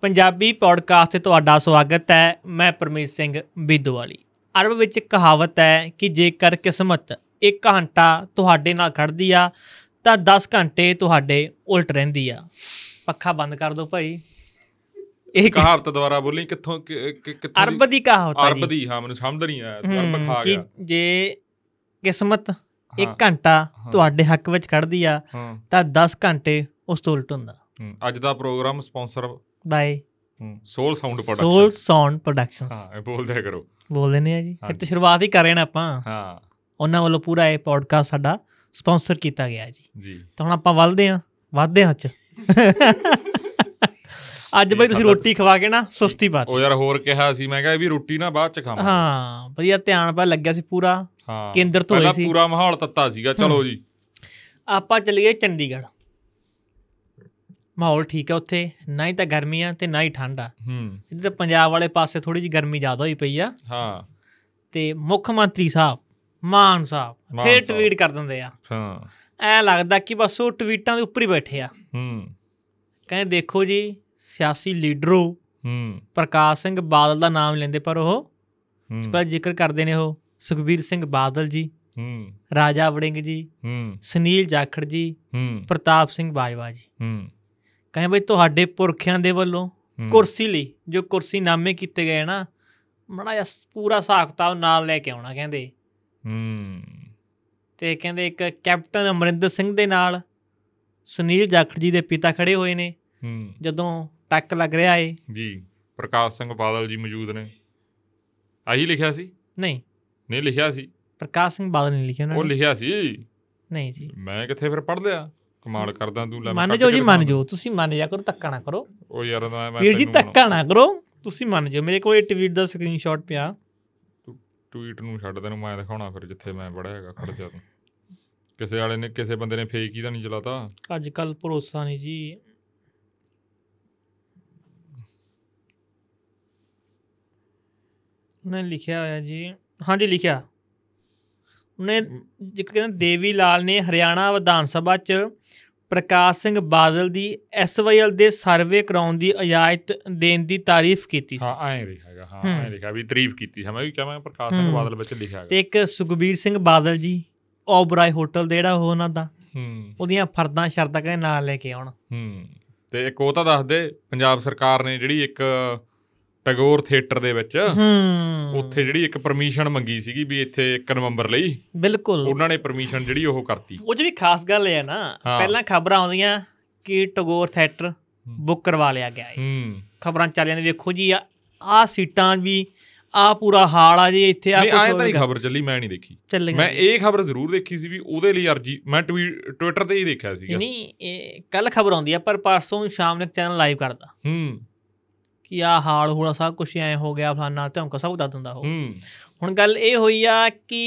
Punjabi podcast ਤੇ ਤੁਹਾਡਾ ਸਵਾਗਤ ਹੈ ਮੈਂ ਪਰਮੇਸ਼ ਸਿੰਘ ਵਿਦਵਾਲੀ ਅਰਬ ਵਿੱਚ ਕਹਾਵਤ ਹੈ ਕਿ ਜੇਕਰ ਕਿਸਮਤ 1 ਘੰਟਾ ਤੁਹਾਡੇ ਨਾਲ ਖੜਦੀ ਆ ਤਾਂ 10 ਘੰਟੇ ਤੁਹਾਡੇ ਉਲਟ ਰਹਿੰਦੀ ਆ ਪੱਖਾ ਬੰਦ ਕਰ ਦਿਓ ਭਾਈ ਇਹ ਕਹਾਵਤ ਦੁਆਰਾ ਬੋਲੀ ਕਿੱਥੋਂ ਕਿੱਥੋਂ ਅਰਬ ਦੀ ਕਹਾਵਤ ਹੈ ਅਰਬ ਦੀ ਹਾਂ ਮੈਨੂੰ ਸਮਝ ਨਹੀਂ ਆਇਆ ਅਰਬ ਖਾ ਗਿਆ ਕਿ ਜੇ ਕਿਸਮਤ 1 ਘੰਟਾ ਤੁਹਾਡੇ ਹੱਕ ਵਿੱਚ ਖੜਦੀ ਆ ਤਾਂ 10 ਘੰਟੇ ਉਸ ਤੋਂ ਉਲਟ ਹੁੰਦਾ ਅੱਜ ਦਾ programme sponsor by soul sound production soul sound productions ਹਾਂ ਇਹ ਬੋਲਦੇ ਕਰੋ ਬੋਲਦੇ ਨੇ ਆ ਜੀ ਇਹ ਤਾਂ ਸ਼ੁਰੂਆਤ ਹੀ ਰਹੇ ਨੇ ਆਪਾਂ ਹਾਂ ਉਹਨਾਂ ਵੱਲੋਂ ਪੂਰਾ ਇਹ ਪੋਡਕਾਸਟ ਸਾਡਾ ਸਪਾਂਸਰ ਕੀਤਾ ਗਿਆ ਜੀ ਜੀ ਤਾਂ ਹੁਣ ਆਪਾਂ ਵੱਲਦੇ ਆ ਵੱਧਦੇ ਹੱਚ ਅੱਜ ਬਈ ਤੁਸੀਂ ਰੋਟੀ ਖਵਾ ਕੇ ਨਾ ਸੁਸਤੀ ਬਾਤ ਉਹ ਯਾਰ ਹੋਰ ਕਿਹਾ ਸੀ ਮੈਂ ਕਿਹਾ ਇਹ ਵੀ ਰੋਟੀ ਨਾ ਬਾਅਦ ਚ ਖਾਵਾਂ ਹਾਂ ਵਧੀਆ ਧਿਆਨ ਪਾ ਲੱਗਿਆ ਸੀ ਪੂਰਾ ਹਾਂ ਕੇਂਦਰ ਤੋਂ ਸੀ ਪਹਿਲਾਂ ਪੂਰਾ ਮਾਹੌਲ ਤੱਤਾ ਸੀਗਾ ਚਲੋ ਜੀ ਆਪਾਂ ਚੱਲੀਏ ਚੰਡੀਗੜ੍ਹ ਮਾਹੌਲ ਠੀਕ ਹੈ ਉੱਥੇ ਨਾ ਹੀ ਤਾਂ ਗਰਮੀ ਆ ਤੇ ਨਾ ਹੀ ਠੰਡ ਆ ਹੂੰ ਇੱਧਰ ਪੰਜਾਬ ਵਾਲੇ ਪਾਸੇ ਥੋੜੀ ਜੀ ਗਰਮੀ ਜ਼ਿਆਦਾ ਹੋਈ ਪਈ ਆ ਹਾਂ ਤੇ ਮੁੱਖ ਮੰਤਰੀ ਸਾਹਿਬ ਮਾਨ ਸਾਹਿਬ ਫੇਰ ਟਵੀਟ ਕਰ ਦਿੰਦੇ ਆ ਹਾਂ ਐ ਲੱਗਦਾ ਕਿ ਬਸ ਉਹ ਟਵੀਟਾਂ ਦੇ ਉੱਪਰ ਹੀ ਬੈਠੇ ਆ ਹੂੰ ਕਹਿੰਦੇ ਦੇਖੋ ਜੀ ਸਿਆਸੀ ਲੀਡਰੋ ਹੂੰ ਪ੍ਰਕਾਸ਼ ਸਿੰਘ ਬਾਦਲ ਦਾ ਨਾਮ ਲੈਂਦੇ ਪਰ ਉਹ ਪਰ ਜ਼ਿਕਰ ਕਰਦੇ ਨੇ ਉਹ ਸੁਖਬੀਰ ਸਿੰਘ ਬਾਦਲ ਜੀ ਹੂੰ ਰਾਜਾ ਵੜਿੰਗ ਜੀ ਹੂੰ ਸੁਨੀਲ ਜਾਖੜ ਜੀ ਹੂੰ ਪ੍ਰਤਾਪ ਸਿੰਘ ਬਾਜਵਾ ਜੀ ਹੂੰ ਕਹਿੰਦੇ ਬਈ ਤੁਹਾਡੇ ਪੁਰਖਿਆਂ ਦੇ ਵੱਲੋਂ ਕੁਰਸੀ ਲਈ ਜੋ ਕੁਰਸੀ ਨਾਮੇ ਕੀਤੇ ਗਏ ਨਾ ਮੜਾ ਜਿਹਾ ਪੂਰਾ ਸਾਖਤਾ ਨਾਲ ਲੈ ਕੇ ਆਉਣਾ ਕਹਿੰਦੇ ਹੂੰ ਤੇ ਕਹਿੰਦੇ ਇੱਕ ਕੈਪਟਨ ਅਮਰਿੰਦਰ ਸਿੰਘ ਦੇ ਨਾਲ ਸੁਨੀਲ ਜਾਖੜ ਜੀ ਦੇ ਪਿਤਾ ਖੜੇ ਹੋਏ ਨੇ ਹੂੰ ਜਦੋਂ ਟੱਕ ਲੱਗ ਰਿਹਾ ਏ ਜੀ ਪ੍ਰਕਾਸ਼ ਸਿੰਘ ਬਾਦਲ ਜੀ ਮੌਜੂਦ ਨੇ ਆਹੀ ਲਿਖਿਆ ਸੀ ਨਹੀਂ ਨਹੀਂ ਲਿਖਿਆ ਸੀ ਪ੍ਰਕਾਸ਼ ਸਿੰਘ ਬਾਦਲ ਨੇ ਲਿਖਿਆ ਨਾ ਉਹ ਲਿਖਿਆ ਸੀ ਨਹੀਂ ਜੀ ਮੈਂ ਕਿੱਥੇ ਫਿਰ ਪੜ ਲਿਆ ਕਮਾਲ ਕਰਦਾ ਤੂੰ ਲੈ ਮੰਨ ਜਾਓ ਜੀ ਮੰਨ ਜਾਓ ਤੁਸੀਂ ਮੰਨ ਜਾ ਕਰੋ ਧੱਕਾ ਨਾ ਕਰੋ ਉਹ ਯਾਰ ਮੈਂ ਵੀਰ ਜੀ ਧੱਕਾ ਨਾ ਕਰੋ ਤੁਸੀਂ ਮੰਨ ਜਾ ਮੇਰੇ ਕੋਲ ਇਹ ਟਵੀਟ ਦਾ ਸਕਰੀਨਸ਼ਾਟ ਪਿਆ ਟਵੀਟ ਨੂੰ ਛੱਡ ਤੈਨੂੰ ਮੈਂ ਦਿਖਾਉਣਾ ਫਿਰ ਜਿੱਥੇ ਮੈਂ ਬੜਾ ਹੈਗਾ ਖੜ ਜਾ ਤੂੰ ਕਿਸੇ ਵਾਲੇ ਨੇ ਕਿਸੇ ਬੰਦੇ ਨੇ ਫੇਕ ਹੀ ਤਾਂ ਨਹੀਂ ਚਲਾਤਾ ਅੱਜ ਕੱਲ ਭਰੋਸਾ ਨਹੀਂ ਜੀ ਨੇ ਲਿਖਿਆ ਹੋਇਆ ਜੀ ਹਾਂਜੀ ਲਿਖਿਆ ਉਹਨੇ ਜਿੱਕ ਕਹਿੰਦੇ ਦੇਵੀ ਲਾਲ ਨੇ ਹਰਿਆਣਾ ਵਿਧਾਨ ਸਭਾ 'ਚ ਪ੍ਰਕਾਸ਼ ਸਿੰਘ ਬਾਦਲ ਦੀ ਐਸਵਾਈਐਲ ਦੇ ਸਰਵੇ ਕਰਾਉਣ ਦੀ ਇਜਾਜ਼ਤ ਦੇਣ ਦੀ ਤਾਰੀਫ ਕੀਤੀ ਸੀ ਹਾਂ ਐਂ ਹੈਗਾ ਹਾਂ ਐਂ ਲਿਖਿਆ ਵੀ ਤਾਰੀਫ ਕੀਤੀ ਸੀ ਮੈਂ ਵੀ ਕਹਾਂ ਪ੍ਰਕਾਸ਼ ਸਿੰਘ ਬਾਦਲ ਵਿੱਚ ਲਿਖਿਆ ਲਿਖਿਆਗਾ ਤੇ ਇੱਕ ਸੁਖਬੀਰ ਸਿੰਘ ਬਾਦਲ ਜੀ ਓਬਰਾਈ ਹੋਟਲ ਦੇ ਜਿਹੜਾ ਉਹ ਉਹਨਾਂ ਦਾ ਹੂੰ ਉਹਦੀਆਂ ਫਰਦਾਂ ਸ਼ਰਤਾਂ ਕਹਿੰਦੇ ਨਾਲ ਲੈ ਕੇ ਆਉਣ ਹੂੰ ਤੇ ਇੱਕ ਉਹ ਤਾਂ ਦੱਸ ਦੇ ਪੰਜਾਬ ਸਰਕਾਰ ਨੇ ਜਿਹੜੀ ਇੱਕ ਟੈਗੋਰ ਥੀਏਟਰ ਦੇ ਵਿੱਚ ਉੱਥੇ ਜਿਹੜੀ ਇੱਕ ਪਰਮਿਸ਼ਨ ਮੰਗੀ ਸੀਗੀ ਵੀ ਇੱਥੇ 1 ਨਵੰਬਰ ਲਈ ਬਿਲਕੁਲ ਉਹਨਾਂ ਨੇ ਪਰਮਿਸ਼ਨ ਜਿਹੜੀ ਉਹ ਕਰਤੀ ਉਹ ਜਿਹੜੀ ਖਾਸ ਗੱਲ ਹੈ ਨਾ ਪਹਿਲਾਂ ਖਬਰਾਂ ਆਉਂਦੀਆਂ ਕਿ ਟੈਗੋਰ ਥੀਏਟਰ ਬੁੱਕ ਕਰਵਾ ਲਿਆ ਗਿਆ ਹੈ ਖਬਰਾਂ ਚੱਲ ਜਾਂਦੀਆਂ ਵੇਖੋ ਜੀ ਆ ਸੀਟਾਂ ਵੀ ਆ ਪੂਰਾ ਹਾਲ ਆ ਜੀ ਇੱਥੇ ਆ ਕੋਈ ਨਹੀਂ ਤਾਂ ਨਹੀਂ ਖਬਰ ਚੱਲੀ ਮੈਂ ਨਹੀਂ ਦੇਖੀ ਮੈਂ ਇਹ ਖਬਰ ਜ਼ਰੂਰ ਦੇਖੀ ਸੀ ਵੀ ਉਹਦੇ ਲਈ ਅਰਜੀ ਮੈਂ ਟਵਿੱਟਰ ਤੇ ਹੀ ਦੇਖਿਆ ਸੀਗਾ ਨਹੀਂ ਇਹ ਕੱਲ ਖਬਰ ਆਉਂਦੀ ਆ ਪਰ ਪਰਸੋਂ ਸ਼ਾਮ ਨੂੰ ਚੈਨਲ ਲਾਈਵ ਕਰਦਾ ਹੂੰ ਕਿ ਆ ਹਾਲ ਹੋੜਾ ਸਭ ਕੁਝ ਐ ਹੋ ਗਿਆ ਫਲਾਨਾ ਧੌਂਕ ਸਭ ਦੱਸ ਦਿੰਦਾ ਉਹ ਹੁਣ ਗੱਲ ਇਹ ਹੋਈ ਆ ਕਿ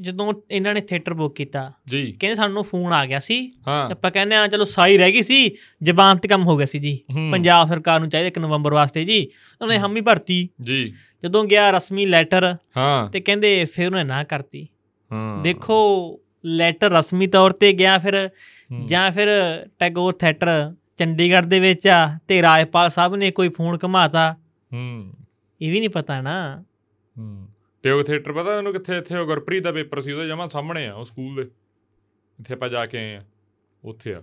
ਜਦੋਂ ਇਹਨਾਂ ਨੇ ਥੀਏਟਰ ਬੁੱਕ ਕੀਤਾ ਜੀ ਕਹਿੰਦੇ ਸਾਨੂੰ ਫੋਨ ਆ ਗਿਆ ਸੀ ਆਪਾਂ ਕਹਿੰਦੇ ਆ ਚਲੋ ਸਾਈ ਰਹਿ ਗਈ ਸੀ ਜ਼ਬਾਨ ਤੇ ਕੰਮ ਹੋ ਗਿਆ ਸੀ ਜੀ ਪੰਜਾਬ ਸਰਕਾਰ ਨੂੰ ਚਾਹੀਦਾ 1 ਨਵੰਬਰ ਵਾਸਤੇ ਜੀ ਉਹਨੇ ਹੀ ਭਰਤੀ ਜੀ ਜਦੋਂ ਗਿਆ ਰਸਮੀ ਲੈਟਰ ਹਾਂ ਤੇ ਕਹਿੰਦੇ ਫਿਰ ਉਹਨੇ ਨਾ ਕਰਤੀ ਹਾਂ ਦੇਖੋ ਲੈਟਰ ਰਸਮੀ ਤੌਰ ਤੇ ਗਿਆ ਫਿਰ ਜਾਂ ਫਿਰ ਟੈਗੋਰ ਥੀਏਟਰ ਚੰਡੀਗੜ੍ਹ ਦੇ ਵਿੱਚ ਆ ਤੇ ਰਾਜਪਾਲ ਸਾਹਿਬ ਨੇ ਕੋਈ ਫੋਨ ਘਮਾਤਾ ਹੂੰ ਇਹ ਵੀ ਨਹੀਂ ਪਤਾ ਨਾ ਹੂੰ ਤੇ ਉਹ ਥੀਏਟਰ ਪਤਾ ਇਹਨੂੰ ਕਿੱਥੇ ਇੱਥੇ ਉਹ ਗੁਰਪ੍ਰੀਤ ਦਾ ਪੇਪਰ ਸੀ ਉਹਦੇ ਜਮਾ ਸਾਹਮਣੇ ਆ ਉਹ ਸਕੂਲ ਦੇ ਇੱਥੇ ਆਪਾਂ ਜਾ ਕੇ ਆਏ ਆ ਉੱਥੇ ਆ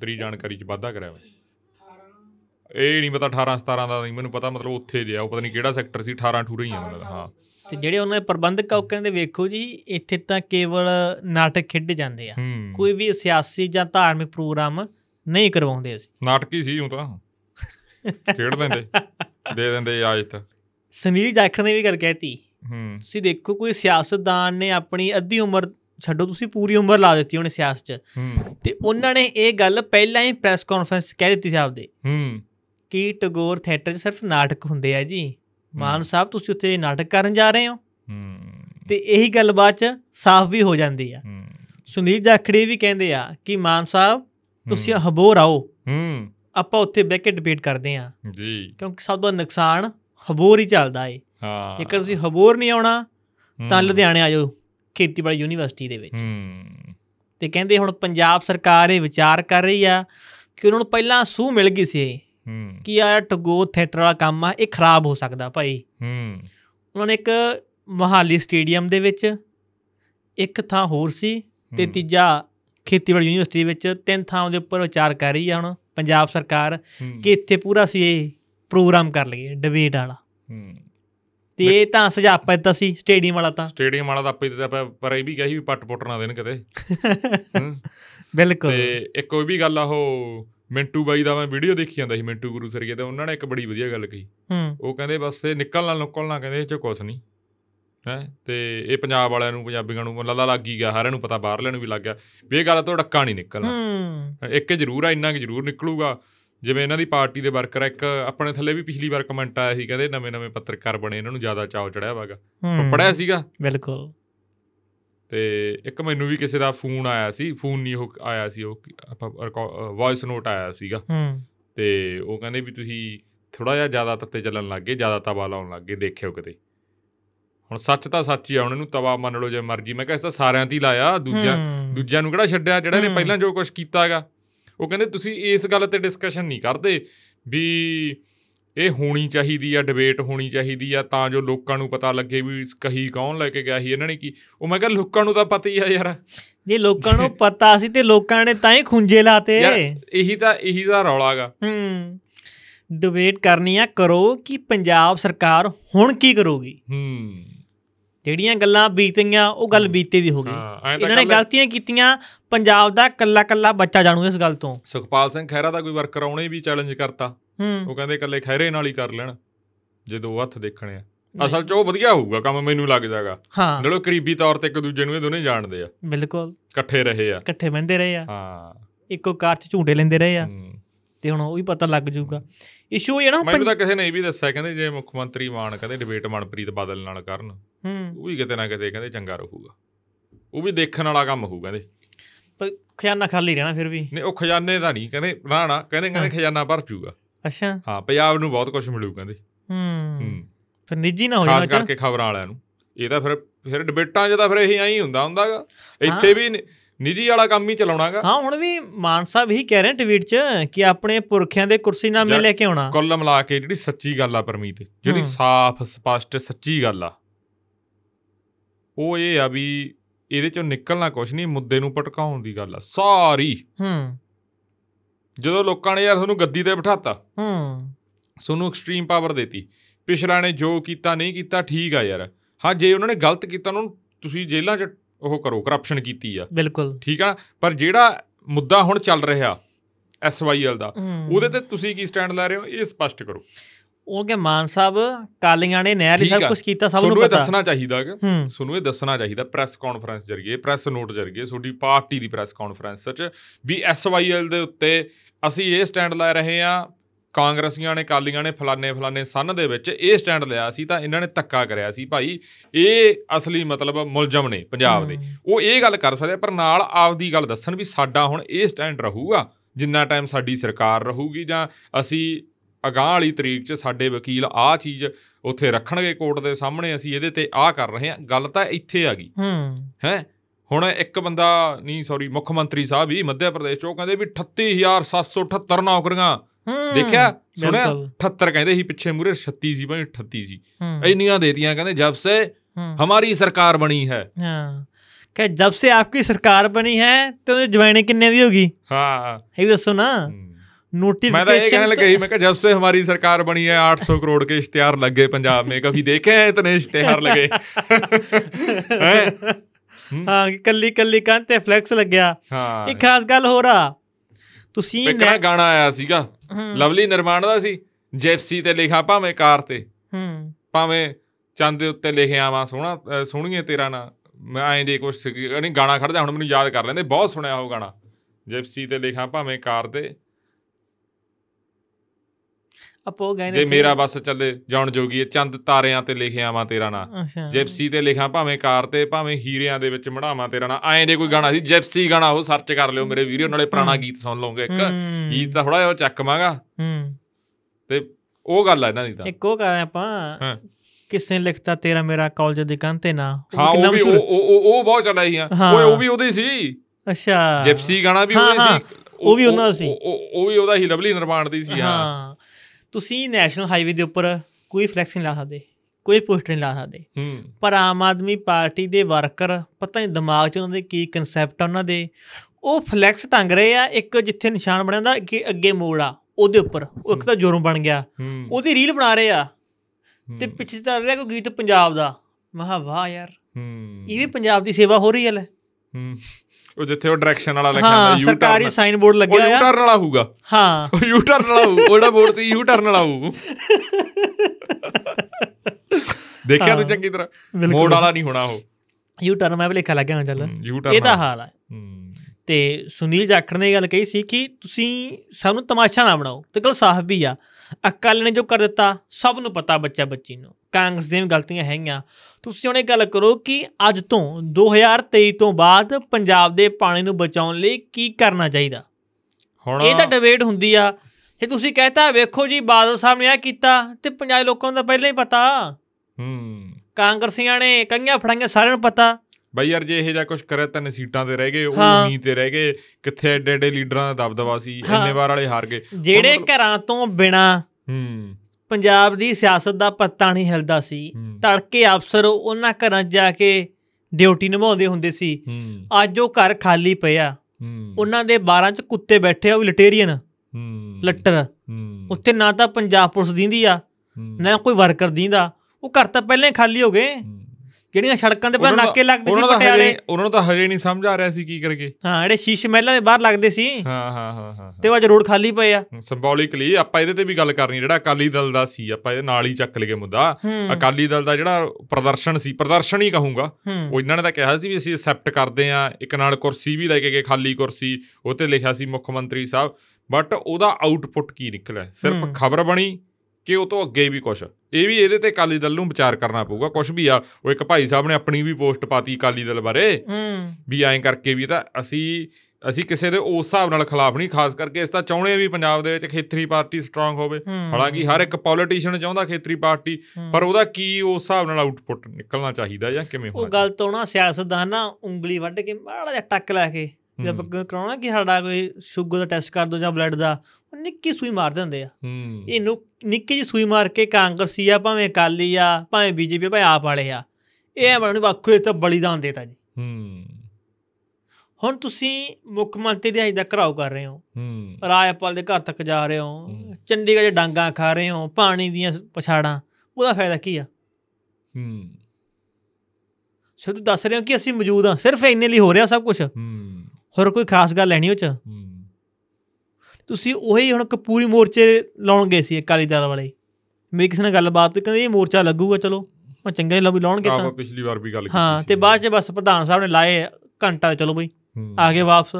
ਤਰੀ ਜਾਣਕਾਰੀ ਚ ਵਾਧਾ ਕਰਿਆ ਇਹ ਨਹੀਂ ਪਤਾ 18 17 ਦਾ ਨਹੀਂ ਮੈਨੂੰ ਪਤਾ ਮਤਲਬ ਉੱਥੇ ਜਿਆ ਉਹ ਪਤਾ ਨਹੀਂ ਕਿਹੜਾ ਸੈਕਟਰ ਸੀ 18 ਠੂਰੇ ਹੀ ਆ ਮਤਲਬ ਹਾਂ ਤੇ ਜਿਹੜੇ ਉਹਨਾਂ ਦੇ ਪ੍ਰਬੰਧਕ ਆ ਉਹ ਕਹਿੰਦੇ ਵੇਖੋ ਜੀ ਇੱਥੇ ਤਾਂ ਕੇਵਲ ਨਾਟਕ ਖੇਡ ਜਾਂਦੇ ਆ ਕੋਈ ਵੀ ਸਿਆਸੀ ਜਾਂ ਧਾਰਮਿਕ ਪ੍ਰੋਗਰਾਮ ਨਹੀਂ ਕਰਵਾਉਂਦੇ ਅਸੀਂ ਨਾਟਕੀ ਸੀ ਉਹ ਤਾਂ ਖੇਡ ਦਿੰਦੇ ਦੇ ਦਿੰਦੇ ਆਇਤ ਸੁਨੀਲ ਜਾਖੜ ਨੇ ਵੀ ਕਰ ਕਹਿਤੀ ਹੂੰ ਤੁਸੀਂ ਦੇਖੋ ਕੋਈ ਸਿਆਸਤਦਾਨ ਨੇ ਆਪਣੀ ਅੱਧੀ ਉਮਰ ਛੱਡੋ ਤੁਸੀਂ ਪੂਰੀ ਉਮਰ ਲਾ ਦਿੱਤੀ ਉਹਨੇ ਸਿਆਸਤ 'ਚ ਤੇ ਉਹਨਾਂ ਨੇ ਇਹ ਗੱਲ ਪਹਿਲਾਂ ਹੀ ਪ੍ਰੈਸ ਕਾਨਫਰੰਸ ਕਹਿ ਦਿੱਤੀ ਸੀ ਆਪਦੇ ਹੂੰ ਕੀ ਟਗੋਰ ਥੀਏਟਰ 'ਚ ਸਿਰਫ ਨਾਟਕ ਹੁੰਦੇ ਆ ਜੀ ਮਾਨ ਸਾਹਿਬ ਤੁਸੀਂ ਉੱਥੇ ਨਾਟਕ ਕਰਨ ਜਾ ਰਹੇ ਹੋ ਤੇ ਇਹੀ ਗੱਲ ਬਾਅਦ ਚ ਸਾਫ਼ ਵੀ ਹੋ ਜਾਂਦੀ ਆ ਸੁਨੀਲ ਜਾਖੜੀ ਵੀ ਕਹਿੰਦੇ ਆ ਕਿ ਮਾਨ ਸਾਹਿਬ ਤੁਸੀਂ ਹਬੋਰ ਆਓ ਆਪਾਂ ਉੱਥੇ ਬੈਕ ਕੇ ਡਿਬੇਟ ਕਰਦੇ ਆ ਜੀ ਕਿਉਂਕਿ ਸਭ ਦਾ ਨੁਕਸਾਨ ਹਬੋਰ ਹੀ ਚੱਲਦਾ ਏ ਹਾਂ ਜੇਕਰ ਤੁਸੀਂ ਹਬੋਰ ਨਹੀਂ ਆਉਣਾ ਤਾਂ ਲੁਧਿਆਣੇ ਆ ਜਾਓ ਖੇਤੀਬਾੜੀ ਯੂਨੀਵਰਸਿਟੀ ਦੇ ਵਿੱਚ ਤੇ ਕਹਿੰਦੇ ਹੁਣ ਪੰਜਾਬ ਸਰਕਾਰ ਇਹ ਵਿਚਾਰ ਕਰ ਰਹੀ ਆ ਕਿ ਉਹਨਾਂ ਨੂੰ ਪਹਿਲਾਂ ਸੂਹ ਮਿਲ ਗਈ ਸੀ ਕਿ ਆ ਟਗੋ ਥੀਏਟਰ ਵਾਲਾ ਕੰਮ ਆ ਇਹ ਖਰਾਬ ਹੋ ਸਕਦਾ ਭਾਈ ਹੂੰ ਉਹਨਾਂ ਨੇ ਇੱਕ ਮਹਾਲੀ ਸਟੇਡੀਅਮ ਦੇ ਵਿੱਚ ਇੱਕ ਥਾਂ ਹੋਰ ਸੀ ਤੇ ਤੀਜਾ ਖੇਤੀਬਾੜੀ ਯੂਨੀਵਰਸਿਟੀ ਵਿੱਚ ਤਿੰਨ ਥਾਂ ਦੇ ਉੱਪਰ ਵਿਚਾਰ ਕਰ ਰਹੀ ਆ ਹੁਣ ਪੰਜਾਬ ਸਰਕਾਰ ਕਿ ਇੱਥੇ ਪੂਰਾ ਸੀ ਇਹ ਪ੍ਰੋਗਰਾਮ ਕਰ ਲਈਏ ਡਿਬੇਟ ਵਾਲਾ ਹੂੰ ਤੇ ਇਹ ਤਾਂ ਸੁਝਾਪਾ ਦਿੱਤਾ ਸੀ ਸਟੇਡੀਅਮ ਵਾਲਾ ਤਾਂ ਸਟੇਡੀਅਮ ਵਾਲਾ ਤਾਂ ਆਪੇ ਦਿੱਤਾ ਪਰ ਇਹ ਵੀ ਕਹੀ ਵੀ ਪੱਟ ਪੁੱਟ ਨਾ ਦੇਣ ਕਦੇ ਬਿਲਕੁਲ ਤੇ ਇੱਕ ਕੋਈ ਵੀ ਗੱਲ ਆ ਉਹ ਮਿੰਟੂ ਬਾਈ ਦਾ ਮੈਂ ਵੀਡੀਓ ਦੇਖੀ ਜਾਂਦਾ ਸੀ ਮਿੰਟੂ ਗੁਰੂ ਸਰਗੇ ਤੇ ਉਹਨਾਂ ਨੇ ਇੱਕ ਬੜੀ ਵਧੀਆ ਗੱਲ ਕਹੀ ਉਹ ਕਹਿੰਦੇ ਬਸ ਇਹ ਨਿਕਲਣਾ ਨਿਕਲਣਾ ਕਹਿੰਦੇ ਇਹ ਚ ਕੁਝ ਨਹੀਂ ਹੈ ਤੇ ਇਹ ਪੰਜਾਬ ਵਾਲਿਆਂ ਨੂੰ ਪੰਜਾਬੀਆਂ ਨੂੰ ਲੱਲਾ ਲੱਗ ਗਿਆ ਸਾਰਿਆਂ ਨੂੰ ਪਤਾ ਬਾਹਰਲਿਆਂ ਨੂੰ ਵੀ ਲੱਗ ਗਿਆ ਵੀ ਇਹ ਗੱਲ ਤੋਂ ਡੱਕਾ ਨਹੀਂ ਨਿਕਲਣਾ ਇੱਕ ਜ਼ਰੂਰ ਆ ਇੰਨਾ ਕਿ ਜ਼ਰੂਰ ਨਿਕਲੂਗਾ ਜਿਵੇਂ ਇਹਨਾਂ ਦੀ ਪਾਰਟੀ ਦੇ ਵਰਕਰ ਇੱਕ ਆਪਣੇ ਥੱਲੇ ਵੀ ਪਿਛਲੀ ਵਾਰ ਕਮੈਂਟ ਆਇਆ ਸੀ ਕਹਿੰਦੇ ਨਵੇਂ ਨਵੇਂ ਪੱਤਰਕਾਰ ਬਣੇ ਇਹਨਾਂ ਨੂੰ ਜ਼ਿਆਦਾ ਚਾਅ ਚੜਿਆ ਵਾਗਾ ਪੜਿਆ ਸੀਗਾ ਬਿਲਕੁਲ ਤੇ ਇੱਕ ਮੈਨੂੰ ਵੀ ਕਿਸੇ ਦਾ ਫੋਨ ਆਇਆ ਸੀ ਫੋਨ ਨਹੀਂ ਉਹ ਆਇਆ ਸੀ ਉਹ ਵਾਇਸ ਨੋਟ ਆਇਆ ਸੀਗਾ ਹੂੰ ਤੇ ਉਹ ਕਹਿੰਦੇ ਵੀ ਤੁਸੀਂ ਥੋੜਾ ਜਿਹਾ ਜ਼ਿਆਦਾ ਤੱਤੇ ਚੱਲਣ ਲੱਗ ਗਏ ਜ਼ਿਆਦਾ ਤਵਾ ਲਾਉਣ ਲੱਗ ਗਏ ਦੇਖਿਓ ਕਿਤੇ ਹੁਣ ਸੱਚ ਤਾਂ ਸੱਚ ਹੀ ਆ ਉਹਨਾਂ ਨੂੰ ਤਵਾ ਮੰਨ ਲਓ ਜੇ ਮਰਜੀ ਮੈਂ ਕਹਿੰਦਾ ਸਾਰਿਆਂ ਤੇ ਲਾਇਆ ਦੂਜਿਆਂ ਦੂਜਿਆਂ ਨੂੰ ਕਿਹੜਾ ਛੱਡਿਆ ਜਿਹੜਾ ਨੇ ਪਹਿਲਾਂ ਜੋ ਕੁਝ ਕੀਤਾਗਾ ਉਹ ਕਹਿੰਦੇ ਤੁਸੀਂ ਇਸ ਗੱਲ ਤੇ ਡਿਸਕਸ਼ਨ ਨਹੀਂ ਕਰਦੇ ਵੀ ਇਹ ਹੋਣੀ ਚਾਹੀਦੀ ਆ ਡਿਬੇਟ ਹੋਣੀ ਚਾਹੀਦੀ ਆ ਤਾਂ ਜੋ ਲੋਕਾਂ ਨੂੰ ਪਤਾ ਲੱਗੇ ਵੀ ਕਹੀ ਕੌਣ ਲੈ ਕੇ ਗਿਆ ਸੀ ਇਹਨਾਂ ਨੇ ਕੀ ਉਹ ਮੈਂ ਕਿਹਾ ਲੋਕਾਂ ਨੂੰ ਤਾਂ ਪਤਾ ਹੀ ਆ ਯਾਰ ਜੇ ਲੋਕਾਂ ਨੂੰ ਪਤਾ ਸੀ ਤੇ ਲੋਕਾਂ ਨੇ ਤਾਂ ਹੀ ਖੁੰਝੇ ਲਾਤੇ ਇਹੀ ਤਾਂ ਇਹੀ ਦਾ ਰੌਲਾਗਾ ਹੂੰ ਡਿਬੇਟ ਕਰਨੀ ਆ ਕਰੋ ਕਿ ਪੰਜਾਬ ਸਰਕਾਰ ਹੁਣ ਕੀ ਕਰੋਗੀ ਹੂੰ ਜਿਹੜੀਆਂ ਗੱਲਾਂ ਬੀਤੀਆਂ ਉਹ ਗੱਲ ਬੀਤੇ ਦੀ ਹੋ ਗਈ ਇਹਨਾਂ ਨੇ ਗਲਤੀਆਂ ਕੀਤੀਆਂ ਪੰਜਾਬ ਦਾ ਕੱਲਾ ਕੱਲਾ ਬੱਚਾ ਜਾਣੂ ਇਸ ਗੱਲ ਤੋਂ ਸੁਖਪਾਲ ਸਿੰਘ ਖਹਿਰਾ ਦਾ ਕੋਈ ਵਰਕਰ ਆਉਣੇ ਵੀ ਚੈਲੰਜ ਕਰਤਾ ਉਹ ਕਹਿੰਦੇ ਇਕੱਲੇ ਖੈਰੇ ਨਾਲ ਹੀ ਕਰ ਲੈਣ ਜੇ ਦੋ ਹੱਥ ਦੇਖਣੇ ਆ ਅਸਲ 'ਚ ਉਹ ਵਧੀਆ ਹੋਊਗਾ ਕੰਮ ਮੈਨੂੰ ਲੱਗ ਜਾਗਾ ਨਾਲੋਂ ਕਰੀਬੀ ਤੌਰ ਤੇ ਇੱਕ ਦੂਜੇ ਨੂੰ ਇਹ ਦੋਨੇ ਜਾਣਦੇ ਆ ਬਿਲਕੁਲ ਇਕੱਠੇ ਰਹੇ ਆ ਇਕੱਠੇ ਬੰਦੇ ਰਹੇ ਆ ਹਾਂ ਇੱਕੋ ਕਾਰ 'ਚ ਝੂਟੇ ਲੈਂਦੇ ਰਹੇ ਆ ਤੇ ਹੁਣ ਉਹ ਵੀ ਪਤਾ ਲੱਗ ਜਾਊਗਾ ਇਸ਼ੂ ਇਹ ਨਾ ਮੈਨੂੰ ਤਾਂ ਕਿਸੇ ਨੇ ਇਹ ਵੀ ਦੱਸਿਆ ਕਹਿੰਦੇ ਜੇ ਮੁੱਖ ਮੰਤਰੀ ਮਾਨ ਕਹਿੰਦੇ ਡਿਬੇਟ ਮਨਪ੍ਰੀਤ ਬਾਦਲ ਨਾਲ ਕਰਨ ਹੂੰ ਉਹ ਵੀ ਕਿਤੇ ਨਾ ਕਿਤੇ ਕਹਿੰਦੇ ਚੰਗਾ ਰਹੂਗਾ ਉਹ ਵੀ ਦੇਖਣ ਵਾਲਾ ਕੰਮ ਹੋਊਗਾ ਕਹਿੰਦੇ ਪਰ ਖਜ਼ਾਨਾ ਖਾਲੀ ਰਹਿਣਾ ਫਿਰ ਵੀ ਨਹੀਂ ਉਹ ਖਜ਼ਾਨੇ ਦਾ ਨਹੀਂ ਕਹਿੰਦੇ ਰਾਣਾ ਕਹਿੰਦੇ ਕਹਿੰਦੇ ਖਜ਼ਾਨਾ ਭਰ ਜੂਗਾ ਅੱਛਾ ਹਾਂ ਪੰਜਾਬ ਨੂੰ ਬਹੁਤ ਕੁਝ ਮਿਲੂ ਕਹਿੰਦੇ ਹੂੰ ਫਿਰ ਨਿੱਜੀ ਨਾ ਹੋ ਜਾਣਾ ਚਾਹ ਕਰਕੇ ਖਬਰਾਂ ਵਾਲਿਆਂ ਨੂੰ ਇਹ ਤਾਂ ਫਿਰ ਫਿਰ ਡਿਬੇਟਾਂ 'ਚ ਤਾਂ ਫਿਰ ਇਹੀ ਐਂ ਹੁੰਦਾ ਹੁੰਦਾਗਾ ਇੱਥੇ ਵੀ ਨਿੱਜੀ ਵਾਲਾ ਕੰਮ ਹੀ ਚਲਾਉਣਾਗਾ ਹਾਂ ਹੁਣ ਵੀ ਮਾਨ ਸਾਹਿਬ ਹੀ ਕਹਿ ਰਹੇ ਟਵੀਟ 'ਚ ਕਿ ਆਪਣੇ ਪੁਰਖਿਆਂ ਦੇ ਕੁਰਸੀ ਮੇ ਲੈ ਕੇ ਆਉਣਾ ਕੁੱਲ ਮਿਲਾ ਕੇ ਜਿਹੜੀ ਸੱਚੀ ਗੱਲ ਆ ਪਰਮੀਤ ਜਿਹੜੀ ਸਾਫ਼ ਸਪਸ਼ਟ ਸੱਚੀ ਗੱਲ ਆ ਉਹ ਇਹ ਆ ਵੀ ਇਹਦੇ ਚੋਂ ਨਿਕਲਣਾ ਕੁਝ ਨਹੀਂ ਮੁੱਦੇ ਨੂੰ ਪਟਕਾਉਣ ਦੀ ਗੱਲ ਆ ਸਾਰੀ ਹੂੰ ਜਦੋਂ ਲੋਕਾਂ ਨੇ ਯਾਰ ਤੁਹਾਨੂੰ ਗੱਦੀ ਤੇ ਬਿਠਾਤਾ ਹੂੰ ਤੁਹਾਨੂੰ ਐਕਸਟ੍ਰੀਮ ਪਾਵਰ ਦਿੱਤੀ ਪਿਛਲਾ ਨੇ ਜੋ ਕੀਤਾ ਨਹੀਂ ਕੀਤਾ ਠੀਕ ਆ ਯਾਰ ਹਾਂ ਜੇ ਉਹਨਾਂ ਨੇ ਗਲਤ ਕੀਤਾ ਉਹਨਾਂ ਨੂੰ ਤੁਸੀਂ ਜੇਲ੍ਹਾਂ 'ਚ ਉਹ ਕਰੋ ਕਰਪਸ਼ਨ ਕੀਤੀ ਆ ਬਿਲਕੁਲ ਠੀਕ ਆ ਪਰ ਜਿਹੜਾ ਮੁੱਦਾ ਹੁਣ ਚੱਲ ਰਿਹਾ ਐਸਵਾਈਐਲ ਦਾ ਉਹਦੇ ਤੇ ਤੁਸੀਂ ਕੀ ਸਟੈਂਡ ਲੈ ਰਹੇ ਹੋ ਇਹ ਸਪਸ਼ਟ ਕਰੋ ਉਹ ਕਿ ਮਾਨ ਸਾਹਿਬ ਕਾਲੀਆਂ ਨੇ ਨਹਿਰ ਲਈ ਸਭ ਕੁਝ ਕੀਤਾ ਸਭ ਨੂੰ ਪਤਾ ਇਹ ਦੱਸਣਾ ਚਾਹੀਦਾ ਕਿ ਸਾਨੂੰ ਇਹ ਦੱਸਣਾ ਚਾਹੀਦਾ ਪ੍ਰੈਸ ਕਾਨਫਰੰਸ ਜਰੀਏ ਪ੍ਰੈਸ ਨੋਟ ਜਰੀਏ ਤੁਹਾਡੀ ਪਾਰਟੀ ਦੀ ਪ੍ਰੈਸ ਕਾਨਫਰੰਸ ਚ ਵੀ ਐਸਵਾਈਐਲ ਦੇ ਉੱਤੇ ਅਸੀਂ ਇਹ ਸਟੈਂਡ ਲੈ ਰਹੇ ਆ ਕਾਂਗਰਸੀਆਂ ਨੇ ਕਾਲੀਆਂ ਨੇ ਫਲਾਣੇ ਫਲਾਣੇ ਸੰਨ ਦੇ ਵਿੱਚ ਇਹ ਸਟੈਂਡ ਲਿਆ ਸੀ ਤਾਂ ਇਹਨਾਂ ਨੇ ਧੱਕਾ ਕਰਿਆ ਸੀ ਭਾਈ ਇਹ ਅਸਲੀ ਮਤਲਬ ਮੁਲਜ਼ਮ ਨੇ ਪੰਜਾਬ ਦੇ ਉਹ ਇਹ ਗੱਲ ਕਰ ਸਕਦੇ ਪਰ ਨਾਲ ਆਪਦੀ ਗੱਲ ਦੱਸਣ ਵੀ ਸਾਡਾ ਹੁਣ ਇਹ ਸਟੈਂਡ ਰਹੂਗਾ ਜਿੰਨਾ ਟਾਈਮ ਸਾਡੀ ਸਰਕਾਰ ਰਹੂਗੀ ਜਾਂ ਅਸੀਂ ਅਗਾਹ ਵਾਲੀ ਤਰੀਕ 'ਚ ਸਾਡੇ ਵਕੀਲ ਆ ਚੀਜ਼ ਉੱਥੇ ਰੱਖਣਗੇ ਕੋਰਟ ਦੇ ਸਾਹਮਣੇ ਅਸੀਂ ਇਹਦੇ ਤੇ ਆ ਕਰ ਰਹੇ ਹਾਂ ਗੱਲ ਤਾਂ ਇੱਥੇ ਆ ਗਈ ਹੈ ਹੁਣ ਇੱਕ ਬੰਦਾ ਨਹੀਂ ਸੌਰੀ ਮੁੱਖ ਮੰਤਰੀ ਸਾਹਿਬ ਹੀ ਮੱਧ ਪ੍ਰਦੇਸ਼ ਚੋਂ ਕਹਿੰਦੇ ਵੀ 38778 ਨੌਕਰੀਆਂ ਦੇਖਿਆ ਸੁਣਿਆ 78 ਕਹਿੰਦੇ ਸੀ ਪਿੱਛੇ ਮੂਰੇ 36 ਸੀ ਭਾਈ 38 ਸੀ ਇੰਨੀਆਂ ਦੇਤੀਆਂ ਕਹਿੰਦੇ ਜਬ ਸੇ ਹਮਾਰੀ ਸਰਕਾਰ ਬਣੀ ਹੈ ਹਾਂ ਕਿ ਜਬ ਸੇ ਆਪਕੀ ਸਰਕਾਰ ਬਣੀ ਹੈ ਤੇ ਉਹਨੇ ਜਵਾਈਣੇ ਕਿੰਨੇ ਦੀ ਹੋਗੀ ਹਾਂ ਇਹ ਦੱਸੋ ਨਾ ਨੋਟੀਫਿਕੇਸ਼ਨ ਮੈਂ तो ये कहने लगा ਮੈਂ कहा जब ਸੇ ਹਮਾਰੀ ਸਰਕਾਰ ਬਣੀ ਹੈ 800 ਕਰੋੜ ਕੇ ਇਸ਼ਤਿਹਾਰ ਲੱਗੇ ਪੰਜਾਬ ਮੇਂ ਕਾਫੀ ਦੇਖੇ ਇਤਨੇ ਇਸ਼ਤਿਹਾਰ ਲੱਗੇ इश्तेहार ਹਾਂ ਕੱਲੀ ਕੱਲੀ ਕੰਨ ਤੇ ਫਲੈਕਸ ਲੱਗਿਆ ਹਾਂ ਇੱਕ ਖਾਸ ਗੱਲ ਹੋ ਰਾ ਤੁਸੀਂ ਨੇ ਕਿਹੜਾ ਗਾਣਾ ਆਇਆ ਸੀਗਾ ਲਵਲੀ ਨਿਰਮਾਣ ਦਾ ਸੀ ਜੈਪਸੀ ਤੇ ਲਿਖਾ ਭਾਵੇਂ ਕਾਰ ਤੇ ਹੂੰ ਭਾਵੇਂ ਚੰਦ ਦੇ ਉੱਤੇ ਲਿਖਿਆ ਵਾ ਸੋਹਣਾ ਸੋਹਣੀਏ ਤੇਰਾ ਨਾਂ ਮੈਂ ਐਂ ਦੇ ਕੁਛ ਨਹੀਂ ਗਾਣਾ ਖੜਦਾ ਹੁਣ ਮੈਨੂੰ ਯਾਦ ਕਰ ਲੈਂਦੇ ਬਹੁਤ ਸੁਣਿਆ ਉਹ ਗਾਣਾ ਜੈਪਸੀ ਤੇ ਲਿਖਾ ਭਾਵੇਂ ਕਾਰ ਤੇ ਆਪੋ ਗਏ ਨੇ ਜੇ ਮੇਰਾ ਬਸ ਚੱਲੇ ਜਾਣ ਜੋਗੀ ਚੰਦ ਤਾਰਿਆਂ ਤੇ ਲਿਖਿਆ ਆਵਾਂ ਤੇਰਾ ਨਾਂ ਜਿਪਸੀ ਤੇ ਲਿਖਾਂ ਭਾਵੇਂ ਕਾਰ ਤੇ ਭਾਵੇਂ ਹੀਰਿਆਂ ਦੇ ਵਿੱਚ ਮੜਾਵਾਂ ਤੇਰਾ ਨਾਂ ਐਂ ਦੇ ਕੋਈ ਗਾਣਾ ਸੀ ਜਿਪਸੀ ਗਾਣਾ ਉਹ ਸਰਚ ਕਰ ਲਿਓ ਮੇਰੇ ਵੀਡੀਓ ਨਾਲੇ ਪੁਰਾਣਾ ਗੀਤ ਸੁਣ ਲਓਗੇ ਇੱਕ ਗੀਤ ਤਾਂ ਥੋੜਾ ਜਿਹਾ ਚੱਕ ਮਾਂਗਾ ਤੇ ਉਹ ਗੱਲ ਆ ਇਹਨਾਂ ਦੀ ਤਾਂ ਇੱਕ ਉਹ ਕਰਾਂ ਆਪਾਂ ਕਿਸੇ ਨੇ ਲਿਖਤਾ ਤੇਰਾ ਮੇਰਾ ਕਾਲਜ ਦੇ ਕੰਤੇ ਨਾ ਹਾਂ ਉਹ ਵੀ ਉਹ ਉਹ ਬਹੁਤ ਚੱਲਿਆ ਸੀ ਓਏ ਉਹ ਵੀ ਉਹਦੀ ਸੀ ਅੱਛਾ ਜਿਪਸੀ ਗਾਣਾ ਵੀ ਉਹਦੇ ਸੀ ਉਹ ਵੀ ਉਹਨਾਂ ਦਾ ਸੀ ਉਹ ਵੀ ਉਹਦਾ ਹੀ ਲਵਲੀ ਨਿਰਮਾਣ ਦੀ ਸੀ ਹਾਂ ਤੁਸੀਂ ਨੈਸ਼ਨਲ ਹਾਈਵੇ ਦੇ ਉੱਪਰ ਕੋਈ ਫਲੈਕਸ ਨਹੀਂ ਲਾ ਸਕਦੇ ਕੋਈ ਪੋਸਟਰ ਨਹੀਂ ਲਾ ਸਕਦੇ ਪਰ ਆਮ ਆਦਮੀ ਪਾਰਟੀ ਦੇ ਵਰਕਰ ਪਤਾ ਨਹੀਂ ਦਿਮਾਗ 'ਚ ਉਹਨਾਂ ਦੇ ਕੀ ਕਨਸੈਪਟ ਆ ਉਹਨਾਂ ਦੇ ਉਹ ਫਲੈਕਸ ਟੰਗ ਰਹੇ ਆ ਇੱਕ ਜਿੱਥੇ ਨਿਸ਼ਾਨ ਬਣਿਆ ਕਿ ਅੱਗੇ ਮੋੜ ਆ ਉਹਦੇ ਉੱਪਰ ਉਹ ਇੱਕ ਤਾਂ ਜੁਰਮ ਬਣ ਗਿਆ ਉਹਦੀ ਰੀਲ ਬਣਾ ਰਹੇ ਆ ਤੇ ਪਿੱਛੇ ਚੱਲ ਰਿਹਾ ਕੋਈ ਗੀਤ ਪੰਜਾਬ ਦਾ ਮਹਾ ਵਾਹ ਯਾਰ ਇਹ ਵੀ ਪੰਜਾਬ ਦੀ ਸੇਵਾ ਹੋ ਰਹੀ ਹੈ ਲੈ ਹੂੰ ਉਹ ਜਿੱਥੇ ਉਹ ਡਾਇਰੈਕਸ਼ਨ ਵਾਲਾ ਲਿਖਿਆ ਹੁੰਦਾ ਯੂ ਟਰਨ ਸਰਕਾਰੀ ਸਾਈਨ ਬੋਰਡ ਲੱਗਿਆ ਹੋਇਆ ਉਹ ਯੂ ਟਰਨ ਵਾਲਾ ਹੋਊਗਾ ਹਾਂ ਉਹ ਯੂ ਟਰਨ ਵਾਲਾ ਹੋਊ ਉਹਦਾ ਬੋਰਡ ਤੇ ਯੂ ਟਰਨ ਵਾਲਾ ਹੋਊ ਦੇਖਿਆ ਤੂੰ ਚੰਗੀ ਤਰ੍ਹਾਂ ਮੋੜ ਵਾਲਾ ਨਹੀਂ ਹੋਣਾ ਉਹ ਯੂ ਟਰਨ ਮੈਂ ਵੀ ਲਿਖਿਆ ਲੱਗਿਆ ਹੋਇਆ ਚੱਲ ਇਹਦਾ ਹਾਲ ਹੈ ਤੇ ਸੁਨੀਲ ਜਾਖੜ ਨੇ ਇਹ ਗੱਲ ਕਹੀ ਸੀ ਕਿ ਤੁਸੀਂ ਸਾਨੂੰ ਤਮਾਸ਼ਾ ਨਾ ਬਣਾਓ ਤੇ ਗੱਲ ਸਾਫ਼ ਵੀ ਆ ਅਕਲ ਨੇ ਜੋ ਕਰ ਦਿੱਤਾ ਸਭ ਨੂੰ ਪਤਾ ਬੱਚਾ ਬੱਚੀ ਨੂੰ ਕਾਂਗਰਸ ਦੀਆਂ ਗਲਤੀਆਂ ਹੈਗੀਆਂ ਤੁਸੀਂ ਹੁਣ ਇਹ ਗੱਲ ਕਰੋ ਕਿ ਅੱਜ ਤੋਂ 2023 ਤੋਂ ਬਾਅਦ ਪੰਜਾਬ ਦੇ ਪਾਣੀ ਨੂੰ ਬਚਾਉਣ ਲਈ ਕੀ ਕਰਨਾ ਚਾਹੀਦਾ ਹੁਣ ਇਹ ਤਾਂ ਡਿਬੇਟ ਹੁੰਦੀ ਆ ਜੇ ਤੁਸੀਂ ਕਹਤਾ ਵੇਖੋ ਜੀ ਬਾਦਲ ਸਾਹਿਬ ਨੇ ਆ ਕੀਤਾ ਤੇ ਪੰਜਾਬ ਲੋਕਾਂ ਨੂੰ ਤਾਂ ਪਹਿਲਾਂ ਹੀ ਪਤਾ ਹੂੰ ਕਾਂਗਰਸੀਆਂ ਨੇ ਕੰਗੀਆਂ ਫੜਾਈਆਂ ਸਾਰਿਆਂ ਨੂੰ ਪਤਾ ਬਈ ਯਾਰ ਜੇ ਇਹ ਜਾਂ ਕੁਝ ਕਰੇ ਤਾਂ ਸੀਟਾਂ ਤੇ ਰਹਿ ਗਏ ਉਹ ਨਹੀਂ ਤੇ ਰਹਿ ਗਏ ਕਿੱਥੇ ਐਡੇ ਐਡੇ ਲੀਡਰਾਂ ਦਾ ਦਬਦਬਾ ਸੀ ਇੰਨੇ ਵਾਰ ਵਾਲੇ ਹਾਰ ਗਏ ਜਿਹੜੇ ਘਰਾਂ ਤੋਂ ਬਿਨਾ ਹੂੰ ਪੰਜਾਬ ਦੀ ਸਿਆਸਤ ਦਾ ਪੱਤਾ ਨਹੀਂ ਹਿਲਦਾ ਸੀ ਤੜਕੇ ਅਫਸਰ ਉਹਨਾਂ ਘਰਾਂ ਜਾ ਕੇ ਡਿਊਟੀ ਨਿਭਾਉਂਦੇ ਹੁੰਦੇ ਸੀ ਅੱਜ ਉਹ ਘਰ ਖਾਲੀ ਪਿਆ ਉਹਨਾਂ ਦੇ 12 ਚ ਕੁੱਤੇ ਬੈਠੇ ਆ ਉਹ ਲਟੇਰੀਅਨ ਲੱਟਰ ਉੱਥੇ ਨਾ ਤਾਂ ਪੰਜਾਬ ਪੁਲਿਸ ਦੀਂਦੀ ਆ ਨਾ ਕੋਈ ਵਰਕਰ ਦੀਂਦਾ ਉਹ ਘਰ ਤਾਂ ਪਹਿਲਾਂ ਹੀ ਖਾਲੀ ਹੋ ਗਏ ਜਿਹੜੀਆਂ ਸੜਕਾਂ ਤੇ ਪਹਿਲਾਂ ਨਾਕੇ ਲੱਗਦੇ ਸੀ ਪਟਿਆਲੇ ਉਹਨਾਂ ਨੂੰ ਤਾਂ ਹਜੇ ਨਹੀਂ ਸਮਝ ਆ ਰਿਹਾ ਸੀ ਕੀ ਕਰਕੇ ਹਾਂ ਜਿਹੜੇ ਸ਼ੀਸ਼ ਮਹਿਲਾਂ ਦੇ ਬਾਹਰ ਲੱਗਦੇ ਸੀ ਹਾਂ ਹਾਂ ਹਾਂ ਹਾਂ ਤੇ ਅੱਜ ਰੋਡ ਖਾਲੀ ਪਏ ਆ ਸਿੰਬੋਲਿਕਲੀ ਆਪਾਂ ਇਹਦੇ ਤੇ ਵੀ ਗੱਲ ਕਰਨੀ ਜਿਹੜਾ ਅਕਾਲੀ ਦਲ ਦਾ ਸੀ ਆਪਾਂ ਇਹਦੇ ਨਾਲ ਹੀ ਚੱਕ ਲਈਏ ਮੁੱਦਾ ਅਕਾਲੀ ਦਲ ਦਾ ਜਿਹੜਾ ਪ੍ਰਦਰਸ਼ਨ ਸੀ ਪ੍ਰਦਰਸ਼ਨ ਹੀ ਕਹੂੰਗਾ ਉਹ ਇਹਨਾਂ ਨੇ ਤਾਂ ਕਿਹਾ ਸੀ ਵੀ ਅਸੀਂ ਐਕਸੈਪਟ ਕਰਦੇ ਆ ਇੱਕ ਨਾਲ ਕੁਰਸੀ ਵੀ ਲੈ ਕੇ ਗਏ ਖਾਲੀ ਕੁਰਸੀ ਉਹ ਤੇ ਲਿਖਿਆ ਸੀ ਮੁੱਖ ਮੰਤਰੀ ਸਾਹਿਬ ਬਟ ਉਹਦਾ ਆਊਟਪੁੱਟ ਕੀ ਨਿਕਲਿਆ ਸਿਰਫ ਖਬਰ ਬਣੀ ਕਿ ਉਹ ਤੋਂ ਅੱਗੇ ਵੀ ਕੁਝ ਇਹ ਵੀ ਇਹਦੇ ਤੇ ਅਕਾਲੀ ਦਲ ਨੂੰ ਵਿਚਾਰ ਕਰਨਾ ਪਊਗਾ ਕੁਝ ਵੀ ਆ ਉਹ ਇੱਕ ਭਾਈ ਸਾਹਿਬ ਨੇ ਆਪਣੀ ਵੀ ਪੋਸਟ ਪਾਤੀ ਅਕਾਲੀ ਦਲ ਬਾਰੇ ਹੂੰ ਵੀ ਐਂ ਕਰਕੇ ਵੀ ਤਾਂ ਅਸੀਂ ਅਸੀਂ ਕਿਸੇ ਦੇ ਉਸ ਹਿਸਾਬ ਨਾਲ ਖਿਲਾਫ ਨਹੀਂ ਖਾਸ ਕਰਕੇ ਇਸ ਤਾਂ ਚਾਹੁੰਦੇ ਵੀ ਪੰਜਾਬ ਦੇ ਵਿੱਚ ਖੇਤਰੀ ਪਾਰਟੀ ਸਟਰੋਂਗ ਹੋਵੇ ਹਾਲਾਂਕਿ ਹਰ ਇੱਕ ਪੋਲੀਟੀਸ਼ੀਅਨ ਚਾਹੁੰਦਾ ਖੇਤਰੀ ਪਾਰਟੀ ਪਰ ਉਹਦਾ ਕੀ ਉਸ ਹਿਸਾਬ ਨਾਲ ਆਊਟਪੁੱਟ ਨਿਕਲਣਾ ਚਾਹੀਦਾ ਜਾਂ ਕਿਵੇਂ ਹੋਣਾ ਉਹ ਗੱਲ ਤੋਂ ਨਾ ਸਿਆਸਤਦਾਨ ਨਾ ਉਂਗਲੀ ਵੱਢ ਕੇ ਮਾੜਾ ਜਿਹਾ ਟੱਕ ਲੈ ਕੇ ਜੇ ਕਰਾਉਣਾ ਕਿ ਸਾਡਾ ਕੋਈ ਸ਼ੂਗਰ ਦਾ ਟੈਸਟ ਕਰ ਦੋ ਜਾਂ ਬਲੱਡ ਦਾ ਨਿੱਕੀ ਸੂਈ ਮਾਰ ਦਿੰਦੇ ਆ ਇਹਨੂੰ ਨਿੱਕੀ ਜੀ ਸੂਈ ਮਾਰ ਕੇ ਕਾਂਗਰਸੀ ਆ ਭਾਵੇਂ ਅਕਾਲੀ ਆ ਭਾਵੇਂ ਬੀਜੇਪੀ ਭਾਵੇਂ ਆਪ ਵਾਲੇ ਆ ਇਹ ਐ ਬਣਨ ਇਹ ਤਾਂ ਬਲੀਦਾਨ ਦੇਤਾ ਜੀ ਹੂੰ ਹੁਣ ਤੁਸੀਂ ਮੁੱਖ ਮੰਤਰੀ ਦੇ ਦਾ ਘਰਾਓ ਕਰ ਰਹੇ ਹੋ ਹੂੰ ਰਾਜਪਾਲ ਦੇ ਘਰ ਤੱਕ ਜਾ ਰਹੇ ਹੋ ਚੰਡੀਗੜ੍ਹ ਦੇ ਡਾਂਗਾ ਖਾ ਰਹੇ ਹੋ ਪਾਣੀ ਦੀਆਂ ਪਛਾੜਾਂ ਉਹਦਾ ਫਾਇਦਾ ਕੀ ਆ ਹੂੰ ਸਿਰਫ ਦੱਸ ਰਹੇ ਹੋ ਕਿ ਅਸੀਂ ਮੌਜੂਦ ਆ ਸਿਰਫ ਇੰਨੇ ਲਈ ਹੋ ਰਿਹਾ ਸਭ ਕੁਝ ਹੂੰ ਹੋਰ ਕੋਈ ਖਾਸ ਗੱਲ ਲੈਣੀ ਉਹ ਚ ਹੂੰ ਤੁਸੀਂ ਉਹੀ ਹੁਣ ਕਪੂਰੀ ਮੋਰਚੇ ਲਾਉਣ ਗਏ ਸੀ ਅਕਾਲੀ ਦਲ ਵਾਲੇ ਮੇਰੇ ਕਿਸੇ ਨਾਲ ਗੱਲਬਾਤ ਤੇ ਕਹਿੰਦੇ ਇਹ ਮੋਰਚਾ ਲੱਗੂਗਾ ਚਲੋ ਮੈਂ ਚੰਗਾ ਹੀ ਵੀ ਲਾਉਣਗੇ ਤਾਂ ਆਪਾਂ ਪਿਛਲੀ ਵਾਰ ਵੀ ਗੱਲ ਕੀਤੀ ਹਾਂ ਤੇ ਬਾਅਦ 'ਚ ਬਸ ਪ੍ਰਧਾਨ ਸਾਹਿਬ ਨੇ ਲਾਏ ਘੰਟਾ ਚਲੋ ਬਈ ਆ ਗਏ ਵਾਪਸ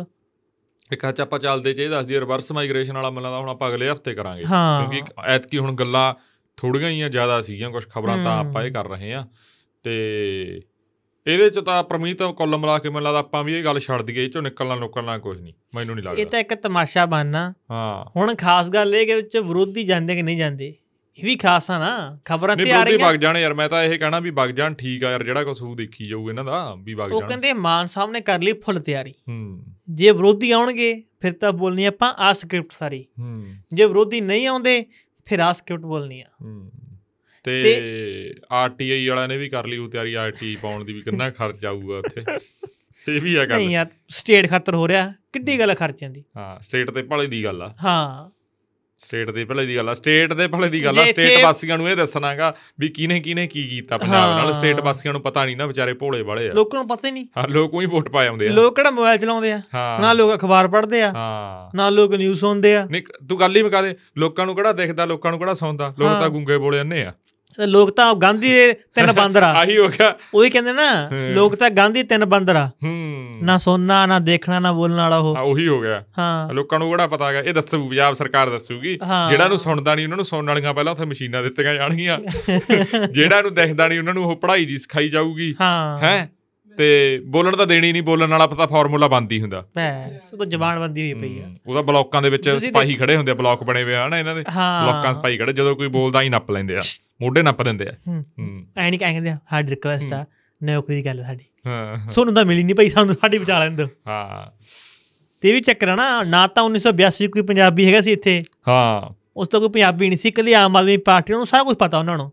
ਇੱਕ ਹੱਥ ਆਪਾਂ ਚੱਲਦੇ ਚਾਹੀਏ ਦੱਸ ਦਈਏ ਰਿਵਰਸ ਮਾਈਗ੍ਰੇਸ਼ਨ ਵਾਲਾ ਮਿਲਾਂ ਦਾ ਹੁਣ ਆਪਾਂ ਅਗਲੇ ਹਫਤੇ ਕਰਾਂਗੇ ਕਿਉਂਕਿ ਐਤਕੀ ਹੁਣ ਗੱਲਾਂ ਥੋੜੀਆਂ ਹੀ ਆ ਜ਼ਿਆਦਾ ਸੀਗੀਆਂ ਕੁਝ ਖਬਰਾਂ ਤਾਂ ਆਪਾਂ ਇਹ ਕਰ ਰਹੇ ਆ ਤੇ ਇਹਦੇ ਚ ਤਾਂ ਪਰਮੀਤ ਕੋਲ ਮਿਲਾ ਕੇ ਮੈਨੂੰ ਲੱਗਦਾ ਆਪਾਂ ਵੀ ਇਹ ਗੱਲ ਛੱਡ ਦਈਏ ਇਹ ਚੋਂ ਨਿਕਲਣਾ ਨੁਕਲਣਾ ਕੁਝ ਨਹੀਂ ਮੈਨੂੰ ਨਹੀਂ ਲੱਗਦਾ ਇਹ ਤਾਂ ਇੱਕ ਤਮਾਸ਼ਾ ਬਣਨਾ ਹਾਂ ਹੁਣ ਖਾਸ ਗੱਲ ਇਹ ਕਿ ਵਿੱਚ ਵਿਰੋਧੀ ਜਾਂਦੇ ਕਿ ਨਹੀਂ ਜਾਂਦੇ ਇਹ ਵੀ ਖਾਸ ਆ ਨਾ ਖਬਰਾਂ ਤੇ ਆ ਰਹੀਆਂ ਨਹੀਂ ਵਗ ਜਾਣ ਯਾਰ ਮੈਂ ਤਾਂ ਇਹ ਕਹਿਣਾ ਵੀ ਵਗ ਜਾਣ ਠੀਕ ਆ ਯਾਰ ਜਿਹੜਾ ਕੁਝ ਹੂ ਦੇਖੀ ਜਾਊ ਇਹਨਾਂ ਦਾ ਵੀ ਵਗ ਜਾਣ ਉਹ ਕਹਿੰਦੇ ਮਾਨ ਸਾਹਿਬ ਨੇ ਕਰ ਲਈ ਫੁੱਲ ਤਿਆਰੀ ਹੂੰ ਜੇ ਵਿਰੋਧੀ ਆਉਣਗੇ ਫਿਰ ਤਾਂ ਬੋਲਣੀ ਆਪਾਂ ਆ ਸਕ੍ਰਿਪਟ ਸਾਰੀ ਹੂੰ ਜੇ ਵਿਰੋਧੀ ਨਹੀਂ ਆਉਂਦੇ ਫਿਰ ਆ ਸਕ੍ਰਿਪਟ ਬੋਲਣੀ ਆ ਹੂੰ ਤੇ ਆਰਟੀਆਈ ਵਾਲਿਆਂ ਨੇ ਵੀ ਕਰ ਲਈ ਉਹ ਤਿਆਰੀ ਆਰਟੀ ਪਾਉਣ ਦੀ ਵੀ ਕਿੰਨਾ ਖਰਚ ਆਊਗਾ ਉੱਥੇ ਇਹ ਵੀ ਆ ਗੱਲ ਨਹੀਂ ਯਾਰ ਸਟੇਟ ਖਾਤਰ ਹੋ ਰਿਹਾ ਕਿੱਡੀ ਗੱਲ ਖਰਚਿਆਂ ਦੀ ਹਾਂ ਸਟੇਟ ਤੇ ਭਲੇ ਦੀ ਗੱਲ ਆ ਹਾਂ ਸਟੇਟ ਦੇ ਭਲੇ ਦੀ ਗੱਲ ਆ ਸਟੇਟ ਦੇ ਭਲੇ ਦੀ ਗੱਲ ਆ ਸਟੇਟ ਵਾਸੀਆਂ ਨੂੰ ਇਹ ਦੱਸਣਾਗਾ ਵੀ ਕਿਹਨੇ ਕਿਨੇ ਕੀ ਕੀਤਾ ਪੰਜਾਬ ਨਾਲ ਸਟੇਟ ਵਾਸੀਆਂ ਨੂੰ ਪਤਾ ਨਹੀਂ ਨਾ ਵਿਚਾਰੇ ਭੋਲੇ ਵਾਲੇ ਆ ਲੋਕਾਂ ਨੂੰ ਪਤਾ ਹੀ ਨਹੀਂ ਹਾਂ ਲੋਕ ਉਹੀ ਵੋਟ ਪਾਏ ਆਉਂਦੇ ਆ ਲੋਕ ਕਿਹੜਾ ਮੋਬਾਈਲ ਚਲਾਉਂਦੇ ਆ ਨਾ ਲੋਕ ਅਖਬਾਰ ਪੜ੍ਹਦੇ ਆ ਨਾ ਲੋਕ ਨਿਊਜ਼ ਸੁਣਦੇ ਆ ਨਹੀਂ ਤੂੰ ਗੱਲ ਹੀ ਮਕਾ ਦੇ ਲੋਕਾਂ ਨੂੰ ਕਿਹੜਾ ਦੇਖਦਾ ਲੋਕਾਂ ਨੂੰ ਕਿਹੜਾ ਸੁਣਦਾ ਲੋਕ ਤਾਂ ਗੁੰਗੇ ਬੋਲੇ ਅੰਨੇ ਆ ਤੇ ਲੋਕ ਤਾਂ ਗਾਂਧੀ ਦੇ ਤਿੰਨ ਬੰਦਰ ਆ ਆਹੀ ਹੋ ਗਿਆ ਉਹੀ ਕਹਿੰਦੇ ਨਾ ਲੋਕ ਤਾਂ ਗਾਂਧੀ ਤਿੰਨ ਬੰਦਰ ਆ ਹੂੰ ਨਾ ਸੋਨਾ ਨਾ ਦੇਖਣਾ ਨਾ ਬੋਲਣ ਵਾਲਾ ਉਹ ਹਾਂ ਉਹੀ ਹੋ ਗਿਆ ਹਾਂ ਲੋਕਾਂ ਨੂੰ ਕਿਹੜਾ ਪਤਾ ਹੈਗਾ ਇਹ ਦੱਸੂ ਪੰਜਾਬ ਸਰਕਾਰ ਦੱਸੂਗੀ ਜਿਹੜਾ ਨੂੰ ਸੁਣਦਾ ਨਹੀਂ ਉਹਨਾਂ ਨੂੰ ਸੁਣਨ ਵਾਲੀਆਂ ਪਹਿਲਾਂ ਉੱਥੇ ਮਸ਼ੀਨਾਂ ਦਿੱਤੀਆਂ ਜਾਣਗੀਆਂ ਜਿਹੜਾ ਨੂੰ ਦੇਖਦਾ ਨਹੀਂ ਉਹਨਾਂ ਨੂੰ ਉਹ ਪੜ੍ਹਾਈ ਜੀ ਸਿਖਾਈ ਜਾਊਗੀ ਹਾਂ ਹੈ ਤੇ ਬੋਲਣ ਤਾਂ ਦੇਣੀ ਨਹੀਂ ਬੋਲਣ ਵਾਲਾ ਪਤਾ ਫਾਰਮੂਲਾ ਬੰਦੀ ਹੁੰਦਾ ਬਸ ਉਹ ਤਾਂ ਜ਼ਬਾਨ ਬੰਦੀ ਹੋਈ ਪਈ ਆ ਉਹਦਾ ਬਲੌਕਾਂ ਦੇ ਵਿੱਚ ਸਪਾਈ ਖੜੇ ਹੁੰਦੇ ਆ ਬਲੌਕ ਬਣੇ ਹੋਏ ਆ ਨਾ ਇਹਨਾਂ ਦੇ ਬਲੌਕਾਂ ਸਪਾਈ ਖੜੇ ਜਦੋਂ ਕੋਈ ਬੋਲਦਾ ਹੀ ਨੱਪ ਲੈਂਦੇ ਆ ਮੋਢੇ ਨੱਪ ਦਿੰਦੇ ਆ ਹੂੰ ਐਂ ਨਹੀਂ ਕਹਿੰਦੇ ਆ ਹਾਰਡ ਰਿਕੁਐਸਟ ਆ ਨੌਕਰੀ ਦੀ ਗੱਲ ਸਾਡੀ ਹਾਂ ਸੋਨੂੰ ਤਾਂ ਮਿਲੀ ਨਹੀਂ ਭਾਈ ਸਾਨੂੰ ਸਾਡੀ ਵਿਚਾਰ ਲੈਣ ਦੋ ਹਾਂ ਤੇ ਵੀ ਚੱਕਰ ਆ ਨਾ ਨਾ ਤਾਂ 1982 ਕੋਈ ਪੰਜਾਬੀ ਹੈਗਾ ਸੀ ਇੱਥੇ ਹਾਂ ਉਸ ਤੋਂ ਕੋਈ ਪੰਜਾਬੀ ਨਹੀਂ ਸੀ ਇਕੱਲੀ ਆਮ ਆਦਮੀ ਪਾਰਟੀ ਨੂੰ ਸਾਰਾ ਕੁਝ ਪਤਾ ਉਹਨਾਂ ਨੂੰ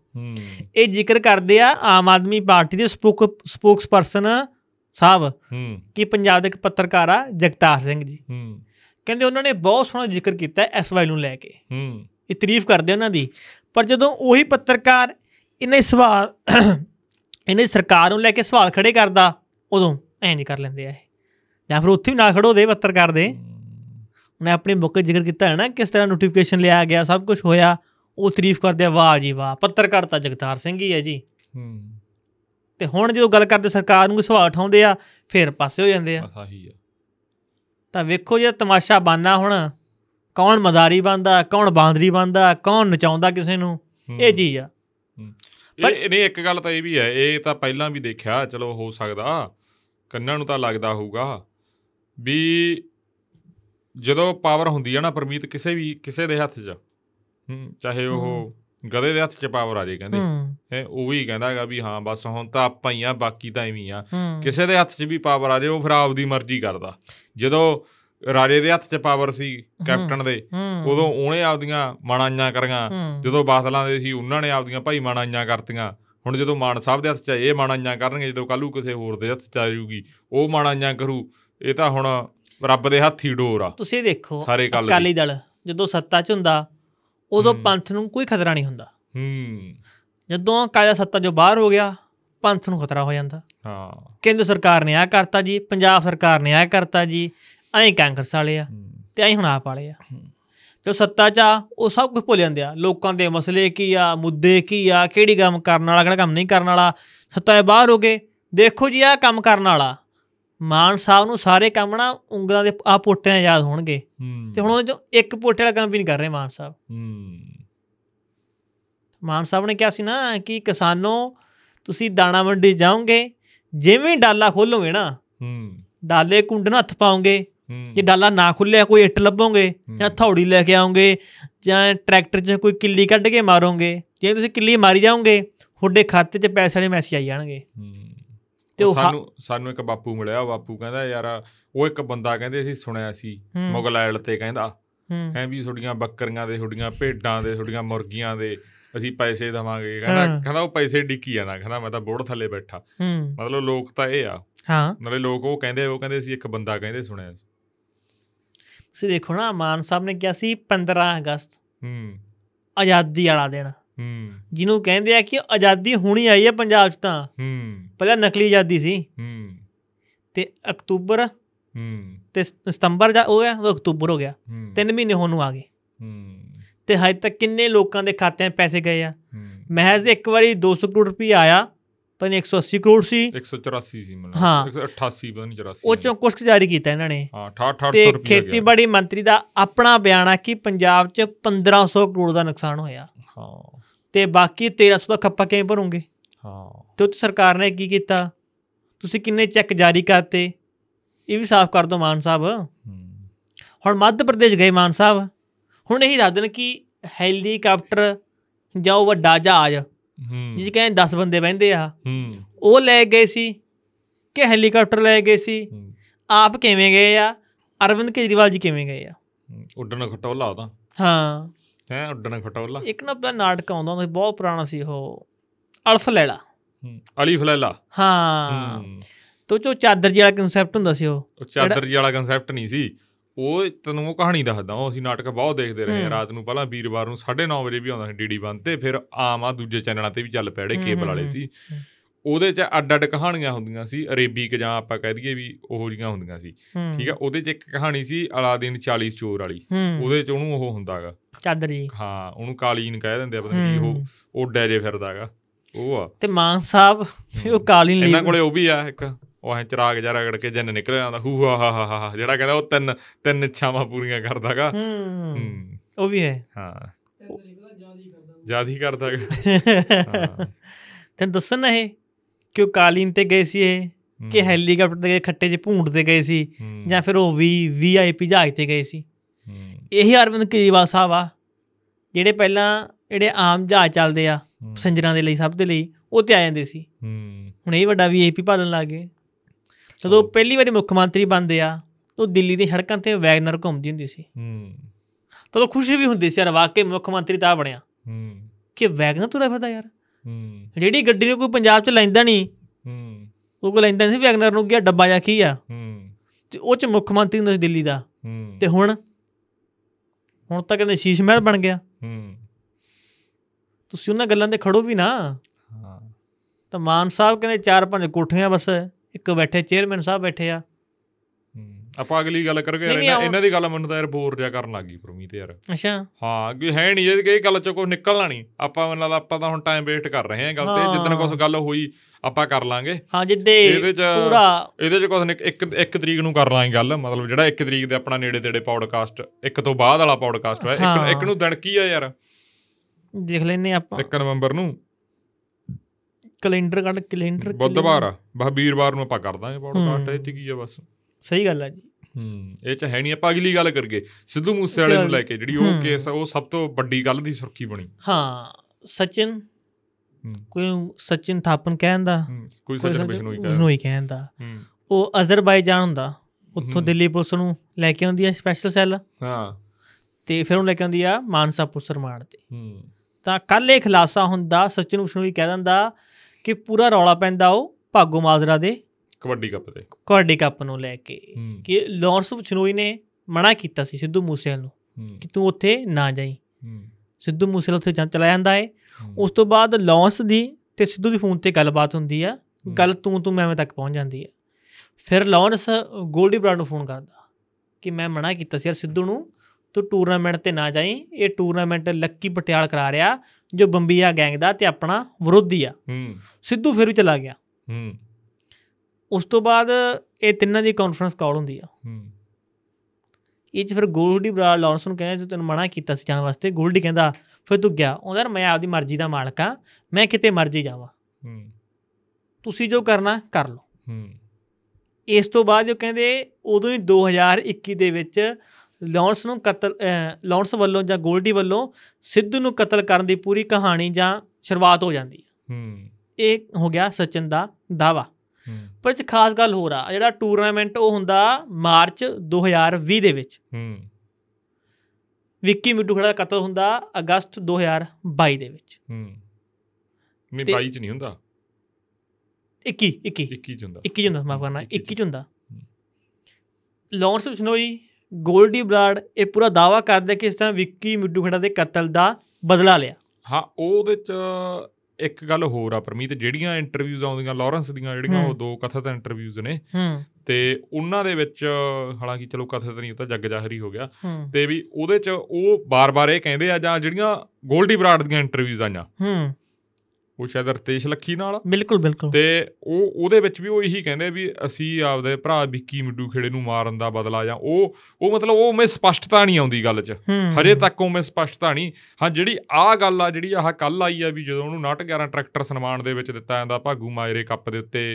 ਇਹ ਜ਼ਿਕਰ ਕਰਦੇ ਆ ਆਮ ਆਦਮੀ ਪਾਰਟੀ ਦੇ ਸਪੋਕਸ ਪਰਸਨ ਸਾਹਿਬ ਕਿ ਪੰਜਾਬ ਦੇ ਇੱਕ ਪੱਤਰਕਾਰ ਆ ਜਗਤਾਰ ਸਿੰਘ ਜੀ ਕਹਿੰਦੇ ਉਹਨਾਂ ਨੇ ਬਹੁਤ ਸੋਹਣਾ ਜ਼ਿਕਰ ਕੀਤਾ ਐਸ ਵਾਈ ਨੂੰ ਲੈ ਕੇ ਇਹ ਤਾਰੀਫ ਕਰਦੇ ਉਹਨਾਂ ਦੀ ਪਰ ਜਦੋਂ ਉਹੀ ਪੱਤਰਕਾਰ ਇਹਨੇ ਸਵਾਲ ਇਹਨੇ ਸਰਕਾਰ ਨੂੰ ਲੈ ਕੇ ਸਵਾਲ ਖੜੇ ਕਰਦਾ ਉਦੋਂ ਐਂ ਨਹੀਂ ਕਰ ਲੈਂਦੇ ਆ ਜਾਂ ਫਿਰ ਉੱਥੇ ਵੀ ਨਾ ਖੜੋ ਦੇ ਪੱਤਰਕਾਰ ਦੇ ਮੈਂ ਆਪਣੇ ਮੁੱਖ ਜ਼ਿਕਰ ਕੀਤਾ ਹੈ ਨਾ ਕਿਸ ਤਰ੍ਹਾਂ ਨੋਟੀਫਿਕੇਸ਼ਨ ਲਿਆ ਗਿਆ ਸਭ ਕੁਝ ਹੋਇਆ ਉਹ ਤਾਰੀਫ ਕਰਦੇ ਆ ਵਾਹ ਜੀ ਵਾਹ ਪੱਤਰਕਾਰ ਤਾਂ ਜਗਤਾਰ ਸਿੰਘ ਹੀ ਹੈ ਜੀ ਹੂੰ ਤੇ ਹੁਣ ਜਦੋਂ ਗੱਲ ਕਰਦੇ ਸਰਕਾਰ ਨੂੰ ਸਵਾਲ ਉਠਾਉਂਦੇ ਆ ਫੇਰ ਪਾਸੇ ਹੋ ਜਾਂਦੇ ਆ ਆਹੀ ਆ ਤਾਂ ਵੇਖੋ ਜੇ ਤਮਾਸ਼ਾ ਬਾਨਾ ਹੁਣ ਕੌਣ ਮਦਾਰੀ ਬੰਦਾ ਕੌਣ ਬਾਂਦਰੀ ਬੰਦਾ ਕੌਣ ਨਚਾਉਂਦਾ ਕਿਸੇ ਨੂੰ ਇਹ ਚੀਜ਼ ਆ ਪਰ ਨਹੀਂ ਇੱਕ ਗੱਲ ਤਾਂ ਇਹ ਵੀ ਹੈ ਇਹ ਤਾਂ ਪਹਿਲਾਂ ਵੀ ਦੇਖਿਆ ਚਲੋ ਹੋ ਸਕਦਾ ਕੰਨਾਂ ਨੂੰ ਤਾਂ ਲੱਗਦਾ ਹੋਊਗਾ ਵੀ ਜਦੋਂ ਪਾਵਰ ਹੁੰਦੀ ਹੈ ਨਾ ਪਰਮੀਤ ਕਿਸੇ ਵੀ ਕਿਸੇ ਦੇ ਹੱਥ 'ਚ ਹੂੰ ਚਾਹੇ ਉਹ ਗਦੇ ਦੇ ਹੱਥ 'ਚ ਪਾਵਰ ਆ ਜੇ ਕਹਿੰਦੇ ਹੈ ਉਹ ਵੀ ਕਹਿੰਦਾਗਾ ਵੀ ਹਾਂ ਬਸ ਹੁਣ ਤਾਂ ਆਪਾਂ ਹੀ ਆ ਬਾਕੀ ਤਾਂ ਐਵੇਂ ਆ ਕਿਸੇ ਦੇ ਹੱਥ 'ਚ ਵੀ ਪਾਵਰ ਆ ਜੇ ਉਹ ਫਿਰ ਆਪਦੀ ਮਰਜ਼ੀ ਕਰਦਾ ਜਦੋਂ ਰਾਜੇ ਦੇ ਹੱਥ 'ਚ ਪਾਵਰ ਸੀ ਕੈਪਟਨ ਦੇ ਉਦੋਂ ਉਹਨੇ ਆਪਦੀਆਂ ਮਾਣਾਈਆਂ ਕਰੀਆਂ ਜਦੋਂ ਬਾਦਲਾਂ ਦੇ ਸੀ ਉਹਨਾਂ ਨੇ ਆਪਦੀਆਂ ਭਾਈ ਮਾਣਾਈਆਂ ਕਰਤੀਆਂ ਹੁਣ ਜਦੋਂ ਮਾਨ ਸਾਹਿਬ ਦੇ ਹੱਥ 'ਚ ਇਹ ਮਾਣਾਈਆਂ ਕਰਨਗੇ ਜਦੋਂ ਕੱਲੂ ਕਿਸੇ ਹੋਰ ਦੇ ਹੱਥ 'ਚ ਆ ਜੂਗੀ ਉਹ ਮਾਣਾਈਆਂ ਕਰੂ ਇਹ ਤਾਂ ਹੁਣ ਰੱਬ ਦੇ ਹੱਥੀ ਡੋਰ ਆ ਤੁਸੀਂ ਦੇਖੋ ਅਕਾਲੀ ਦਲ ਜਦੋਂ ਸੱਤਾ 'ਚ ਹੁੰਦਾ ਉਦੋਂ ਪੰਥ ਨੂੰ ਕੋਈ ਖਤਰਾ ਨਹੀਂ ਹੁੰਦਾ ਹੂੰ ਜਦੋਂ ਕਾਇਦਾ ਸੱਤਾ ਜੋ ਬਾਹਰ ਹੋ ਗਿਆ ਪੰਥ ਨੂੰ ਖਤਰਾ ਹੋ ਜਾਂਦਾ ਹਾਂ ਕੇਂਦਰ ਸਰਕਾਰ ਨੇ ਆ ਕਰਤਾ ਜੀ ਪੰਜਾਬ ਸਰਕਾਰ ਨੇ ਆ ਕਰਤਾ ਜੀ ਐਂ ਕਾਂਗਰਸ ਵਾਲੇ ਆ ਤੇ ਐਂ ਹੁਣ ਆਪ ਵਾਲੇ ਆ ਜੋ ਸੱਤਾ 'ਚ ਆ ਉਹ ਸਭ ਕੁਝ ਭੁੱਲ ਜਾਂਦੇ ਆ ਲੋਕਾਂ ਦੇ ਮਸਲੇ ਕੀ ਆ ਮੁੱਦੇ ਕੀ ਆ ਕਿਹੜੀ ਕੰਮ ਕਰਨ ਵਾਲਾ ਕਿਹੜਾ ਕੰਮ ਨਹੀਂ ਕਰਨ ਵਾਲਾ ਸੱਤਾ ਦੇ ਬਾਹਰ ਹੋ ਗਏ ਦੇਖੋ ਜੀ ਆ ਕੰਮ ਕਰਨ ਵਾਲਾ ਮਾਨ ਸਾਹਿਬ ਨੂੰ ਸਾਰੇ ਕੰਮ ਨਾ ਉਂਗਲਾਂ ਦੇ ਆ ਪੋਟਿਆਂ ਯਾਦ ਹੋਣਗੇ ਤੇ ਹੁਣ ਉਹ ਚੋਂ ਇੱਕ ਪੋਟੇ ਵਾਲਾ ਕੰਮ ਵੀ ਨਹੀਂ ਕਰ ਰਹੇ ਮਾਨ ਸਾਹਿਬ ਮਾਨ ਸਾਹਿਬ ਨੇ ਕਿਹਾ ਸੀ ਨਾ ਕਿ ਕਿਸਾਨੋ ਤੁਸੀਂ ਦਾਣਾ ਮੰਡੀ ਜਾਓਗੇ ਜਿਵੇਂ ਡਾਲਾ ਖੋਲੋਗੇ ਨਾ ਡਾਲੇ ਕੁੰਡ ਨਾਲ ਹੱਥ ਪਾਓਗੇ ਜੇ ਡਾਲਾ ਨਾ ਖੁੱਲਿਆ ਕੋਈ ਇੱਟ ਲੱਭੋਗੇ ਜਾਂ ਥੌੜੀ ਲੈ ਕੇ ਆਓਗੇ ਜਾਂ ਟਰੈਕਟਰ 'ਚ ਕੋਈ ਕਿੱਲੀ ਕੱਢ ਕੇ ਮਾਰੋਗੇ ਜੇ ਤੁਸੀਂ ਕਿੱਲੀ ਮਾਰੀ ਜਾਓਗੇ ਤੁਹਾਡੇ ਖਾਤੇ 'ਚ ਪੈਸੇ ਵਾਲੇ ਮੈਸੇਜ ਆਈ ਜਾਣਗੇ ਤੇ ਸਾਨੂੰ ਸਾਨੂੰ ਇੱਕ ਬਾਪੂ ਮਿਲਿਆ ਬਾਪੂ ਕਹਿੰਦਾ ਯਾਰ ਉਹ ਇੱਕ ਬੰਦਾ ਕਹਿੰਦੇ ਅਸੀਂ ਸੁਣਿਆ ਸੀ ਮੁਗਲਾਇਲ ਤੇ ਕਹਿੰਦਾ ਐ ਵੀ ਤੁਹਾਡੀਆਂ ਬੱਕਰੀਆਂ ਦੇ ਤੁਹਾਡੀਆਂ ਭੇਡਾਂ ਦੇ ਤੁਹਾਡੀਆਂ ਮੁਰਗੀਆਂ ਦੇ ਅਸੀਂ ਪੈਸੇ ਦਵਾਂਗੇ ਕਹਿੰਦਾ ਕਹਿੰਦਾ ਉਹ ਪੈਸੇ ਡਿੱਕੀ ਜਾਣਾ ਕਹਿੰਦਾ ਮੈਂ ਤਾਂ ਬੋੜ ਥੱਲੇ ਬੈਠਾ ਮਤਲਬ ਲੋਕ ਤਾਂ ਇਹ ਆ ਹਾਂ ਨਾਲੇ ਲੋਕ ਉਹ ਕਹਿੰਦੇ ਉਹ ਕਹਿੰਦੇ ਅਸੀਂ ਇੱਕ ਬੰਦਾ ਕਹਿੰਦੇ ਸੁਣਿਆ ਸੀ ਤੁਸੀਂ ਦੇਖੋ ਨਾ ਮਾਨ ਸਾਹਿਬ ਨੇ ਕਿਹਾ ਸੀ 15 ਅਗਸਤ ਹੂੰ ਆਜ਼ਾਦੀ ਵਾਲਾ ਦਿਨ ਹੂੰ ਜਿਹਨੂੰ ਕਹਿੰਦੇ ਆ ਕਿ ਆਜ਼ਾਦੀ ਹੁਣੀ ਆਈ ਹੈ ਪੰਜਾਬ 'ਚ ਤਾਂ ਹੂੰ ਪਹਿਲਾਂ ਨਕਲੀ ਆਜ਼ਾਦੀ ਸੀ ਹੂੰ ਤੇ ਅਕਤੂਬਰ ਹੂੰ ਤੇ ਸਤੰਬਰ ਜਾ ਹੋ ਗਿਆ ਉਹ ਅਕਤੂਬਰ ਹੋ ਗਿਆ ਤਿੰਨ ਮਹੀਨੇ ਹੋਣ ਨੂੰ ਆ ਗਏ ਹੂੰ ਤੇ ਹਜੇ ਤੱਕ ਕਿੰਨੇ ਲੋਕਾਂ ਦੇ ਖਾਤਿਆਂ 'ਚ ਪੈਸੇ ਗਏ ਆ ਮਹਿਜ਼ ਇੱਕ ਵਾਰੀ 200 ਕਰੋੜ ਰੁਪਏ ਆਇਆ ਪਰ 180 ਕਰੋੜ ਸੀ 184 ਸੀ ਮਨ 188 ਪਤਾ 84 ਉਹ ਚੋਂ ਕੁਝ ਜਾਰੀ ਕੀਤਾ ਇਹਨਾਂ ਨੇ ਹਾਂ 6800 ਰੁਪਏ ਤੇ ਖੇਤੀਬਾੜੀ ਮੰਤਰੀ ਦਾ ਆਪਣਾ ਬਿਆਨ ਆ ਕਿ ਪੰਜਾਬ 'ਚ 1500 ਕਰੋੜ ਦਾ ਨੁਕਸਾਨ ਹੋਇਆ ਹਾਂ ਤੇ ਬਾਕੀ 1300 ਦਾ ਖੱਪਾ ਕਿਵੇਂ ਭਰੋਗੇ ਹਾਂ ਤੇ ਉਹ ਸਰਕਾਰ ਨੇ ਕੀ ਕੀਤਾ ਤੁਸੀਂ ਕਿੰਨੇ ਚੈੱਕ ਜਾਰੀ ਕਰਤੇ ਇਹ ਵੀ ਸਾਫ਼ ਕਰ ਦੋ ਮਾਨ ਸਾਹਿਬ ਹੁਣ ਮੱਧ ਪ੍ਰਦੇਸ਼ ਗਏ ਮਾਨ ਸਾਹਿਬ ਹੁਣ ਇਹੀ ਦੱਸ ਦੇਣ ਕਿ ਹੈਲੀਕਾਪਟਰ ਜਾਂ ਉਹ ਵੱਡਾ ਜਹਾਜ਼ ਜਿਸ ਕਹਿੰਦੇ 10 ਬੰਦੇ ਬੈੰਦੇ ਆ ਹੂੰ ਉਹ ਲੈ ਗਏ ਸੀ ਕਿ ਹੈਲੀਕਾਪਟਰ ਲੈ ਗਏ ਸੀ ਆਪ ਕਿਵੇਂ ਗਏ ਆ ਅਰਵਿੰਦ ਕੇਜਰੀਵਾਲ ਜੀ ਕਿਵੇਂ ਗਏ ਆ ਉੱਡਣ ਖਟੋਲਾ ਉਹਦਾ ਹਾਂ ਹੈ ਉੱਡਣ ਖਟੋਲਾ ਇੱਕ ਨਾ ਆਪਣਾ ਨਾਟਕ ਆਉਂਦਾ ਹੁੰਦਾ ਸੀ ਬਹੁਤ ਪੁਰਾਣਾ ਸੀ ਉਹ ਅਲਫ ਲੈਲਾ ਅਲੀ ਲੈਲਾ ਹਾਂ ਤੋ ਜੋ ਚਾਦਰ ਜੀ ਵਾਲਾ ਕਨਸੈਪਟ ਹੁੰਦਾ ਸੀ ਉਹ ਚਾਦਰ ਜੀ ਵਾਲਾ ਕਨਸੈਪਟ ਨਹੀਂ ਸੀ ਉਹ ਤੈਨੂੰ ਉਹ ਕਹਾਣੀ ਦੱਸਦਾ ਉਹ ਅਸੀਂ ਨਾਟਕ ਬਹੁਤ ਦੇਖਦੇ ਰਹੇ ਰਾਤ ਨੂੰ ਪਹਿਲਾਂ ਵੀਰਵਾਰ ਨੂੰ 9:30 ਵਜੇ ਵੀ ਆਉਂਦਾ ਸੀ ਡੀਡੀ ਬੰਦ ਤੇ ਫਿਰ ਆਮ ਆ ਦੂਜੇ ਚੈਨਲਾਂ ਤੇ ਵੀ ਚੱਲ ਪੈੜੇ ਕੇਬਲ ਵਾਲੇ ਸੀ ਉਹਦੇ 'ਚ ਅੱਡ-ਅੱਡ ਕਹਾਣੀਆਂ ਹੁੰਦੀਆਂ ਸੀ ਕ ਜਾਂ ਆਪਾਂ ਕਹਿ ਦਈਏ ਵੀ ਉਹੋ ਜੀਆਂ ਹੁੰਦੀਆਂ ਸੀ ਠੀਕ ਆ ਉਹਦੇ 'ਚ ਇੱਕ ਕਹਾਣੀ ਸੀ ਅਲਾਦੀਨ 40 ਚੋਰ ਵਾਲੀ ਉਹਦੇ 'ਚ ਉਹਨੂੰ ਉਹ ਹੁੰਦਾਗਾ ਚਾਦਰੀ ਹਾਂ ਉਹਨੂੰ ਕਾਲੀਨ ਕਹਿ ਦਿੰਦੇ ਆ ਪਤਾ ਨਹੀਂ ਉਹ ਉਹ ਡੈਜੇ ਫਿਰਦਾਗਾ ਉਹ ਆ ਤੇ ਮਾਨ ਸਾਹਿਬ ਉਹ ਕਾਲੀਨ ਲਈ ਇਹਨਾਂ ਕੋਲੇ ਉਹ ਵੀ ਆ ਇੱਕ ਉਹ ਐ ਚਰਾਗ ਜਾ ਰਗੜ ਕੇ ਜਨ ਨਿਕਲ ਜਾਂਦਾ ਹੂ ਹਾ ਹਾ ਹਾ ਜਿਹੜਾ ਕਹਿੰਦਾ ਉਹ ਤਿੰਨ ਤਿੰਨ ਇੱਛਾਵਾਂ ਪੂਰੀਆਂ ਕਰਦਾਗਾ ਹੂੰ ਉਹ ਵੀ ਹੈ ਹਾਂ ਜਿਆਦਾ ਹੀ ਕਰਦਾ ਜਿਆਦਾ ਹੀ ਕਰਦਾਗਾ ਹਾਂ ਤੈਨੂੰ ਦੱਸਣਾ ਹੈ ਕਿ ਉਹ ਕਾਲੀਨ ਤੇ ਗਏ ਸੀ ਇਹ ਕਿ ਹੈਲੀਕਾਪਟਰ ਦੇ ਖੱਟੇ 'ਚ ਭੂਂਟ ਤੇ ਗਏ ਸੀ ਜਾਂ ਫਿਰ ਉਹ ਵੀ ਵੀਆਈਪੀ ਜਹਾਜ਼ ਤੇ ਗਏ ਸੀ ਇਹੀ ਅਰਵਿੰਦ ਕੇਜਰੀਵਾਲ ਸਾਹਿਬ ਆ ਜਿਹੜੇ ਪਹਿਲਾਂ ਜਿਹੜੇ ਆਮ ਜਹਾਜ਼ ਚੱਲਦੇ ਆ ਪੈਸੰਜਰਾਂ ਦੇ ਲਈ ਸਭ ਦੇ ਲਈ ਉਹ ਤੇ ਆ ਜਾਂਦੇ ਸੀ ਹੁਣ ਇਹ ਵੱਡਾ ਵੀਆਈਪੀ ਭਾਲਣ ਲੱਗੇ ਜਦੋਂ ਪਹਿਲੀ ਵਾਰੀ ਮੁੱਖ ਮੰਤਰੀ ਬਣਦੇ ਆ ਉਹ ਦਿੱਲੀ ਦੀਆਂ ਸੜਕਾਂ ਤੇ ਵੈਗਨਰ ਘੁੰਮਦੀ ਹੁੰਦੀ ਸੀ ਤਦੋਂ ਖੁਸ਼ੀ ਵੀ ਹੁੰਦੀ ਸੀ ਯਾਰ ਵਾਕਈ ਮੁੱਖ ਮੰਤਰੀ ਤਾਂ ਬਣਿਆ ਕਿ ਵੈਗਨਰ ਤੁਰੇ ਫਿਰਦਾ ਯਾਰ ਹੂੰ ਜਿਹੜੀ ਗੱਡੀ ਨੂੰ ਕੋਈ ਪੰਜਾਬ 'ਚ ਲੈਂਦਾ ਨਹੀਂ ਹੂੰ ਉਹ ਕੋ ਲੈਂਦਾ ਸੀ ਵੈਗਨਰ ਨੂੰ ਗਿਆ ਡੱਬਾ ਜਾਂ ਕੀ ਆ ਹੂੰ ਤੇ ਉਹ 'ਚ ਮੁੱਖ ਮੰਤਰੀ ਹੁੰਦਾ ਸੀ ਦਿੱਲੀ ਦਾ ਹੂੰ ਤੇ ਹੁਣ ਹੁਣ ਤਾਂ ਕਹਿੰਦੇ ਸ਼ੀਸ਼ ਮਹਿਲ ਬਣ ਗਿਆ ਹੂੰ ਤੁਸੀਂ ਉਹਨਾਂ ਗੱਲਾਂ ਤੇ ਖੜੋ ਵੀ ਨਾ ਹਾਂ ਤਾਂ ਮਾਨ ਸਾਹਿਬ ਕਹਿੰਦੇ ਚਾਰ ਪੰਜ ਕੋਠੀਆਂ ਬਸ ਇੱਕ ਬੈਠੇ ਚੇਅਰਮੈਨ ਸਾਹਿਬ ਬੈਠੇ ਆ ਆਪਾਂ ਅਗਲੀ ਗੱਲ ਕਰਕੇ ਯਾਰ ਇਹਨਾਂ ਦੀ ਗੱਲ ਮੈਨੂੰ ਤਾਂ ਯਾਰ ਬੋਰ ਜਿਆ ਕਰਨ ਲੱਗੀ ਪ੍ਰਮੀਤ ਯਾਰ ਅੱਛਾ ਹਾਂ ਕਿ ਹੈ ਨਹੀਂ ਜੇ ਇਹ ਗੱਲ ਚ ਕੋਈ ਨਿਕਲਣਾ ਨਹੀਂ ਆਪਾਂ ਮੈਨੂੰ ਲੱਗਦਾ ਆਪਾਂ ਤਾਂ ਹੁਣ ਟਾਈਮ ਵੇਸਟ ਕਰ ਰਹੇ ਹਾਂ ਗੱਲ ਤੇ ਜਿੱਦਣ ਕੁਝ ਗੱਲ ਹੋਈ ਆਪਾਂ ਕਰ ਲਾਂਗੇ ਹਾਂ ਜਿੱਦੇ ਇਹਦੇ ਚ ਪੂਰਾ ਇਹਦੇ ਚ ਕੁਝ ਇੱਕ ਇੱਕ ਤਰੀਕ ਨੂੰ ਕਰ ਲਾਂਗੇ ਗੱਲ ਮਤਲਬ ਜਿਹੜਾ ਇੱਕ ਤਰੀਕ ਦੇ ਆਪਣਾ ਨੇੜੇ ਤੇੜੇ ਪੌਡਕਾਸਟ ਇੱਕ ਤੋਂ ਬਾਅਦ ਵਾਲਾ ਪੌਡਕਾਸਟ ਹੈ ਇੱਕ ਇੱਕ ਨੂੰ ਦਿਨ ਕੀ ਆ ਯਾਰ ਦੇਖ ਲੈਨੇ ਆਪਾਂ 1 ਨਵੰਬਰ ਨੂੰ ਕੈਲੰਡਰ ਕੱਢ ਕੈਲੰਡਰ ਬੁੱਧਵਾਰ ਆ ਵੀਰਵਾਰ ਨੂੰ ਆਪਾਂ ਕਰ ਦਾਂਗੇ ਪੌਡਕਾਸਟ ਇਹ ਚ ਕੀ ਆ ਬਸ ਸਹੀ ਗੱਲ ਆ ਜੀ ਹੂੰ ਇਹ ਚ ਹੈ ਨਹੀਂ ਆਪਾਂ ਅਗਲੀ ਗੱਲ ਕਰਗੇ ਸਿੱਧੂ ਮੂਸੇ ਵਾਲੇ ਨੂੰ ਲੈ ਕੇ ਜਿਹੜੀ ਉਹ ਕੇਸ ਉਹ ਸਭ ਤੋਂ ਵੱਡੀ ਗੱਲ ਦੀ ਸੁਰਖੀ ਬਣੀ ਹਾਂ ਸਚਿਨ ਕੋਈ ਸਚਿਨ ਥਾਪਨ ਕਹਿੰਦਾ ਕੋਈ ਸਚਿਨ ਬਿਸ਼ਨੋਈ ਕਹਿੰਦਾ ਬਿਸ਼ਨੋਈ ਕਹਿੰਦਾ ਉਹ ਅਜ਼ਰਬਾਈਜਾਨ ਹੁੰਦਾ ਉੱਥੋਂ ਦਿੱਲੀ ਪੁਲਿਸ ਨੂੰ ਲੈ ਕੇ ਆਉਂਦੀ ਆ ਸਪੈਸ਼ਲ ਸੈੱਲ ਹਾਂ ਤੇ ਫਿਰ ਉਹ ਲੈ ਕੇ ਆਉਂਦੀ ਆ ਮਾਨਸਾ ਪੁਸਰ ਮਾਰ ਤੇ ਹੂੰ ਤਾਂ ਕੱਲ ਇਹ ਖਲਾਸਾ ਹੁੰਦਾ ਸਚਿਨ ਬਿਸ਼ਨੋਈ ਕਹਿ ਦਿੰਦਾ ਕਿ ਪੂਰਾ ਰੌਲਾ ਪੈਂਦਾ ਉਹ ਭਾਗੋ ਮਾਜ਼ਰਾ ਦੇ ਕਬੱਡੀ ਕੱਪ ਤੇ ਕਬੱਡੀ ਕੱਪ ਨੂੰ ਲੈ ਕੇ ਕਿ ਲਾਰੈਂਸ ਬਚਨੋਈ ਨੇ ਮਨਾ ਕੀਤਾ ਸੀ ਸਿੱਧੂ ਮੂਸੇਵਾਲ ਨੂੰ ਕਿ ਤੂੰ ਉੱਥੇ ਨਾ ਜਾਈ ਸਿੱਧੂ ਮੂਸੇਵਾਲ ਉੱਥੇ ਚਲਾ ਜਾਂਦਾ ਏ ਉਸ ਤੋਂ ਬਾਅਦ ਲਾਰੈਂਸ ਦੀ ਤੇ ਸਿੱਧੂ ਦੀ ਫੋਨ ਤੇ ਗੱਲਬਾਤ ਹੁੰਦੀ ਆ ਗੱਲ ਤੂੰ ਤੂੰ ਮੈਂ ਤੱਕ ਪਹੁੰਚ ਜਾਂਦੀ ਆ ਫਿਰ ਲਾਰੈਂਸ ਗੋਲਡੀ ਬ੍ਰਾਂਡ ਨੂੰ ਫੋਨ ਕਰਦਾ ਕਿ ਮੈਂ ਮਨਾ ਕੀਤਾ ਸੀ ਯਾਰ ਸਿੱਧੂ ਨੂੰ ਤੂੰ ਟੂਰਨਾਮੈਂਟ ਤੇ ਨਾ ਜਾਈ ਇਹ ਟੂਰਨਾਮੈਂਟ ਲੱਕੀ ਪਟਿਆਲ ਕਰਾ ਰਿਹਾ ਜੋ ਬੰਬੀਆ ਗੈਂਗ ਦਾ ਤੇ ਆਪਣਾ ਵਿਰੋਧੀ ਆ ਹੂੰ ਸਿੱਧੂ ਫਿਰ ਵੀ ਚਲਾ ਗਿਆ ਹੂੰ ਉਸ ਤੋਂ ਬਾਅਦ ਇਹ ਤਿੰਨਾਂ ਦੀ ਕਾਨਫਰੰਸ ਕਾਲ ਹੁੰਦੀ ਆ ਹੂੰ ਇਹ ਚ ਫਿਰ ਗੋਲਡੀ ਬਰਾ ਲਾਰੈਂਸ ਨੂੰ ਕਹਿੰਦਾ ਜੇ ਤੈਨੂੰ ਮਨਾ ਕੀਤਾ ਸੀ ਜਾਣ ਵਾਸਤੇ ਗੋਲਡੀ ਕਹਿੰਦਾ ਫਿਰ ਤੂੰ ਗਿਆ ਉਹਦਾ ਮੈਂ ਆਪਦੀ ਮਰਜ਼ੀ ਦਾ ਮਾਲਕ ਆ ਮੈਂ ਕਿਤੇ ਮਰਜ਼ੀ ਜਾਵਾਂ ਹੂੰ ਤੁਸੀਂ ਜੋ ਕਰਨਾ ਕਰ ਲਓ ਹੂੰ ਇਸ ਤੋਂ ਬਾਅਦ ਜੋ ਕਹਿੰਦੇ ਉਦੋਂ ਹੀ 2021 ਦੇ ਵਿੱਚ ਲਾਰੈਂਸ ਨੂੰ ਕਤਲ ਲਾਰੈਂਸ ਵੱਲੋਂ ਜਾਂ ਗੋਲਡੀ ਵੱਲੋਂ ਸਿੱਧੂ ਨੂੰ ਕਤਲ ਕਰਨ ਦੀ ਪੂਰੀ ਕਹਾਣੀ ਜਾਂ ਸ਼ੁਰੂਆਤ ਹੋ ਜਾਂਦੀ ਹੈ ਹੂੰ ਇਹ ਹੋ ਗਿਆ ਸਚਿੰਦਾ ਦਾ ਦਾਵਾ ਪਰ ਇੱਕ ਖਾਸ ਗੱਲ ਹੋਰ ਆ ਜਿਹੜਾ ਟੂਰਨਾਮੈਂਟ ਉਹ ਹੁੰਦਾ ਮਾਰਚ 2020 ਦੇ ਵਿੱਚ ਹੂੰ ਵਿੱਕੀ ਮਿੱਟੂ ਖੜਾ ਦਾ ਕਤਲ ਹੁੰਦਾ ਅਗਸਤ 2022 ਦੇ ਵਿੱਚ ਹੂੰ ਨਹੀਂ 22 ਚ ਨਹੀਂ ਹੁੰਦਾ 21 21 21 ਚ ਹੁੰਦਾ 21 ਚ ਹੁੰਦਾ ਮਾਫ ਕਰਨਾ 21 ਚ ਹੁੰਦਾ ਲਾਰੈਂਸ ਬਿਸ਼ਨੋਈ ਗੋਲਡੀ ਬਰਾਡ ਇਹ ਪੂਰਾ ਦਾਵਾ ਕਰਦੇ ਕਿ ਇਸ ਤਰ੍ਹਾਂ ਵਿੱਕੀ ਮਿੱਟੂ ਖੜਾ ਦੇ ਕਤਲ ਦਾ ਬਦਲਾ ਲਿਆ ਹਾਂ ਉਹਦੇ ਚ ਇੱਕ ਗੱਲ ਹੋਰ ਆ ਪਰਮੀਤ ਜਿਹੜੀਆਂ ਇੰਟਰਵਿਊਜ਼ ਆਉਂਦੀਆਂ ਲਾਰੈਂਸ ਦੀਆਂ ਜਿਹੜੀਆਂ ਉਹ ਦੋ ਕਥਤ ਇੰਟਰਵਿਊਜ਼ ਨੇ ਤੇ ਉਹਨਾਂ ਦੇ ਵਿੱਚ ਹਾਲਾਂਕਿ ਚਲੋ ਕਥਤ ਨਹੀਂ ਤਾਂ ਜੱਗ ਜ਼ਾਹਰੀ ਹੋ ਗਿਆ ਤੇ ਵੀ ਉਹਦੇ ਚ ਉਹ ਬਾਰ-ਬਾਰ ਇਹ ਕਹਿੰਦੇ ਆ ਜਾਂ ਜਿਹੜੀਆਂ ਗੋਲਡੀ ਬਰਾਡ ਦੀਆਂ ਇੰਟਰਵਿਊਜ਼ ਆਈਆਂ ਉਹ ਸ਼ਾਇਦ ਰਤੇਸ਼ ਲੱਖੀ ਨਾਲ ਬਿਲਕੁਲ ਬਿਲਕੁਲ ਤੇ ਉਹ ਉਹਦੇ ਵਿੱਚ ਵੀ ਉਹ ਇਹੀ ਕਹਿੰਦੇ ਵੀ ਅਸੀਂ ਆਪਦੇ ਭਰਾ ਵਿੱਕੀ ਮਿੱਡੂ ਖੇੜੇ ਨੂੰ ਮਾਰਨ ਦਾ ਬਦਲਾ ਜਾਂ ਉਹ ਉਹ ਮਤਲਬ ਉਹ ਮੈਂ ਸਪਸ਼ਟਤਾ ਨਹੀਂ ਆਉਂਦੀ ਗੱਲ 'ਚ ਹਜੇ ਤੱਕ ਉਹ ਮੈਂ ਸਪਸ਼ਟਤਾ ਨਹੀਂ ਹਾਂ ਜਿਹੜੀ ਆਹ ਗੱਲ ਆ ਜਿਹੜੀ ਆਹ ਕੱਲ ਆਈ ਆ ਵੀ ਜਦੋਂ ਉਹਨੂੰ 911 ਟਰੈਕਟਰ ਸਨਮਾਨ ਦੇ ਵਿੱਚ ਦਿੱਤਾ ਜਾਂਦਾ ਭਾਗੂ ਮਾਇਰੇ ਕੱਪ ਦੇ ਉੱਤੇ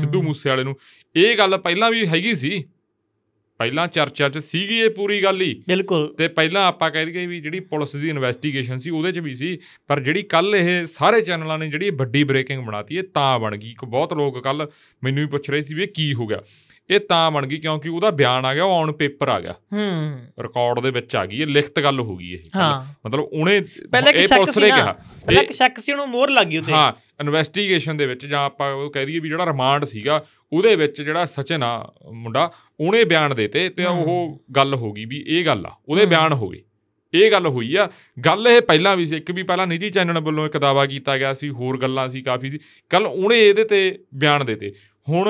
ਸਿੱਧੂ ਮੂਸੇ ਵਾਲੇ ਨੂੰ ਇਹ ਗੱਲ ਪਹਿਲਾਂ ਵੀ ਹੈਗੀ ਸੀ ਪਹਿਲਾਂ ਚਰਚਾ 'ਚ ਸੀਗੀ ਇਹ ਪੂਰੀ ਗੱਲ ਹੀ ਬਿਲਕੁਲ ਤੇ ਪਹਿਲਾਂ ਆਪਾਂ ਕਹਿ ਦਈਏ ਵੀ ਜਿਹੜੀ ਪੁਲਿਸ ਦੀ ਇਨਵੈਸਟੀਗੇਸ਼ਨ ਸੀ ਉਹਦੇ 'ਚ ਵੀ ਸੀ ਪਰ ਜਿਹੜੀ ਕੱਲ ਇਹ ਸਾਰੇ ਚੈਨਲਾਂ ਨੇ ਜਿਹੜੀ ਵੱਡੀ ਬ੍ਰੇਕਿੰਗ ਬਣਾਤੀ ਇਹ ਤਾਂ ਬਣ ਗਈ ਬਹੁਤ ਲੋਕ ਕੱਲ ਮੈਨੂੰ ਵੀ ਪੁੱਛ ਰਹੇ ਸੀ ਵੀ ਇਹ ਕੀ ਹੋ ਗਿਆ ਇਹ ਤਾਂ ਬਣ ਗਈ ਕਿਉਂਕਿ ਉਹਦਾ ਬਿਆਨ ਆ ਗਿਆ ਔਨ ਪੇਪਰ ਆ ਗਿਆ ਹੂੰ ਰਿਕਾਰਡ ਦੇ ਵਿੱਚ ਆ ਗਈ ਇਹ ਲਿਖਤ ਗੱਲ ਹੋ ਗਈ ਇਹ ਮਤਲਬ ਉਹਨੇ ਇਹ ਸ਼ੱਕ ਸੀ ਕਿਹਾ ਪਹਿਲਾਂ ਇੱਕ ਸ਼ੱਕ ਸੀ ਉਹਨੂੰ ਮੋਹਰ ਲੱਗੀ ਉਤੇ ਹਾਂ ਇਨਵੈਸਟੀਗੇਸ਼ਨ ਦੇ ਵਿੱਚ ਜਾਂ ਆਪਾਂ ਉਹ ਕਹਿ ਦਈਏ ਵੀ ਜਿਹੜਾ ਰਿਮਾਂਡ ਸੀਗਾ ਉਹਦੇ ਵਿੱਚ ਜਿਹੜਾ ਸਚਨ ਆ ਮੁੰਡਾ ਉਹਨੇ ਬਿਆਨ ਦਿੱਤੇ ਤੇ ਉਹ ਗੱਲ ਹੋ ਗਈ ਵੀ ਇਹ ਗੱਲ ਆ ਉਹਦੇ ਬਿਆਨ ਹੋ ਗਏ ਇਹ ਗੱਲ ਹੋਈ ਆ ਗੱਲ ਇਹ ਪਹਿਲਾਂ ਵੀ ਸੀ ਇੱਕ ਵੀ ਪਹਿਲਾਂ ਨਿੱਜੀ ਚੈਨਲ ਵੱਲੋਂ ਇੱਕ ਦਾਵਾ ਕੀਤਾ ਗਿਆ ਸੀ ਹੋਰ ਗੱਲਾਂ ਸੀ ਕਾਫੀ ਸੀ ਕੱਲ ਉਹਨੇ ਇਹਦੇ ਤੇ ਬਿਆਨ ਦਿੱਤੇ ਹੁਣ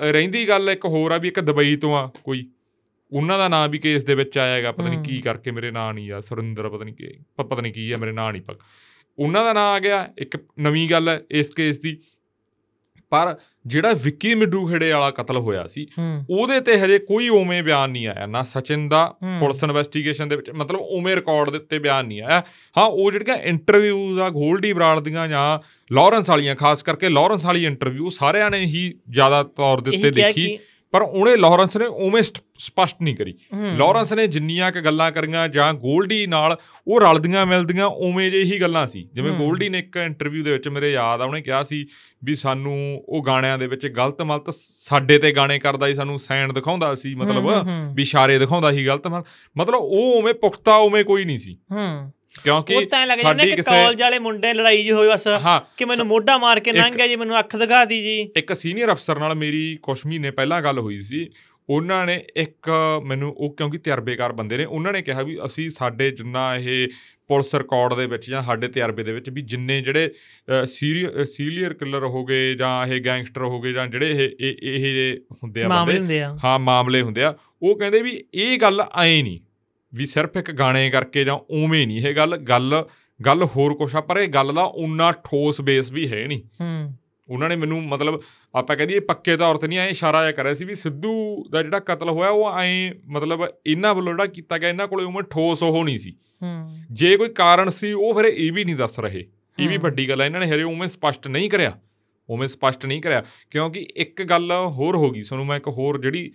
ਰਹਿੰਦੀ ਗੱਲ ਇੱਕ ਹੋਰ ਆ ਵੀ ਇੱਕ ਦੁਬਈ ਤੋਂ ਆ ਕੋਈ ਉਹਨਾਂ ਦਾ ਨਾਮ ਵੀ ਕੇਸ ਦੇ ਵਿੱਚ ਆਇਆਗਾ ਪਤਾ ਨਹੀਂ ਕੀ ਕਰਕੇ ਮੇਰੇ ਨਾਂ ਨਹੀਂ ਆ ਸੁਰਿੰਦਰ ਪਤਾ ਨਹੀਂ ਕੀ ਪਤਾ ਨਹੀਂ ਕੀ ਆ ਮੇਰੇ ਨਾਂ ਨਹੀਂ ਪੱਕ ਉਹਨਾਂ ਦਾ ਨਾਮ ਆ ਗਿਆ ਇੱਕ ਨਵੀਂ ਗੱਲ ਹੈ ਇਸ ਕੇਸ ਦੀ ਪਰ ਜਿਹੜਾ ਵਿੱਕੀ ਮਿੱਡੂ ਖੇੜੇ ਵਾਲਾ ਕਤਲ ਹੋਇਆ ਸੀ ਉਹਦੇ ਤੇ ਹਜੇ ਕੋਈ ਉਵੇਂ ਬਿਆਨ ਨਹੀਂ ਆਇਆ ਨਾ ਸਚਿਨ ਦਾ ਪੁਲਿਸ ਇਨਵੈਸਟੀਗੇਸ਼ਨ ਦੇ ਵਿੱਚ ਮਤਲਬ ਉਵੇਂ ਰਿਕਾਰਡ ਦੇ ਉੱਤੇ ਬਿਆਨ ਨਹੀਂ ਆਇਆ ਹਾਂ ਉਹ ਜਿਹੜੀਆਂ ਇੰਟਰਵਿਊਜ਼ ਆ ਗੋਲਡੀ ਬਰਾੜ ਦੀਆਂ ਜਾਂ ਲਾਰੈਂਸ ਵਾਲੀਆਂ ਖਾਸ ਕਰਕੇ ਲਾਰੈਂਸ ਵਾਲੀ ਇੰਟਰਵਿਊ ਸਾਰਿਆਂ ਨੇ ਹੀ ਜ਼ਿਆਦਾ ਤੌਰ ਦੇ ਉੱਤੇ ਦੇਖੀ ਪਰ ਉਹਨੇ ਲਾਰੈਂਸ ਨੇ ਉਵੇਂ ਸਪਸ਼ਟ ਨਹੀਂ ਕਰੀ ਲਾਰੈਂਸ ਨੇ ਜਿੰਨੀਆਂ ਕ ਗੱਲਾਂ ਕਰੀਆਂ ਜਾਂ 골ਡੀ ਨਾਲ ਉਹ ਰਲਦੀਆਂ ਮਿਲਦੀਆਂ ਉਵੇਂ ਜਿਹੀ ਗੱਲਾਂ ਸੀ ਜਿਵੇਂ 골ਡੀ ਨੇ ਇੱਕ ਇੰਟਰਵਿਊ ਦੇ ਵਿੱਚ ਮੇਰੇ ਯਾਦ ਆ ਉਹਨੇ ਕਿਹਾ ਸੀ ਵੀ ਸਾਨੂੰ ਉਹ ਗਾਣਿਆਂ ਦੇ ਵਿੱਚ ਗਲਤ ਮਲਤ ਸਾਡੇ ਤੇ ਗਾਣੇ ਕਰਦਾ ਸੀ ਸਾਨੂੰ ਸੈਂਡ ਦਿਖਾਉਂਦਾ ਸੀ ਮਤਲਬ ਵੀ ਇਸ਼ਾਰੇ ਦਿਖਾਉਂਦਾ ਸੀ ਗਲਤ ਮਲ ਮਤਲਬ ਉਹ ਉਵੇਂ ਪੁਖਤਾ ਉਵੇਂ ਕੋਈ ਨਹੀਂ ਸੀ ਹੂੰ ਕਿਉਂਕਿ ਸਾਡੀ ਕਿਸੇ ਕਾਲਜ ਵਾਲੇ ਮੁੰਡੇ ਲੜਾਈ ਜੀ ਹੋਈ ਬਸ ਕਿ ਮੈਨੂੰ ਮੋਢਾ ਮਾਰ ਕੇ ਲੰਘ ਗਿਆ ਜੀ ਮੈਨੂੰ ਅੱਖ ਦਿਖਾ ਦੀ ਜੀ ਇੱਕ ਸੀਨੀਅਰ ਅਫਸਰ ਨਾਲ ਮੇਰੀ ਕੁਝ ਮਹੀਨੇ ਪਹਿਲਾਂ ਗੱਲ ਹੋਈ ਸੀ ਉਹਨਾਂ ਨੇ ਇੱਕ ਮੈਨੂੰ ਉਹ ਕਿਉਂਕਿ ਤਜਰਬੇਕਾਰ ਬੰਦੇ ਨੇ ਉਹਨਾਂ ਨੇ ਕਿਹਾ ਵੀ ਅਸੀਂ ਸਾਡੇ ਜਿੰਨਾ ਇਹ ਪੁਲਿਸ ਰਿਕਾਰਡ ਦੇ ਵਿੱਚ ਜਾਂ ਸਾਡੇ ਤਜਰਬੇ ਦੇ ਵਿੱਚ ਵੀ ਜਿੰਨੇ ਜਿਹੜੇ ਸੀਰੀਅਰ ਕਿਲਰ ਹੋ ਗਏ ਜਾਂ ਇਹ ਗੈਂਗਸਟਰ ਹੋ ਗਏ ਜਾਂ ਜਿਹੜੇ ਇਹ ਇਹ ਹੁੰਦੇ ਆ ਬੰਦੇ ਹਾਂ ਮਾਮਲੇ ਹੁੰਦੇ ਆ ਉਹ ਕਹਿੰਦੇ ਵੀ ਇਹ ਗੱਲ ਐ ਨਹੀਂ ਵੀ ਸਿਰਫ ਇੱਕ ਗਾਣੇ ਕਰਕੇ ਜਾਂ ਉਵੇਂ ਨਹੀਂ ਇਹ ਗੱਲ ਗੱਲ ਗੱਲ ਹੋਰ ਕੁਛ ਆ ਪਰ ਇਹ ਗੱਲ ਦਾ ਉਨਾ ਠੋਸ ਬੇਸ ਵੀ ਹੈ ਨਹੀਂ ਹੂੰ ਉਹਨਾਂ ਨੇ ਮੈਨੂੰ ਮਤਲਬ ਆਪਾਂ ਕਹਦੇ ਪੱਕੇ ਤੌਰ ਤੇ ਨਹੀਂ ਐ ਇਸ਼ਾਰਾ ਜਿਹਾ ਕਰਿਆ ਸੀ ਵੀ ਸਿੱਧੂ ਦਾ ਜਿਹੜਾ ਕਤਲ ਹੋਇਆ ਉਹ ਐ ਮਤਲਬ ਇਹਨਾਂ ਵੱਲੋਂ ਜਿਹੜਾ ਕੀਤਾ ਗਿਆ ਇਹਨਾਂ ਕੋਲੇ ਉਵੇਂ ਠੋਸ ਉਹ ਨਹੀਂ ਸੀ ਹੂੰ ਜੇ ਕੋਈ ਕਾਰਨ ਸੀ ਉਹ ਫਿਰ ਇਹ ਵੀ ਨਹੀਂ ਦੱਸ ਰਹੇ ਇਹ ਵੀ ਵੱਡੀ ਗੱਲ ਹੈ ਇਹਨਾਂ ਨੇ ਹਰੇ ਉਵੇਂ ਸਪਸ਼ਟ ਨਹੀਂ ਕਰਿਆ ਉਵੇਂ ਸਪਸ਼ਟ ਨਹੀਂ ਕਰਿਆ ਕਿਉਂਕਿ ਇੱਕ ਗੱਲ ਹੋਰ ਹੋ ਗਈ ਸਾਨੂੰ ਮੈਂ ਇੱਕ ਹੋਰ ਜਿਹੜੀ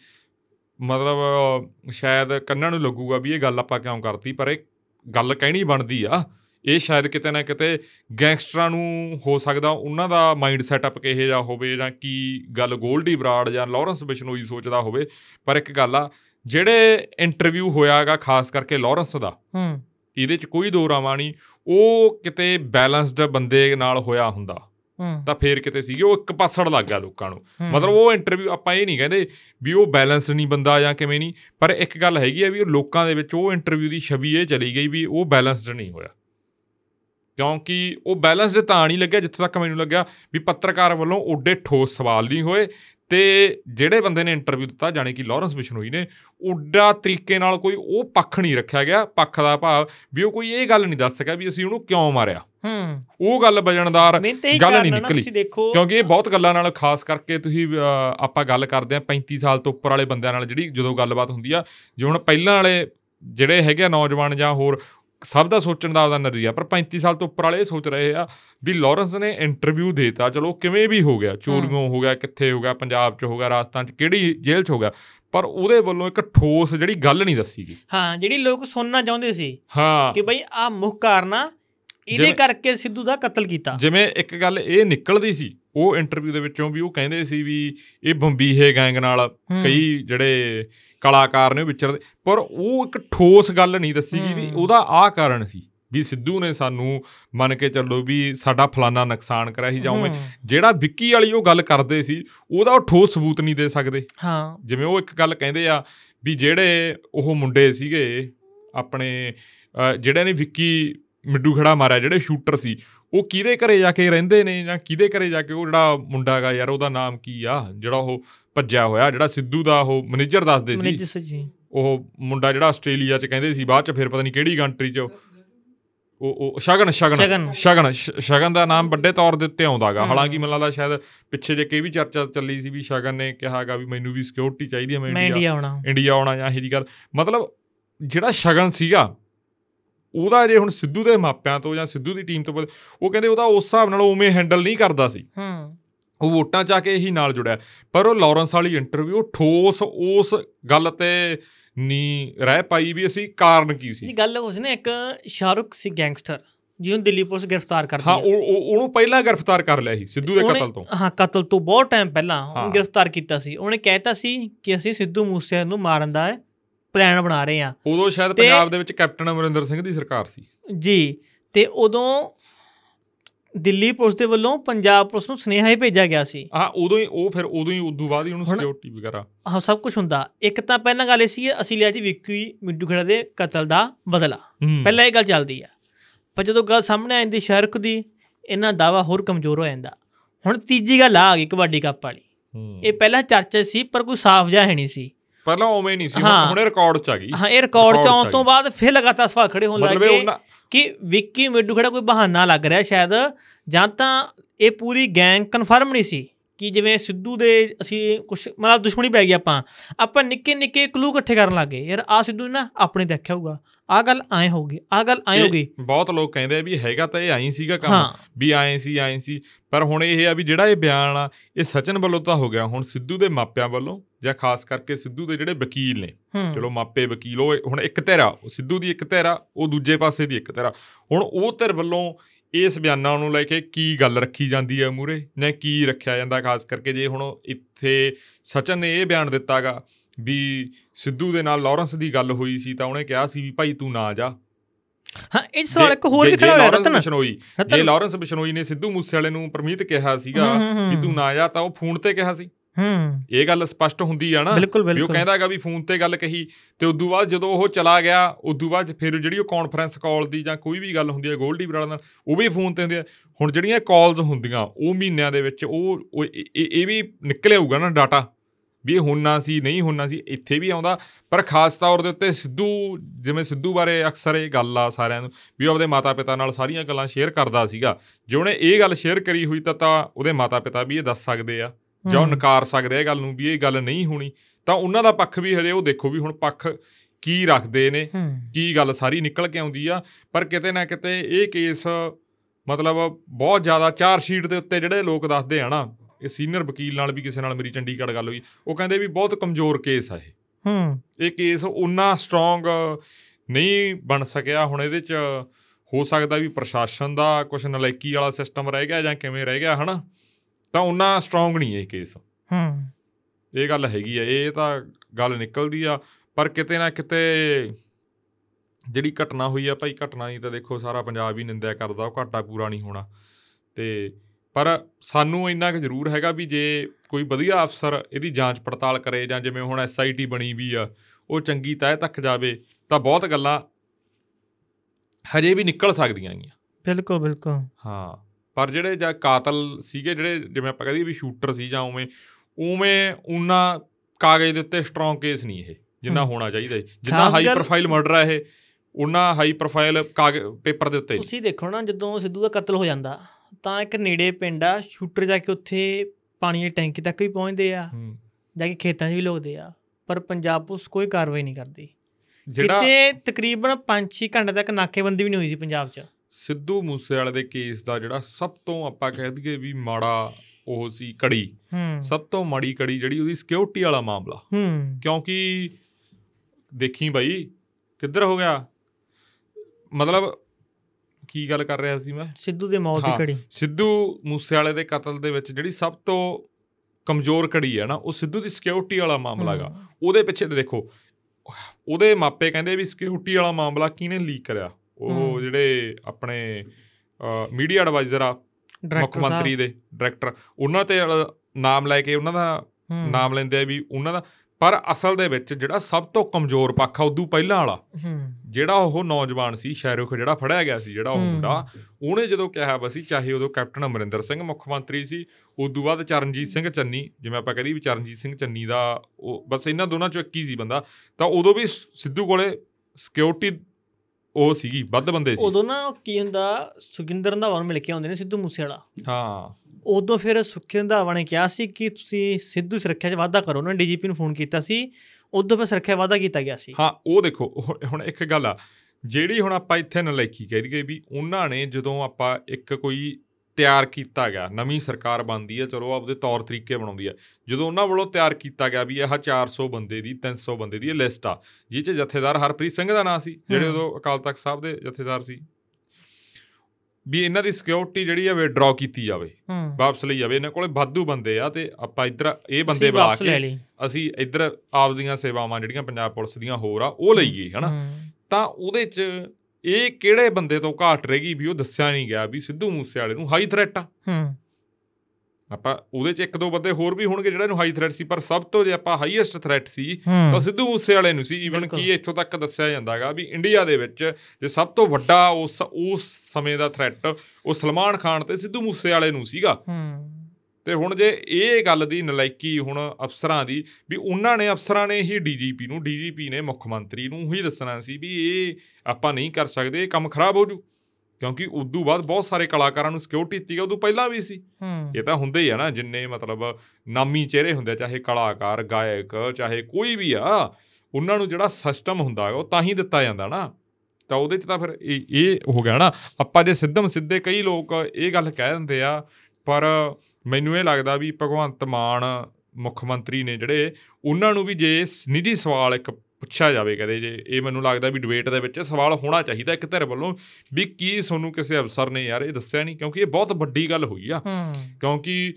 ਮਤਲਬ ਸ਼ਾਇਦ ਕੰਨਾਂ ਨੂੰ ਲੱਗੂਗਾ ਵੀ ਇਹ ਗੱਲ ਆਪਾਂ ਕਿਉਂ ਕਰਤੀ ਪਰ ਇਹ ਗੱਲ ਕਹਿਣੀ ਬਣਦੀ ਆ ਇਹ ਸ਼ਾਇਦ ਕਿਤੇ ਨਾ ਕਿਤੇ ਗੈਂਗਸਟਰਾਂ ਨੂੰ ਹੋ ਸਕਦਾ ਉਹਨਾਂ ਦਾ ਮਾਈਂਡ ਸੈਟਅਪ ਕਿਹੇ ਜਿਹਾ ਹੋਵੇ ਜਾਂ ਕੀ ਗੱਲ 골ਡੀ ਬਰਾੜ ਜਾਂ ਲਾਰੈਂਸ ਬਿਸ਼ਨੋਈ ਸੋਚਦਾ ਹੋਵੇ ਪਰ ਇੱਕ ਗੱਲ ਆ ਜਿਹੜੇ ਇੰਟਰਵਿਊ ਹੋਇਆਗਾ ਖਾਸ ਕਰਕੇ ਲਾਰੈਂਸ ਦਾ ਹੂੰ ਇਹਦੇ ਚ ਕੋਈ ਦੋ ਉਹ ਕਿਤੇ ਬੈਲੈਂਸਡ ਬੰਦੇ ਨਾਲ ਹੋਇਆ ਹੁੰਦਾ ਤਾਂ ਫੇਰ ਕਿਤੇ ਸੀਗੇ ਉਹ ਇੱਕ ਪਾਸੜ ਲੱਗ ਗਿਆ ਲੋਕਾਂ ਨੂੰ ਮਤਲਬ ਉਹ ਇੰਟਰਵਿਊ ਆਪਾਂ ਇਹ ਨਹੀਂ ਕਹਿੰਦੇ ਵੀ ਉਹ ਬੈਲੈਂਸ ਨਹੀਂ ਬੰਦਾ ਜਾਂ ਕਿਵੇਂ ਨਹੀਂ ਪਰ ਇੱਕ ਗੱਲ ਹੈਗੀ ਆ ਵੀ ਉਹ ਲੋਕਾਂ ਦੇ ਵਿੱਚ ਉਹ ਇੰਟਰਵਿਊ ਦੀ ਛਵੀ ਇਹ ਚਲੀ ਗਈ ਵੀ ਉਹ ਬੈਲੈਂਸਡ ਨਹੀਂ ਹੋਇਆ ਕਿਉਂਕਿ ਉਹ ਬੈਲੈਂਸਡ ਤਾਂ ਨਹੀਂ ਲੱਗਿਆ ਜਿੱਥੇ ਤੱਕ ਮੈਨੂੰ ਲੱਗਿਆ ਵੀ ਪੱਤਰਕਾਰ ਵੱਲੋਂ ਓਡੇ ਠੋਸ ਸਵਾਲ ਨਹੀਂ ਹੋਏ ਤੇ ਜਿਹੜੇ ਬੰਦੇ ਨੇ ਇੰਟਰਵਿਊ ਦਿੱਤਾ ਜਾਣੇ ਕਿ ਲਾਰੈਂਸ ਬਿਸ਼ਨੋਈ ਨੇ ਉਡਾ ਤਰੀਕੇ ਨਾਲ ਕੋਈ ਉਹ ਪੱਖ ਨਹੀਂ ਰੱਖਿਆ ਗਿਆ ਪੱਖ ਦਾ ਭਾਵ ਵੀ ਉਹ ਕੋਈ ਇਹ ਗੱਲ ਨਹੀਂ ਦੱਸ ਸਕਿਆ ਵੀ ਅਸੀਂ ਉਹਨੂੰ ਕਿਉਂ ਮਾਰਿਆ ਹੂੰ ਉਹ ਗੱਲ ਵਜਣਦਾਰ ਗੱਲ ਨਹੀਂ ਨਿਕਲੀ ਕਿਉਂਕਿ ਇਹ ਬਹੁਤ ਗੱਲਾਂ ਨਾਲ ਖਾਸ ਕਰਕੇ ਤੁਸੀਂ ਆਪਾਂ ਗੱਲ ਕਰਦੇ ਆ 35 ਸਾਲ ਤੋਂ ਉੱਪਰ ਵਾਲੇ ਬੰਦਿਆਂ ਨਾਲ ਜਿਹੜੀ ਜਦੋਂ ਗੱਲਬਾਤ ਹੁੰਦੀ ਆ ਜੇ ਹੁਣ ਪਹਿਲਾਂ ਵਾਲੇ ਜਿਹੜੇ ਹੈਗੇ ਆ ਨੌਜਵਾਨ ਜਾਂ ਹੋਰ ਸਭ ਦਾ ਸੋਚਣ ਦਾ ਆਪਦਾ ਨਜ਼ਰੀਆ ਪਰ 35 ਸਾਲ ਤੋਂ ਉੱਪਰ ਵਾਲੇ ਸੋਚ ਰਹੇ ਆ ਵੀ ਲਾਰੈਂਸ ਨੇ ਇੰਟਰਵਿਊ ਦੇਤਾ ਚਲੋ ਕਿਵੇਂ ਵੀ ਹੋ ਗਿਆ ਚੋਰੀਆਂ ਹੋ ਗਿਆ ਕਿੱਥੇ ਹੋ ਗਿਆ ਪੰਜਾਬ 'ਚ ਹੋ ਗਿਆ ਰਾਜਸਥਾਨ 'ਚ ਕਿਹੜੀ ਜੇਲ੍ਹ 'ਚ ਹੋ ਗਿਆ ਪਰ ਉਹਦੇ ਵੱਲੋਂ ਇੱਕ ਠੋਸ ਜਿਹੜੀ ਗੱਲ ਨਹੀਂ ਦੱਸੀ ਗਈ ਹਾਂ ਜਿਹੜੀ ਲੋਕ ਸੁਣਨਾ ਚਾਹੁੰਦੇ ਸੀ ਹਾਂ ਕਿ ਬਈ ਆ ਮੁੱਖ ਕਾਰਨਾ ਇਹਦੇ ਕਰਕੇ ਸਿੱਧੂ ਦਾ ਕਤਲ ਕੀਤਾ ਜਿਵੇਂ ਇੱਕ ਗੱਲ ਇਹ ਨਿਕਲਦੀ ਸੀ ਉਹ ਇੰਟਰਵਿਊ ਦੇ ਵਿੱਚੋਂ ਵੀ ਉਹ ਕਹਿੰਦੇ ਸੀ ਵੀ ਇਹ ਬੰਬੀਹੇ ਗੈਂਗ ਨਾਲ ਕਈ ਜਿਹੜੇ ਕਲਾਕਾਰ ਨੇ ਵਿਚਰਦੇ ਪਰ ਉਹ ਇੱਕ ਠੋਸ ਗੱਲ ਨਹੀਂ ਦੱਸੀ ਗਈ ਵੀ ਉਹਦਾ ਆਹ ਕਾਰਨ ਸੀ ਵੀ ਸਿੱਧੂ ਨੇ ਸਾਨੂੰ ਮੰਨ ਕੇ ਚੱਲੋ ਵੀ ਸਾਡਾ ਫਲਾਨਾ ਨੁਕਸਾਨ ਕਰਿਆ ਸੀ ਜਾਂ ਜਿਹੜਾ ਵਿੱਕੀ ਵਾਲੀ ਉਹ ਗੱਲ ਕਰਦੇ ਸੀ ਉਹਦਾ ਉਹ ਠੋਸ ਸਬੂਤ ਨਹੀਂ ਦੇ ਸਕਦੇ ਹਾਂ ਜਿਵੇਂ ਉਹ ਇੱਕ ਗੱਲ ਕਹਿੰਦੇ ਆ ਵੀ ਜਿਹੜੇ ਉਹ ਮੁੰਡੇ ਸੀਗੇ ਆਪਣੇ ਜਿਹੜੇ ਨੇ ਵਿੱਕੀ ਮਿੱਡੂ ਖੜਾ ਮਾਰਿਆ ਜਿਹੜੇ ਸ਼ੂਟਰ ਸੀ ਉਹ ਕਿਹਦੇ ਘਰੇ ਜਾ ਕੇ ਰਹਿੰਦੇ ਨੇ ਜਾਂ ਕਿਹਦੇ ਘਰੇ ਜਾ ਕੇ ਉਹ ਜਿਹੜਾ ਮੁੰਡਾਗਾ ਯਾਰ ਉਹਦਾ ਨਾਮ ਕੀ ਆ ਜਿਹੜਾ ਉਹ ਭੱਜਿਆ ਹੋਇਆ ਜਿਹੜਾ ਸਿੱਧੂ ਦਾ ਉਹ ਮੈਨੇਜਰ ਦੱਸਦੇ ਸੀ ਮੈਨੇਜਰ ਜੀ ਉਹ ਮੁੰਡਾ ਜਿਹੜਾ ਆਸਟ੍ਰੇਲੀਆ 'ਚ ਕਹਿੰਦੇ ਸੀ ਬਾਅਦ 'ਚ ਫਿਰ ਪਤਾ ਨਹੀਂ ਕਿਹੜੀ ਕੰਟਰੀ 'ਚ ਉਹ ਉਹ ਸ਼ਗਨ ਸ਼ਗਨ ਸ਼ਗਨ ਸ਼ਗਨ ਦਾ ਨਾਮ ਵੱਡੇ ਤੌਰ ਦੇ ਉੱਤੇ ਆਉਂਦਾਗਾ ਹਾਲਾਂਕਿ ਮੈਨੂੰ ਲੱਗਦਾ ਸ਼ਾਇਦ ਪਿੱਛੇ ਜੇ ਕਈ ਵੀ ਚਰਚਾ ਚੱਲੀ ਸੀ ਵੀ ਸ਼ਗਨ ਨੇ ਕਿਹਾਗਾ ਵੀ ਮੈਨੂੰ ਵੀ ਸਿਕਿਉਰਿਟੀ ਚਾਹੀਦੀ ਹੈ ਮੈਂ ਇੰਡੀਆ ਆਉਣਾ ਇੰਡੀਆ ਆਉਣਾ ਜਾਂ ਜੀ ਗੱਲ ਮਤਲਬ ਜਿਹੜਾ ਸ਼ਗਨ ਸੀਗਾ ਉਹਦਾ ਜੇ ਹੁਣ ਸਿੱਧੂ ਦੇ ਮਾਪਿਆਂ ਤੋਂ ਜਾਂ ਸਿੱਧੂ ਦੀ ਟੀਮ ਤੋਂ ਉਹ ਕਹਿੰਦੇ ਉਹਦਾ ਉਸ ਹਿਸਾਬ ਨਾਲ ਉਵੇਂ ਹੈਂਡਲ ਨਹੀਂ ਕਰਦਾ ਸੀ ਹੂੰ ਉਹ ਵੋਟਾਂ ਚਾ ਕੇ ਇਹੀ ਨਾਲ ਜੁੜਿਆ ਪਰ ਉਹ ਲਾਰੈਂਸ ਵਾਲੀ ਇੰਟਰਵਿਊ ਠੋਸ ਉਸ ਗੱਲ ਤੇ ਨਹੀਂ ਰਹਿ ਪਾਈ ਵੀ ਅਸੀਂ ਕਾਰਨ ਕੀ ਸੀ ਇਹ ਗੱਲ ਉਸ ਨੇ ਇੱਕ ਸ਼ਾਹਰੁਖ ਸੀ ਗੈਂਗਸਟਰ ਜਿਹਨੂੰ ਦਿੱਲੀ ਪੁਲਿਸ ਗ੍ਰਿਫਤਾਰ ਕਰਦੀ ਹਾਂ ਉਹ ਉਹਨੂੰ ਪਹਿਲਾਂ ਗ੍ਰਿਫਤਾਰ ਕਰ ਲਿਆ ਸੀ ਸਿੱਧੂ ਦੇ ਕਤਲ ਤੋਂ ਹਾਂ ਕਤਲ ਤੋਂ ਬਹੁਤ ਟਾਈਮ ਪਹਿਲਾਂ ਉਹਨੂੰ ਗ੍ਰਿਫਤਾਰ ਕੀਤਾ ਸੀ ਉਹਨੇ ਕਹਿਤਾ ਸੀ ਕਿ ਅਸੀਂ ਸਿੱਧੂ ਮੂਸੇਵਾਲ ਨੂੰ ਮਾਰਨ ਦਾ ਹੈ ਪਲਾਨ ਬਣਾ ਰਹੇ ਆ ਉਦੋਂ ਸ਼ਾਇਦ ਪੰਜਾਬ ਦੇ ਵਿੱਚ ਕੈਪਟਨ ਅਮਰਿੰਦਰ ਸਿੰਘ ਦੀ ਸਰਕਾਰ ਸੀ ਜੀ ਤੇ ਉਦੋਂ ਦਿੱਲੀ ਪੁਲਿਸ ਦੇ ਵੱਲੋਂ ਪੰਜਾਬ ਪੁਲਿਸ ਨੂੰ ਸਨੇਹਾ ਹੀ ਭੇਜਿਆ ਗਿਆ ਸੀ ਆ ਉਦੋਂ ਹੀ ਉਹ ਫਿਰ ਉਦੋਂ ਹੀ ਉਦੋਂ ਬਾਅਦ ਹੀ ਉਹਨੂੰ ਸਿਕਿਉਰਿਟੀ ਵਗੈਰਾ ਹਾਂ ਸਭ ਕੁਝ ਹੁੰਦਾ ਇੱਕ ਤਾਂ ਪਹਿਲਾਂ ਗੱਲ ਇਹ ਸੀ ਅਸੀਂ ਲਿਆ ਜੀ ਵਿੱਕੀ ਮਿੱਡੂ ਖੜਾ ਦੇ ਕਤਲ ਦਾ ਬਦਲਾ ਪਹਿਲਾਂ ਇਹ ਗੱਲ ਚੱਲਦੀ ਆ ਪਰ ਜਦੋਂ ਗੱਲ ਸਾਹਮਣੇ ਆਉਂਦੀ ਸ਼ਰਕ ਦੀ ਇਹਨਾਂ ਦਾਵਾ ਹੋਰ ਕਮਜ਼ੋਰ ਹੋ ਜਾਂਦਾ ਹੁਣ ਤੀਜੀ ਗੱਲ ਆ ਗਈ ਕਬੱਡੀ ਕੱਪ ਵਾਲੀ ਇਹ ਪਹਿਲਾਂ ਚਰਚਾ ਸੀ ਪਰ ਕੋਈ ਸਾਫ਼ ਜਾ ਹੈ ਨਹੀਂ ਸੀ ਪਹਿਲਾਂ ਉਵੇਂ ਨਹੀਂ ਸੀ ਹੁਣ ਰਿਕਾਰਡ ਚ ਆ ਗਈ ਹਾਂ ਇਹ ਰਿਕਾਰਡ ਚ ਆਉਣ ਤੋਂ ਬਾਅਦ ਫਿਰ ਲਗਾਤਾਰ ਸਵਾਲ ਖੜੇ ਹੋਣ ਲੱਗੇ ਕਿ ਵਿੱਕੀ ਮਿੱਡੂ ਖੜਾ ਕੋਈ ਬਹਾਨਾ ਲੱਗ ਰਿਹਾ ਸ਼ਾਇਦ ਜਾਂ ਤਾਂ ਇਹ ਪੂਰੀ ਗੈਂਗ ਕਨਫਰਮ ਨਹੀਂ ਸੀ ਕਿ ਜਿਵੇਂ ਸਿੱਧੂ ਦੇ ਅਸੀਂ ਕੁਝ ਮਤਲਬ ਦੁਸ਼ਮਣੀ ਪੈ ਗਈ ਆਪਾਂ ਆਪਾਂ ਨਿੱਕੇ ਨਿੱਕੇ ਕਲੂ ਇਕੱਠੇ ਕਰਨ ਲੱਗੇ ਯਾਰ ਆ ਸਿੱਧੂ ਨਾ ਆਪਣੇ ਦੇਖਿਆ ਹੋਊਗਾ ਆ ਗੱਲ ਐ ਹੋਗੀ ਆ ਗੱਲ ਐ ਹੋਗੀ ਬਹੁਤ ਲੋਕ ਕਹਿੰਦੇ ਆ ਵੀ ਹੈਗਾ ਤਾਂ ਇਹ ਆਈ ਸੀਗਾ ਕੰਮ ਵੀ ਐਂ ਸੀ ਐਂ ਸੀ ਪਰ ਹੁਣ ਇਹ ਆ ਵੀ ਜਿਹੜਾ ਇਹ ਬਿਆਨ ਆ ਇਹ ਸਚਨ ਵੱਲੋਂ ਤਾਂ ਹੋ ਗਿਆ ਹੁਣ ਸਿੱਧੂ ਦੇ ਮਾਪਿਆਂ ਵੱਲੋਂ ਜਾਂ ਖਾਸ ਕਰਕੇ ਸਿੱਧੂ ਦੇ ਜਿਹੜੇ ਵਕੀਲ ਨੇ ਚਲੋ ਮਾਪੇ ਵਕੀਲ ਉਹ ਹੁਣ ਇੱਕ ਧਿਰਾ ਸਿੱਧੂ ਦੀ ਇੱਕ ਧਿਰਾ ਉਹ ਦੂਜੇ ਪਾਸੇ ਦੀ ਇੱਕ ਧਿਰਾ ਹੁਣ ਉਹ ਧਿਰ ਵੱਲੋਂ ਇਸ ਬਿਆਨਾਂ ਨੂੰ ਲੈ ਕੇ ਕੀ ਗੱਲ ਰੱਖੀ ਜਾਂਦੀ ਹੈ ਮੂਰੇ ਨਾ ਕੀ ਰੱਖਿਆ ਜਾਂਦਾ ਖਾਸ ਕਰਕੇ ਜੇ ਹੁਣ ਇੱਥੇ ਸਚਨ ਨੇ ਇਹ ਬਿਆਨ ਦਿੱਤਾਗਾ ਵੀ ਸਿੱਧੂ ਦੇ ਨਾਲ ਲਾਰੈਂਸ ਦੀ ਗੱਲ ਹੋਈ ਸੀ ਤਾਂ ਉਹਨੇ ਕਿਹਾ ਸੀ ਵੀ ਭਾਈ ਤੂੰ ਨਾ ਜਾ ਹਾਂ ਇਹ ਸਵਾਲ ਇੱਕ ਹੋਰ ਵੀ ਖੜਾ ਹੋਇਆ ਰਤਨ ਬਿਸ਼ਨੋਈ ਜੇ ਲਾਰੈਂਸ ਬਿਸ਼ਨੋਈ ਨੇ ਸਿੱਧੂ ਮੂਸੇ ਵਾਲੇ ਨੂੰ ਪਰਮਿਤ ਕਿਹਾ ਸੀਗਾ ਵੀ ਤੂੰ ਨਾ ਜਾ ਤਾਂ ਉਹ ਫੋਨ ਤੇ ਕਿਹਾ ਸੀ ਹੂੰ ਇਹ ਗੱਲ ਸਪਸ਼ਟ ਹੁੰਦੀ ਆ ਨਾ ਵੀ ਉਹ ਕਹਿੰਦਾ ਹੈਗਾ ਵੀ ਫੋਨ ਤੇ ਗੱਲ ਕਹੀ ਤੇ ਉਸ ਤੋਂ ਬਾਅਦ ਜਦੋਂ ਉਹ ਚਲਾ ਗਿਆ ਉਸ ਤੋਂ ਬਾਅਦ ਫਿਰ ਜਿਹੜੀ ਉਹ ਕਾਨਫਰੰਸ ਕਾਲ ਦੀ ਜਾਂ ਕੋਈ ਵੀ ਗੱਲ ਹੁੰਦੀ ਹੈ ਗੋਲਡੀ ਬਰਾੜ ਨਾਲ ਉਹ ਵੀ ਫੋਨ ਤੇ ਹੁੰਦੀ ਆ ਹੁਣ ਜਿਹੜੀਆਂ ਕਾਲਸ ਹੁੰਦੀਆਂ ਉਹ ਮਹੀਨਿਆਂ ਦੇ ਵਿੱਚ ਉਹ ਇਹ ਵੀ ਨਿਕਲਿਆ ਹੋਊਗਾ ਨਾ ਡਾਟਾ ਵੀ ਇਹ ਹੋਣਾ ਸੀ ਨਹੀਂ ਹੋਣਾ ਸੀ ਇੱਥੇ ਵੀ ਆਉਂਦਾ ਪਰ ਖਾਸ ਤੌਰ ਦੇ ਉੱਤੇ ਸਿੱਧੂ ਜਿਵੇਂ ਸਿੱਧੂ ਬਾਰੇ ਅਕਸਰ ਇਹ ਗੱਲ ਆ ਸਾਰਿਆਂ ਨੂੰ ਵੀ ਉਹ ਮਾਤਾ-ਪਿਤਾ ਨਾਲ ਸਾਰੀਆਂ ਗੱਲਾਂ ਸ਼ੇਅਰ ਕਰਦਾ ਸੀਗਾ ਜੇ ਉਹਨੇ ਇਹ ਗੱਲ ਸ਼ੇਅਰ ਕਰੀ ਹੋਈ ਤਾਂ ਤਾਂ ਉਹਦੇ ਮਾਤਾ-ਪਿਤਾ ਵੀ ਇਹ ਦੱਸ ਸਕਦੇ ਆ ਜਾਂ ਉਹ ਨਕਾਰ ਸਕਦੇ ਆ ਇਹ ਗੱਲ ਨੂੰ ਵੀ ਇਹ ਗੱਲ ਨਹੀਂ ਹੋਣੀ ਤਾਂ ਉਹਨਾਂ ਦਾ ਪੱਖ ਵੀ ਹਜੇ ਉਹ ਦੇਖੋ ਵੀ ਹੁਣ ਪੱਖ ਕੀ ਰੱਖਦੇ ਨੇ ਕੀ ਗੱਲ ਸਾਰੀ ਨਿਕਲ ਕੇ ਆਉਂਦੀ ਆ ਪਰ ਕਿਤੇ ਨਾ ਕਿਤੇ ਇਹ ਕੇਸ ਮਤਲਬ ਬਹੁਤ ਜ਼ਿਆਦਾ ਚਾਰ ਸ਼ੀਟ ਦੇ ਉੱਤੇ ਜਿਹੜੇ ਲੋਕ ਦੱਸਦੇ ਆ ਨਾ ਇਹ ਸੀਨੀਅਰ ਵਕੀਲ ਨਾਲ ਵੀ ਕਿਸੇ ਨਾਲ ਮੇਰੀ ਚੰਡੀਗੜ੍ਹ ਗੱਲ ਹੋਈ ਉਹ ਕਹਿੰਦੇ ਵੀ ਬਹੁਤ ਕਮਜ਼ੋਰ ਕੇਸ ਆ ਇਹ ਹੂੰ ਇਹ ਕੇਸ ਉਨਾ ਸਟਰੋਂਗ ਨਹੀਂ ਬਣ ਸਕਿਆ ਹੁਣ ਇਹਦੇ ਚ ਹੋ ਸਕਦਾ ਵੀ ਪ੍ਰਸ਼ਾਸਨ ਦਾ ਕੁਝ ਨਲਾਇਕੀ ਵਾਲਾ ਸਿਸਟਮ ਰਹਿ ਗਿਆ ਜਾਂ ਕਿਵੇਂ ਰਹਿ ਗਿਆ ਹਨਾ ਤਾਂ ਉਨਾ ਸਟਰੋਂਗ ਨਹੀਂ ਇਹ ਕੇਸ ਹੂੰ ਇਹ ਗੱਲ ਹੈਗੀ ਆ ਇਹ ਤਾਂ ਗੱਲ ਨਿਕਲਦੀ ਆ ਪਰ ਕਿਤੇ ਨਾ ਕਿਤੇ ਜਿਹੜੀ ਘਟਨਾ ਹੋਈ ਆ ਭਾਈ ਘਟਨਾ ਹੀ ਤਾਂ ਦੇਖੋ ਸਾਰਾ ਪੰਜਾਬ ਹੀ ਨਿੰਦਿਆ ਕਰਦਾ ਉਹ ਘਾਟਾ ਪੂਰਾ ਨਹੀਂ ਹੋਣਾ ਤੇ ਪਰ ਸਾਨੂੰ ਇੰਨਾ ਕਿ ਜ਼ਰੂਰ ਹੈਗਾ ਵੀ ਜੇ ਕੋਈ ਵਧੀਆ ਅਫਸਰ ਇਹਦੀ ਜਾਂਚ ਪੜਤਾਲ ਕਰੇ ਜਾਂ ਜਿਵੇਂ ਹੁਣ ਐਸਆਈਟੀ ਬਣੀ ਵੀ ਆ ਉਹ ਚੰਗੀ ਤਹਿ ਤੱਕ ਜਾਵੇ ਤਾਂ ਬਹੁਤ ਗੱਲਾਂ ਹਜੇ ਵੀ ਨਿਕਲ ਸਕਦੀਆਂ ਨੇ ਬਿਲਕੁਲ ਬਿਲਕੁਲ ਹਾਂ ਪਰ ਜਿਹੜੇ ਜਾਂ ਕਾਤਲ ਸੀਗੇ ਜਿਹੜੇ ਜਿਵੇਂ ਆਪਾਂ ਕਹਦੇ ਵੀ ਸ਼ੂਟਰ ਸੀ ਜਾਂ ਉਵੇਂ ਉਵੇਂ ਉਹਨਾਂ ਕਾਗਜ਼ ਦੇ ਉੱਤੇ ਸਟਰੋਂਗ ਕੇਸ ਨਹੀਂ ਇਹ ਜਿੰਨਾ ਹੋਣਾ ਚਾਹੀਦਾ ਜਿੰਨਾ ਹਾਈ ਪ੍ਰੋਫਾਈਲ ਮਰਡਰ ਹੈ ਇਹ ਉਹਨਾਂ ਹਾਈ ਪ੍ਰੋਫਾਈਲ ਪੇਪਰ ਦੇ ਉੱਤੇ ਤੁਸੀਂ ਦੇਖੋ ਨਾ ਜਦੋਂ ਸਿੱਧੂ ਦਾ ਕਤਲ ਹੋ ਜਾਂਦਾ ਤਾਂ ਇੱਕ ਨੇੜੇ ਪਿੰਡ ਆ ਸ਼ੂਟਰ ਜਾ ਕੇ ਉੱਥੇ ਪਾਣੀ ਦੀ ਟੈਂਕੀ ਤੱਕ ਵੀ ਪਹੁੰਚਦੇ ਆ ਜਾ ਕੇ ਖੇਤਾਂ 'ਚ ਵੀ ਲੋਕਦੇ ਆ ਪਰ ਪੰਜਾਬ ਪੁਲਿਸ ਕੋਈ ਕਾਰਵਾਈ ਨਹੀਂ ਕਰਦੀ ਕਿਤੇ ਤਕਰੀਬਨ 5-6 ਘੰਟੇ ਤੱਕ ਨਾਕੇਬੰਦੀ ਵੀ ਨਹੀਂ ਹੋਈ ਸੀ ਪੰਜਾਬ 'ਚ ਸਿੱਧੂ ਮੂਸੇ ਵਾਲੇ ਦੇ ਕੇਸ ਦਾ ਜਿਹੜਾ ਸਭ ਤੋਂ ਆਪਾਂ ਕਹਿ ਦਈਏ ਵੀ ਮਾੜਾ ਉਹ ਸੀ ਕੜੀ ਸਭ ਤੋਂ ਮਾੜੀ ਕੜੀ ਜਿਹੜੀ ਉਹਦੀ ਸਿਕਿਉਰਿਟੀ ਵਾਲਾ ਮਾਮਲਾ ਕਿਉਂਕਿ ਦੇਖੀ ਬਾਈ ਕਿੱਧਰ ਹੋ ਗਿਆ ਮਤਲਬ ਕੀ ਗੱਲ ਕਰ ਰਿਹਾ ਸੀ ਮੈਂ ਸਿੱਧੂ ਦੇ ਮੌਤ ਦੀ ਘੜੀ ਸਿੱਧੂ ਮੂਸੇ ਵਾਲੇ ਦੇ ਕਤਲ ਦੇ ਵਿੱਚ ਜਿਹੜੀ ਸਭ ਤੋਂ ਕਮਜ਼ੋਰ ਘੜੀ ਹੈ ਨਾ ਉਹ ਸਿੱਧੂ ਦੀ ਸਿਕਿਉਰਿਟੀ ਵਾਲਾ ਮਾਮਲਾ ਹੈ ਉਹਦੇ ਪਿੱਛੇ ਤੇ ਦੇਖੋ ਉਹਦੇ ਮਾਪੇ ਕਹਿੰਦੇ ਵੀ ਸਿਕਿਉਰਿਟੀ ਵਾਲਾ ਮਾਮਲਾ ਕਿਹਨੇ ਲੀਕ ਕਰਿਆ ਉਹ ਜਿਹੜੇ ਆਪਣੇ ਮੀਡੀਆ ਐਡਵਾਈਜ਼ਰ ਆ ਮੁੱਖ ਮੰਤਰੀ ਦੇ ਡਾਇਰੈਕਟਰ ਉਹਨਾਂ ਤੇ ਨਾਮ ਲੈ ਕੇ ਉਹਨਾਂ ਦਾ ਨਾਮ ਲੈਂਦੇ ਆ ਵੀ ਉਹਨਾਂ ਦਾ ਪਰ ਅਸਲ ਦੇ ਵਿੱਚ ਜਿਹੜਾ ਸਭ ਤੋਂ ਕਮਜ਼ੋਰ ਪੱਖ ਆ ਉਦੋਂ ਪਹਿਲਾਂ ਵਾਲਾ ਜਿਹੜਾ ਉਹ ਨੌਜਵਾਨ ਸੀ ਸ਼ੈਰੁਖ ਜਿਹੜਾ ਫੜਿਆ ਗਿਆ ਸੀ ਜਿਹੜਾ ਉਹ ਮੁੰਡਾ ਉਹਨੇ ਜਦੋਂ ਕਿਹਾ ਵਸੀ ਚਾਹੇ ਉਦੋਂ ਕੈਪਟਨ ਅਮਰਿੰਦਰ ਸਿੰਘ ਮੁੱਖ ਮੰਤਰੀ ਸੀ ਉਦੋਂ ਬਾਅਦ ਚਰਨਜੀਤ ਸਿੰਘ ਚੰਨੀ ਜਿਵੇਂ ਆਪਾਂ ਕਹਿੰਦੇ ਵੀ ਚਰਨਜੀਤ ਸਿੰਘ ਚੰਨੀ ਦਾ ਉਹ ਬਸ ਇਹਨਾਂ ਦੋਨਾਂ ਚੋਂ ਇੱਕ ਹੀ ਸੀ ਬੰਦਾ ਤਾਂ ਉਦੋਂ ਵੀ ਸਿੱਧੂ ਕੋਲੇ ਸਿਕਿਉਰਿਟੀ ਉਹ ਸੀਗੀ ਵੱਧ ਬੰਦੇ ਸੀ ਉਦੋਂ ਨਾ ਕੀ ਹੁੰਦਾ ਸੁਖਿੰਦਰ ਰੰਧਾਵਾ ਨੂੰ ਮਿਲ ਕੇ ਆਉਂਦੇ ਨੇ ਸਿੱਧੂ ਮੂਸੇ ਵਾਲਾ ਹਾਂ ਉਦੋਂ ਫਿਰ ਸੁਖੇ ਰੰਧਾਵਾ ਨੇ ਕਿਹਾ ਸੀ ਕਿ ਤੁਸੀਂ ਸਿੱਧੂ ਸੁਰੱਖਿਆ 'ਚ ਵਾਅਦਾ ਕਰੋ ਉਹਨਾਂ ਨੇ ਡੀਜੀਪੀ ਨੂੰ ਫੋਨ ਕੀਤਾ ਸੀ ਉਦੋਂ ਫਿਰ ਸੁਰੱਖਿਆ ਵਾਅਦਾ ਕੀਤਾ ਗਿਆ ਸੀ ਹਾਂ ਉਹ ਦੇਖੋ ਹੁਣ ਇੱਕ ਗੱਲ ਆ ਜਿਹੜੀ ਹੁਣ ਆਪਾਂ ਇੱਥੇ ਨਲਾਇਕੀ ਕਹਿ ਦਈਏ ਵੀ ਉਹਨਾਂ ਨੇ ਜਦੋਂ ਆਪਾਂ ਇੱਕ ਕੋਈ ਤਿਆਰ ਕੀਤਾ ਗਿਆ ਨਵੀਂ ਸਰਕਾਰ ਬਣਦੀ ਹੈ ਚਲੋ ਆਪਦੇ ਤੌਰ ਤਰੀਕੇ ਬਣਾਉਂਦੀ ਹੈ ਜਦੋਂ ਉਹਨਾਂ ਵੱਲੋਂ ਤਿਆਰ ਕੀਤਾ ਗਿਆ ਵੀ ਇਹ 400 ਬੰਦੇ ਦੀ 300 ਬੰਦੇ ਦੀ ਲਿਸਟ ਆ ਜਿਹਦੇ 'ਚ ਜਥੇਦਾਰ ਹਰਪ੍ਰੀਤ ਸਿੰਘ ਦਾ ਨਾਮ ਸੀ ਜਿਹੜੇ ਉਦੋਂ ਅਕਾਲ ਤਖਤ ਸਾਹਿਬ ਦੇ ਜਥੇਦਾਰ ਸੀ ਵੀ ਇਹਨਾਂ ਦੀ ਸਿਕਿਉਰਿਟੀ ਜਿਹੜੀ ਆ ਵਿਡਰਾ ਕੀਤੀ ਜਾਵੇ ਵਾਪਸ ਲਈ ਜਾਵੇ ਇਹਨਾਂ ਕੋਲੇ ਵਾਧੂ ਬੰਦੇ ਆ ਤੇ ਆਪਾਂ ਇਧਰ ਇਹ ਬੰਦੇ ਬੁਲਾ ਕੇ ਅਸੀਂ ਇਧਰ ਆਪਦੀਆਂ ਸੇਵਾਵਾਂ ਜਿਹੜੀਆਂ ਪੰਜਾਬ ਪੁਲਿਸ ਦੀਆਂ ਹੋਰ ਆ ਉਹ ਲਈਏ ਹਨਾ ਤਾਂ ਉਹਦੇ 'ਚ ਇਹ ਕਿਹੜੇ ਬੰਦੇ ਤੋਂ ਘਾਟ ਰਹੇਗੀ ਵੀ ਉਹ ਦੱਸਿਆ ਨਹੀਂ ਗਿਆ ਵੀ ਸਿੱਧੂ ਮੂਸੇ ਵਾਲੇ ਨੂੰ ਹਾਈ ਥ੍ਰੈਟ ਆ ਆਪਾਂ ਉਹਦੇ ਚ ਇੱਕ ਦੋ ਬੰਦੇ ਹੋਰ ਵੀ ਹੋਣਗੇ ਜਿਹੜਾ ਇਹਨੂੰ ਹਾਈ ਥ੍ਰੈਟ ਸੀ ਪਰ ਸਭ ਤੋਂ ਜੇ ਆਪਾਂ ਹਾਈਐਸਟ ਥ੍ਰੈਟ ਸੀ ਤਾਂ ਸਿੱਧੂ ਮੂਸੇ ਵਾਲੇ ਨੂੰ ਸੀ ਈਵਨ ਕੀ ਇੱਥੋਂ ਤੱਕ ਦੱਸਿਆ ਜਾਂਦਾਗਾ ਵੀ ਇੰਡੀਆ ਦੇ ਵਿੱਚ ਜੇ ਸਭ ਤੋਂ ਵੱਡਾ ਉਸ ਉਸ ਸਮੇਂ ਦਾ ਥ੍ਰੈਟ ਉਹ ਸਲਮਾਨ ਖਾਨ ਤੇ ਸਿੱਧੂ ਮੂਸੇ ਵਾਲੇ ਨੂੰ ਸੀਗਾ ਤੇ ਹੁਣ ਜੇ ਇਹ ਗੱਲ ਦੀ ਨਲਾਇਕੀ ਹੁਣ ਅਫਸਰਾਂ ਦੀ ਵੀ ਉਹਨਾਂ ਨੇ ਅਫਸਰਾਂ ਨੇ ਹੀ ਡੀਜੀਪੀ ਨੂੰ ਡੀਜੀਪੀ ਨੇ ਮੁੱਖ ਮੰਤਰੀ ਨੂੰ ਹੀ ਦੱਸਣਾ ਸੀ ਵੀ ਇਹ ਆਪਾਂ ਨਹੀਂ ਕਰ ਸਕਦੇ ਇਹ ਕੰਮ ਖਰਾਬ ਹੋ ਜੂ ਕਿਉਂਕਿ ਉਦੋਂ ਬਾਅਦ ਬਹੁਤ ਸਾਰੇ ਕਲਾਕਾਰਾਂ ਨੂੰ ਸਿਕਿਉਰਿਟੀ ਦਿੱਤੀ ਗਈ ਉਦੋਂ ਪਹਿਲਾਂ ਵੀ ਸੀ ਇਹ ਤਾਂ ਹੁੰਦੇ ਹੀ ਆ ਨਾ ਜਿੰਨੇ ਮਤਲਬ ਨਾਮੀ ਚਿਹਰੇ ਹੁੰਦੇ ਚਾਹੇ ਕਲਾਕਾਰ ਗਾਇਕ ਚਾਹੇ ਕੋਈ ਵੀ ਆ ਉਹਨਾਂ ਨੂੰ ਜਿਹੜਾ ਸਿਸਟਮ ਹੁੰਦਾ ਉਹ ਤਾਂ ਹੀ ਦਿੱਤਾ ਜਾਂਦਾ ਨਾ ਤਾਂ ਉਹਦੇ ਚ ਤਾਂ ਫਿਰ ਇਹ ਇਹ ਹੋ ਗਿਆ ਨਾ ਆਪਾਂ ਜੇ ਸਿੱਧਮ ਸਿੱਧੇ ਕਈ ਲੋਕ ਇਹ ਗੱਲ ਕਹਿ ਦਿੰਦੇ ਆ ਪਰ ਮੈਨੂੰ ਇਹ ਲੱਗਦਾ ਵੀ ਭਗਵੰਤ ਮਾਨ ਮੁੱਖ ਮੰਤਰੀ ਨੇ ਜਿਹੜੇ ਉਹਨਾਂ ਨੂੰ ਵੀ ਜੇ ਨਿੱਜੀ ਸਵਾਲ ਇੱਕ ਪੁੱਛਿਆ ਜਾਵੇ ਕਦੇ ਜੇ ਇਹ ਮੈਨੂੰ ਲੱਗਦਾ ਵੀ ਡਿਬੇਟ ਦੇ ਵਿੱਚ ਸਵਾਲ ਹੋਣਾ ਚਾਹੀਦਾ ਇੱਕ ਧਿਰ ਵੱਲੋਂ ਵੀ ਕੀ ਤੁਹਾਨੂੰ ਕਿਸੇ ਅਫਸਰ ਨੇ ਯਾਰ ਇਹ ਦੱਸਿਆ ਨਹੀਂ ਕਿਉਂਕਿ ਇਹ ਬਹੁਤ ਵੱਡੀ ਗੱਲ ਹੋਈ ਆ ਕਿਉਂਕਿ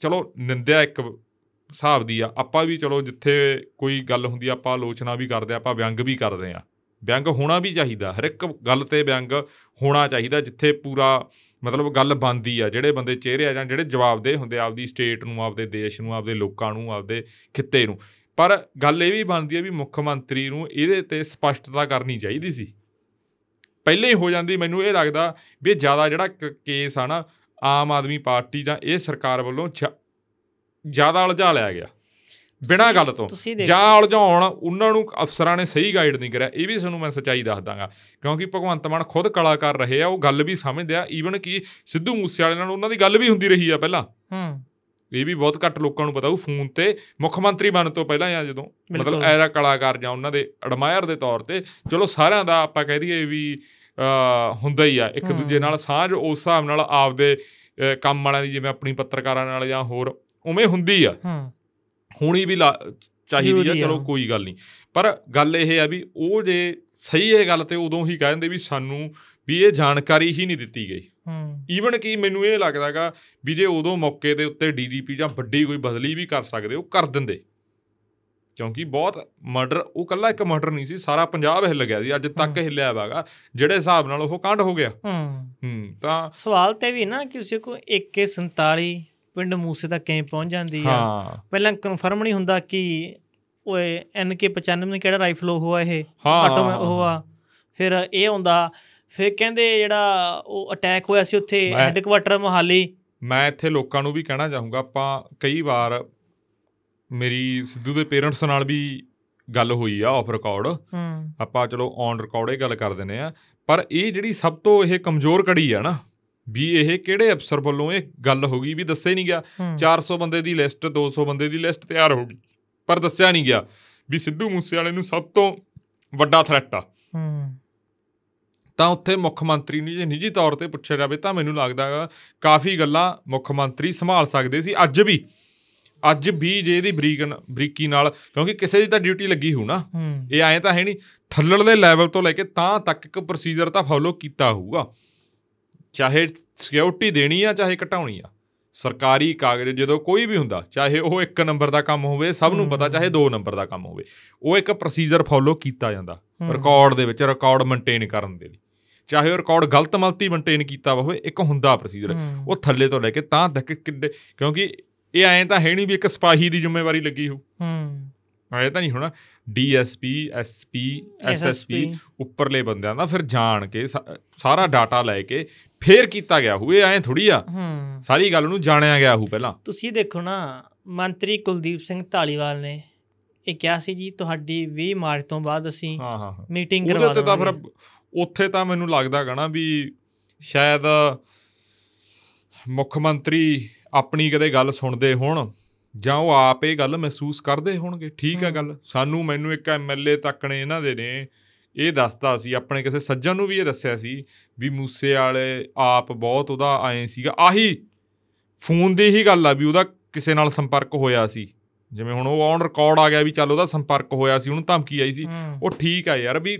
ਚਲੋ ਨਿੰਦਿਆ ਇੱਕ ਹਿਸਾਬ ਦੀ ਆ ਆਪਾਂ ਵੀ ਚਲੋ ਜਿੱਥੇ ਕੋਈ ਗੱਲ ਹੁੰਦੀ ਆ ਆਪਾਂ ਆਲੋਚਨਾ ਵੀ ਕਰਦੇ ਆ ਆਪਾਂ ਵਿਅੰਗ ਵੀ ਕਰਦੇ ਆ ਵਿਅੰਗ ਹੋਣਾ ਵੀ ਚਾਹੀਦਾ ਹਰ ਇੱਕ ਗੱਲ ਤੇ ਵਿਅੰਗ ਹੋਣਾ ਚਾਹੀਦਾ ਜਿੱਥੇ ਪੂਰਾ ਮਤਲਬ ਗੱਲ ਬੰਦੀ ਆ ਜਿਹੜੇ ਬੰਦੇ ਚਿਹਰੇ ਆ ਜਾਂ ਜਿਹੜੇ ਜਵਾਬਦੇ ਹੁੰਦੇ ਆਪਦੀ ਸਟੇਟ ਨੂੰ ਆਪਦੇ ਦੇਸ਼ ਨੂੰ ਆਪਦੇ ਲੋਕਾਂ ਨੂੰ ਆਪਦੇ ਖਿੱਤੇ ਨੂੰ ਪਰ ਗੱਲ ਇਹ ਵੀ ਬਣਦੀ ਹੈ ਵੀ ਮੁੱਖ ਮੰਤਰੀ ਨੂੰ ਇਹਦੇ ਤੇ ਸਪਸ਼ਟਤਾ ਕਰਨੀ ਚਾਹੀਦੀ ਸੀ ਪਹਿਲੇ ਹੀ ਹੋ ਜਾਂਦੀ ਮੈਨੂੰ ਇਹ ਲੱਗਦਾ ਵੀ ਇਹ ਜ਼ਿਆਦਾ ਜਿਹੜਾ ਕੇਸ ਆ ਨਾ ਆਮ ਆਦਮੀ ਪਾਰਟੀ ਜਾਂ ਇਹ ਸਰਕਾਰ ਵੱਲੋਂ ਜ਼ਿਆਦਾ ਅਲਝਾ ਲਿਆ ਗਿਆ ਬਿਨਾਂ ਗੱਲ ਤੋਂ ਜਾਂ ਉਲਝਾਉਣ ਉਹਨਾਂ ਨੂੰ ਅਫਸਰਾਂ ਨੇ ਸਹੀ ਗਾਈਡ ਨਹੀਂ ਕਰਿਆ ਇਹ ਵੀ ਤੁਹਾਨੂੰ ਮੈਂ ਸੱਚਾਈ ਦੱਸ ਦਾਂਗਾ ਕਿਉਂਕਿ ਭਗਵੰਤ ਮਾਨ ਖੁਦ ਕਲਾਕਾਰ ਰਹੇ ਆ ਉਹ ਗੱਲ ਵੀ ਸਮਝਦੇ ਆ ਈਵਨ ਕਿ ਸਿੱਧੂ ਮੂਸੇ ਵਾਲੇ ਨਾਲ ਉਹਨਾਂ ਦੀ ਗੱਲ ਵੀ ਹੁੰਦੀ ਰਹੀ ਆ ਪਹਿਲਾਂ ਹੂੰ ਇਹ ਵੀ ਬਹੁਤ ਘੱਟ ਲੋਕਾਂ ਨੂੰ ਪਤਾ ਉਹ ਫੋਨ ਤੇ ਮੁੱਖ ਮੰਤਰੀ ਬਣਨ ਤੋਂ ਪਹਿਲਾਂ ਜਾਂ ਜਦੋਂ ਮਤਲਬ ਐਰਾ ਕਲਾਕਾਰ ਜਾਂ ਉਹਨਾਂ ਦੇ ਐਡਮਾਇਰ ਦੇ ਤੌਰ ਤੇ ਚਲੋ ਸਾਰਿਆਂ ਦਾ ਆਪਾਂ ਕਹਿ ਦਈਏ ਵੀ ਹੁੰਦਾ ਹੀ ਆ ਇੱਕ ਦੂਜੇ ਨਾਲ ਸਾਂਝ ਉਸ ਹਿਸਾਬ ਨਾਲ ਆਪਦੇ ਕੰਮ ਵਾਲਿਆਂ ਦੀ ਜਿਵੇਂ ਆਪਣੀ ਪੱਤਰਕਾਰਾਂ ਨਾਲ ਜਾਂ ਹੋਰ ਉਵੇਂ ਹੁੰਦੀ ਆ ਹੁਣੀ ਵੀ ਚਾਹੀਦੀ ਆ ਚਲੋ ਕੋਈ ਗੱਲ ਨਹੀਂ ਪਰ ਗੱਲ ਇਹ ਆ ਵੀ ਉਹ ਜੇ ਸਹੀ ਇਹ ਗੱਲ ਤੇ ਉਦੋਂ ਹੀ ਕਹਿੰਦੇ ਵੀ ਸਾਨੂੰ ਵੀ ਇਹ ਜਾਣਕਾਰੀ ਹੀ ਨਹੀਂ ਦਿੱਤੀ ਗਈ ਈਵਨ ਕਿ ਮੈਨੂੰ ਇਹ ਲੱਗਦਾਗਾ ਵੀ ਜੇ ਉਦੋਂ ਮੌਕੇ ਦੇ ਉੱਤੇ ਡੀਜੀਪੀ ਜਾਂ ਵੱਡੀ ਕੋਈ ਬਦਲੀ ਵੀ ਕਰ ਸਕਦੇ ਉਹ ਕਰ ਦਿੰਦੇ ਕਿਉਂਕਿ ਬਹੁਤ ਮਰਡਰ ਉਹ ਕੱਲਾ ਇੱਕ ਮਰਡਰ ਨਹੀਂ ਸੀ ਸਾਰਾ ਪੰਜਾਬ ਹਿੱਲ ਗਿਆ ਸੀ ਅੱਜ ਤੱਕ ਹਿੱਲਿਆ ਹੈਗਾ ਜਿਹੜੇ ਹਿਸਾਬ ਨਾਲ ਉਹ ਕਾਂਡ ਹੋ ਗਿਆ ਹੂੰ ਤਾਂ ਸਵਾਲ ਤੇ ਵੀ ਨਾ ਕਿਸੇ ਕੋ 47 ਪਿੰਡ ਮੂਸੇ ਤੱਕ ਕਿਵੇਂ ਪਹੁੰਚ ਜਾਂਦੀ ਆ ਪਹਿਲਾਂ ਕਨਫਰਮ ਨਹੀਂ ਹੁੰਦਾ ਕਿ ਓਏ ਐਨਕੇ 95 ਨੇ ਕਿਹੜਾ ਰਾਈਫਲ ਉਹ ਆ ਇਹ ਆਟੋ ਉਹ ਆ ਫਿਰ ਇਹ ਹੁੰਦਾ ਫਿਰ ਕਹਿੰਦੇ ਜਿਹੜਾ ਉਹ ਅਟੈਕ ਹੋਇਆ ਸੀ ਉੱਥੇ ਹੈੱਡਕੁਆਟਰ ਮੋਹਾਲੀ ਮੈਂ ਇੱਥੇ ਲੋਕਾਂ ਨੂੰ ਵੀ ਕਹਿਣਾ ਚਾਹੂੰਗਾ ਆਪਾਂ ਕਈ ਵਾਰ ਮੇਰੀ ਸਿੱਧੂ ਦੇ ਪੇਰੈਂਟਸ ਨਾਲ ਵੀ ਗੱਲ ਹੋਈ ਆ ਆਫ ਰਿਕਾਰਡ ਆਪਾਂ ਚਲੋ ਔਨ ਰਿਕਾਰਡ ਇਹ ਗੱਲ ਕਰ ਦਿੰਨੇ ਆ ਪਰ ਇਹ ਜਿਹੜੀ ਸਭ ਤੋਂ ਇਹ ਕਮਜ਼ੋਰ ਕੜੀ ਆ ਨਾ ਵੀ ਇਹ ਕਿਹੜੇ ਅਫਸਰ ਵੱਲੋਂ ਇਹ ਗੱਲ ਹੋ ਗਈ ਵੀ ਦੱਸੇ ਨਹੀਂ ਗਿਆ 400 ਬੰਦੇ ਦੀ ਲਿਸਟ 200 ਬੰਦੇ ਦੀ ਲਿਸਟ ਤਿਆਰ ਹੋ ਗਈ ਪਰ ਦੱਸਿਆ ਨਹੀਂ ਗਿਆ ਵੀ ਸਿੱਧੂ ਮੂਸੇ ਵਾਲੇ ਨੂੰ ਸਭ ਤੋਂ ਵੱਡਾ ਥ੍ਰੈਟ ਆ ਤਾਂ ਉੱਥੇ ਮੁੱਖ ਮੰਤਰੀ ਨੂੰ ਜੇ ਨਿੱਜੀ ਤੌਰ ਤੇ ਪੁੱਛਿਆ ਜਾਵੇ ਤਾਂ ਮੈਨੂੰ ਲੱਗਦਾ ਕਾਫੀ ਗੱਲਾਂ ਮੁੱਖ ਮੰਤਰੀ ਸੰਭਾਲ ਸਕਦੇ ਸੀ ਅੱਜ ਵੀ ਅੱਜ ਵੀ ਜੇ ਇਹਦੀ ਬਰੀਕ ਬਰੀਕੀ ਨਾਲ ਕਿਉਂਕਿ ਕਿਸੇ ਦੀ ਤਾਂ ਡਿਊਟੀ ਲੱਗੀ ਹੋਊ ਨਾ ਇਹ ਐਂ ਤਾਂ ਹੈ ਨਹੀਂ ਥੱਲੜ ਦੇ ਲੈਵਲ ਤੋਂ ਲੈ ਕੇ ਤਾਂ ਤੱਕ ਇੱਕ ਪ੍ਰੋਸੀਜਰ ਤਾਂ ਫਾਲੋ ਕੀਤਾ ਹੋਊਗਾ ਚਾਹੇ ਸਿਕਿਉਰਿਟੀ ਦੇਣੀ ਆ ਚਾਹੇ ਘਟਾਉਣੀ ਆ ਸਰਕਾਰੀ ਕਾਗਜ਼ ਜਦੋਂ ਕੋਈ ਵੀ ਹੁੰਦਾ ਚਾਹੇ ਉਹ 1 ਨੰਬਰ ਦਾ ਕੰਮ ਹੋਵੇ ਸਭ ਨੂੰ ਪਤਾ ਚਾਹੇ 2 ਨੰਬਰ ਦਾ ਕੰਮ ਹੋਵੇ ਉਹ ਇੱਕ ਪ੍ਰੋਸੀਜਰ ਫਾਲੋ ਕੀਤਾ ਜਾਂਦਾ ਰਿਕਾਰਡ ਦੇ ਵਿੱਚ ਰਿਕਾਰਡ ਮੇਨਟੇਨ ਕਰਨ ਦੇ ਲਈ ਚਾਹੇ ਉਹ ਰਿਕਾਰਡ ਗਲਤ ਮਲਤੀ ਮੇਨਟੇਨ ਕੀਤਾ ਹੋਵੇ ਇੱਕ ਹੁੰਦਾ ਪ੍ਰੋਸੀਜਰ ਉਹ ਥੱਲੇ ਤੋਂ ਲੈ ਕੇ ਤਾਂ ਤੱਕ ਕਿਉਂਕਿ ਇਹ ਐਂ ਤਾਂ ਹੈ ਨਹੀਂ ਵੀ ਇੱਕ ਸਿਪਾਹੀ ਦੀ ਜ਼ਿੰਮੇਵਾਰੀ ਲੱਗੀ ਹੋ ਹੂੰ ਐ ਤਾਂ ਨਹੀਂ ਹੋਣਾ ਡੀਐਸਪੀ ਐਸਪੀ ਐਸਐਸਪੀ ਉੱਪਰਲੇ ਬੰਦਿਆਂ ਦਾ ਫਿਰ ਜਾਣ ਕੇ ਸਾਰਾ ਡਾਟਾ ਲੈ ਕੇ ਫੇਰ ਕੀਤਾ ਗਿਆ ਹੋਵੇ ਐਂ ਥੋੜੀ ਆ ਸਾਰੀ ਗੱਲ ਨੂੰ ਜਾਣਿਆ ਗਿਆ ਹੋ ਪਹਿਲਾਂ ਤੁਸੀਂ ਦੇਖੋ ਨਾ ਮੰਤਰੀ ਕੁਲਦੀਪ ਸਿੰਘ ਢਾਲੀਵਾਲ ਨੇ ਇਹ ਕਿਹਾ ਸੀ ਜੀ ਤੁਹਾਡੀ 20 ਮਾਰਚ ਤੋਂ ਬਾਅਦ ਅਸੀਂ ਮੀਟਿੰਗ ਕਰਵਾ ਹਾਂ ਉਹਦੇ ਤੇ ਤਾਂ ਫਿਰ ਉੱਥੇ ਤਾਂ ਮੈਨੂੰ ਲੱਗਦਾ ਗਾਣਾ ਵੀ ਸ਼ਾਇਦ ਮੁੱਖ ਮੰਤਰੀ ਆਪਣੀ ਕਦੇ ਗੱਲ ਸੁਣਦੇ ਹੋਣ ਜਾਂ ਉਹ ਆਪ ਇਹ ਗੱਲ ਮਹਿਸੂਸ ਕਰਦੇ ਹੋਣਗੇ ਠੀਕ ਹੈ ਗੱਲ ਸਾਨੂੰ ਮੈਨੂੰ ਇੱਕ ਐਮਐਲਏ ਤੱਕ ਨੇ ਇਹਨਾਂ ਦੇ ਨੇ ਇਹ ਦੱਸਦਾ ਸੀ ਆਪਣੇ ਕਿਸੇ ਸੱਜਣ ਨੂੰ ਵੀ ਇਹ ਦੱਸਿਆ ਸੀ ਵੀ ਮੂਸੇ ਵਾਲੇ ਆਪ ਬਹੁਤ ਉਹਦਾ ਆਏ ਸੀਗਾ ਆਹੀ ਫੋਨ ਦੀ ਹੀ ਗੱਲ ਆ ਵੀ ਉਹਦਾ ਕਿਸੇ ਨਾਲ ਸੰਪਰਕ ਹੋਇਆ ਸੀ ਜਿਵੇਂ ਹੁਣ ਉਹ ਔਨ ਰਿਕਾਰਡ ਆ ਗਿਆ ਵੀ ਚੱਲ ਉਹਦਾ ਸੰਪਰਕ ਹੋਇਆ ਸੀ ਉਹਨੂੰ ਧਮਕੀ ਆਈ ਸੀ ਉਹ ਠੀਕ ਆ ਯਾਰ ਵੀ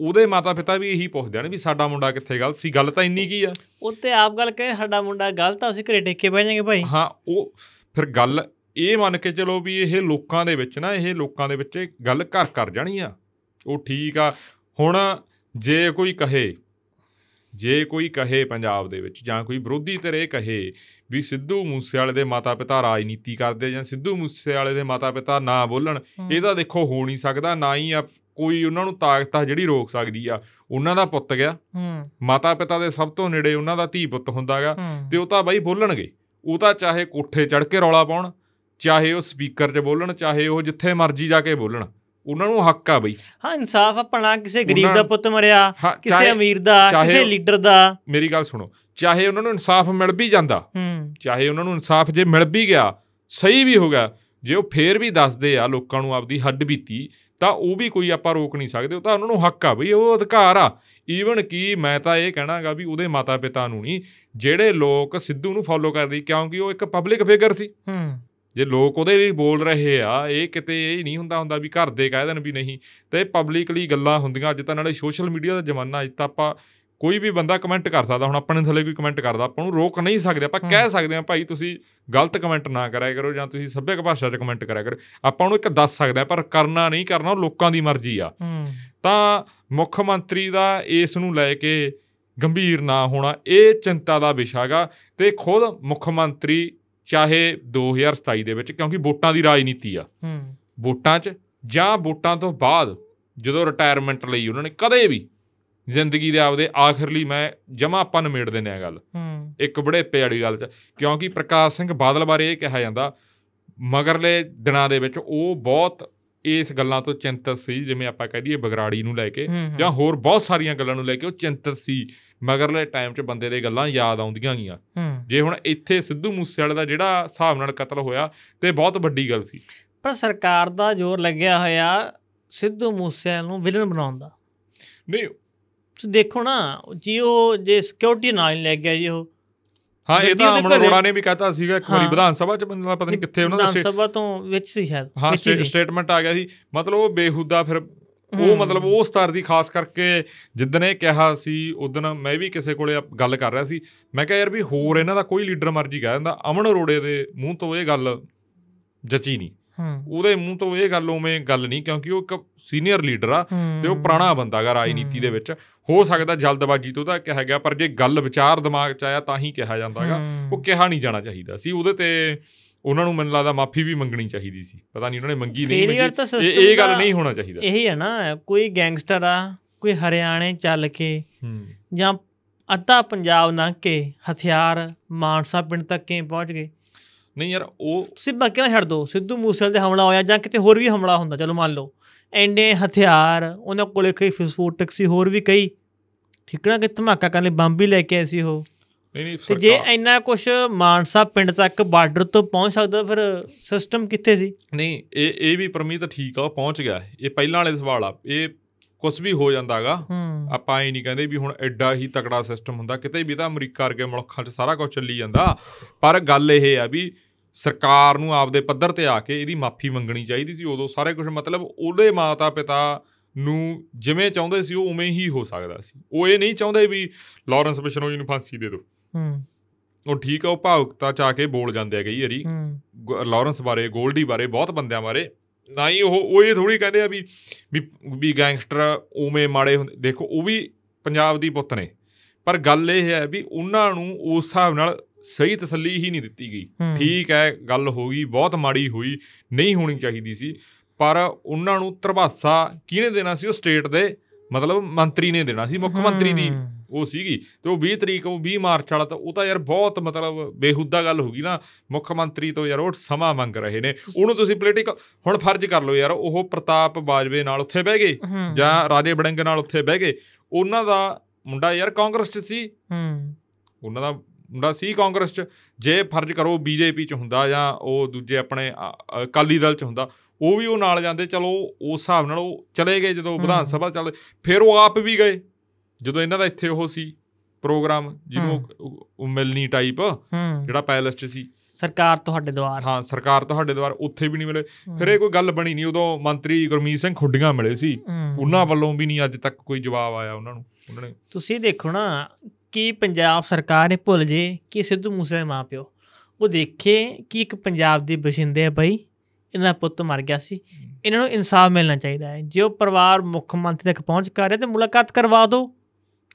ਉਹਦੇ ਮਾਤਾ ਪਿਤਾ ਵੀ ਇਹੀ ਪੁੱਛਦੇ ਆਣ ਵੀ ਸਾਡਾ ਮੁੰਡਾ ਕਿੱਥੇ ਗਲਤ ਸੀ ਗੱਲ ਤਾਂ ਇੰਨੀ ਕੀ ਆ ਉੱਤੇ ਆਪ ਗੱਲ ਕਹੇ ਸਾਡਾ ਮੁੰਡਾ ਗਲਤ ਆ ਅਸੀਂ ਘਰੇ ਟੇਕੇ ਬਹਿ ਜਾਾਂਗੇ ਭਾਈ ਹਾਂ ਉਹ ਫਿਰ ਗੱਲ ਇਹ ਮੰਨ ਕੇ ਚਲੋ ਵੀ ਇਹ ਲੋਕਾਂ ਦੇ ਵਿੱਚ ਨਾ ਇਹ ਲੋਕਾਂ ਦੇ ਵਿੱਚ ਗੱਲ ਘਰ ਕਰ ਜਾਣੀ ਆ ਉਹ ਠੀਕ ਆ ਹੁਣ ਜੇ ਕੋਈ ਕਹੇ ਜੇ ਕੋਈ ਕਹੇ ਪੰਜਾਬ ਦੇ ਵਿੱਚ ਜਾਂ ਕੋਈ ਵਿਰੋਧੀ ਧਿਰੇ ਕਹੇ ਵੀ ਸਿੱਧੂ ਮੂਸੇਵਾਲੇ ਦੇ ਮਾਤਾ-ਪਿਤਾ ਰਾਜਨੀਤੀ ਕਰਦੇ ਜਾਂ ਸਿੱਧੂ ਮੂਸੇਵਾਲੇ ਦੇ ਮਾਤਾ-ਪਿਤਾ ਨਾ ਬੋਲਣ ਇਹਦਾ ਦੇਖੋ ਹੋ ਨਹੀਂ ਸਕਦਾ ਨਾ ਹੀ ਆ ਕੋਈ ਉਹਨਾਂ ਨੂੰ ਤਾਕਤ ਆ ਜਿਹੜੀ ਰੋਕ ਸਕਦੀ ਆ ਉਹਨਾਂ ਦਾ ਪੁੱਤ ਗਿਆ ਮਾਤਾ ਪਿਤਾ ਦੇ ਸਭ ਤੋਂ ਨੇੜੇ ਉਹਨਾਂ ਦਾ ਧੀ ਪੁੱਤ ਹੁੰਦਾਗਾ ਤੇ ਉਹ ਤਾਂ ਬਾਈ ਬੋਲਣਗੇ ਉਹ ਤਾਂ ਚਾਹੇ ਕੋਠੇ ਚੜ ਕੇ ਰੌਲਾ ਪਾਉਣ ਚਾਹੇ ਉਹ ਸਪੀਕਰ 'ਚ ਬੋਲਣ ਚਾਹੇ ਉਹ ਜਿੱਥੇ ਮਰਜ਼ੀ ਜਾ ਕੇ ਬੋਲਣ ਉਹਨਾਂ ਨੂੰ ਹੱਕ ਆ ਬਈ ਹਾਂ ਇਨਸਾਫ ਆਪਣਾ ਕਿਸੇ ਗਰੀਬ ਦਾ ਪੁੱਤ ਮਰਿਆ ਕਿਸੇ ਅਮੀਰ ਦਾ ਕਿਸੇ ਲੀਡਰ ਦਾ ਮੇਰੀ ਗੱਲ ਸੁਣੋ ਚਾਹੇ ਉਹਨਾਂ ਨੂੰ ਇਨਸਾਫ ਮਿਲ ਵੀ ਜਾਂਦਾ ਚਾਹੇ ਉਹਨਾਂ ਨੂੰ ਇਨਸਾਫ ਜੇ ਮਿਲ ਵੀ ਗਿਆ ਸਹੀ ਵੀ ਹੋਗਾ ਜੇ ਉਹ ਫੇਰ ਵੀ ਦੱਸਦੇ ਆ ਲੋਕਾਂ ਨੂੰ ਆਪਦੀ ਹੱਡ ਬੀਤੀ ਤਾਂ ਉਹ ਵੀ ਕੋਈ ਆਪਾਂ ਰੋਕ ਨਹੀਂ ਸਕਦੇ ਉਹ ਤਾਂ ਉਹਨਾਂ ਨੂੰ ਹੱਕ ਆ ਬਈ ਉਹ ਅਧਿਕਾਰ ਆ ਈਵਨ ਕਿ ਮੈਂ ਤਾਂ ਇਹ ਕਹਿਣਾਗਾ ਵੀ ਉਹਦੇ ਮਾਤਾ ਪਿਤਾ ਨੂੰ ਨਹੀਂ ਜਿਹੜੇ ਲੋਕ ਸਿੱਧੂ ਨੂੰ ਫੋਲੋ ਕਰਦੇ ਕਿਉਂਕਿ ਉਹ ਇੱਕ ਪਬਲਿਕ ਫਿਗਰ ਸੀ ਹੂੰ ਜੇ ਲੋਕ ਉਹਦੇ ਲਈ ਬੋਲ ਰਹੇ ਆ ਇਹ ਕਿਤੇ ਇਹ ਨਹੀਂ ਹੁੰਦਾ ਹੁੰਦਾ ਵੀ ਘਰ ਦੇ ਕਹਿ ਦੇਣ ਵੀ ਨਹੀਂ ਤੇ ਪਬਲਿਕਲੀ ਗੱਲਾਂ ਹੁੰਦੀਆਂ ਅੱਜ ਤਾਂ ਨਾਲੇ ਸੋਸ਼ਲ ਮੀਡੀਆ ਦਾ ਜ਼ਮਾਨਾ ਅੱਜ ਤਾਂ ਆਪਾਂ ਕੋਈ ਵੀ ਬੰਦਾ ਕਮੈਂਟ ਕਰ ਸਕਦਾ ਹੁਣ ਆਪਣੇ ਥੱਲੇ ਕੋਈ ਕਮੈਂਟ ਕਰਦਾ ਆਪਾਂ ਨੂੰ ਰੋਕ ਨਹੀਂ ਸਕਦੇ ਆਪਾਂ ਕਹਿ ਸਕਦੇ ਆ ਭਾਈ ਤੁਸੀਂ ਗਲਤ ਕਮੈਂਟ ਨਾ ਕਰਿਆ ਕਰੋ ਜਾਂ ਤੁਸੀਂ ਸੱਭਿਅਕ ਭਾਸ਼ਾ 'ਚ ਕਮੈਂਟ ਕਰਿਆ ਕਰੋ ਆਪਾਂ ਨੂੰ ਇੱਕ ਦੱਸ ਸਕਦਾ ਪਰ ਕਰਨਾ ਨਹੀਂ ਕਰਨਾ ਉਹ ਲੋਕਾਂ ਦੀ ਮਰਜ਼ੀ ਆ ਤਾਂ ਮੁੱਖ ਮੰਤਰੀ ਦਾ ਇਸ ਨੂੰ ਲੈ ਕੇ ਗੰਭੀਰ ਨਾ ਹੋਣਾ ਇਹ ਚਿੰਤਾ ਦਾ ਵਿਸ਼ਾ ਹੈਗਾ ਤੇ ਖੁਦ ਮੁੱਖ ਮੰਤਰੀ ਚਾਹੇ 2027 ਦੇ ਵਿੱਚ ਕਿਉਂਕਿ ਵੋਟਾਂ ਦੀ ਰਾਜਨੀਤੀ ਆ ਵੋਟਾਂ 'ਚ ਜਾਂ ਵੋਟਾਂ ਤੋਂ ਬਾਅਦ ਜਦੋਂ ਰਿਟਾਇਰਮੈਂਟ ਲਈ ਉਹਨਾਂ ਨੇ ਕਦੇ ਵੀ ਜ਼ਿੰਦਗੀ ਦੇ ਆਪਦੇ ਆਖਰਲੀ ਮੈਂ ਜਮਾ ਆਪਾਂ ਨਿਮੇੜ ਦਿੰਨੇ ਆ ਗੱਲ ਹੂੰ ਇੱਕ ਬੜੇਪੇ ਵਾਲੀ ਗੱਲ ਚ ਕਿਉਂਕਿ ਪ੍ਰਕਾਸ਼ ਸਿੰਘ ਬਾਦਲ ਬਾਰੇ ਇਹ ਕਿਹਾ ਜਾਂਦਾ ਮਗਰਲੇ ਦਿਨਾਂ ਦੇ ਵਿੱਚ ਉਹ ਬਹੁਤ ਇਸ ਗੱਲਾਂ ਤੋਂ ਚਿੰਤਤ ਸੀ ਜਿਵੇਂ ਆਪਾਂ ਕਹਿ ਦਈਏ ਬਗਰਾੜੀ ਨੂੰ ਲੈ ਕੇ ਜਾਂ ਹੋਰ ਬਹੁਤ ਸਾਰੀਆਂ ਗੱਲਾਂ ਨੂੰ ਲੈ ਕੇ ਉਹ ਚਿੰਤਤ ਸੀ ਮਗਰਲੇ ਟਾਈਮ 'ਚ ਬੰਦੇ ਦੇ ਗੱਲਾਂ ਯਾਦ ਆਉਂਦੀਆਂ ਗਈਆਂ ਜੇ ਹੁਣ ਇੱਥੇ ਸਿੱਧੂ ਮੂਸੇਵਾਲੇ ਦਾ ਜਿਹੜਾ ਹਿਸਾਬ ਨਾਲ ਕਤਲ ਹੋਇਆ ਤੇ ਬਹੁਤ ਵੱਡੀ ਗੱਲ ਸੀ ਪਰ ਸਰਕਾਰ ਦਾ ਜ਼ੋਰ ਲੱਗਿਆ ਹੋਇਆ ਸਿੱਧੂ ਮੂਸੇਵਾਲੇ ਨੂੰ ਵਿਲਨ ਬਣਾਉਣ ਦਾ ਨਹੀਂ ਤੁਸੀਂ ਦੇਖੋ ਨਾ ਜੀ ਉਹ ਜੇ ਸਿਕਿਉਰਿਟੀ ਨਾਲ ਲੈ ਗਿਆ ਜੀ ਉਹ ਹਾਂ ਇਹ ਤਾਂ ਅਮਨ ਅਰੋੜਾ ਨੇ ਵੀ ਕਹਤਾ ਸੀਗਾ ਇੱਕ ਵਾਰੀ ਵਿਧਾਨ ਸਭਾ ਚ ਬੰਦਾ ਪਤਾ ਨਹੀਂ ਕਿੱਥੇ ਉਹਨਾਂ ਦਾ ਵਿਧਾਨ ਸਭਾ ਤੋਂ ਵਿੱਚ ਸੀ ਸ਼ਾਇਦ ਹਾਂ ਸਟੇਟਮੈਂਟ ਆ ਗਿਆ ਸੀ ਮਤਲਬ ਉਹ ਬੇਹੂਦਾ ਫਿਰ ਉਹ ਮਤਲਬ ਉਹ ਸਟਾਰ ਦੀ ਖਾਸ ਕਰਕੇ ਜਿੱਦਨ ਇਹ ਕਿਹਾ ਸੀ ਉਦੋਂ ਮੈਂ ਵੀ ਕਿਸੇ ਕੋਲੇ ਗੱਲ ਕਰ ਰਿਹਾ ਸੀ ਮੈਂ ਕਿਹਾ ਯਾਰ ਵੀ ਹੋਰ ਇਹਨਾਂ ਦਾ ਕੋਈ ਲੀਡਰ ਮਰਜੀ ਕਹਿੰਦਾ ਅਮਨ ਅਰੋੜੇ ਦੇ ਮੂੰਹ ਤੋਂ ਇਹ ਗੱਲ ਜਚੀ ਨਹੀਂ ਉਹਦੇ ਮੂੰਹ ਤੋਂ ਇਹ ਗੱਲ ਉਵੇਂ ਗੱਲ ਨਹੀਂ ਕਿਉਂਕਿ ਉਹ ਇੱਕ ਸੀਨੀਅਰ ਲੀਡਰ ਆ ਤੇ ਉਹ ਪੁਰਾਣਾ ਬੰਦਾ ਹੈਗਾ ਰਾਜਨੀਤੀ ਦੇ ਵਿੱਚ ਹੋ ਸਕਦਾ ਜਲਦਬਾਜੀ ਤੋਂ ਤਾਂ ਕਿਹਾ ਗਿਆ ਪਰ ਜੇ ਗੱਲ ਵਿਚਾਰ ਦਿਮਾਗ 'ਚ ਆਇਆ ਤਾਂ ਹੀ ਕਿਹਾ ਜਾਂਦਾਗਾ ਉਹ ਕਿਹਾ ਨਹੀਂ ਜਾਣਾ ਚਾਹੀਦਾ ਸੀ ਉਹਦੇ ਤੇ ਉਹਨਾਂ ਨੂੰ ਮੈਨੂੰ ਲੱਗਦਾ ਮਾਫੀ ਵੀ ਮੰਗਣੀ ਚਾਹੀਦੀ ਸੀ ਪਤਾ ਨਹੀਂ ਉਹਨਾਂ ਨੇ ਮੰਗੀ ਨਹੀਂ ਮੰਗੀ ਇਹ ਗੱਲ ਨਹੀਂ ਹੋਣਾ ਚਾਹੀਦਾ ਇਹੀ ਹੈ ਨਾ ਕੋਈ ਗੈਂਗਸਟਰ ਆ ਕੋਈ ਹਰਿਆਣੇ ਚੱਲ ਕੇ ਜਾਂ ਅੱਧਾ ਪੰਜਾਬ ਲੰਘ ਕੇ ਹਥਿਆਰ ਮਾਨਸਾ ਪਿੰਡ ਤੱਕ ਕੇ ਪਹੁੰਚ ਗਏ ਨਹੀਂ ਯਾਰ ਉਹ ਤੁਸੀਂ ਬਾਕੀ ਨਾ ਛੱਡ ਦੋ ਸਿੱਧੂ ਮੂਸੇਵਾਲੇ ਤੇ ਹਮਲਾ ਹੋਇਆ ਜਾਂ ਕਿਤੇ ਹੋਰ ਵੀ ਹਮਲਾ ਹੁੰਦਾ ਚਲੋ ਮੰਨ ਲਓ ਐਂਡੇ ਹਥਿਆਰ ਉਹਨਾਂ ਕੋਲੇ ਕਈ ਫਿਸਫੋਟਕ ਸੀ ਹੋਰ ਵੀ ਕਈ ਠੀਕ ਨਾ ਕਿ ਧਮਾਕਾ ਕਰਨ ਲਈ ਬੰਬ ਵੀ ਲੈ ਕੇ ਆਏ ਸੀ ਉਹ ਨਹੀਂ ਨਹੀਂ ਤੇ ਜੇ ਇੰਨਾ ਕੁਝ ਮਾਨਸਾ ਪਿੰਡ ਤੱਕ ਬਾਰਡਰ ਤੋਂ ਪਹੁੰਚ ਸਕਦਾ ਫਿਰ ਸਿਸਟਮ ਕਿੱਥੇ ਸੀ ਨਹੀਂ ਇਹ ਇਹ ਵੀ ਪਰਮੀਤ ਠੀਕ ਆ ਪਹੁੰਚ ਗਿਆ ਇਹ ਪਹਿਲਾਂ ਵਾਲੇ ਸਵਾਲ ਆ ਇਹ ਕੁਝ ਵੀ ਹੋ ਜਾਂਦਾਗਾ ਆਪਾਂ ਇਹ ਨਹੀਂ ਕਹਿੰਦੇ ਵੀ ਹੁਣ ਐਡਾ ਹੀ ਤਕੜਾ ਸਿਸਟਮ ਹੁੰਦਾ ਕਿਤੇ ਵੀ ਤਾਂ ਅਮਰੀਕਾ ਵਰਗੇ ਮੁਲਕਾਂ 'ਚ ਸਾਰਾ ਕੁਝ ਚੱਲੀ ਜਾਂਦਾ ਪਰ ਗੱਲ ਇਹ ਆ ਵੀ ਸਰਕਾਰ ਨੂੰ ਆਪਦੇ ਪੱਧਰ ਤੇ ਆ ਕੇ ਇਹਦੀ ਮਾਫੀ ਮੰਗਣੀ ਚਾਹੀਦੀ ਸੀ ਉਦੋਂ ਸਾਰੇ ਕੁਝ ਮਤਲਬ ਉਹਦੇ ਮਾਤਾ-ਪਿਤਾ ਨੂੰ ਜਿਵੇਂ ਚਾਹੁੰਦੇ ਸੀ ਉਹ ਉਵੇਂ ਹੀ ਹੋ ਸਕਦਾ ਸੀ ਉਹ ਇਹ ਨਹੀਂ ਚਾਹੁੰਦੇ ਵੀ ਲਾਰੈਂਸ ਬਿਸ਼ਨੋਈ ਨੂੰ ਫਾਂਸੀ ਦੇ ਦਿਓ ਹੂੰ ਉਹ ਠੀਕ ਆ ਉਹ ਭਾਵੁਕਤਾ ਚ ਆ ਕੇ ਬੋਲ ਜਾਂਦੇ ਆ ਕਈ ਵਾਰੀ ਲਾਰੈਂਸ ਬਾਰੇ 골ਡੀ ਬਾਰੇ ਬਹੁਤ ਬੰਦਿਆਂ ਬਾਰੇ ਨਾ ਹੀ ਉਹ ਉਹ ਇਹ ਥੋੜੀ ਕਹਿੰਦੇ ਆ ਵੀ ਵੀ ਗੈਂਗਸਟਰ ਉਵੇਂ ਮਾੜੇ ਹੁੰਦੇ ਦੇਖੋ ਉਹ ਵੀ ਪੰਜਾਬ ਦੀ ਪੁੱਤ ਨੇ ਪਰ ਗੱਲ ਇਹ ਹੈ ਵੀ ਉਹਨਾਂ ਨੂੰ ਉਸ ਹਿਸਾਬ ਨਾਲ ਸਹੀ ਤਸੱਲੀ ਹੀ ਨਹੀਂ ਦਿੱਤੀ ਗਈ ਠੀਕ ਹੈ ਗੱਲ ਹੋ ਗਈ ਬਹੁਤ ਮਾੜੀ ਹੋਈ ਨਹੀਂ ਹੋਣੀ ਚਾਹੀਦੀ ਸੀ ਪਰ ਉਹਨਾਂ ਨੂੰ ਤਰਵਾਸਾ ਕਿਹਨੇ ਦੇਣਾ ਸੀ ਉਹ ਸਟੇਟ ਦੇ ਮਤਲਬ ਮੰਤਰੀ ਨੇ ਦੇਣਾ ਸੀ ਮੁੱਖ ਮੰਤਰੀ ਦੀ ਉਹ ਸੀਗੀ ਤੇ ਉਹ 20 ਤਰੀਕ ਉਹ 20 ਮਾਰਚ ਵਾਲਾ ਤਾਂ ਉਹ ਤਾਂ ਯਾਰ ਬਹੁਤ ਮਤਲਬ ਬੇਹੁੱਦਾ ਗੱਲ ਹੋ ਗਈ ਨਾ ਮੁੱਖ ਮੰਤਰੀ ਤੋਂ ਯਾਰ ਉਹ ਸਮਾਂ ਮੰਗ ਰਹੇ ਨੇ ਉਹਨੂੰ ਤੁਸੀਂ ਪੋਲੀਟਿਕ ਹੁਣ ਫਰਜ਼ ਕਰ ਲਓ ਯਾਰ ਉਹ ਪ੍ਰਤਾਪ ਬਾਜਵੇ ਨਾਲ ਉੱਥੇ ਬਹਿ ਗਏ ਜਾਂ ਰਾਜੇ ਬੜੰਗ ਨਾਲ ਉੱਥੇ ਬਹਿ ਗਏ ਉਹਨਾਂ ਦਾ ਮੁੰਡਾ ਯਾਰ ਕਾਂਗਰਸ 'ਚ ਸੀ ਉਹਨਾਂ ਦਾ ਮੁੰਡਾ ਸੀ ਕਾਂਗਰਸ 'ਚ ਜੇ ਫਰਜ਼ ਕਰੋ ਬੀਜੇਪੀ 'ਚ ਹੁੰਦਾ ਜਾਂ ਉਹ ਦੂਜੇ ਆਪਣੇ ਅਕਾਲੀ ਦਲ 'ਚ ਹੁੰਦਾ ਉਹ ਵੀ ਉਹ ਨਾਲ ਜਾਂਦੇ ਚਲੋ ਉਸ ਹਿਸਾਬ ਨਾਲ ਉਹ ਚਲੇ ਗਏ ਜਦੋਂ ਵਿਧਾਨ ਸਭਾ ਚੱਲ ਫਿਰ ਉਹ ਆਪ ਵੀ ਗਏ ਜਦੋਂ ਇਹਨਾਂ ਦਾ ਇੱਥੇ ਉਹ ਸੀ ਪ੍ਰੋਗਰਾਮ ਜਿਹਨੂੰ ਮਿਲਨੀ ਟਾਈਪ ਜਿਹੜਾ ਪੈਲਸ 'ਚ ਸੀ ਸਰਕਾਰ ਤੁਹਾਡੇ ਦਵਾਰ ਹਾਂ ਸਰਕਾਰ ਤੁਹਾਡੇ ਦਵਾਰ ਉੱਥੇ ਵੀ ਨਹੀਂ ਮਿਲੇ ਫਿਰ ਇਹ ਕੋਈ ਗੱਲ ਬਣੀ ਨਹੀਂ ਉਦੋਂ ਮੰਤਰੀ ਗੁਰਮੀਤ ਸਿੰਘ ਖੁੱਡੀਆਂ ਮਿਲੇ ਸੀ ਉਹਨਾਂ ਵੱਲੋਂ ਵੀ ਨਹੀਂ ਅੱਜ ਤੱਕ ਕੋਈ ਜਵਾਬ ਆਇਆ ਉਹਨਾਂ ਨੂੰ ਉਹਨਾਂ ਨੇ ਤੁਸੀਂ ਦੇਖੋ ਨਾ ਕਿ ਪੰਜਾਬ ਸਰਕਾਰ ਨੇ ਭੁੱਲ ਜੇ ਕਿ ਸਿੱਧੂ ਮੂਸੇ ਦੇ ਮਾਪਿਓ ਉਹ ਦੇਖੇ ਕਿ ਇੱਕ ਪੰਜਾਬ ਦੇ ਬਸਿੰਦੇ ਆ ਭਾਈ ਇਹਨਾਂ ਦਾ ਪੁੱਤ ਮਰ ਗਿਆ ਸੀ ਇਹਨਾਂ ਨੂੰ ਇਨਸਾਫ ਮਿਲਣਾ ਚਾਹੀਦਾ ਹੈ ਜੇ ਉਹ ਪਰਿਵਾਰ ਮੁੱਖ ਮੰਤਰੀ ਤੱਕ ਪਹੁੰਚ ਕਰ ਰਿਹਾ ਤੇ ਮੁਲਾਕਾਤ ਕਰਵਾ ਦਿਓ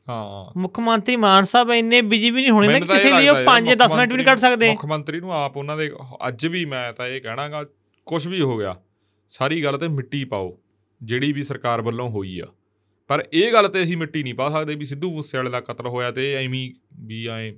ਹਾਂ ਮੁੱਖ ਮੰਤਰੀ ਮਾਨ ਸਾਹਿਬ ਇੰਨੇ ਬਿਜੀ ਵੀ ਨਹੀਂ ਹੋਣੇ ਨਾ ਕਿਸੇ ਲਈ ਉਹ 5-10 ਮਿੰਟ ਵੀ ਨਹੀਂ ਕੱਢ ਸਕਦੇ ਮੁੱਖ ਮੰਤਰੀ ਨੂੰ ਆਪ ਉਹਨਾਂ ਦੇ ਅੱਜ ਵੀ ਮੈਂ ਤਾਂ ਇਹ ਕਹਿਣਾਗਾ ਕੁਝ ਵੀ ਹੋ ਗਿਆ ਸਾਰੀ ਗੱਲ ਤੇ ਮਿੱਟੀ ਪਾਓ ਜਿਹੜੀ ਵੀ ਸਰਕਾਰ ਵੱਲੋਂ ਹੋਈ ਆ ਪਰ ਇਹ ਗੱਲ ਤੇ ਅਸੀਂ ਮਿੱਟੀ ਨਹੀਂ ਪਾ ਸਕਦੇ ਵੀ ਸਿੱਧੂ ਮੂਸੇ ਵਾਲੇ ਦਾ ਕਤਲ ਹੋਇਆ ਤੇ ਐਵੇਂ ਵੀ ਐ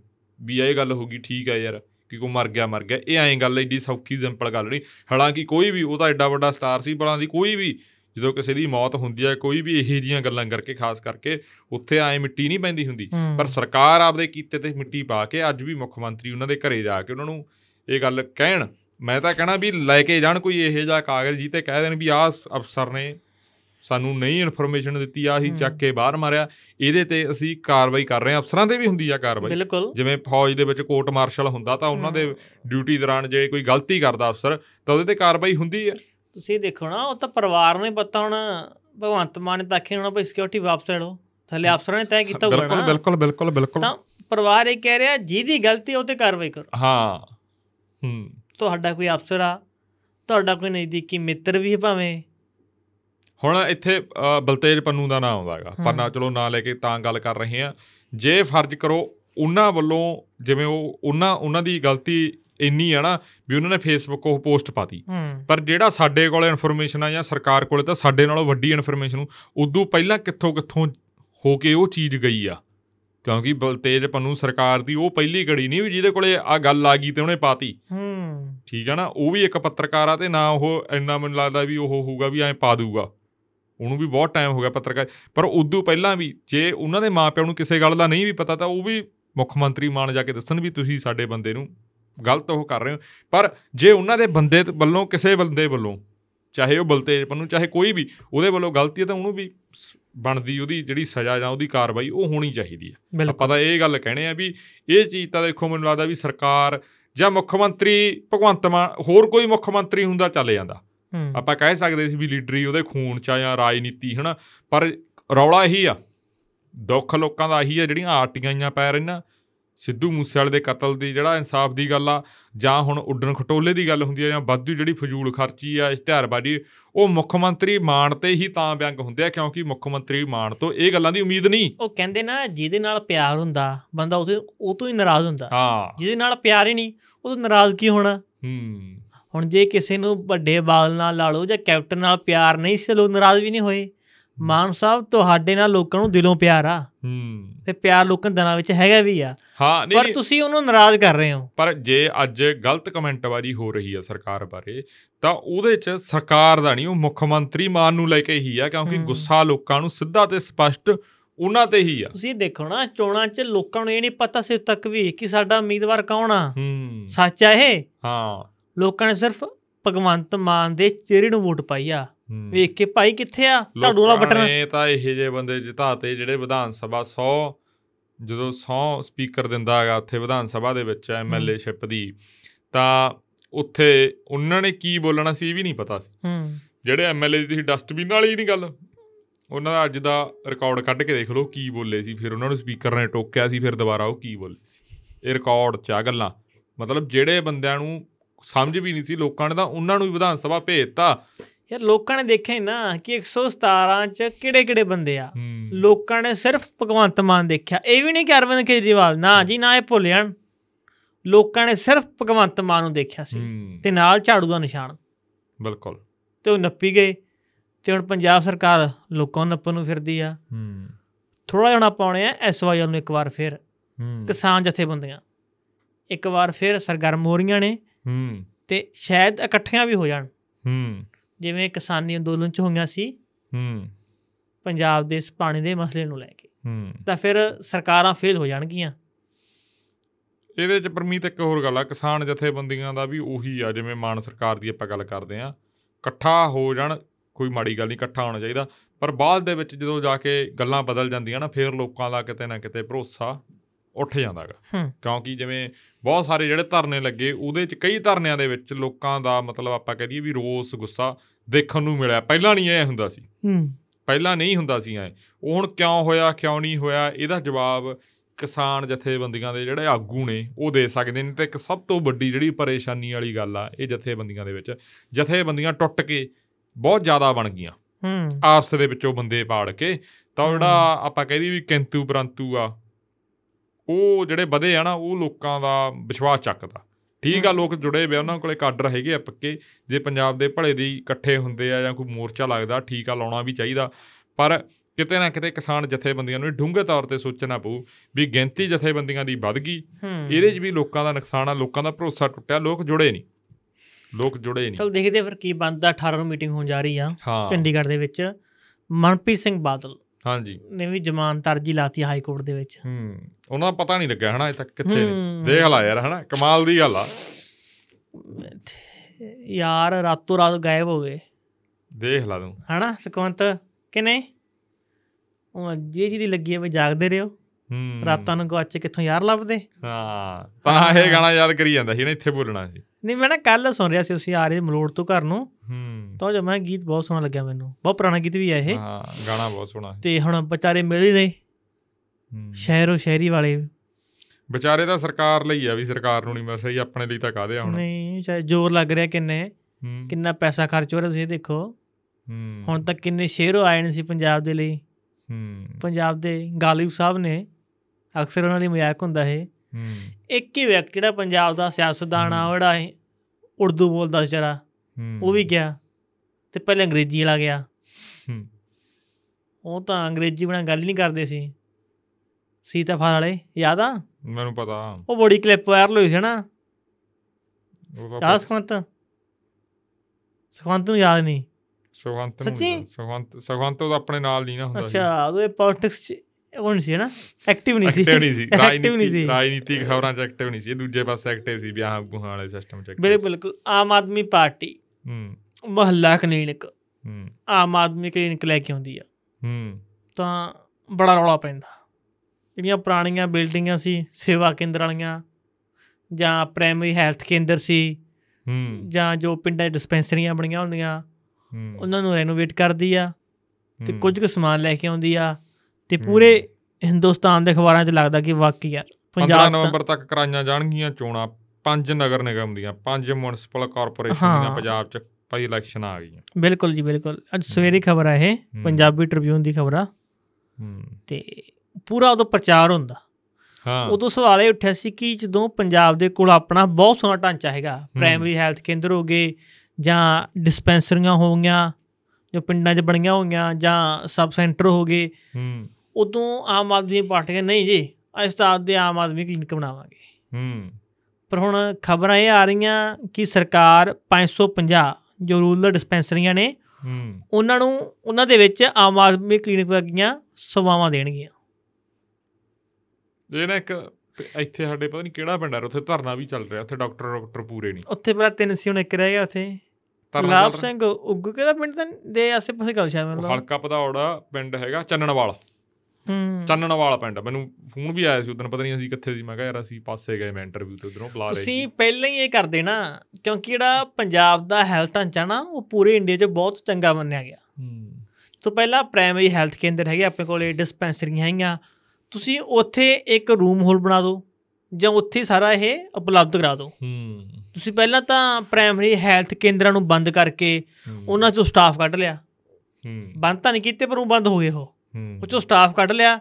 ਵੀ ਇਹ ਗੱਲ ਹੋ ਗਈ ਠੀਕ ਹੈ ਯਾਰ ਕਿ ਕੋ ਮਰ ਗਿਆ ਮਰ ਗਿਆ ਇਹ ਐਂ ਗੱਲ ਐਡੀ ਸੌਖੀ ਸਿੰਪਲ ਗੱਲ ਨਹੀਂ ਹਾਲਾਂਕਿ ਕੋਈ ਵੀ ਉਹ ਤਾਂ ਐਡਾ ਵੱਡਾ ਸਟਾਰ ਸੀ ਬਲਾਂ ਦੀ ਕੋਈ ਵੀ ਜਦੋਂ ਕਿਸੇ ਦੀ ਮੌਤ ਹੁੰਦੀ ਹੈ ਕੋਈ ਵੀ ਇਹੇ ਜੀਆਂ ਗੱਲਾਂ ਕਰਕੇ ਖਾਸ ਕਰਕੇ ਉੱਥੇ ਐ ਮਿੱਟੀ ਨਹੀਂ ਪੈਂਦੀ ਹੁੰਦੀ ਪਰ ਸਰਕਾਰ ਆਪਦੇ ਕੀਤੇ ਤੇ ਮਿੱਟੀ ਪਾ ਕੇ ਅੱਜ ਵੀ ਮੁੱਖ ਮੰਤਰੀ ਉਹਨਾਂ ਦੇ ਘਰੇ ਜਾ ਕੇ ਉਹਨਾਂ ਨੂੰ ਇਹ ਗੱਲ ਕਹਿਣ ਮੈਂ ਤਾਂ ਕਹਿਣਾ ਵੀ ਲੈ ਕੇ ਜਾਣ ਕੋਈ ਇਹੇ ਜਿਹਾ ਕਾਗਜ਼ ਜੀ ਤੇ ਕਹਿ ਦੇਣ ਵੀ ਆਹ ਅਫਸਰ ਨੇ ਸਾਨੂੰ ਨਹੀਂ ਇਨਫੋਰਮੇਸ਼ਨ ਦਿੱਤੀ ਆ ਹੀ ਚੱਕ ਕੇ ਬਾਹਰ ਮਾਰਿਆ ਇਹਦੇ ਤੇ ਅਸੀਂ ਕਾਰਵਾਈ ਕਰ ਰਹੇ ਹਾਂ ਅਫਸਰਾਂ ਦੇ ਵੀ ਹੁੰਦੀ ਆ ਕਾਰਵਾਈ ਜਿਵੇਂ ਫੌਜ ਦੇ ਵਿੱਚ ਕੋਰਟ ਮਾਰਸ਼ਲ ਹੁੰਦਾ ਤਾਂ ਉਹਨਾਂ ਦੇ ਡਿਊਟੀ ਦੌਰਾਨ ਜੇ ਕੋਈ ਗਲਤੀ ਕਰਦਾ ਅਫਸਰ ਤਾਂ ਉਹਦੇ ਤੇ ਕਾਰਵਾਈ ਹੁੰਦੀ ਆ ਤੁਸੀਂ ਦੇਖੋ ਨਾ ਉਹ ਤਾਂ ਪਰਿਵਾਰ ਨੂੰ ਹੀ ਪਤਾ ਹੋਣਾ ਭਗਵੰਤ ਮਾਨ ਨੇ ਤਾਂ ਕਿ ਹੋਣਾ ਭਾਈ ਸਿਕਿਉਰਿਟੀ ਵਾਪਸ ਲੈ ਲਓ ਥੱਲੇ ਅਫਸਰਾਂ ਨੇ ਤੈਅ ਕੀਤਾ ਹੋਣਾ ਬਿਲਕੁਲ ਬਿਲਕੁਲ ਬਿਲਕੁਲ ਬਿਲਕੁਲ ਤਾਂ ਪਰਿਵਾਰ ਇਹ ਕਹਿ ਰਿਹਾ ਜਿਹਦੀ ਗਲਤੀ ਉਹ ਤੇ ਕਾਰਵਾਈ ਕਰੋ ਹਾਂ ਹੂੰ ਤੁਹਾਡਾ ਕੋਈ ਅਫਸਰ ਆ ਤੁਹਾਡਾ ਕੋਈ ਨਜ਼ਦੀਕੀ ਮਿੱਤਰ ਵੀ ਭਾਵੇਂ ਹੁਣ ਇੱਥੇ ਬਲਤੇਜ ਪੰਨੂ ਦਾ ਨਾਮ ਆਉਂਦਾਗਾ ਪਰ ਚਲੋ ਨਾਂ ਲੈ ਕੇ ਤਾਂ ਗੱਲ ਕਰ ਰਹੇ ਆ ਜੇ ਫਰਜ਼ ਕਰੋ ਉਹਨਾਂ ਵੱਲੋਂ ਜਿਵੇਂ ਉਹ ਉਹਨਾਂ ਉਹਨਾਂ ਦੀ ਗਲਤੀ ਇੰਨੀ ਆ ਨਾ ਵੀ ਉਹਨਾਂ ਨੇ ਫੇਸਬੁੱਕ ਉਹ ਪੋਸਟ ਪਾਤੀ ਪਰ ਜਿਹੜਾ ਸਾਡੇ ਕੋਲ ਇਨਫੋਰਮੇਸ਼ਨ ਆ ਜਾਂ ਸਰਕਾਰ ਕੋਲੇ ਤਾਂ ਸਾਡੇ ਨਾਲੋਂ ਵੱਡੀ ਇਨਫੋਰਮੇਸ਼ਨ ਨੂੰ ਉਦੋਂ ਪਹਿਲਾਂ ਕਿੱਥੋਂ ਕਿੱਥੋਂ ਹੋ ਕੇ ਉਹ ਚੀਜ਼ ਗਈ ਆ ਕਿਉਂਕਿ ਬਲਤੇਜ ਪੰਨੂ ਸਰਕਾਰ ਦੀ ਉਹ ਪਹਿਲੀ ਗੜੀ ਨਹੀਂ ਵੀ ਜਿਹਦੇ ਕੋਲੇ ਆ ਗੱਲ ਆ ਗਈ ਤੇ ਉਹਨੇ ਪਾਤੀ ਹੂੰ ਠੀਕ ਆ ਨਾ ਉਹ ਵੀ ਇੱਕ ਪੱਤਰਕਾਰ ਆ ਤੇ ਨਾ ਉਹ ਇੰਨਾ ਮੈਨੂੰ ਲੱਗਦਾ ਵੀ ਉਹ ਹੋਊਗਾ ਵੀ ਐ ਪਾ ਦੂਗਾ ਉਹਨੂੰ ਵੀ ਬਹੁਤ ਟਾਈਮ ਹੋ ਗਿਆ ਪੱਤਰਕਾਰ ਪਰ ਉਦੋਂ ਪਹਿਲਾਂ ਵੀ ਜੇ ਉਹਨਾਂ ਦੇ ਮਾਪਿਆਂ ਨੂੰ ਕਿਸੇ ਗੱਲ ਦਾ ਨਹੀਂ ਵੀ ਪਤਾ ਤਾਂ ਉਹ ਵੀ ਮੁੱਖ ਮੰਤਰੀ ਮਾਨ ਜਾ ਕੇ ਦੱਸਣ ਵੀ ਤੁਸੀਂ ਸਾਡੇ ਬੰਦੇ ਨੂੰ ਗਲਤ ਉਹ ਕਰ ਰਹੇ ਹੋ ਪਰ ਜੇ ਉਹਨਾਂ ਦੇ ਬੰਦੇ ਵੱਲੋਂ ਕਿਸੇ ਬੰਦੇ ਵੱਲੋਂ ਚਾਹੇ ਉਹ ਬਲਤੇਜ ਪੰਨੂ ਚਾਹੇ ਕੋਈ ਵੀ ਉਹਦੇ ਵੱਲੋਂ ਗਲਤੀ ਹੈ ਤਾਂ ਉਹਨੂੰ ਵੀ ਬਣਦੀ ਉਹਦੀ ਜਿਹੜੀ ਸਜ਼ਾ ਜਾਂ ਉਹਦੀ ਕਾਰਵਾਈ ਉਹ ਹੋਣੀ ਚਾਹੀਦੀ ਹੈ ਆਪਾਂ ਤਾਂ ਇਹ ਗੱਲ ਕਹਿਣੇ ਆ ਵੀ ਇਹ ਚੀਜ਼ ਤਾਂ ਦੇਖੋ ਮੈਨੂੰ ਲੱਗਦਾ ਵੀ ਸਰਕਾਰ ਜਾਂ ਮੁੱਖ ਮੰਤਰੀ ਭਗਵੰਤ ਮਾਨ ਹੋਰ ਕੋਈ ਮੁੱਖ ਮੰਤਰੀ ਹੁੰਦਾ ਚੱਲ ਜਾਂਦਾ ਆਪਾਂ ਕਹਿ ਸਕਦੇ ਸੀ ਵੀ ਲੀਡਰੀ ਉਹਦੇ ਖੂਨ ਚ ਆ ਜਾਂ ਰਾਜਨੀਤੀ ਹਨਾ ਪਰ ਰੌਲਾ ਇਹੀ ਆ ਦੁੱਖ ਲੋਕਾਂ ਦਾ ਇਹੀ ਆ ਜਿਹੜੀਆਂ ਆਰਟੀਆਂ ਪੈ ਰਹੀਆਂ ਸਿੱਧੂ ਮੂਸੇਵਾਲੇ ਦੇ ਕਤਲ ਦੀ ਜਿਹੜਾ ਇਨਸਾਫ ਦੀ ਗੱਲ ਆ ਜਾਂ ਹੁਣ ਉੱਡਣ ਖਟੋਲੇ ਦੀ ਗੱਲ ਹੁੰਦੀ ਆ ਜਾਂ ਵਾਧੂ ਜਿਹੜੀ ਫਜ਼ੂਲ ਖਰਚੀ ਆ ਇਸ਼ਤਿਹਾਰਬਾਜ਼ੀ ਉਹ ਮੁੱਖ ਮੰਤਰੀ ਮਾਨ ਤੇ ਹੀ ਤਾਂ ਵਿਅੰਗ ਹੁੰਦੇ ਆ ਕਿਉਂਕਿ ਮੁੱਖ ਮੰਤਰੀ ਮਾਨ ਤੋਂ ਇਹ ਗੱਲਾਂ ਦੀ ਉਮੀਦ ਨਹੀਂ ਉਹ ਕਹਿੰਦੇ ਨਾ ਜਿਹਦੇ ਨਾਲ ਪਿਆਰ ਹੁੰਦਾ ਬੰਦਾ ਉਹ ਤੋਂ ਹੀ ਨਾਰਾਜ਼ ਹੁੰਦਾ ਹਾਂ ਜਿਹਦੇ ਨਾਲ ਪਿਆਰ ਹੀ ਨਹੀਂ ਉਹ ਤੋਂ ਨਾਰਾਜ਼ ਕੀ ਹੋਣਾ ਹੂੰ ਹੁਣ ਜੇ ਕਿਸੇ ਨੂੰ ਵੱਡੇ ਬਾਗਲ ਨਾਲ ਲਾ ਲਓ ਜਾਂ ਕੈਪਟਨ ਨਾਲ ਪਿਆਰ ਨਹੀਂ ਸੀ ਲੋ ਨਾਰਾਜ਼ ਵੀ ਨਹੀਂ ਹੋਏ ਮਾਨ ਸਾਹਿਬ ਤੁਹਾਡੇ ਨਾਲ ਲੋਕਾਂ ਨੂੰ ਦਿਲੋਂ ਪਿਆਰ ਆ ਹੂੰ ਤੇ ਪਿਆਰ ਲੋਕਾਂ ਦੇ ਦਿਲਾਂ ਵਿੱਚ ਹੈਗਾ ਵੀ ਆ ਹਾਂ ਪਰ ਤੁਸੀਂ ਉਹਨੂੰ ਨਾਰਾਜ਼ ਕਰ ਰਹੇ ਹੋ ਪਰ ਜੇ ਅੱਜ ਗਲਤ ਕਮੈਂਟ ਵਾਰੀ ਹੋ ਰਹੀ ਆ ਸਰਕਾਰ ਬਾਰੇ ਤਾਂ ਉਹਦੇ 'ਚ ਸਰਕਾਰ ਦਾ ਨਹੀਂ ਉਹ ਮੁੱਖ ਮੰਤਰੀ ਮਾਨ ਨੂੰ ਲੈ ਕੇ ਹੀ ਆ ਕਿਉਂਕਿ ਗੁੱਸਾ ਲੋਕਾਂ ਨੂੰ ਸਿੱਧਾ ਤੇ ਸਪਸ਼ਟ ਉਹਨਾਂ ਤੇ ਹੀ ਆ ਤੁਸੀਂ ਦੇਖੋ ਨਾ ਚੋਣਾਂ 'ਚ ਲੋਕਾਂ ਨੂੰ ਇਹ ਨਹੀਂ ਪਤਾ ਸਿਰ ਤੱਕ ਵੀ ਕਿ ਸਾਡਾ ਉਮੀਦਵਾਰ ਕੌਣ ਆ ਹੂੰ ਸੱਚ ਆ ਇਹ ਹਾਂ ਲੋਕਾਂ ਨੇ ਸਿਰਫ ਭਗਵੰਤ ਮਾਨ ਦੇ ਚਿਹਰੇ ਨੂੰ ਵੋਟ ਪਾਈ ਆ ਵੇਖ ਕੇ ਭਾਈ ਕਿੱਥੇ ਆ ਤੁਹਾਡੂ ਵਾਲਾ ਬਟਨ ਇਹ ਤਾਂ ਇਹ ਜੇ ਬੰਦੇ ਜਿਤਾਤੇ ਜਿਹੜੇ ਵਿਧਾਨ ਸਭਾ 100 ਜਦੋਂ 100 ਸਪੀਕਰ ਦਿੰਦਾ ਹੈਗਾ ਉੱਥੇ ਵਿਧਾਨ ਸਭਾ ਦੇ ਵਿੱਚ ਐਮਐਲਏ ਸ਼ਿਪ ਦੀ ਤਾਂ ਉੱਥੇ ਉਹਨਾਂ ਨੇ ਕੀ ਬੋਲਣਾ ਸੀ ਇਹ ਵੀ ਨਹੀਂ ਪਤਾ ਸੀ ਜਿਹੜੇ ਐਮਐਲਏ ਦੀ ਤੁਸੀਂ ਡਸਟਬਿਨ ਵਾਲੀ ਹੀ ਨਹੀਂ ਗੱਲ ਉਹਨਾਂ ਦਾ ਅੱਜ ਦਾ ਰਿਕਾਰਡ ਕੱਢ ਕੇ ਦੇਖ ਲਓ ਕੀ ਬੋਲੇ ਸੀ ਫਿਰ ਉਹਨਾਂ ਨੂੰ ਸਪੀਕਰ ਨੇ ਟੋਕਿਆ ਸੀ ਫਿਰ ਦੁਬਾਰਾ ਉਹ ਕੀ ਬੋਲੇ ਸੀ ਇਹ ਰਿਕਾਰਡ ਚ ਆ ਗੱਲਾਂ ਮਤਲਬ ਜਿਹੜੇ ਬੰਦਿਆਂ ਨੂੰ ਸਮਝ ਵੀ ਨਹੀਂ ਸੀ ਲੋਕਾਂ ਨੇ ਤਾਂ ਉਹਨਾਂ ਨੂੰ ਹੀ ਵਿਧਾਨ ਸਭਾ ਭੇਜਤਾ ਯਾਰ ਲੋਕਾਂ ਨੇ ਦੇਖਿਆ ਨਾ ਕਿ 117 ਚ ਕਿਹੜੇ-ਕਿਹੜੇ ਬੰਦੇ ਆ ਲੋਕਾਂ ਨੇ ਸਿਰਫ ਭਗਵੰਤ ਮਾਨ ਦੇਖਿਆ ਇਹ ਵੀ ਨਹੀਂ ਕਿ ਅਰਵਿੰਦ ਕੇਜਰੀਵਾਲ ਨਾ ਜੀ ਨਾ ਇਹ ਭੁੱਲ ਜਾਣ ਲੋਕਾਂ ਨੇ ਸਿਰਫ ਭਗਵੰਤ ਮਾਨ ਨੂੰ ਦੇਖਿਆ ਸੀ ਤੇ ਨਾਲ ਝਾੜੂ ਦਾ ਨਿਸ਼ਾਨ ਬਿਲਕੁਲ ਤੇ ਉਹ ਨੱਪੀ ਗਏ ਤੇ ਹੁਣ ਪੰਜਾਬ ਸਰਕਾਰ ਲੋਕਾਂ ਨੂੰ ਨੱਪਣ ਨੂੰ ਫਿਰਦੀ ਆ ਥੋੜਾ ਜਿਹਾ ਹੁਣ ਆਪਾਂ ਆਉਣੇ ਆ ਐਸਵਾਈਐਲ ਨੂੰ ਇੱਕ ਵਾਰ ਫੇਰ ਕਿਸਾਨ ਜਥੇਬੰਦੀਆਂ ਇੱਕ ਵਾਰ ਫੇਰ ਸਰਗਰਮ ਹੋ ਰਹੀਆਂ ਨੇ ਹੂੰ ਤੇ ਸ਼ਾਇਦ ਇਕੱਠੀਆਂ ਵੀ ਹੋ ਜਾਣ ਹੂੰ ਜਿਵੇਂ ਕਿਸਾਨੀ ਅੰਦੋਲਨ ਚ ਹੋਈਆਂ ਸੀ ਹੂੰ ਪੰਜਾਬ ਦੇ ਇਸ ਪਾਣੀ ਦੇ ਮਸਲੇ ਨੂੰ ਲੈ ਕੇ ਹੂੰ ਤਾਂ ਫਿਰ ਸਰਕਾਰਾਂ ਫੇਲ ਹੋ ਜਾਣਗੀਆਂ ਇਹਦੇ ਚ ਪਰਮੀਤ ਇੱਕ ਹੋਰ ਗੱਲ ਆ ਕਿਸਾਨ ਜਥੇਬੰਦੀਆਂ ਦਾ ਵੀ ਉਹੀ ਆ ਜਿਵੇਂ ਮਾਨ ਸਰਕਾਰ ਦੀ ਆਪਾਂ ਗੱਲ ਕਰਦੇ ਆ ਇਕੱਠਾ ਹੋ ਜਾਣ ਕੋਈ ਮਾੜੀ ਗੱਲ ਨਹੀਂ ਇਕੱਠਾ ਹੋਣਾ ਚਾਹੀਦਾ ਪਰ ਬਾਅਦ ਦੇ ਵਿੱਚ ਜਦੋਂ ਜਾ ਕੇ ਗੱਲਾਂ ਬਦਲ ਜਾਂਦੀਆਂ ਨਾ ਫੇਰ ਲੋਕਾਂ ਦਾ ਕਿਤੇ ਨਾ ਕਿਤੇ ਭਰੋਸਾ ਉੱਠ ਜਾਂਦਾਗਾ ਕਿਉਂਕਿ ਜਿਵੇਂ ਬਹੁਤ ਸਾਰੇ ਜਿਹੜੇ ਧਰਨੇ ਲੱਗੇ ਉਹਦੇ ਚ ਕਈ ਧਰਨਿਆਂ ਦੇ ਵਿੱਚ ਲੋਕਾਂ ਦਾ ਮਤਲਬ ਆਪਾਂ ਕਹ ਵੀ ਰੋਸ ਗੁੱਸਾ ਦੇਖਣ ਨੂੰ ਮਿਲਿਆ ਪਹਿਲਾਂ ਨਹੀਂ ਐ ਹੁੰਦਾ ਸੀ ਪਹਿਲਾਂ ਨਹੀਂ ਹੁੰਦਾ ਸੀ ਐ ਉਹ ਹੁਣ ਕਿਉਂ ਹੋਇਆ ਕਿਉਂ ਨਹੀਂ ਹੋਇਆ ਇਹਦਾ ਜਵਾਬ ਕਿਸਾਨ ਜਥੇਬੰਦੀਆਂ ਦੇ ਜਿਹੜੇ ਆਗੂ ਨੇ ਉਹ ਦੇ ਸਕਦੇ ਨੇ ਤੇ ਇੱਕ ਸਭ ਤੋਂ ਵੱਡੀ ਜਿਹੜੀ ਪਰੇਸ਼ਾਨੀ ਵਾਲੀ ਗੱਲ ਆ ਇਹ ਜਥੇਬੰਦੀਆਂ ਦੇ ਵਿੱਚ ਜਥੇਬੰਦੀਆਂ ਟੁੱਟ ਕੇ ਬਹੁਤ ਜ਼ਿਆਦਾ ਬਣ ਗਈਆਂ ਹੂੰ ਆਪਸ ਦੇ ਵਿੱਚੋਂ ਬੰਦੇ ਪਾੜ ਕੇ ਤਾਂ ਜਿਹੜਾ ਆਪਾਂ ਕਹਿੰਦੇ ਵੀ ਕਿੰਤੂ ਪਰੰਤੂ ਆ ਉਹ ਜਿਹੜੇ ਵਧੇ ਆ ਨਾ ਉਹ ਲੋਕਾਂ ਦਾ ਵਿਸ਼ਵਾਸ ਚੱਕਦਾ ਠੀਕ ਆ ਲੋਕ ਜੁੜੇ ਵੇ ਉਹਨਾਂ ਕੋਲੇ ਕਾਡਰ ਹੈਗੇ ਆ ਪੱਕੇ ਜੇ ਪੰਜਾਬ ਦੇ ਭਲੇ ਦੀ ਇਕੱਠੇ ਹੁੰਦੇ ਆ ਜਾਂ ਕੋਈ ਮੋਰਚਾ ਲੱਗਦਾ ਠੀਕ ਆ ਲਾਉਣਾ ਵੀ ਚਾਹੀਦਾ ਪਰ ਕਿਤੇ ਨਾ ਕਿਤੇ ਕਿਸਾਨ ਜਥੇਬੰਦੀਆਂ ਨੂੰ ਡੂੰਘੇ ਤੌਰ ਤੇ ਸੋਚਣਾ ਪਊ ਵੀ ਗਿਣਤੀ ਜਥੇਬੰਦੀਆਂ ਦੀ ਵਧ ਗਈ ਇਹਦੇ 'ਚ ਵੀ ਲੋਕਾਂ ਦਾ ਨੁਕਸਾਨ ਆ ਲੋਕਾਂ ਦਾ ਭਰੋਸਾ ਟੁੱਟਿਆ ਲੋਕ ਜੁੜੇ ਨਹੀਂ ਲੋਕ ਜੁੜੇ ਨਹੀਂ ਚਲ ਦੇਖਦੇ ਫਿਰ ਕੀ ਬੰਦ ਦਾ 18 ਨੂੰ ਮੀਟਿੰਗ ਹੋਣ ਜਾ ਰਹੀ ਆ ਚੰਡੀਗੜ੍ਹ ਦੇ ਵਿੱਚ ਮਨਪ੍ਰੀਤ ਸਿੰਘ ਬਾਦਲ ਹਾਂਜੀ ਨੇ ਵੀ ਜ਼ਮਾਨਤ ਅਰਜੀ ਲਾਤੀ ਹਾਈ ਕੋਰਟ ਦੇ ਵਿੱਚ ਹੂੰ ਉਹਨਾਂ ਦਾ ਪਤਾ ਨਹੀਂ ਲੱਗਿਆ ਹਨਾ ਇਹ ਤੱਕ ਕਿੱਥੇ ਨੇ ਦੇਖ ਲੈ ਯਾਰ ਹਨਾ ਕਮਾਲ ਦੀ ਗੱਲ ਆ ਯਾਰ ਰਾਤੋਂ ਰਾਤ ਗਾਇਬ ਹੋ ਗਏ ਦੇਖ ਲਾ ਤੂੰ ਹਨਾ ਸੁਖਵੰਤ ਕਿ ਨਹੀਂ ਉਹ ਜੀ ਜੀ ਦੀ ਲੱਗੀ ਐ ਵੀ ਜਾਗਦੇ ਰਹੋ ਹੂੰ ਰਾਤਾਂ ਨੂੰ ਗਵਾਚੇ ਕਿੱਥੋਂ ਯਾਰ ਲੱਭਦੇ ਹਾਂ ਤਾਂ ਇਹ ਗਾਣਾ ਯਾਦ ਕਰੀ ਜਾਂਦਾ ਸੀ ਨਾ ਇੱਥੇ ਬੋਲਣਾ ਸੀ ਨਹੀਂ ਮੈਂ ਨਾ ਕੱਲ ਸੁਣ ਰਿਹਾ ਸੀ ਉਸੇ ਆ ਰਹੇ ਮਲੋੜ ਤੋਂ ਘਰ ਨੂੰ ਹੂੰ ਤਾਂ ਜੇ ਮੈਂ ਗੀਤ ਬਹੁਤ ਸੋਹਣਾ ਲੱਗਿਆ ਮੈਨੂੰ ਬਹੁਤ ਪੁਰਾਣਾ ਗੀਤ ਵੀ ਆ ਇਹ ਹਾਂ ਗਾਣਾ ਬਹੁਤ ਸੋਹਣਾ ਹੈ ਤੇ ਹੁਣ ਵਿਚਾਰੇ ਮਿਲ ਹੀ ਨਹੀਂ ਸ਼ਹਿਰੋ ਸ਼ਹਿਰੀ ਵਾਲੇ ਵਿਚਾਰੇ ਤਾਂ ਸਰਕਾਰ ਲਈ ਆ ਵੀ ਸਰਕਾਰ ਨੂੰ ਨਹੀਂ ਮਿਲ ਰਹੀ ਆਪਣੇ ਲਈ ਤਾਂ ਕਾਦੇ ਹੁਣ ਨਹੀਂ ਚਾਹੇ ਜ਼ੋਰ ਲੱਗ ਰਿਹਾ ਕਿੰਨੇ ਕਿੰਨਾ ਪੈਸਾ ਖਰਚ ਹੋ ਰਿਹਾ ਤੁਸੀਂ ਦੇਖੋ ਹੁਣ ਤੱਕ ਕਿੰਨੇ ਸ਼ਹਿਰੋ ਆਏ ਨੇ ਸੀ ਪੰਜਾਬ ਦੇ ਲਈ ਪੰਜਾਬ ਦੇ ਗਾਲਿਬ ਸਾਹਿਬ ਨੇ ਅਕਸਰ ਉਹਨਾਂ ਲਈ ਮਜ਼ਾਕ ਹੁੰਦਾ ਹੈ ਇੱਕ ਹੀ ਵਿਅਕਤੀ ਜਿਹੜਾ ਪੰਜਾਬ ਦਾ ਸਿਆਸਤਦਾਨ ਆ ਉਹੜਾ ਹੈ ਉਰਦੂ ਬੋਲਦਾ ਜਰਾ ਉਹ ਵੀ ਗਿਆ ਤੇ ਪਹਿਲੇ ਅੰਗਰੇਜ਼ੀ ਵਾਲਾ ਗਿਆ ਉਹ ਤਾਂ ਅੰਗਰੇਜ਼ੀ ਬਣਾ ਗੱਲ ਹੀ ਨਹੀਂ ਕਰਦੇ ਸੀ ਸੀਤਾਫਲ ਵਾਲੇ ਯਾਦ ਆ ਮੈਨੂੰ ਪਤਾ ਉਹ ਬੜੀ ਕਲਿੱਪ ਵਾਇਰਲ ਹੋਈ ਸੀ ਨਾ ਚਾਸ ਖੰਤ ਸਖਵੰਤ ਨੂੰ ਯਾਦ ਨਹੀਂ ਸਖਵੰਤ ਨੂੰ ਸੱਚੀ ਸਖਵੰਤ ਸਖਵੰਤ ਆਪਣੇ ਨਾਲ ਨਹੀਂ ਨਾ ਹੁੰਦਾ ਅੱਛਾ ਉਹ ਪੋਲਿਟਿਕਸ ਚ ਉਹ ਨਹੀਂ ਸੀ ਨਾ ਐਕਟਿਵ ਨਹੀਂ ਸੀ ਐਕਟਿਵ ਨਹੀਂ ਸੀ ਐਕਟਿਵ ਰਾਜਨੀਤਿਕ ਖਬਰਾਂ ਚ ਐਕਟਿਵ ਨਹੀਂ ਸੀ ਦੂਜੇ ਪਾਸੇ ਐਕਟਿਵ ਸੀ ਵਿਆਹ ਗੁਹਾਂ ਵਾਲੇ ਸਿਸਟਮ ਚ ਬਿਲਕੁਲ ਆਮ ਆਦਮੀ ਪਾਰਟੀ ਹੂੰ ਮਹੱਲਾ ਕਲੀਨਿਕ ਆਮ ਆਦਮੀ ਕਲੀਨਿਕ ਲੈ ਕੇ ਹੁੰਦੀ ਆ ਹੂੰ ਤਾਂ ਬੜਾ ਰੌਲਾ ਪੈਂਦਾ ਜਿਹੜੀਆਂ ਪੁਰਾਣੀਆਂ ਬਿਲਡਿੰਗਾਂ ਸੀ ਸੇਵਾ ਕੇਂਦਰ ਵਾਲੀਆਂ ਜਾਂ ਪ੍ਰਾਇਮਰੀ ਹੈਲਥ ਕੇਂਦਰ ਸੀ ਹੂੰ ਜਾਂ ਜੋ ਪਿੰਡਾਂ 'ਚ ਡਿਸਪੈਂਸਰੀਆਂ ਬਣੀਆਂ ਹੁੰਦੀਆਂ ਹੂੰ ਉਹਨਾਂ ਨੂੰ ਰੈਨੋਵੇਟ ਕਰਦੀ ਆ ਤੇ ਕੁਝ ਕੁ ਸਮਾਨ ਲੈ ਕੇ ਆਉਂਦੀ ਆ ਤੇ ਪੂਰੇ ਹਿੰਦੁਸਤਾਨ ਦੇ ਖਬਰਾਂ 'ਚ ਲੱਗਦਾ ਕਿ ਵਾਕਈ ਆ ਪੰਜਾਬ 15 ਨਵੰਬਰ ਤੱਕ ਕਰਾਈਆਂ ਜਾਣਗੀਆਂ ਚੋਣਾਂ ਪੰਜ ਨਗਰ ਨਿਗਮ ਦੀਆਂ ਪੰਜ ਮਿਊਨਿਸਪਲ ਕਾਰਪੋਰੇਸ਼ਨ ਦੀਆਂ ਪੰਜਾਬ 'ਚ ਭਾਈ ਇਲੈਕਸ਼ਨ ਆ ਗਈਆਂ ਬਿਲਕੁਲ ਜੀ ਬਿਲਕੁਲ ਅੱਜ ਸਵੇਰੇ ਖਬਰ ਆ ਇਹ ਪੰਜਾਬੀ ਟ੍ਰਿਬਿਊਨ ਦੀ ਖਬਰ ਆ ਤੇ ਪੂਰਾ ਉਦੋਂ ਪ੍ਰਚਾਰ ਹੁੰਦਾ ਹਾਂ ਉਦੋਂ ਸਵਾਲ ਇਹ ਉੱਠਿਆ ਸੀ ਕਿ ਜਦੋਂ ਪੰਜਾਬ ਦੇ ਕੋਲ ਆਪਣਾ ਬਹੁਤ ਸੋਹਣਾ ਢਾਂਚਾ ਹੈਗਾ ਪ੍ਰਾਇਮਰੀ ਹੈਲਥ ਕੇਂਦਰ ਹੋ ਗਏ ਜਾਂ ਡਿਸਪੈਂਸਰੀਆਂ ਹੋ ਗਈਆਂ ਜੋ ਪਿੰਡਾਂ 'ਚ ਬਣੀਆਂ ਹੋਈਆਂ ਜਾਂ ਸਬ ਸੈਂਟਰ ਹੋ ਗਏ ਹੂੰ ਉਦੋਂ ਆਮ ਆਦਮੀ ਪਾਰਟੀ ਕਹਿੰਦੇ ਨਹੀਂ ਜੀ ਅਸੀਂ ਤਾਂ ਆਪਦੇ ਆਮ ਆਦਮੀ ਕਲੀਨਿਕ ਬਣਾਵਾਂਗੇ ਹੂੰ ਪਰ ਹੁਣ ਖਬਰਾਂ ਇਹ ਆ ਰਹੀਆਂ ਕਿ ਸਰਕਾਰ 550 ਜੋ ਰੂਰਲ ਡਿਸਪੈਂਸਰੀਆਂ ਨੇ ਉਹਨਾਂ ਨੂੰ ਉਹਨਾਂ ਦੇ ਵਿੱਚ ਆਮ ਆਦਮੀ ਕਲੀਨਿਕ ਵਰਗੀਆਂ ਸੇਵਾਵਾਂ ਦੇਣਗੀਆਂ ਜਿਹੜਾ ਇੱਕ ਇੱਥੇ ਸਾਡੇ ਪਤਾ ਨਹੀਂ ਕਿਹੜਾ ਪਿੰਡ ਹੈ ਉੱਥੇ ਧਰਨਾ ਵੀ ਚੱਲ ਰਿਹਾ ਉੱਥੇ ਡਾਕਟਰ ਡਾਕਟਰ ਪੂਰੇ ਨਹੀਂ ਉੱਥੇ ਬੜਾ ਤਿੰਨ ਸੀ ਹੁਣ ਇੱਕ ਰਹਿ ਗਿਆ ਉੱਥੇ ਲਾਭ ਸਿੰਘ ਉੱਗ ਕਿਹਦਾ ਪਿੰਡ ਦੇ ਆਸੇ ਪਾਸੇ ਗੱਲ ਸ਼ਾਇਦ ਮੈਨੂੰ ਹਲਕਾ ਪਧੌੜਾ ਪਿੰਡ ਹੈਗਾ ਚੰਨਣਵਾਲ ਚਾਨਣ ਵਾਲਾ ਪਿੰਡ ਮੈਨੂੰ ਫੋਨ ਵੀ ਆਇਆ ਸੀ ਉਦੋਂ ਪਤਾ ਨਹੀਂ ਅਸੀਂ ਕਿੱਥੇ ਸੀ ਮੈਂ ਕਿਹਾ ਯਾਰ ਅਸੀਂ ਪਾਸੇ ਗਏ ਮੈਂ ਇੰਟਰਵਿਊ ਤੇ ਉਧਰੋਂ ਬੁਲਾ ਰਹੇ ਸੀ ਤੁਸੀਂ ਪਹਿਲਾਂ ਹੀ ਇਹ ਕਰ ਦੇਣਾ ਕਿਉਂਕਿ ਜਿਹੜਾ ਪੰਜਾਬ ਦਾ ਹੈਲਥ ਢਾਂਚਾ ਨਾ ਉਹ ਪੂਰੇ ਇੰਡੀਆ 'ਚ ਬਹੁਤ ਚੰਗਾ ਮੰਨਿਆ ਗਿਆ ਹੂੰ ਸੋ ਪਹਿਲਾ ਪ੍ਰਾਇਮਰੀ ਹੈਲਥ ਕੇਂਦਰ ਹੈਗੇ ਆਪਣੇ ਕੋਲੇ ਡਿਸਪੈਂਸਰੀਆਂ ਹੈਗੀਆਂ ਤੁਸੀਂ ਉੱਥੇ ਇੱਕ ਰੂਮ ਹੋਲ ਬਣਾ ਦਿਓ ਜਾਂ ਉੱਥੇ ਸਾਰਾ ਇਹ ਉਪਲਬਧ ਕਰਾ ਦਿਓ ਹੂੰ ਤੁਸੀਂ ਪਹਿਲਾਂ ਤਾਂ ਪ੍ਰਾਇਮਰੀ ਹੈਲਥ ਕੇਂਦਰਾਂ ਨੂੰ ਬੰਦ ਕਰਕੇ ਉਹਨਾਂ ਚੋਂ ਸਟਾਫ ਕੱਢ ਲਿਆ ਹੂੰ ਬੰਦ ਤਾਂ ਨਹੀਂ ਕੀਤੇ ਪਰ ਉਹ ਬੰਦ ਹੋ ਗਏ ਉਹ ਉਹ ਚੋਂ ਸਟਾਫ ਕੱਢ ਲਿਆ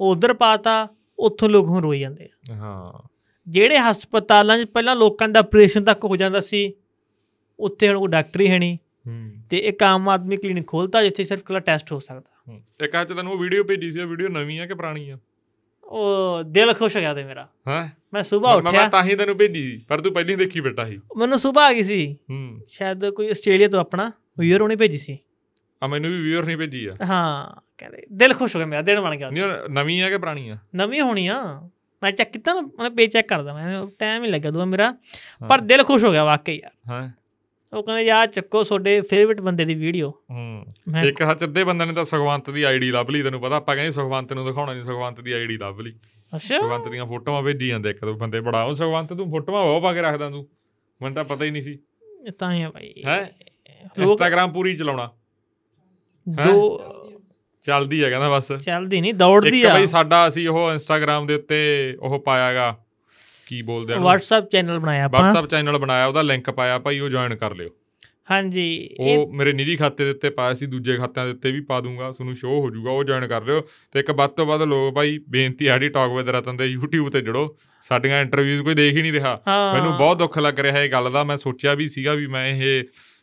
ਉਹ ਉਧਰ ਪਾਤਾ ਉੱਥੋਂ ਲੋਕ ਹੁਣ ਰੋਈ ਜਾਂਦੇ ਆ ਹਾਂ ਜਿਹੜੇ ਹਸਪਤਾਲਾਂ 'ਚ ਪਹਿਲਾਂ ਲੋਕਾਂ ਦਾ ਆਪਰੇਸ਼ਨ ਤੱਕ ਹੋ ਜਾਂਦਾ ਸੀ ਉੱਥੇ ਹੁਣ ਕੋਈ ਡਾਕਟਰ ਹੀ ਹੈ ਨਹੀਂ ਤੇ ਇੱਕ ਆਮ ਆਦਮੀ ਕਲੀਨਿਕ ਖੋਲਤਾ ਜਿੱਥੇ ਸਿਰਫ ਕਲਾ ਟੈਸਟ ਹੋ ਸਕਦਾ ਇੱਕ ਚ ਤੁਹਾਨੂੰ ਉਹ ਵੀਡੀਓ ਭੇਜੀ ਸੀ ਉਹ ਵੀਡੀਓ ਨਵੀਂ ਆ ਕਿ ਪੁਰਾਣੀ ਆ ਉਹ ਦਿਲ ਖੁਸ਼ ਹੋ ਗਿਆ ਤੇ ਮੇਰਾ ਹਾਂ ਮੈਂ ਸਵੇਰ ਉੱਠਿਆ ਮੈਂ ਤਾਂ ਹੀ ਤੈਨੂੰ ਭੇਜੀ ਪਰ ਤੂੰ ਪਹਿਲਾਂ ਹੀ ਦੇਖੀ ਬੇਟਾ ਸੀ ਮੈਨੂੰ ਸਵੇਰ ਆ ਗਈ ਸੀ ਹੂੰ ਸ਼ਾਇਦ ਕੋਈ ਆਸਟ੍ਰੇਲੀਆ ਤੋਂ ਆਪਣਾ ਵੀਰ ਉਹਨੇ ਭੇਜੀ ਸੀ ਆ ਮੈਨੂੰ ਵੀ ਵੀਅਰ ਨਹੀਂ ਭੇਜੀ ਆ ਹਾਂ ਕਹਿੰਦੇ ਦਿਲ ਖੁਸ਼ ਹੋ ਗਿਆ ਮੇਰਾ ਦਿਨ ਬਣ ਗਿਆ ਨਹੀਂ ਨਵੀਂ ਆ ਕਿ ਪੁਰਾਣੀ ਆ ਨਵੀਂ ਹੋਣੀ ਆ ਮੈਂ ਚੈੱਕ ਕੀਤਾ ਨਾ ਮੈਂ ਪੇ ਚੈੱਕ ਕਰਦਾ ਮੈਂ ਟਾਈਮ ਹੀ ਲੱਗਿਆ ਦੂਆ ਮੇਰਾ ਪਰ ਦਿਲ ਖੁਸ਼ ਹੋ ਗਿਆ ਵਾਕਈ ਯਾਰ ਹਾਂ ਉਹ ਕਹਿੰਦੇ ਯਾਰ ਚੱਕੋ ਤੁਹਾਡੇ ਫੇਵਰਿਟ ਬੰਦੇ ਦੀ ਵੀਡੀਓ ਹੂੰ ਇੱਕ ਹੱਥ ਅੱਧੇ ਬੰਦੇ ਨੇ ਤਾਂ ਸੁਖਵੰਤ ਦੀ ਆਈਡੀ ਲੱਭ ਲਈ ਤੈਨੂੰ ਪਤਾ ਆਪਾਂ ਕਹਿੰਦੇ ਸੁਖਵੰਤ ਨੂੰ ਦਿਖਾਉਣਾ ਨਹੀਂ ਸੁਖਵੰਤ ਦੀ ਆਈਡੀ ਲੱਭ ਲਈ ਅੱਛਾ ਸੁਖਵੰਤ ਦੀਆਂ ਫੋਟੋਆਂ ਭੇਜੀ ਜਾਂਦੇ ਇੱਕ ਦੋ ਬੰਦੇ ਬੜਾ ਉਹ ਸੁਖਵੰਤ ਤੂੰ ਫੋਟੋਆਂ ਉਹ ਪਾ ਕੇ ਰੱਖਦਾ ਤੂੰ ਮੈਨੂੰ ਤਾਂ ਪਤਾ ਹੀ ਨਹੀਂ ਸੀ ਤਾਂ ਹੀ ਆ ਬਾਈ ਹੈ ਇੰਸਟਾਗ੍ਰam ਪੂਰੀ ਚਲਾਉਣਾ ਦੋ ਚੱਲਦੀ ਆ ਕਹਿੰਦਾ ਬਸ ਚੱਲਦੀ ਨਹੀਂ ਦੌੜਦੀ ਆ ਇੱਕ ਬਈ ਸਾਡਾ ਅਸੀਂ ਉਹ ਇੰਸਟਾਗ੍ਰam ਦੇ ਉੱਤੇ ਉਹ ਪਾਇਆਗਾ ਕੀ ਬੋਲਦੇ ਆ WhatsApp ਚੈਨਲ ਬਣਾਇਆ ਆਪਾਂ WhatsApp ਚੈਨਲ ਬਣਾਇਆ ਉਹਦਾ ਲਿੰਕ ਪਾਇਆ ਭਾਈ ਉਹ ਜੁਆਇਨ ਕਰ ਲਿਓ ਹਾਂਜੀ ਉਹ ਮੇਰੇ ਨਿੱਜੀ ਖਾਤੇ ਦੇ ਉੱਤੇ ਪਾਇਆ ਸੀ ਦੂਜੇ ਖਾਤਿਆਂ ਦੇ ਉੱਤੇ ਵੀ ਪਾ ਦੂੰਗਾ ਤੁਹਾਨੂੰ ਸ਼ੋਅ ਹੋ ਜਾਊਗਾ ਉਹ ਜੁਆਇਨ ਕਰ ਲਿਓ ਤੇ ਇੱਕ ਵੱਧ ਤੋਂ ਵੱਧ ਲੋਕ ਭਾਈ ਬੇਨਤੀ ਆੜੀ ਟਾਕ ਵਿਦ ਰਤਨ ਦੇ YouTube ਤੇ ਜੜੋ ਸਾਡੀਆਂ ਇੰਟਰਵਿਊਜ਼ ਕੋਈ ਦੇਖ ਹੀ ਨਹੀਂ ਰਿਹਾ ਮੈਨੂੰ ਬਹੁਤ ਦੁੱਖ ਲੱਗ ਰਿਹਾ ਇਹ ਗੱਲ ਦਾ ਮੈਂ ਸੋਚਿਆ ਵੀ ਸੀਗਾ ਵੀ ਮੈਂ ਇਹ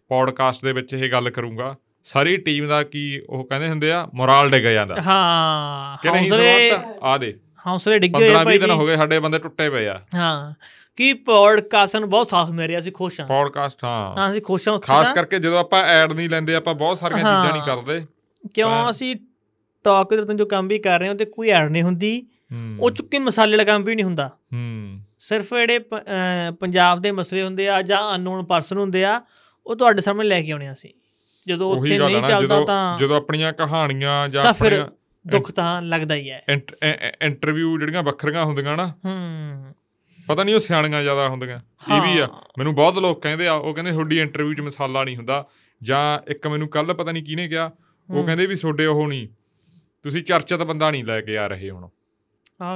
ਪੌਡਕਾਸਟ ਦੇ ਵਿੱਚ ਇਹ ਗੱਲ ਕਰੂੰਗਾ ਸਾਰੀ ਟੀਮ ਦਾ ਕੀ ਉਹ ਕਹਿੰਦੇ ਹੁੰਦੇ ਆ ਮੋਰਲ ਡਿੱਗ ਜਾਂਦਾ ਹਾਂ ਕਿ ਨਹੀਂ ਆ ਦੇ ਹੌਸਲੇ ਡਿੱਗੇ ਹੋਏ ਭਾਈ 15 ਦਿਨ ਹੋ ਗਏ ਸਾਡੇ ਬੰਦੇ ਟੁੱਟੇ ਪਏ ਆ ਹਾਂ ਕੀ ਪੌਡਕਾਸਟ ਨੂੰ ਬਹੁਤ ਸਾਥ ਮਿਲ ਰਿਹਾ ਸੀ ਖੁਸ਼ ਹਾਂ ਪੌਡਕਾਸਟ ਹਾਂ ਹਾਂ ਅਸੀਂ ਖੁਸ਼ ਹਾਂ ਖਾਸ ਕਰਕੇ ਜਦੋਂ ਆਪਾਂ ਐਡ ਨਹੀਂ ਲੈਂਦੇ ਆਪਾਂ ਬਹੁਤ ਸਾਰੀਆਂ ਚੀਜ਼ਾਂ ਨਹੀਂ ਕਰਦੇ ਕਿਉਂ ਅਸੀਂ ਟਾਕ ਦੇ ਤੋਂ ਜੋ ਕੰਮ ਵੀ ਕਰ ਰਹੇ ਹਾਂ ਤੇ ਕੋਈ ਐਡ ਨਹੀਂ ਹੁੰਦੀ ਉਹ ਚੁੱਕੇ ਮਸਾਲੇ ਵਾਲਾ ਕੰਮ ਵੀ ਨਹੀਂ ਹੁੰਦਾ ਹੂੰ ਸਿਰਫ ਜਿਹੜੇ ਪੰਜਾਬ ਦੇ ਮਸਲੇ ਹੁੰਦੇ ਆ ਜਾਂ ਅਨਨੋਨ ਪਰਸਨ ਹੁੰਦੇ ਆ ਉਹ ਤੁਹਾਡੇ ਸਾਹਮਣੇ ਲੈ ਕੇ ਆਉਣੇ ਆ ਸੀ ਜਦੋਂ ਉੱਥੇ ਨਹੀਂ ਚੱਲਦਾ ਤਾਂ ਜਦੋਂ ਆਪਣੀਆਂ ਕਹਾਣੀਆਂ ਜਾਂ ਆਪਣੀਆਂ ਦੁੱਖ ਤਾਂ ਲੱਗਦਾ ਹੀ ਹੈ ਇੰਟਰਵਿਊ ਜਿਹੜੀਆਂ ਵੱਖਰੀਆਂ ਹੁੰਦੀਆਂ ਨਾ ਹੂੰ ਪਤਾ ਨਹੀਂ ਉਹ ਸਿਆਣੀਆਂ ਜ਼ਿਆਦਾ ਹੁੰਦੀਆਂ ਇਹ ਵੀ ਆ ਮੈਨੂੰ ਬਹੁਤ ਲੋਕ ਕਹਿੰਦੇ ਆ ਉਹ ਕਹਿੰਦੇ ਤੁਹਾਡੀ ਇੰਟਰਵਿਊ 'ਚ ਮਸਾਲਾ ਨਹੀਂ ਹੁੰਦਾ ਜਾਂ ਇੱਕ ਮੈਨੂੰ ਕੱਲ ਪਤਾ ਨਹੀਂ ਕਿਹਨੇ ਕਿਹਾ ਉਹ ਕਹਿੰਦੇ ਵੀ ਤੁਹਾਡੇ ਉਹ ਨਹੀਂ ਤੁਸੀਂ ਚਰਚਾ ਤਾਂ ਬੰਦਾ ਨਹੀਂ ਲੈ ਕੇ ਆ ਰਹੇ ਹੁਣ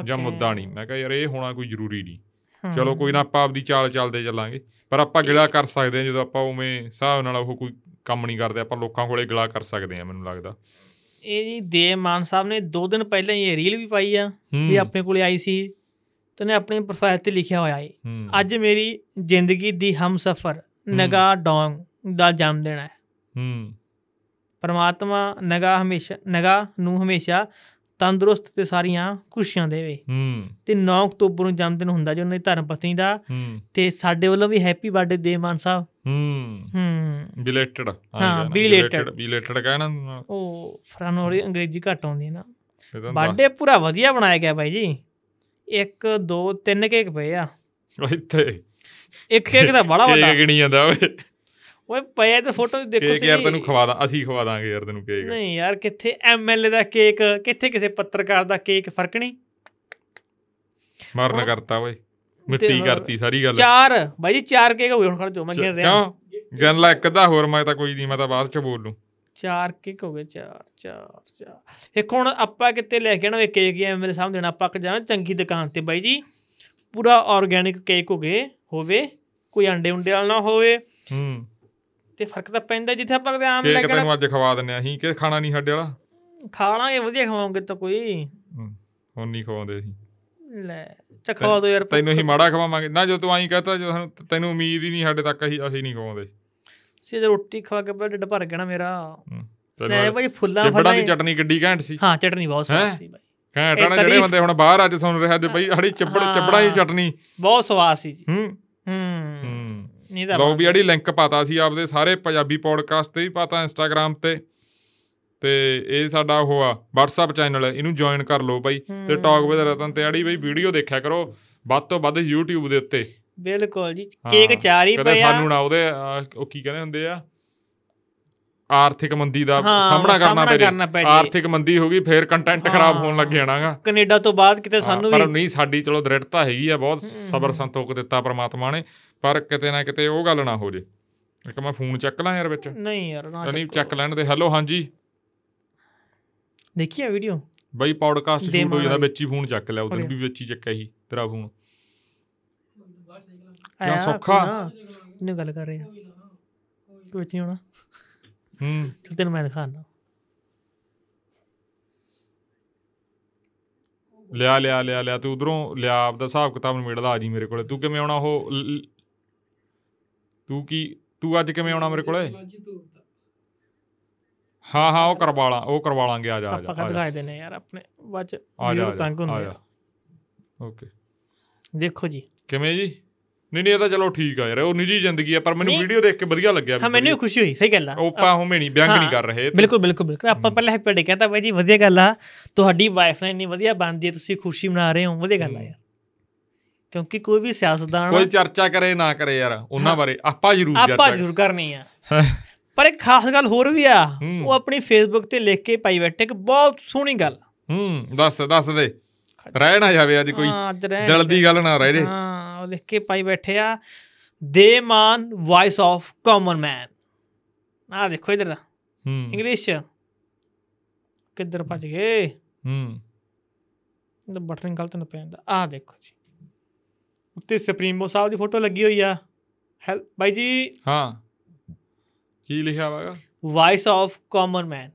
ਜਾਂ ਮੁੱਦਾ ਨਹੀਂ ਮੈਂ ਕਹਿੰਦਾ ਯਾਰ ਇਹ ਹੋਣਾ ਕੋਈ ਜ਼ਰੂਰੀ ਨਹੀਂ ਚਲੋ ਕੋਈ ਨਾ ਆਪਾਂ ਆਪਦੀ ਚਾਲ ਚੱਲਦੇ ਚੱਲਾਂਗੇ ਪਰ ਆਪਾਂ ਗਿਲਾ ਕਰ ਸਕਦੇ ਹਾਂ ਜਦੋਂ ਆਪਾਂ ਉਵੇਂ ਸਾਹ ਨਾਲ ਉਹ ਕੋਈ ਕੰਮ ਨਹੀਂ ਕਰਦੇ ਆਪਾਂ ਲੋਕਾਂ ਕੋਲੇ ਗਲਾ ਕਰ ਸਕਦੇ ਆ ਮੈਨੂੰ ਲੱਗਦਾ ਇਹ ਜੀ ਦੇ ਮਾਨ ਸਾਹਿਬ ਨੇ 2 ਦਿਨ ਪਹਿਲਾਂ ਹੀ ਇਹ ਰੀਲ ਵੀ ਪਾਈ ਆ ਵੀ ਆਪਣੇ ਕੋਲੇ ਆਈ ਸੀ ਤੇ ਨੇ ਆਪਣੇ ਪ੍ਰੋਫਾਈਲ ਤੇ ਲਿਖਿਆ ਹੋਇਆ ਏ ਅੱਜ ਮੇਰੀ ਜ਼ਿੰਦਗੀ ਦੀ ਹਮਸਫਰ ਨਗਾ ਡੋਂਗ ਦਾ ਜਨਮ ਦਿਨ ਹੈ ਹੂੰ ਪਰਮਾਤਮਾ ਨਗਾ ਹਮੇਸ਼ਾ ਨਗਾ ਨੂੰ ਹਮੇਸ਼ਾ ਤੰਦਰੁਸਤ ਤੇ ਸਾਰੀਆਂ ਖੁਸ਼ੀਆਂ ਦੇਵੇ ਹੂੰ ਤੇ 9 ਅਕਤੂਬਰ ਨੂੰ ਜਨਮ ਦਿਨ ਹੁੰਦਾ ਜੀ ਉਹਨਾਂ ਦੀ ਧਰਮ ਪਤਨੀ ਦਾ ਤੇ ਸਾਡੇ ਵੱਲੋਂ ਵੀ ਹੈਪੀ ਬਰਥਡੇ ਦੇ ਮਾਨ ਸਾਹਿਬ ਹੂੰ ਹੂੰ ਬਿਲੇਟਡ ਹਾਂ ਬਿਲੇਟਡ ਬਿਲੇਟਡ ਕਹਿਣਾ ਉਹ ਫਰਾਨੋਰੀ ਅੰਗਰੇਜ਼ੀ ਘੱਟ ਆਉਂਦੀ ਹੈ ਨਾ ਬਾਡੇ ਪੂਰਾ ਵਧੀਆ ਬਣਾਇਆ ਗਿਆ ਭਾਈ ਜੀ 1 2 3 ਕੇਕ ਪਏ ਆ ਇੱਥੇ ਇੱਕ ਕੇਕ ਦਾ ਬੜਾ ਵੱਡਾ ਕੇਕ ਨਹੀਂ ਜਾਂਦਾ ਓਏ ਓਏ ਪਏ ਤੇ ਫੋਟੋ ਦੇਖੋ ਕੇਕ ਯਾਰ ਤੈਨੂੰ ਖਵਾ ਦਾਂ ਅਸੀਂ ਖਵਾ ਦਾਂਗੇ ਯਾਰ ਤੈਨੂੰ ਕੇਕ ਨਹੀਂ ਯਾਰ ਕਿੱਥੇ ਐਮਐਲਏ ਦਾ ਕੇਕ ਕਿੱਥੇ ਕਿਸੇ ਪੱਤਰਕਾਰ ਦਾ ਕੇਕ ਫਰਕ ਨਹੀਂ ਮਰਨ ਕਰਤਾ ਓਏ ਮਿੱਟੀ ਕਰਤੀ ਸਾਰੀ ਗੱਲ ਚਾਰ ਬਾਈ ਜੀ ਚਾਰ ਕੇ ਗਏ ਹੁਣ ਖੜ ਜੋ ਮੈਂ ਗਿਣ ਰਿਹਾ ਕਿਉਂ ਗਨ ਲਾ ਇੱਕ ਦਾ ਹੋਰ ਮੈਂ ਤਾਂ ਕੋਈ ਨਹੀਂ ਮੈਂ ਤਾਂ ਬਾਅਦ ਚ ਬੋਲ ਲੂੰ ਚਾਰ ਕਿਕ ਹੋ ਗਏ ਚਾਰ ਚਾਰ ਚਾਰ ਇੱਕ ਹੁਣ ਆਪਾਂ ਕਿਤੇ ਲੈ ਕੇ ਨਾ ਵੇ ਕੇਕ ਐ ਮੇਰੇ ਸਾਹਮਣੇ ਨਾ ਆਪਾਂ ਜਾਣਾ ਚੰਗੀ ਦੁਕਾਨ ਤੇ ਬਾਈ ਜੀ ਪੂਰਾ ਆਰਗੇਨਿਕ ਕੇਕ ਗਏ ਹੋਵੇ ਕੋਈ ਅੰਡੇ ਉੰਡੇ ਵਾਲਾ ਨਾ ਹੋਵੇ ਹੂੰ ਤੇ ਫਰਕ ਤਾਂ ਪੈਂਦਾ ਜਿੱਥੇ ਆਪਾਂ ਕਦੇ ਆਮ ਲੈ ਕੇ ਤੈਨੂੰ ਅੱਜ ਖਵਾ ਦਿੰਨੇ ਅਸੀਂ ਕਿ ਖਾਣਾ ਨਹੀਂ ਸਾਡੇ ਵਾਲਾ ਖਾ ਲਾਂਗੇ ਵਧੀਆ ਖਵਾਉਂਗੇ ਤਾਂ ਕੋਈ ਹੁਣ ਨਹੀਂ ਖਵਾਉਂਦੇ ਅਸੀਂ ਲੈ ਚੱਕਾ ਦੋ ਯਾਰ ਤੈਨੂੰ ਹੀ ਮਾੜਾ ਖਵਾਵਾਂਗੇ ਨਾ ਜੋ ਤੂੰ ਐਂ ਕਹਤਾ ਜੋ ਸਾਨੂੰ ਤੈਨੂੰ ਉਮੀਦ ਹੀ ਨਹੀਂ ਸਾਡੇ ਤੱਕ ਅਸੀਂ ਅਸੀਂ ਨਹੀਂ ਖਵਾਉਂਦੇ ਸੀ ਰੋਟੀ ਖਵਾ ਕੇ ਬੜਾ ਢਿੱਡ ਭਰ ਗਿਆ ਨਾ ਮੇਰਾ ਲੈ ਭਾਈ ਫੁੱਲਾਂ ਫੜਾ ਚਿਬੜਾ ਦੀ ਚਟਨੀ ਕਿੱਡੀ ਘੈਂਟ ਸੀ ਹਾਂ ਚਟਨੀ ਬਹੁਤ ਸਵਾਦ ਸੀ ਭਾਈ ਘੈਂਟ ਆ ਜਿਹੜੇ ਬੰਦੇ ਹੁਣ ਬਾਹਰ ਅੱਜ ਸੁਣ ਰਿਹਾ ਤੇ ਭਾਈ ਅੜੀ ਚੱਪੜ ਚਿਬੜਾ ਦੀ ਚਟਨੀ ਬਹੁਤ ਸਵਾਦ ਸੀ ਜੀ ਹੂੰ ਹੂੰ ਨਹੀਂ ਤਾਂ ਲੋ ਵੀ ਅੜੀ ਲਿੰਕ ਪਾਤਾ ਸੀ ਆਪਦੇ ਸਾਰੇ ਪੰਜਾਬੀ ਪੋਡਕਾਸਟ ਤੇ ਵੀ ਪਾਤਾ ਇੰਸਟਾਗ੍ਰam ਤੇ ਤੇ ਇਹ ਸਾਡਾ ਉਹ ਆ WhatsApp ਚੈਨਲ ਇਹਨੂੰ ਜੁਆਇਨ ਕਰ ਲਓ ਬਾਈ ਤੇ ਟਾਕ ਵਿਦ ਰਤਨ ਤਿਆੜੀ ਬਾਈ ਵੀਡੀਓ ਦੇਖਿਆ ਕਰੋ ਵੱਧ ਤੋਂ ਵੱਧ YouTube ਦੇ ਉੱਤੇ ਬਿਲਕੁਲ ਜੀ ਕੇਕ ਚਾਰ ਹੀ ਪਿਆ ਸਾਨੂੰ ਨਾ ਉਹਦੇ ਉਹ ਕੀ ਕਹਿੰਦੇ ਹੁੰਦੇ ਆ ਆਰਥਿਕ ਮੰਦੀ ਦਾ ਸਾਹਮਣਾ ਕਰਨਾ ਪੈ ਆਰਥਿਕ ਮੰਦੀ ਹੋ ਗਈ ਫੇਰ ਕੰਟੈਂਟ ਖਰਾਬ ਹੋਣ ਲੱਗ ਜਾਣਾਗਾ ਕੈਨੇਡਾ ਤੋਂ ਬਾਅਦ ਕਿਤੇ ਸਾਨੂੰ ਵੀ ਪਰ ਨਹੀਂ ਸਾਡੀ ਚਲੋ ਦ੍ਰਿੜਤਾ ਹੈਗੀ ਆ ਬਹੁਤ ਸਬਰ ਸੰਤੋਖ ਦਿੱਤਾ ਪ੍ਰਮਾਤਮਾ ਨੇ ਪਰ ਕਿਤੇ ਨਾ ਕਿਤੇ ਉਹ ਗੱਲ ਨਾ ਹੋ ਜੇ ਇੱਕ ਮੈਂ ਫੋਨ ਚੱਕ ਲਾਂ ਯਾਰ ਵਿੱਚ ਨਹੀਂ ਯਾਰ ਨਾ ਨਹੀਂ ਚੱਕ ਲੈਣ ਦੇ ਹੈਲੋ ਹਾਂਜੀ ਦੇਖੀ ਆ ਵੀਡੀਓ ਬਈ ਪੌਡਕਾਸਟ ਸ਼ੂਟ ਹੋ ਜਾਂਦਾ ਵਿੱਚ ਹੀ ਫੋਨ ਚੱਕ ਲਿਆ ਉਧਰ ਵੀ ਵਿੱਚ ਹੀ ਚੱਕਿਆ ਸੀ ਤੇਰਾ ਫੋਨ ਕੀ ਸੌਖਾ ਨੇ ਗੱਲ ਕਰ ਰਹੇ ਆ ਕੋਈ ਵਿੱਚ ਨਹੀਂ ਹੋਣਾ ਹੂੰ ਚਲ ਤੈਨੂੰ ਮੈਂ ਦਿਖਾਣਾ ਲਿਆ ਲਿਆ ਲਿਆ ਲਿਆ ਤੂੰ ਉਧਰੋਂ ਲਿਆ ਆਪਦਾ ਹਿਸਾਬ ਕਿਤਾਬ ਨਿਬੜਦਾ ਆ ਜੀ ਮੇਰੇ ਕੋਲੇ ਤੂੰ ਕਿਵੇਂ ਆਉਣਾ ਉਹ ਤੂੰ ਕੀ ਤੂੰ ਅੱਜ ਕਿਵੇਂ ਆਉਣਾ ਮੇਰੇ ਕੋਲੇ ਹਾਂ ਹਾਂ ਉਹ ਕਰਵਾ ਲਾਂ ਉਹ ਕਰਵਾ ਲਾਂਗੇ ਆ ਜਾ ਆ ਜਾ ਆਪਾਂ ਦਿਖਾਏ ਦੇ ਨੇ ਯਾਰ ਆਪਣੇ ਵਾਚ ਵੀਰ ਤੰਗ ਹੁੰਦੇ ਆ ਓਕੇ ਦੇਖੋ ਜੀ ਕਿਵੇਂ ਜੀ ਨਹੀਂ ਨਹੀਂ ਇਹ ਤਾਂ ਚਲੋ ਠੀਕ ਆ ਯਾਰ ਉਹ ਨਿੱਜੀ ਜ਼ਿੰਦਗੀ ਆ ਪਰ ਮੈਨੂੰ ਵੀਡੀਓ ਦੇਖ ਕੇ ਵਧੀਆ ਲੱਗਿਆ ਹਾਂ ਮੈਨੂੰ ਖੁਸ਼ੀ ਹੋਈ ਸਹੀ ਗੱਲ ਆ ਉਹ ਆਪਾਂ ਹੁਣ ਨਹੀਂ ਵਿਅੰਗ ਨਹੀਂ ਕਰ ਰਹੇ ਬਿਲਕੁਲ ਬਿਲਕੁਲ ਬਿਲਕੁਲ ਆਪਾਂ ਪਹਿਲਾਂ ਹੈਪੀ ਬਰਥਡੇ ਕਹਤਾ ਬਾਈ ਜੀ ਵਧੀਆ ਗੱਲ ਆ ਤੁਹਾਡੀ ਵਾਈਫ ਨੇ ਇੰਨੀ ਵਧੀਆ ਬੰਦ ਦੀ ਤੁਸੀਂ ਖੁਸ਼ੀ ਮਨਾ ਰਹੇ ਹੋ ਵਧੀਆ ਗੱਲ ਆ ਯਾਰ ਕਿਉਂਕਿ ਕੋਈ ਵੀ ਸਿਆਸਤਦਾਨ ਕੋਈ ਚਰਚਾ ਕਰੇ ਨਾ ਕਰੇ ਯਾਰ ਉਹਨਾਂ ਬਾਰੇ ਆਪਾਂ ਜ਼ਰੂਰ ਚਰਚਾ ਆਪਾਂ ਜ਼ਰੂਰ ਕਰਨੀ ਆ ਪਰ ਇੱਕ ਖਾਸ ਗੱਲ ਹੋਰ ਵੀ ਆ ਉਹ ਆਪਣੀ ਫੇਸਬੁੱਕ ਤੇ ਲਿਖ ਕੇ ਪਾਈ ਬੈਠੇ ਇੱਕ ਬਹੁਤ ਸੋਹਣੀ ਗੱਲ ਹੂੰ ਦੱਸ ਦੱਸ ਦੇ ਰਹਿ ਨਾ ਜਾਵੇ ਅੱਜ ਕੋਈ ਦਿਲ ਦੀ ਗੱਲ ਨਾ ਰਹਿ ਜੇ ਹਾਂ ਉਹ ਲਿਖ ਕੇ ਪਾਈ ਬੈਠੇ ਆ ਦੇ Mann voice of common man ਆ ਦੇਖੋ ਇਧਰ ਹੂੰ ਇੰਗਲਿਸ਼ ਕਿੱਧਰ ਭੱਜ ਗਏ ਹੂੰ ਇਹ ਬਟਨ ਗਲਤ ਨਾ ਜਾਂਦਾ ਆ ਦੇਖੋ ਜੀ ਉੱਤੇ ਸੁਪਰੀਮੋ ਸਾਹਿਬ ਦੀ ਫੋਟੋ ਲੱਗੀ ਹੋਈ ਆ ਹੈਲ ਬਾਈ ਜੀ ਹਾਂ ਕੀ ਲਿਖਿਆ ਹੋਵੇਗਾ voice of common man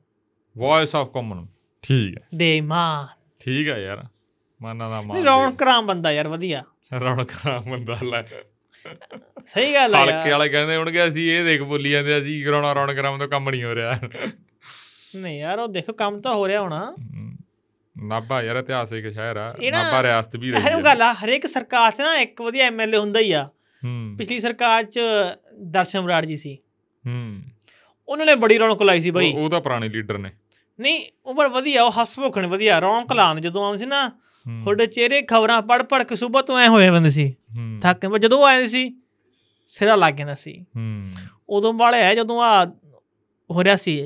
voice of common ਠੀਕ ਹੈ ਦੇ ਮਾਨ ਠੀਕ ਹੈ ਯਾਰ ਮਾਨਾ ਦਾ ਮਾਨ ਰੌਣ ਰਾਮ ਬੰਦਾ ਯਾਰ ਵਧੀਆ ਰੌਣ ਕਰਾਮ ਬੰਦਾ ਲੈ ਸਹੀ ਗੱਲ ਹੈ ਹਲਕੇ ਵਾਲੇ ਕਹਿੰਦੇ ਹੋਣਗੇ ਅਸੀਂ ਇਹ ਦੇਖ ਬੋਲੀ ਜਾਂਦੇ ਅਸੀਂ ਕਰਾਉਣਾ ਰੌਣ ਕਰਾਮ ਤੋਂ ਕੰਮ ਨਹੀਂ ਹੋ ਰਿਹਾ ਨਹੀਂ ਯਾਰ ਉਹ ਦੇਖੋ ਕੰਮ ਤਾਂ ਹੋ ਰਿਹਾ ਹੋਣਾ ਨਾਭਾ ਯਾਰ ਇਤਿਹਾਸਿਕ ਸ਼ਹਿਰ ਆ ਨਾਭਾ ਰਿਆਸਤ ਵੀ ਰਹੀ ਹੈ ਗੱਲ ਆ ਹਰੇਕ ਸਰਕਾਰ 'ਚ ਨਾ ਇੱਕ ਵਧੀਆ ਐਮਐਲਏ ਹੁੰਦਾ ਹੀ ਆ ਪਿਛਲੀ ਸਰਕਾਰ 'ਚ ਦਰਸ਼ਨ ਬਰਾੜ ਜੀ ਸੀ ਹੂੰ ਉਹਨਾਂ ਨੇ ਬੜੀ ਰੌਣਕ ਲਾਈ ਸੀ ਬਾਈ ਉਹ ਤਾਂ ਪੁਰਾਣੇ ਲੀਡਰ ਨੇ ਨਹੀਂ ਉਹ ਪਰ ਵਧੀਆ ਉਹ ਹੱਸ ਨੇ ਵਧੀਆ ਰੌਣਕ ਲਾਣ ਜਦੋਂ ਆਉਂਦੇ ਸੀ ਨਾ ਤੁਹਾਡੇ ਚਿਹਰੇ ਖਬਰਾਂ ਪੜ ਪੜ ਕੇ ਸੂਬਾ ਤੋਂ ਐ ਹੋਏ ਬੰਦੇ ਸੀ ਥੱਕ ਪਰ ਜਦੋਂ ਆਏ ਸੀ ਸਿਰਾ ਲੱਗ ਜਾਂਦਾ ਸੀ ਹੂੰ ਉਦੋਂ ਵਾਲੇ ਆ ਜਦੋਂ ਆ ਹੋ ਰਿਹਾ ਸੀ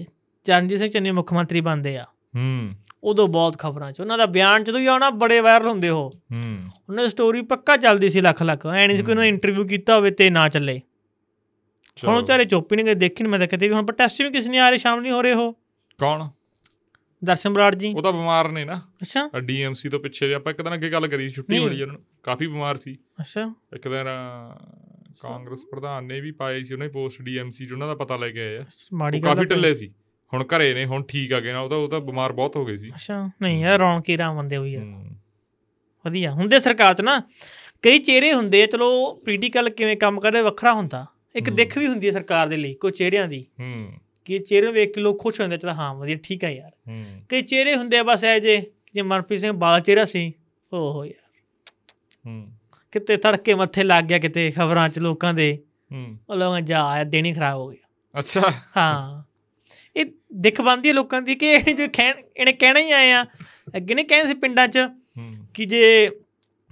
ਚਰਨਜੀਤ ਸਿੰਘ ਚੰਨੀ ਮੁੱਖ ਮੰਤਰੀ ਬਣਦੇ ਆ ਹੂੰ ਉਦੋਂ ਬਹੁਤ ਖਬਰਾਂ 'ਚ ਉਹਨਾਂ ਦਾ ਬਿਆਨ ਜਦੋਂ ਵੀ ਆਉਣਾ ਬੜੇ ਵਾਇਰਲ ਹੁੰਦੇ ਉਹ ਹੂੰ ਉਹਨਾਂ ਦੀ ਸਟੋਰੀ ਪੱਕਾ ਚੱਲਦੀ ਸੀ ਲੱਖ ਲੱਖ ਐ ਨਹੀਂ ਸੀ ਕੋਈ ਉਹਨਾਂ ਇੰਟਰਵਿਊ ਕੀਤਾ ਹੋਵੇ ਤੇ ਨਾ ਚੱਲੇ ਹੁਣ ਵਿਚਾਰੇ ਚੁੱਪ ਹੀ ਨਹੀਂ ਦੇਖੀ ਨਹੀਂ ਮੈਂ ਦੇਖਦੇ ਵੀ ਹੁਣ ਪਰ ਟੈਸਟ ਵੀ ਕਿਸੇ ਨਹੀਂ ਆ ਰਹੇ ਸ਼ਾਮ ਨਹੀਂ ਹੋ ਰਹੇ ਉਹ ਕੌਣ ਦਰਸ਼ਨ ਬਰਾੜ ਜੀ ਉਹ ਤਾਂ ਬਿਮਾਰ ਨੇ ਨਾ ਅੱਛਾ ਡੀਐਮਸੀ ਤੋਂ ਪਿੱਛੇ ਆਪਾਂ ਇੱਕ ਦਿਨ ਅੱਗੇ ਗੱਲ ਕਰੀ ਛੁੱਟੀ ਹੋਣੀ ਉਹਨਾਂ ਨੂੰ ਕਾਫੀ ਬਿਮਾਰ ਸੀ ਅੱਛਾ ਇੱਕ ਦਿਨ ਕਾਂਗਰਸ ਪ੍ਰਧਾਨ ਨੇ ਵੀ ਪਾਈ ਸੀ ਉਹਨੇ ਪੋਸਟ ਡੀਐਮਸੀ ਚ ਉਹਨਾਂ ਦਾ ਪਤਾ ਲੈ ਕੇ ਆਏ ਆ ਕਾਫੀ ਟੱਲੇ ਸੀ ਹੁਣ ਘਰੇ ਨੇ ਹੁਣ ਠੀਕ ਆ ਗਏ ਨਾ ਉਹ ਤਾਂ ਉਹ ਤਾਂ ਬਿਮਾਰ ਬਹੁਤ ਹੋ ਗਏ ਸੀ ਅੱਛਾ ਨਹੀਂ ਯਾਰ ਰੌਣਕੀ ਰਾਮ ਬੰਦੇ ਹੋਈ ਆ ਵਧੀਆ ਹੁੰਦੇ ਸਰਕਾਰ ਚ ਨਾ ਕਈ ਚਿਹਰੇ ਹੁੰਦੇ ਆ ਚਲੋ ਪੋਲੀਟੀਕਲ ਕਿਵੇਂ ਕੰਮ ਕਰਦੇ ਵੱਖਰਾ ਹੁੰਦਾ ਇੱਕ ਦਿੱਖ ਵੀ ਹੁੰਦੀ ਹੈ ਸਰਕਾਰ ਦੇ ਲਈ ਕੋ ਚਿਹਰਿਆਂ ਦੀ ਹੂੰ ਕਿ ਚਿਹਰੇ ਵੇਖ ਕੇ ਲੋਕ ਖੁਸ਼ ਹੁੰਦੇ ਚਲ ਹਾਂ ਵਧੀਆ ਠੀਕ ਹੈ ਯਾਰ ਹੂੰ ਕਈ ਚਿਹਰੇ ਹੁੰਦੇ ਬਸ ਐ ਜੇ ਜੇ ਮਨਪ੍ਰੀਤ ਸਿੰਘ ਬਾਲ ਚਿਹਰਾ ਸੀ ਓਹੋ ਯਾਰ ਹੂੰ ਕਿਤੇ ਥੜਕੇ ਮੱਥੇ ਲੱਗ ਗਿਆ ਕਿਤੇ ਖਬਰਾਂ 'ਚ ਲੋਕਾਂ ਦੇ ਹੂੰ ਉਹ ਲੋਕਾਂ ਜਾ ਆਇਆ ਦੇਣੀ ਖਰਾਬ ਹੋ ਗਿਆ ਅੱਛਾ ਹਾਂ ਇਹ ਦਿੱਖ ਬੰਦੀ ਲੋਕਾਂ ਦੀ ਕਿ ਇਹ ਜੋ ਖੈਣ ਇਹਨੇ ਕਹਿਣਾ ਹੀ ਆਏ ਆ ਅੱਗੇ ਨੇ ਕਹਿੰਦੇ ਸੀ ਪਿੰਡਾਂ 'ਚ ਕਿ ਜੇ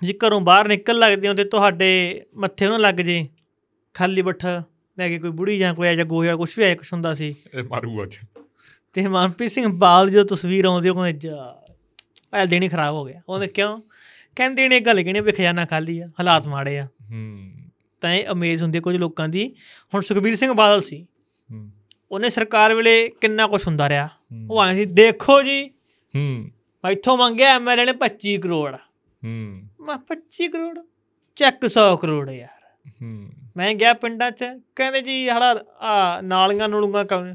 ਜੇ ਘਰੋਂ ਬਾਹਰ ਨਿਕਲ ਲੱਗਦੇ ਹੋ ਤੇ ਤੁਹਾਡੇ ਮੱਥੇ ਨੂੰ ਲੱਗ ਜੇ ਖਾਲੀ ਬੱਠਾ ਲੈ ਕੇ ਕੋਈ ਬੁੜੀ ਜਾਂ ਕੋਈ ਐਜਾ ਜਾਂ ਕੁਛ ਵੀ ਐ ਕੁਛ ਹੁੰਦਾ ਸੀ ਇਹ ਮਾਰੂ ਅੱਜ ਤੇ ਮਨਪ੍ਰੀਤ ਸਿੰਘ ਬਾਲ ਜੋ ਤਸਵੀਰ ਆਉਂਦੀ ਉਹ ਕਹਿੰਦੇ ਜਾ ਪਹਿਲ ਦੇਣੀ ਖਰਾਬ ਹੋ ਗਿਆ ਉਹਨੇ ਕਿਉਂ ਕਹਿੰਦੇ ਨੇ ਗੱਲ ਕਿਹਨੇ ਵਿਖਿਆਨਾ ਖਾਲੀ ਆ ਹਾਲਾਤ ਮਾੜੇ ਆ ਹੂੰ ਤਾਂ ਇਹ ਅਮੇਜ਼ ਹੁੰਦੀ ਕੁਝ ਲੋਕਾਂ ਦੀ ਹੁਣ ਸੁਖਬੀਰ ਸਿੰਘ ਬਾਦਲ ਸੀ ਹੂੰ ਉਹਨੇ ਸਰਕਾਰ ਵੇਲੇ ਕਿੰਨਾ ਕੁਝ ਹੁੰਦਾ ਰਿਹਾ ਉਹ ਆਏ ਸੀ ਦੇਖੋ ਜੀ ਹੂੰ ਮੈਂ ਇੱਥੋਂ ਮੰਗਿਆ ਐਮਐਲਏ ਨੇ 25 ਕਰੋੜ ਹੂੰ ਮੈਂ 25 ਕਰੋੜ ਚੈੱਕ 100 ਕਰੋੜ ਯਾਰ ਹੂੰ ਮੈਂ ਗਿਆ ਪਿੰਡਾਂ 'ਚ ਕਹਿੰਦੇ ਜੀ ਹੜਾ ਨਾਲੀਆਂ ਕੰਮ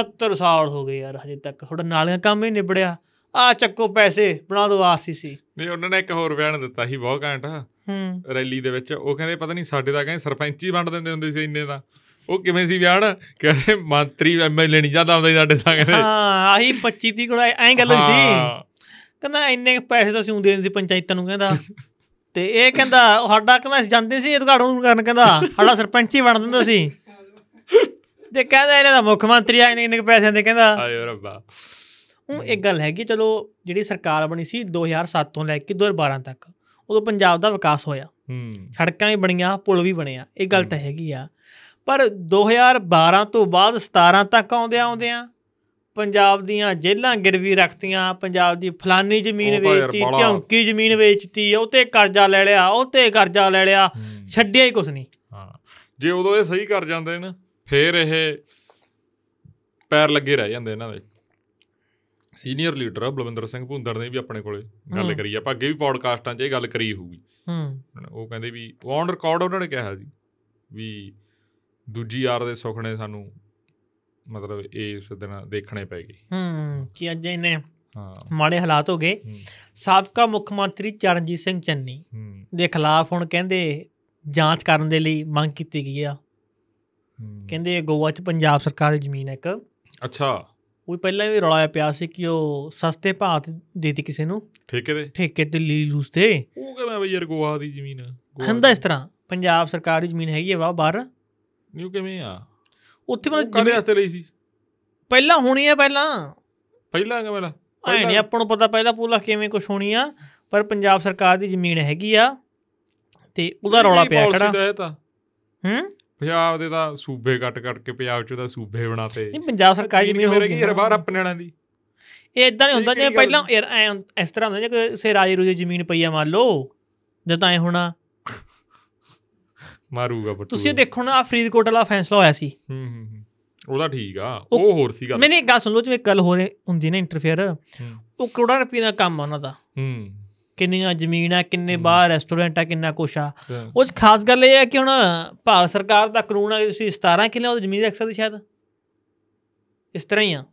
70 ਸਾਲ ਹੋ ਗਏ ਯਾਰ ਹਜੇ ਤੱਕ ਤੁਹਾਡਾ ਨਾਲੀਆਂ ਕੰਮ ਹੀ ਨਿਬੜਿਆ ਆ ਚੱਕੋ ਪੈਸੇ ਬਣਾ ਦਿਓ ਆਰਸੀਸੀ ਨਹੀਂ ਉਹਨਾਂ ਨੇ ਇੱਕ ਹੋਰ ਬਿਆਨ ਦਿੱਤਾ ਸੀ ਬਹੁਤ ਘੈਂਟ ਹੂੰ ਰੈਲੀ ਦੇ ਵਿੱਚ ਉਹ ਕਹਿੰਦੇ ਪਤਾ ਨਹੀਂ ਸਾਡੇ ਤਾਂ ਕਹਿੰਦੇ ਸਰਪੰਚੀ ਵੰਡ ਦਿੰਦੇ ਹੁੰਦੇ ਸੀ ਇੰਨੇ ਦਾ ਉਹ ਕਿਵੇਂ ਸੀ ਬਿਆਨ ਕਹਿੰਦੇ ਮੰਤਰੀ ਐਮਐਲਏ ਨਹੀਂ ਜਾਂਦਾ ਹੁੰਦਾ ਸਾਡੇ ਤਾਂ ਕਹਿੰਦੇ ਹਾਂ ਆਹੀ 25 30 ਕੋਲ ਐਂ ਗੱਲ ਹੋਈ ਸੀ ਕਹਿੰਦਾ ਇੰਨੇ ਪੈਸੇ ਤਾਂ ਅਸੀਂ ਹੁੰਦੇ ਨਹੀਂ ਸੀ ਪੰਚਾਇਤਾਂ ਨੂੰ ਕਹਿੰਦਾ ਤੇ ਇਹ ਕਹਿੰਦਾ ਸਾਡਾ ਕਹਿੰਦਾ ਜਾਂਦੇ ਸੀ ਇਹ ਉਦਘਾਟਨ ਕਰਨ ਕਹਿੰਦਾ ਸਾਡਾ ਸਰਪੰਚ ਹੀ ਬਣ ਦਿੰਦਾ ਸੀ ਤੇ ਕਹਿੰਦਾ ਇਹਨਾਂ ਦਾ ਮੁੱਖ ਮੰਤਰੀ ਆ ਇੰਨੇ ਇੰਨੇ ਪੈਸੇ ਦੇ ਕਹਿੰਦਾ ਆਏ ਰੱਬਾ ਉਹ ਇੱਕ ਗੱਲ ਹੈਗੀ ਚਲੋ ਜਿਹੜੀ ਸਰਕਾਰ ਬਣੀ ਸੀ 2007 ਤੋਂ ਲੈ ਕੇ 2012 ਤੱਕ ਉਦੋਂ ਪੰਜਾਬ ਦਾ ਵਿਕਾਸ ਹੋਇਆ ਹੂੰ ਸੜਕਾਂ ਵੀ ਬਣੀਆਂ ਪੁਲ ਵੀ ਬਣਿਆ ਇਹ ਗੱਲ ਤਾਂ ਹੈਗੀ ਆ ਪਰ 2012 ਤੋਂ ਬਾਅਦ 17 ਤੱਕ ਆਉਂਦੇ ਆਉਂਦੇ ਆ ਪੰਜਾਬ ਦੀਆਂ ਜੇਲਾਂ ਗਿਰਵੀ ਰੱਖਤੀਆਂ ਪੰਜਾਬ ਦੀ ਫਲਾਨੀ ਜ਼ਮੀਨ ਵੇਚਤੀ ਝੌਂਕੀ ਜ਼ਮੀਨ ਵੇਚਤੀ ਉਹ ਤੇ ਕਰਜ਼ਾ ਲੈ ਲਿਆ ਉਹ ਤੇ ਕਰਜ਼ਾ ਲੈ ਲਿਆ ਛੱਡਿਆ ਹੀ ਕੁਛ ਨਹੀਂ ਹਾਂ ਜੇ ਉਦੋਂ ਇਹ ਸਹੀ ਕਰ ਜਾਂਦੇ ਨੇ ਫੇਰ ਇਹ ਪੈਰ ਲੱਗੇ ਰਹਿ ਜਾਂਦੇ ਇਹਨਾਂ ਦੇ ਸੀਨੀਅਰ ਲੀਡਰ ਆ ਬਲਵਿੰਦਰ ਸਿੰਘ ਭੁੰਦੜ ਨੇ ਵੀ ਆਪਣੇ ਕੋਲੇ ਗੱਲ ਕਰੀ ਆਪਾਂ ਅੱਗੇ ਵੀ ਪੌਡਕਾਸਟਾਂ 'ਚ ਇਹ ਗੱਲ ਕਰੀ ਹੋਊਗੀ ਹੂੰ ਉਹ ਕਹਿੰਦੇ ਵੀ ਔਨ ਰਿਕਾਰਡ ਉਹਨਾਂ ਨੇ ਕਿਹਾ ਸੀ ਵੀ ਦੂਜੀ ਆਰ ਦੇ ਸੁਖਨੇ ਸਾਨੂੰ ਮਤਲਬ ਇਸ ਦਿਨ ਦੇਖਣੇ ਪੈ ਗਏ ਹੂੰ ਕਿ ਅੱਜ ਇਹਨੇ ਹਾਂ ਮਾੜੇ ਹਾਲਾਤ ਹੋ ਗਏ ਸਾਬਕਾ ਮੁੱਖ ਮੰਤਰੀ ਚਰਨਜੀਤ ਸਿੰਘ ਚੰਨੀ ਦੇ ਖਿਲਾਫ ਹੁਣ ਕਹਿੰਦੇ ਜਾਂਚ ਕਰਨ ਦੇ ਲਈ ਮੰਗ ਕੀਤੀ ਗਈ ਆ ਕਹਿੰਦੇ ਗੋਆ 'ਚ ਪੰਜਾਬ ਸਰਕਾਰ ਦੀ ਜ਼ਮੀਨ ਹੈ ਇੱਕ ਅੱਛਾ ਉਹ ਪਹਿਲਾਂ ਵੀ ਰੌਲਾ ਪਿਆ ਸੀ ਕਿ ਉਹ ਸਸਤੇ ਭਾਅ ਤੇ ਦੇਤੀ ਕਿਸੇ ਨੂੰ ਠੇਕੇ ਤੇ ਠੇਕੇ ਤੇ ਲੀ ਲੂਸ ਤੇ ਉਹ ਕਹਿੰਦਾ ਬਈ ਯਾਰ ਗੋਆ ਦੀ ਜ਼ਮੀਨ ਹੰਦਾ ਇਸ ਤਰ੍ਹਾਂ ਪੰਜਾਬ ਸਰਕਾਰ ਦੀ ਜ਼ਮੀਨ ਹੈਗੀ ਆ ਵਾ ਬਾਹਰ ਨਿਊ ਕਿਵੇਂ ਆ ਉੱਥੇ ਮਤਲਬ ਕਿਹਦੇ ਵਾਸਤੇ ਲਈ ਸੀ ਪਹਿਲਾਂ ਹੋਣੀ ਆ ਪਹਿਲਾਂ ਪਹਿਲਾਂ ਕਿਵੇਂ ਲਾ ਐ ਨਹੀਂ ਆਪਾਂ ਨੂੰ ਪਤਾ ਪਹਿਲਾਂ ਪੂਲਾ ਕਿਵੇਂ ਕੁਛ ਹੋਣੀ ਆ ਪਰ ਪੰਜਾਬ ਸਰਕਾਰ ਦੀ ਜ਼ਮੀਨ ਹੈਗੀ ਆ ਤੇ ਉਹਦਾ ਰੌਲਾ ਪਿਆ ਖੜਾ ਹੂੰ ਪੰਜਾਬ ਦੇ ਤਾਂ ਸੂਬੇ ਕੱਟ ਕੱਟ ਕੇ ਪੰਜਾਬ ਚ ਉਹਦਾ ਸੂਬੇ ਬਣਾਤੇ ਨਹੀਂ ਪੰਜਾਬ ਸਰਕਾਰ ਜ਼ਮੀਨ ਹੋ ਗਈ ਯਾਰ ਬਾਹਰ ਆਪਣੇ ਵਾਲਾਂ ਦੀ ਇਹ ਇਦਾਂ ਨਹੀਂ ਹੁੰਦਾ ਜਿਵੇਂ ਪਹਿਲਾਂ ਯਾਰ ਐ ਇਸ ਤਰ੍ਹਾਂ ਹੁੰਦਾ ਜੇ ਕਿਸੇ ਰਾਜੇ ਰੂਜੇ ਜ਼ਮੀਨ ਪਈ ਆ ਮੰਨ ਲਓ ਜਦ ਤਾਂ ਐ ਹੋਣਾ ਮਾਰੂਗਾ ਪਰ ਤੁਸੀਂ ਦੇਖੋ ਨਾ ਫਰੀਦਕੋਟ ਵਾਲਾ ਫੈਸਲਾ ਹੋਇਆ ਸੀ ਹੂੰ ਹੂੰ ਉਹਦਾ ਠੀਕ ਆ ਉਹ ਹੋਰ ਸੀ ਗੱਲ ਮੈਨੇ ਗੱਲ ਸੁਣ ਲਓ ਜਿਵੇਂ ਕੱਲ ਹੋ ਰਹੇ ਹੁੰਦੀ ਨਾ ਇੰਟਰਫੇਅਰ ਉਹ ਕਰੋੜਾਂ ਰੁਪਏ ਦਾ ਕੰਮ ਆ ਉਹਨਾਂ ਦਾ ਹੂੰ ਕਿੰਨੀਆਂ ਜ਼ਮੀਨ ਆ ਕਿੰਨੇ ਬਾਹਰ ਰੈਸਟੋਰੈਂਟ ਆ ਕਿੰਨਾ ਕੁਛ ਆ ਉਸ ਖਾਸ ਗੱਲ ਇਹ ਆ ਕਿ ਹੁਣ ਭਾਰਤ ਸਰਕਾਰ ਦਾ ਕਾਨੂੰਨ ਆ ਤੁਸੀਂ 17 ਕਿੱਲੇ ਉਹ ਜ਼ਮੀਨ ਰੱਖ ਸਕਦੇ ਸ਼ਾਇਦ ਇਸ ਤਰ੍ਹਾਂ ਹੀ ਆ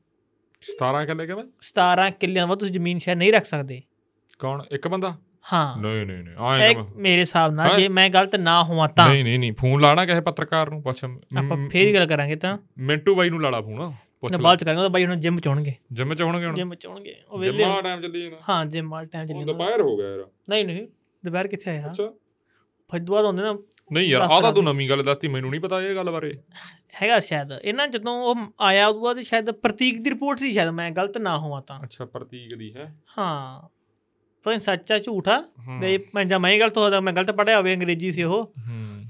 17 ਕਿੱਲੇ ਕਿਵੇਂ 17 ਕਿੱਲਿਆਂ ਵਾ ਤੁਸੀਂ ਜ਼ਮੀਨ ਸ਼ਾਇਦ ਨਹੀਂ ਰੱਖ ਸਕਦੇ ਕੌਣ ਇੱਕ ਬੰਦਾ ਹਾਂ ਨਹੀਂ ਨਹੀਂ ਨਹੀਂ ਆਏ ਮੇਰੇ ਹਿਸਾਬ ਨਾਲ ਜੇ ਮੈਂ ਗਲਤ ਨਾ ਹੋਵਾਂ ਤਾਂ ਨਹੀਂ ਨਹੀਂ ਨਹੀਂ ਫੋਨ ਲਾਣਾ ਕਿਸੇ ਪੱਤਰਕਾਰ ਨੂੰ ਪੁੱਛ ਆਪਾਂ ਫੇਰ ਹੀ ਗੱਲ ਕਰਾਂਗੇ ਤਾਂ ਮਿੰਟੂ ਬਾਈ ਨੂੰ ਲਾਲਾ ਫੋਨ ਪੁੱਛ ਲੈ ਬਾਅਦ ਚ ਕਰਾਂਗੇ ਤਾਂ ਬਾਈ ਹੁਣ ਜਿੰਮ ਚ ਹੋਣਗੇ ਜਿੰਮ ਚ ਹੋਣਗੇ ਹੁਣ ਜਿੰਮ ਚ ਹੋਣਗੇ ਉਹ ਵੇਲੇ ਜਿਮ ਟਾਈਮ ਚੱਲੀ ਜਾਣਾ ਹਾਂ ਜਿੰਮ ਵਾਲਾ ਟਾਈਮ ਚੱਲੀ ਜਾਣਾ ਦੁਪਹਿਰ ਹੋ ਗਿਆ ਯਾਰ ਨਹੀਂ ਨਹੀਂ ਦੁਪਹਿਰ ਕਿੱਥੇ ਆਇਆ ਅੱਛਾ ਫਜਦਵਾ ਹੁੰਦੇ ਨਾ ਨਹੀਂ ਯਾਰ ਆਹ ਤਾਂ ਤੂੰ ਨਵੀਂ ਗੱਲ ਦੱਸਤੀ ਮੈਨੂੰ ਨਹੀਂ ਪਤਾ ਇਹ ਗੱਲ ਬਾਰੇ ਹੈਗਾ ਸ਼ਾਇਦ ਇਹਨਾਂ ਜਦੋਂ ਉਹ ਆਇਆ ਉਦੋਂ ਬਾਅਦ ਸ਼ਾਇਦ ਪ੍ਰਤੀਕ ਦੀ ਰਿਪੋਰਟ ਸੀ ਸ਼ਾਇਦ ਮੈਂ ਗਲਤ ਨਾ ਹੋਵਾਂ ਤਾਂ ਅੱਛਾ ਪ੍ਰਤੀਕ ਦੀ ਹੈ ਹਾਂ ਪਤਾ ਸੱਚਾ ਝੂਠਾ ਮੈਂ ਮੈਂ ਜਾਂ ਮੈਂ ਗਲਤ ਹੋਦਾ ਮੈਂ ਗਲਤ ਪੜਿਆ ਹੋਵੇ ਅੰਗਰੇਜ਼ੀ ਸੀ ਉਹ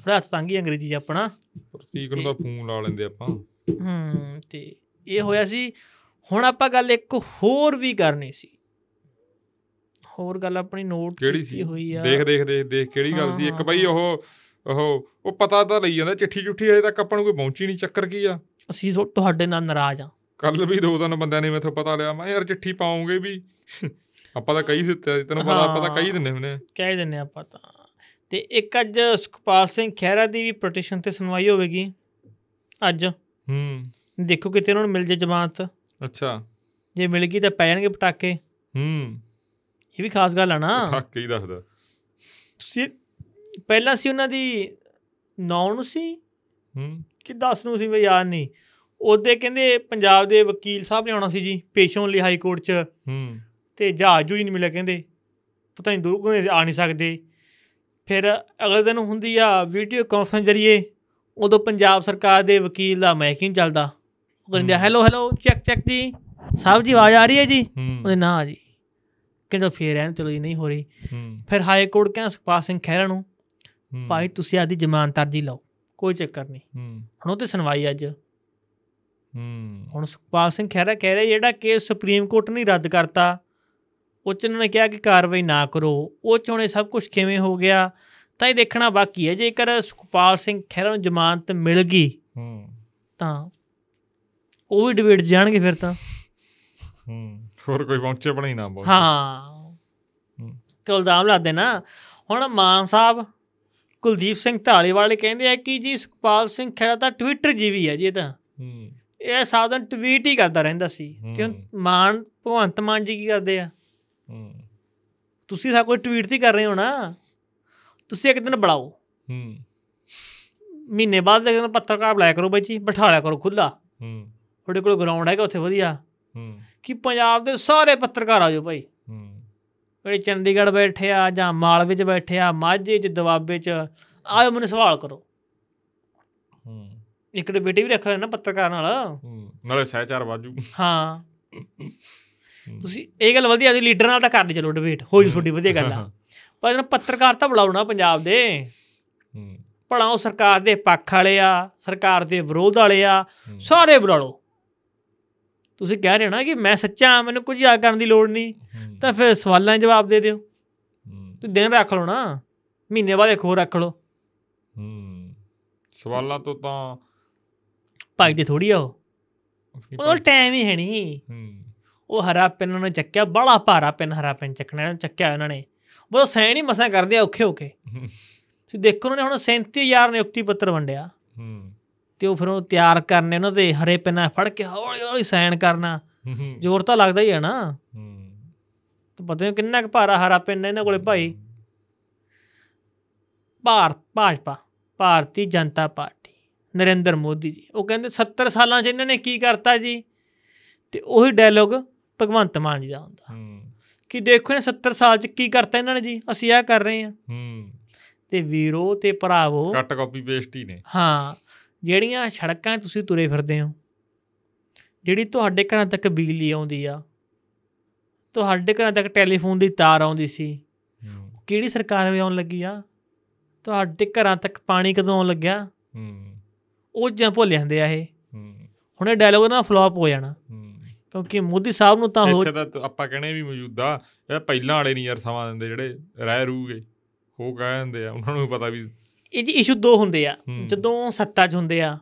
ਥੋੜਾ ਸੰਗੀ ਅੰਗਰੇਜ਼ੀ ਚ ਆਪਣਾ ਪ੍ਰਤੀਕ ਨੂੰ ਤਾਂ ਫੋਨ ਲਾ ਲੈਂਦੇ ਆਪਾਂ ਹੂੰ ਤੇ ਇਹ ਹੋਇਆ ਸੀ ਹੁਣ ਆਪਾਂ ਗੱਲ ਇੱਕ ਹੋਰ ਵੀ ਕਰਨੀ ਸੀ ਹੋਰ ਗੱਲ ਆਪਣੀ ਨੋਟ ਕੀਤੀ ਹੋਈ ਆ ਦੇਖ ਦੇਖ ਦੇਖ ਦੇਖ ਕਿਹੜੀ ਗੱਲ ਸੀ ਇੱਕ ਬਾਈ ਉਹ ਉਹ ਉਹ ਪਤਾ ਤਾਂ ਲਈ ਜਾਂਦਾ ਚਿੱਠੀ ਚੁੱਠੀ ਹਜੇ ਤੱਕ ਆਪਾਂ ਨੂੰ ਕੋਈ ਪਹੁੰਚੀ ਨਹੀਂ ਚੱਕਰ ਕੀ ਆ ਅਸੀਂ ਤੁਹਾਡੇ ਨਾਲ ਨਾਰਾਜ਼ ਆ ਕੱਲ ਵੀ ਦੋ ਤਿੰਨ ਬੰਦਿਆਂ ਨੇ ਮੈਥੋਂ ਪਤਾ ਲਿਆ ਮੈਂ ਯਾਰ ਚਿੱਠੀ ਪਾਉਂਗੇ ਵੀ ਆਪਾਂ ਤਾਂ ਕਹੀ ਦਿੱਤੇ ਤੈਨੂੰ ਪਤਾ ਆਪਾਂ ਤਾਂ ਕਹੀ ਦਿੰਨੇ ਹੁੰਨੇ ਕਹਿ ਦਿੰਨੇ ਆਪਾਂ ਤਾਂ ਤੇ ਇੱਕ ਅੱਜ ਸੁਖਪਾਲ ਸਿੰਘ ਖਹਿਰਾ ਦੀ ਵੀ ਪਟੀਸ਼ਨ ਤੇ ਸੁਣਵਾਈ ਹੋਵੇਗੀ ਅੱਜ ਹੂੰ ਦੇਖੋ ਕਿਤੇ ਉਹਨਾਂ ਨੂੰ ਮਿਲ ਜੇ ਜ਼ਮਾਨਤ ਅੱਛਾ ਜੇ ਮਿਲ ਗਈ ਤਾਂ ਪੈ ਜਾਣਗੇ ਪਟਾਕੇ ਹੂੰ ਇਹ ਵੀ ਖਾਸ ਗੱਲ ਆ ਨਾ ਪਟਾਕੇ ਹੀ ਦੱਸਦਾ ਤੁਸੀਂ ਪਹਿਲਾਂ ਸੀ ਉਹਨਾਂ ਦੀ 9 ਨੂੰ ਸੀ ਹੂੰ ਕਿ 10 ਨੂੰ ਸੀ ਮੈਂ ਯਾਦ ਨਹੀਂ ਉਹਦੇ ਕਹਿੰਦੇ ਪੰਜਾਬ ਦੇ ਵਕੀਲ ਸਾਹਿਬ ਨੇ ਆਉਣਾ ਸੀ ਜੀ ਪੇਸ਼ੋਂ ਲਈ ਹਾਈ ਕੋਰਟ 'ਚ ਹੂੰ ਤੇ ਜਹਾਜ਼ ਜੂ ਹੀ ਨਹੀਂ ਮਿਲਿਆ ਕਹਿੰਦੇ ਪਤਾ ਨਹੀਂ ਦੂਰ ਕੋਈ ਆ ਨਹੀਂ ਸਕਦੇ ਫਿਰ ਅਗਲੇ ਦਿਨ ਹੁੰਦੀ ਆ ਵੀਡੀਓ ਕਾਨਫਰੰਸ ਜਰੀਏ ਉਦੋਂ ਪੰਜਾਬ ਸਰਕਾਰ ਦੇ ਵਕੀਲ ਦਾ ਮੈਕਿੰਗ ਚੱਲਦਾ ਉਹ ਕਹਿੰਦੇ ਹੈਲੋ ਹੈਲੋ ਚੈੱਕ ਚੈੱਕ ਜੀ ਸਾਹਿਬ ਜੀ ਆਵਾਜ਼ ਆ ਰਹੀ ਹੈ ਜੀ ਉਹਦੇ ਨਾ ਜੀ ਕਹਿੰਦਾ ਫੇਰ ਐਨ ਚਲੋ ਜੀ ਨਹੀਂ ਹੋ ਰਹੀ ਫਿਰ ਹਾਈ ਕੋਰਟ ਕਹਿੰਦਾ ਸੁਖਪਾਲ ਸਿੰਘ ਖਹਿਰਾ ਨੂੰ ਭਾਈ ਤੁਸੀਂ ਆਦੀ ਜ਼ਮਾਨਤ ਅਰਜੀ ਲਓ ਕੋਈ ਚੱਕਰ ਨਹੀਂ ਹੁਣ ਉਹ ਤੇ ਸੁਣਵਾਈ ਅੱਜ ਹੁਣ ਸੁਖਪਾਲ ਸਿੰਘ ਖਹਿਰਾ ਕਹਿ ਰਿਹਾ ਜਿਹੜਾ ਕੇਸ ਸੁਪਰੀਮ ਕੋਰਟ ਨੇ ਰੱਦ ਕਰਤਾ ਉੱਚ ਨੇ ਕਿਹਾ ਕਿ ਕਾਰਵਾਈ ਨਾ ਕਰੋ ਉਹ ਚੋਣੇ ਸਭ ਕੁਝ ਕਿਵੇਂ ਹੋ ਗਿਆ ਤਾਂ ਇਹ ਦੇਖਣਾ ਬਾਕੀ ਹੈ ਜੇਕਰ ਸੁਖਪਾਲ ਸਿੰਘ ਖਹਿਰਾ ਨੂੰ ਜ਼ਮਾਨਤ ਮਿਲ ਗਈ ਹੂੰ ਤਾਂ ਉਹ ਵੀ ਡਿਬੇਟ ਜਾਣਗੇ ਫਿਰ ਤਾਂ ਹੂੰ ਹੋਰ ਕੋਈ ਪਹੁੰਚੇ ਬਣਾ ਹੀ ਨਾ ਬੋਲ ਹਾਂ ਕੋਲ ਇਲਜ਼ਾਮ ਲਾਦੇ ਨਾ ਹੁਣ ਮਾਨ ਸਾਹਿਬ ਕੁਲਦੀਪ ਸਿੰਘ ਢਾਲੀਵਾਲ ਕਹਿੰਦੇ ਆ ਕਿ ਜੀ ਸੁਖਪਾਲ ਸਿੰਘ ਖਹਿਰਾ ਤਾਂ ਟਵਿੱਟਰ ਜੀਵੀ ਹੈ ਜੀ ਇਹ ਤਾਂ ਹੂੰ ਇਹ ਸਾਧਨ ਟਵੀਟ ਹੀ ਕਰਦਾ ਰਹਿੰਦਾ ਸੀ ਤੇ ਹੁਣ ਮਾਨ ਭਵੰਤ ਮਾਨ ਜੀ ਕੀ ਕਰਦੇ ਆ ਹੂੰ ਤੁਸੀਂ ਸਾ ਕੋਈ ਟਵੀਟ ਤੇ ਕਰ ਰਹੇ ਹੋ ਨਾ ਤੁਸੀਂ ਇੱਕ ਦਿਨ ਬੁਲਾਓ ਹੂੰ ਮਹੀਨੇ ਬਾਅਦ ਦੇ ਦਿਨ ਪੱਤਰਕਾਰ ਬੁਲਾਇਆ ਕਰੋ ਬਾਈ ਜੀ ਬਿਠਾ ਲਿਆ ਕਰੋ ਖੁੱਲਾ ਹੂੰ ਤੁਹਾਡੇ ਕੋਲ ਗਰਾਊਂਡ ਹੈਗਾ ਉੱਥੇ ਵਧੀਆ ਹੂੰ ਕਿ ਪੰਜਾਬ ਦੇ ਸਾਰੇ ਪੱਤਰਕਾਰ ਆ ਜਾਓ ਭਾਈ ਹੂੰ ਜਿਹੜੇ ਚੰਡੀਗੜ੍ਹ ਬੈਠੇ ਆ ਜਾਂ ਮਾਲਵੇ 'ਚ ਬੈਠੇ ਆ ਮਾਝੇ 'ਚ ਦਵਾਬੇ 'ਚ ਆਇਓ ਮੈਨੂੰ ਸਵਾਲ ਕਰੋ ਹੂੰ ਇੱਕ ਡਿਬੇਟ ਵੀ ਰੱਖਿਆ ਨਾ ਪੱਤਰਕਾਰ ਨਾਲ ਹੂੰ ਨਾਲੇ ਸਹਿਚਾਰ ਵਾਜੂ ਹਾਂ ਤੁਸੀਂ ਇਹ ਗੱਲ ਵਧੀਆ ਜੀ ਲੀਡਰ ਨਾਲ ਤਾਂ ਕਰਦੇ ਚਲੋ ਡਿਬੇਟ ਹੋ ਜੂ ਤੁਹਾਡੀ ਵਧੀਆ ਗੱਲ ਆ ਪਰ ਇਹਨਾਂ ਪੱਤਰਕਾਰ ਤਾਂ ਬੁਲਾਉਣਾ ਪੰਜਾਬ ਦੇ ਭਲਾ ਉਹ ਸਰਕਾਰ ਦੇ ਪੱਖ ਵਾਲੇ ਆ ਸਰਕਾਰ ਦੇ ਵਿਰੋਧ ਵਾਲੇ ਆ ਸਾਰੇ ਬੁਲਾ ਲਓ ਤੁਸੀਂ ਕਹਿ ਰਹੇ ਹੋ ਨਾ ਕਿ ਮੈਂ ਸੱਚਾ ਮੈਨੂੰ ਕੁਝ ਆ ਕਰਨ ਦੀ ਲੋੜ ਨਹੀਂ ਤਾਂ ਫਿਰ ਸਵਾਲਾਂ ਜਵਾਬ ਦੇ ਦਿਓ ਤੁਸੀਂ ਦਿਨ ਰੱਖ ਲਓ ਨਾ ਮਹੀਨੇ ਬਾਅਦ ਇੱਕ ਹੋਰ ਰੱਖ ਲਓ ਹੂੰ ਸਵਾਲਾਂ ਤੋਂ ਤਾਂ ਭਾਈ ਦੇ ਥੋੜੀ ਆ ਉਹ ਉਹ ਟਾਈਮ ਹੀ ਹੈ ਨਹੀਂ ਹੂੰ ਉਹ ਹਰਾ ਪੈਨ ਉਹਨਾਂ ਨੇ ਚੱਕਿਆ ਬੜਾ ਭਾਰਾ ਪੈਨ ਹਰਾ ਪੈਨ ਚੱਕਣਾ ਚੱਕਿਆ ਉਹਨਾਂ ਨੇ ਉਹ ਸੈਣ ਹੀ ਮਸਾਂ ਕਰਦੇ ਆ ਔਖੇ ਹੋ ਕੇ ਤੁਸੀਂ ਦੇਖੋ ਉਹਨਾਂ ਨੇ ਹੁਣ 37000 ਨਿਯੁਕਤੀ ਪੱਤਰ ਵੰਡਿਆ ਤੇ ਉਹ ਫਿਰ ਉਹ ਤਿਆਰ ਕਰਨੇ ਉਹਨਾਂ ਦੇ ਹਰੇ ਪੈਨਾਂ ਫੜ ਕੇ ਹੌਲੀ ਹੌਲੀ ਸਾਈਨ ਕਰਨਾ ਜ਼ੋਰ ਤਾਂ ਲੱਗਦਾ ਹੀ ਹੈ ਨਾ ਤਾਂ ਪਤਾ ਨਹੀਂ ਕਿੰਨਾ ਕੁ ਭਾਰਾ ਹਰਾ ਪੈਨ ਇਹਨਾਂ ਕੋਲੇ ਭਾਈ ਭਾਰਤ ਭਾਜਪਾ ਭਾਰਤੀ ਜਨਤਾ ਪਾਰਟੀ ਨਰਿੰਦਰ ਮੋਦੀ ਜੀ ਉਹ ਕਹਿੰਦੇ 70 ਸਾਲਾਂ 'ਚ ਇਹਨਾਂ ਨੇ ਕੀ ਕਰਤਾ ਜੀ ਤੇ ਉਹੀ ਡਾਇਲੋਗ ਭਗਵੰਤ ਮਾਨ ਜੀ ਦਾ ਹੁੰਦਾ ਕਿ ਦੇਖੋ ਨੇ 70 ਸਾਲ ਚ ਕੀ ਕਰਤਾ ਇਹਨਾਂ ਨੇ ਜੀ ਅਸੀਂ ਇਹ ਕਰ ਰਹੇ ਹਾਂ ਹੂੰ ਤੇ ਵੀਰੋ ਤੇ ਭਰਾਵੋ ਕੱਟ ਕਾਪੀ ਪੇਸਟ ਹੀ ਨੇ ਹਾਂ ਜਿਹੜੀਆਂ ਸੜਕਾਂ ਤੁਸੀਂ ਤੁਰੇ ਫਿਰਦੇ ਹੋ ਜਿਹੜੀ ਤੁਹਾਡੇ ਘਰਾਂ ਤੱਕ ਬਿਜਲੀ ਆਉਂਦੀ ਆ ਤੁਹਾਡੇ ਘਰਾਂ ਤੱਕ ਟੈਲੀਫੋਨ ਦੀ ਤਾਰ ਆਉਂਦੀ ਸੀ ਕਿਹੜੀ ਸਰਕਾਰ ਵੀ ਆਉਣ ਲੱਗੀ ਆ ਤੁਹਾਡੇ ਘਰਾਂ ਤੱਕ ਪਾਣੀ ਕਦੋਂ ਆਉਣ ਲੱਗਿਆ ਹੂੰ ਉਹ ਜਾਂ ਭੁੱਲ ਜਾਂਦੇ ਆ ਇਹ ਹੁਣ ਇਹ ਡਾਇਲੋਗ ਨਾ ਫਲॉप ਹੋ ਜਾਣਾ ਕਿਉਂਕਿ ਮੋਦੀ ਸਾਹਿਬ ਨੂੰ ਤਾਂ ਹੋਰ ਇੱਥੇ ਤਾਂ ਆਪਾਂ ਕਹਿੰਦੇ ਵੀ ਮੌਜੂਦਾ ਇਹ ਪਹਿਲਾਂ ਵਾਲੇ ਨਹੀਂ ਯਾਰ ਸਮਾਂ ਦਿੰਦੇ ਜਿਹੜੇ ਰਹਿ ਰੂਗੇ ਹੋ ਗਏ ਹੁੰਦੇ ਆ ਉਹਨਾਂ ਨੂੰ ਪਤਾ ਵੀ ਇਹ ਜੀ ਇਸ਼ੂ ਦੋ ਹੁੰਦੇ ਆ ਜਦੋਂ ਸੱਤਾ 'ਚ ਹੁੰਦੇ ਆ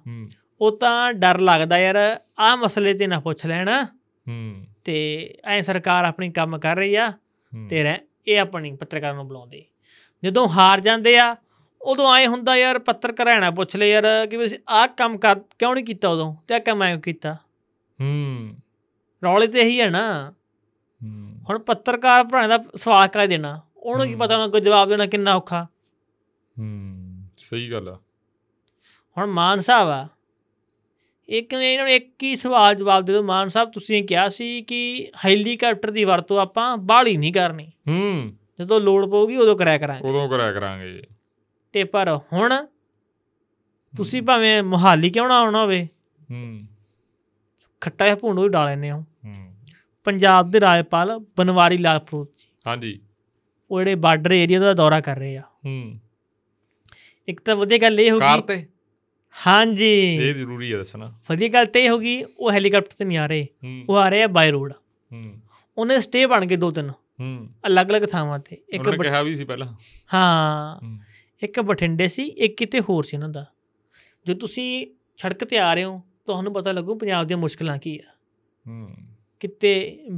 ਉਹ ਤਾਂ ਡਰ ਲੱਗਦਾ ਯਾਰ ਆਹ ਮਸਲੇ ਤੇ ਨਾ ਪੁੱਛ ਲੈਣਾ ਤੇ ਐ ਸਰਕਾਰ ਆਪਣੀ ਕੰਮ ਕਰ ਰਹੀ ਆ ਤੇ ਇਹ ਆਪਣੀ ਪੱਤਰਕਾਰਾਂ ਨੂੰ ਬੁਲਾਉਂਦੇ ਜਦੋਂ ਹਾਰ ਜਾਂਦੇ ਆ ਉਦੋਂ ਐ ਹੁੰਦਾ ਯਾਰ ਪੱਤਰਕਾਰ ਹੈਣਾ ਪੁੱਛ ਲੈ ਯਾਰ ਕਿ ਅਸੀਂ ਆਹ ਕੰਮ ਕਰ ਕਿਉਂ ਨਹੀਂ ਕੀਤਾ ਉਦੋਂ ਤੇ ਆ ਕੰਮ ਐ ਕੀਤਾ ਹੂੰ ਰੌਲੇ ਤੇ ਇਹੀ ਹੈ ਨਾ ਹੁਣ ਪੱਤਰਕਾਰ ਭਰਾ ਦਾ ਸਵਾਲ ਕਰਾ ਦੇਣਾ ਉਹਨੂੰ ਕੀ ਪਤਾ ਉਹਨਾਂ ਕੋਈ ਜਵਾਬ ਦੇਣਾ ਕਿੰਨਾ ਔਖਾ ਹੂੰ ਸਹੀ ਗੱਲ ਆ ਹੁਣ ਮਾਨ ਸਾਹਿਬ ਆ ਇੱਕ ਨੇ ਇਹਨਾਂ ਨੂੰ ਇੱਕ ਹੀ ਸਵਾਲ ਜਵਾਬ ਦੇ ਦੋ ਮਾਨ ਸਾਹਿਬ ਤੁਸੀਂ ਇਹ ਕਿਹਾ ਸੀ ਕਿ ਹੈਲੀਕਾਪਟਰ ਦੀ ਵਰਤੋਂ ਆਪਾਂ ਬਾਲੀ ਨਹੀਂ ਕਰਨੀ ਹੂੰ ਜਦੋਂ ਲੋੜ ਪਊਗੀ ਉਦੋਂ ਕਰਿਆ ਕਰਾਂਗੇ ਉਦੋਂ ਕਰਿਆ ਕਰਾਂਗੇ ਤੇ ਪਰ ਹੁਣ ਤੁਸੀਂ ਭਾਵੇਂ ਮੁਹਾਲੀ ਕਿਉਂ ਨਾ ਆਉਣਾ ਹੋਵੇ ਹੂੰ ਖੱਟਾ ਇਹ ਭੂੰਡੋ ਹੀ ਡਾਲ ਲੈਨੇ ਆ ਪੰਜਾਬ ਦੇ ਰਾਜਪਾਲ ਬਨਵਾਰੀ ਲਾਲ ਪੁਰੋਹਿਤ ਜੀ ਹਾਂਜੀ ਉਹ ਜਿਹੜੇ ਬਾਰਡਰ ਏਰੀਆ ਦਾ ਦੌਰਾ ਕਰ ਰਹੇ ਆ ਹੂੰ ਇੱਕ ਤਾਂ ਵਧੀਆ ਗੱਲ ਇਹ ਹੋਗੀ ਕਾਰ ਤੇ ਹਾਂਜੀ ਇਹ ਜ਼ਰੂਰੀ ਹੈ ਦੱਸਣਾ ਵਧੀਆ ਗੱਲ ਤੇ ਹੋਗੀ ਉਹ ਹੈਲੀਕਾਪਟਰ ਤੇ ਨਹੀਂ ਆ ਰਹੇ ਉਹ ਆ ਰਹੇ ਆ ਬਾਈ ਰੋਡ ਹੂੰ ਉਹਨੇ ਸਟੇ ਬਣ ਕੇ ਦੋ ਤਿੰਨ ਹੂੰ ਅਲੱਗ-ਅਲੱਗ ਥਾਵਾਂ ਤੇ ਇੱਕ ਕਿਹਾ ਵੀ ਸੀ ਪਹਿਲਾਂ ਹਾਂ ਇੱਕ ਬਠਿੰਡੇ ਸੀ ਇੱਕ ਕਿਤੇ ਹੋਰ ਸੀ ਇਹਨਾਂ ਦਾ ਜੋ ਤੁਸੀਂ ਸੜਕ ਤੇ ਆ ਰਹੇ ਹੋ ਤੁਹਾਨੂੰ ਪਤਾ ਲੱਗੂ ਪੰਜਾਬ ਦੀਆਂ ਮੁਸ਼ਕਲਾਂ ਕੀ ਆ ਹੂੰ ਕਿਤੇ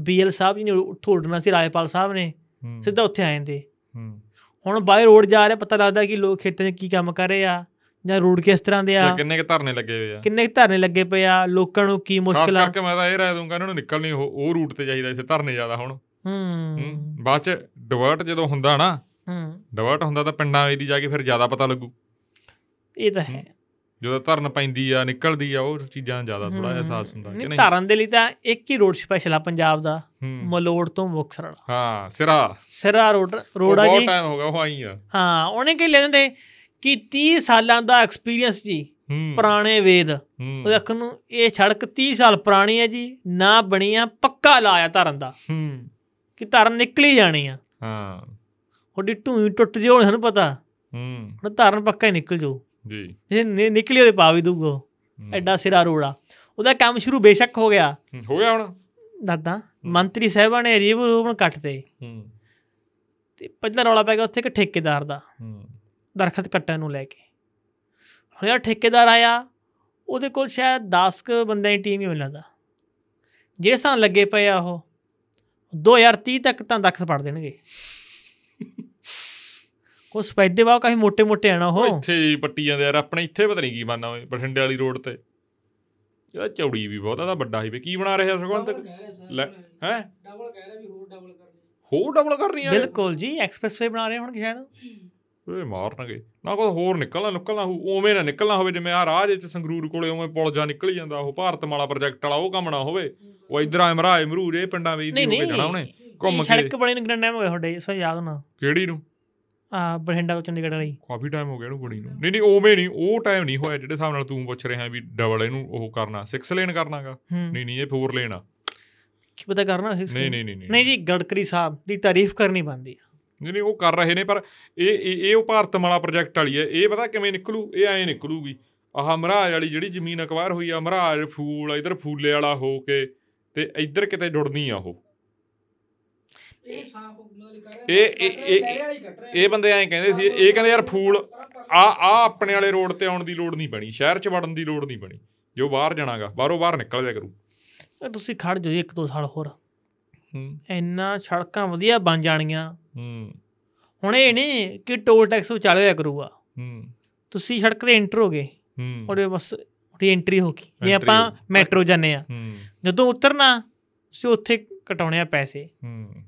ਬੀਐਲ ਸਾਹਿਬ ਜੀ ਨੇ ਉੱਥੋਂ ਉੱਡਣਾ ਸੀ ਰਾਏਪਾਲ ਸਾਹਿਬ ਨੇ ਸਿੱਧਾ ਉੱਥੇ ਆ ਜਾਂਦੇ ਹੁਣ ਬਾਈ ਰੋਡ ਜਾ ਰਿਹਾ ਪਤਾ ਲੱਗਦਾ ਕਿ ਲੋਕ ਖੇਤਾਂ 'ਚ ਕੀ ਕੰਮ ਕਰ ਰਹੇ ਆ ਜਾਂ ਰੋਡ ਕਿਸ ਤਰ੍ਹਾਂ ਦੇ ਆ ਕਿੰਨੇ ਕਿ ਧਰਨੇ ਲੱਗੇ ਹੋਏ ਆ ਕਿੰਨੇ ਕਿ ਧਰਨੇ ਲੱਗੇ ਪਏ ਆ ਲੋਕਾਂ ਨੂੰ ਕੀ ਮੁਸ਼ਕਲ ਆ ਕਰਕੇ ਮੈਂ ਤਾਂ ਇਹ ਰਾਏ ਦੂੰਗਾ ਇਹਨਾਂ ਨੂੰ ਨਹੀਂ ਉਹ ਰੂਟ ਤੇ ਚਾਹੀਦਾ ਇੱਥੇ ਧਰਨੇ ਜ਼ਿਆਦਾ ਹੁਣ ਹੂੰ ਬਾਅਦ ਚ ਡਿਵਰਟ ਜਦੋਂ ਹੁੰਦਾ ਨਾ ਹੂੰ ਡਿਵਰਟ ਹੁੰਦਾ ਤਾਂ ਪਿੰਡਾਂ ਵੇਦੀ ਜਾ ਕੇ ਫਿਰ ਜ਼ਿਆਦਾ ਪਤਾ ਲੱਗੂ ਇਹ ਤਾਂ ਹੈ ਜਦੋਂ ਧਰਨ ਪੈਂਦੀ ਆ ਨਿਕਲਦੀ ਆ ਉਹ ਚੀਜ਼ਾਂ ਜ਼ਿਆਦਾ ਥੋੜਾ ਅਹਿਸਾਸ ਹੁੰਦਾ ਕਿ ਨਹੀਂ ਧਰਨ ਦੇ ਲਈ ਤਾਂ ਇੱਕ ਹੀ ਰੋਡ ਸਪੈਸ਼ਲ ਆ ਪੰਜਾਬ ਦਾ ਮਲੋੜ ਤੋਂ ਮੁਕਸਰ ਵਾਲਾ ਹਾਂ ਸਿਰਾ ਸਿਰਾ ਰੋਡ ਰੋਡ ਆ ਜੀ ਬਹੁਤ ਟਾਈਮ ਹੋ ਗਿਆ ਉਹ ਆਈ ਆ ਹਾਂ ਉਹਨੇ ਕਹਿ ਲੈਂਦੇ ਕਿ 30 ਸਾਲਾਂ ਦਾ ਐਕਸਪੀਰੀਅੰਸ ਜੀ ਪੁਰਾਣੇ ਵੇਦ ਉਹ ਅੱਖ ਨੂੰ ਇਹ ਛੜਕ 30 ਸਾਲ ਪੁਰਾਣੀ ਹੈ ਜੀ ਨਾ ਬਣੀ ਆ ਪੱਕਾ ਲਾਇਆ ਧਰਨ ਦਾ ਹੂੰ ਕਿ ਧਰਨ ਨਿਕਲੀ ਜਾਣੀ ਆ ਹਾਂ ਉਹਦੀ ਢੂਈ ਟੁੱਟ ਜੇ ਹੁਣ ਸਾਨੂੰ ਪਤਾ ਹੂੰ ਹੁਣ ਧਰਨ ਪੱਕਾ ਹੀ ਨਿਕਲ ਜਾਊ ਜੀ ਨਿਕਲੀ ਉਹਦੇ ਪਾ ਵੀ ਦੂਗਾ ਐਡਾ ਸਿਰਾ ਰੋੜਾ ਉਹਦਾ ਕੰਮ ਸ਼ੁਰੂ ਬੇਸ਼ੱਕ ਹੋ ਗਿਆ ਹੋ ਗਿਆ ਹੁਣ ਦਾਦਾ ਮੰਤਰੀ ਸਾਹਿਬਾਂ ਨੇ ਰੀਵ ਰੂਪਣ ਕੱਟਦੇ ਹੂੰ ਤੇ ਪਹਿਲਾ ਰੌਲਾ ਪੈ ਗਿਆ ਉੱਥੇ ਇੱਕ ਠੇਕੇਦਾਰ ਦਾ ਹੂੰ ਦਰਖਤ ਕੱਟਣ ਨੂੰ ਲੈ ਕੇ ਹੁਣ ਇਹ ਠੇਕੇਦਾਰ ਆਇਆ ਉਹਦੇ ਕੋਲ ਸ਼ਾਇਦ 10 ਕ ਬੰਦਿਆਂ ਦੀ ਟੀਮ ਹੀ ਮਿਲਦਾ ਜਿਹੜੇ ਸਾਂ ਲੱਗੇ ਪਏ ਆ ਉਹ 2030 ਤੱਕ ਤਾਂ ਦਖਤ ਪੜ ਦੇਣਗੇ ਉਹ ਦੇ ਬਾਹ ਕਾਫੀ ਮੋٹے-ਮੋٹے ਆਣਾ ਉਹ ਇੱਥੇ ਜੀ ਪੱਟੀ ਜਾਂਦੇ ਯਾਰ ਆਪਣੇ ਇੱਥੇ ਪਤਾ ਨਹੀਂ ਕੀ ਬਣਨਾ ਹੋਏ ਬਠਿੰਡੇ ਵਾਲੀ ਰੋਡ ਤੇ ਇਹ ਚੌੜੀ ਵੀ ਬਹੁਤ ਆ ਦਾ ਵੱਡਾ ਵੀ ਕੀ ਬਣਾ ਰਿਹਾ ਸਗੋਂ ਤੱਕ ਹੈ ਡਬਲ ਕਹਿ ਰਿਹਾ ਵੀ ਹੋਰ ਡਬਲ ਕਰਨੀ ਹੋਰ ਡਬਲ ਕਰਨੀ ਆ ਬਿਲਕੁਲ ਜੀ ਐਕਸਪ੍ਰੈਸਵੇ ਬਣਾ ਰਹੇ ਹੁਣ ਸ਼ਾਇਦ ਓਏ ਮਾਰਨਗੇ ਨਾ ਕੋਈ ਹੋਰ ਨਿਕਲਣਾ ਨਿਕਲਣਾ ਹੋ ਉਵੇਂ ਨਾ ਨਿਕਲਣਾ ਹੋਵੇ ਜਿਵੇਂ ਆ ਰਾਹ ਜਿੱਥੇ ਸੰਗਰੂਰ ਕੋਲੇ ਉਵੇਂ ਪੁਲ ਜਾ ਨਿਕਲ ਜਾਂਦਾ ਉਹ ਭਾਰਤ ਮਾਲਾ ਪ੍ਰੋਜੈਕਟ ਵਾਲਾ ਉਹ ਕੰਮ ਨਾ ਹੋਵੇ ਉਹ ਇਧਰ ਆ ਮਰਾ ਇਹ ਪਿੰਡਾਂ ਵੀ ਦੀ ਹੋਵੇ ਜਾਣਾ ਉਹਨੇ ਘੁੰਮ ਕੇ ਸੜਕ ਬਣੀ ਨਿਕਲਣਾ ਹੋਵੇ ਤੁਹਾਡੇ ਸੋ ਯਾਦ ਨਾ ਕਿਹੜੀ ਨੂੰ ਆ ਬਠਿੰਡਾ ਤੋਂ ਚੰਡੀਗੜ੍ਹ ਵਾਲੀ ਕਾਫੀ ਟਾਈਮ ਹੋ ਗਿਆ ਇਹਨੂੰ ਕੁੜੀ ਨੂੰ ਨਹੀਂ ਨਹੀਂ ਉਵੇਂ ਨਹੀਂ ਉਹ ਟਾਈਮ ਨਹੀਂ ਹੋਇਆ ਜਿਹੜੇ ਹਿਸਾਬ ਨਾਲ ਤੂੰ ਪੁੱਛ ਰਿਹਾ ਵੀ ਡਬਲ ਇਹਨੂੰ ਉਹ ਕਰਨਾ 6 ਲੇਨ ਕਰਨਾਗਾ ਨਹੀਂ ਨਹੀਂ ਇਹ 4 ਲੇਨ ਆ ਕੀ ਪਤਾ ਕਰਨਾ 6 ਨਹੀਂ ਨਹੀਂ ਨਹੀਂ ਨਹੀਂ ਜੀ ਗੜਕਰੀ ਸਾਹਿਬ ਦੀ ਤਾਰੀਫ ਕਰਨੀ ਬੰਦੀ ਨਹੀਂ ਨਹੀਂ ਉਹ ਕਰ ਰਹੇ ਨੇ ਪਰ ਇਹ ਇਹ ਉਹ ਭਾਰਤਮਾਲਾ ਪ੍ਰੋਜੈਕਟ ਵਾਲੀ ਹੈ ਇਹ ਪਤਾ ਕਿਵੇਂ ਨਿਕਲੂ ਇਹ ਐਂ ਨਿਕਲੂਗੀ ਆਹ ਮਹਾਰਾਜ ਵਾਲੀ ਜਿਹੜੀ ਜ਼ਮੀਨ ਅਕਵਾਰ ਹੋਈ ਆ ਮਹਾਰਾਜ ਫੂਲ ਇਧਰ ਫੂਲੇ ਵਾਲਾ ਹੋ ਕੇ ਤੇ ਇਧਰ ਕਿਤੇ ਜੁੜਨੀ ਆ ਉਹ ਇਹ ਸਾਫ ਇਹ ਇਹ ਬੰਦੇ ਐਂ ਕਹਿੰਦੇ ਸੀ ਇਹ ਕਹਿੰਦੇ ਯਾਰ ਫੂਲ ਆ ਆ ਆਪਣੇ ਵਾਲੇ ਰੋਡ ਤੇ ਆਉਣ ਦੀ ਲੋੜ ਨਹੀਂ ਪਣੀ ਸ਼ਹਿਰ 'ਚ ਵੜਨ ਦੀ ਲੋੜ ਨਹੀਂ ਪਣੀ ਜੋ ਬਾਹਰ ਜਾਣਾਗਾ ਬਾਹਰੋਂ ਬਾਹਰ ਨਿਕਲ ਜਾ ਕਰੂ ਤੁਸੀਂ ਖੜ ਜਾਓ ਇੱਕ ਦੋ ਸਾਲ ਹੋਰ ਹੂੰ ਇੰਨਾ ਸੜਕਾਂ ਵਧੀਆ ਬਣ ਜਾਣੀਆਂ ਹੂੰ ਹੁਣ ਇਹ ਨਹੀਂ ਕਿ ਟੋਲ ਟੈਕਸ ਚੱਲ ਹੋਇਆ ਕਰੂਗਾ ਹੂੰ ਤੁਸੀਂ ਸੜਕ ਤੇ ਐਂਟਰ ਹੋਗੇ ਹੂੰ ਔਰ ਬਸ ਉਹਦੀ ਐਂਟਰੀ ਹੋ ਗਈ ਜੇ ਆਪਾਂ ਮੈਟਰੋ ਜਾਂਦੇ ਆ ਜਦੋਂ ਉਤਰਨਾ ਤੁਸੀਂ ਉੱਥੇ ਕਟਾਉਣੇ ਆ ਪੈਸੇ ਹੂੰ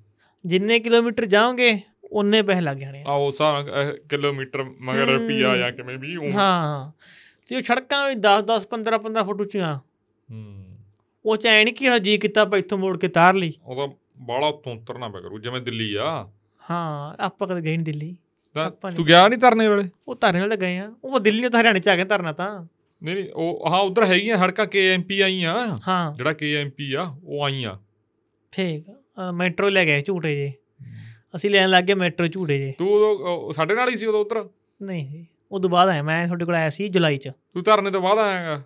ਜਿੰਨੇ ਕਿਲੋਮੀਟਰ ਜਾਓਗੇ ਉਨੇ ਪੈਸੇ ਲੱਗ ਜਾਣੇ ਆ ਉਹ ਸਾਰਾ ਕਿਲੋਮੀਟਰ ਮਗਰ ਰੁਪਿਆ ਜਾਂ ਕਿਵੇਂ ਵੀ ਉਹ ਹਾਂ ਤੇ ਸੜਕਾਂ ਵੀ 10 10 15 15 ਫੁੱਟ ਉੱਚੀਆਂ ਹੂੰ ਉਹ ਚੈਨ ਕੀ ਹੋ ਜੀ ਕੀਤਾ ਪਾ ਇੱਥੋਂ ਮੋੜ ਕੇ ਤਾਰ ਲਈ ਤਾਂ ਬਾਲਾ ਉੱਤੋਂ ਉਤਰਨਾ ਪੈ ਕਰੂ ਜਿਵੇਂ ਦਿੱਲੀ ਆ ਹਾਂ ਆਪਾਂ ਕਦੇ ਗਏ ਨਹੀਂ ਦਿੱਲੀ ਤੂੰ ਗਿਆ ਨਹੀਂ ਤਰਨੇ ਵਾਲੇ ਉਹ ਤਰਨੇ ਵਾਲੇ ਗਏ ਆ ਉਹ ਦਿੱਲੀ ਨੂੰ ਤਾਂ ਹਰਿਆਣੇ ਚ ਆ ਗਏ ਤਰਨਾ ਤਾਂ ਨਹੀਂ ਨਹੀਂ ਉਹ ਹਾਂ ਉਧਰ ਹੈਗੀਆਂ ਸੜਕਾਂ ਕੇਐਮਪੀ ਆਈਆਂ ਹਾਂ ਜਿਹੜਾ ਕੇਐਮਪੀ ਆ ਉਹ ਆਈਆਂ ਠੀਕ ਆ ਮੈਟਰੋ ਲੈ ਗਏ ਝੂਟੇ ਜੇ ਅਸੀਂ ਲੈਣ ਲੱਗ ਗਏ ਮੈਟਰੋ ਝੂਟੇ ਜੇ ਤੂੰ ਉਦੋਂ ਸਾਡੇ ਨਾਲ ਹੀ ਸੀ ਉਦੋਂ ਉਧਰ ਨਹੀਂ ਉਹ ਤੋਂ ਬਾਅਦ ਆਇਆ ਮੈਂ ਤੁਹਾਡੇ ਕੋਲ ਆਇਆ ਸੀ ਜੁਲਾਈ ਚ ਤੂੰ ਧਰਨੇ ਤੋਂ ਬਾਅਦ ਆਇਆਗਾ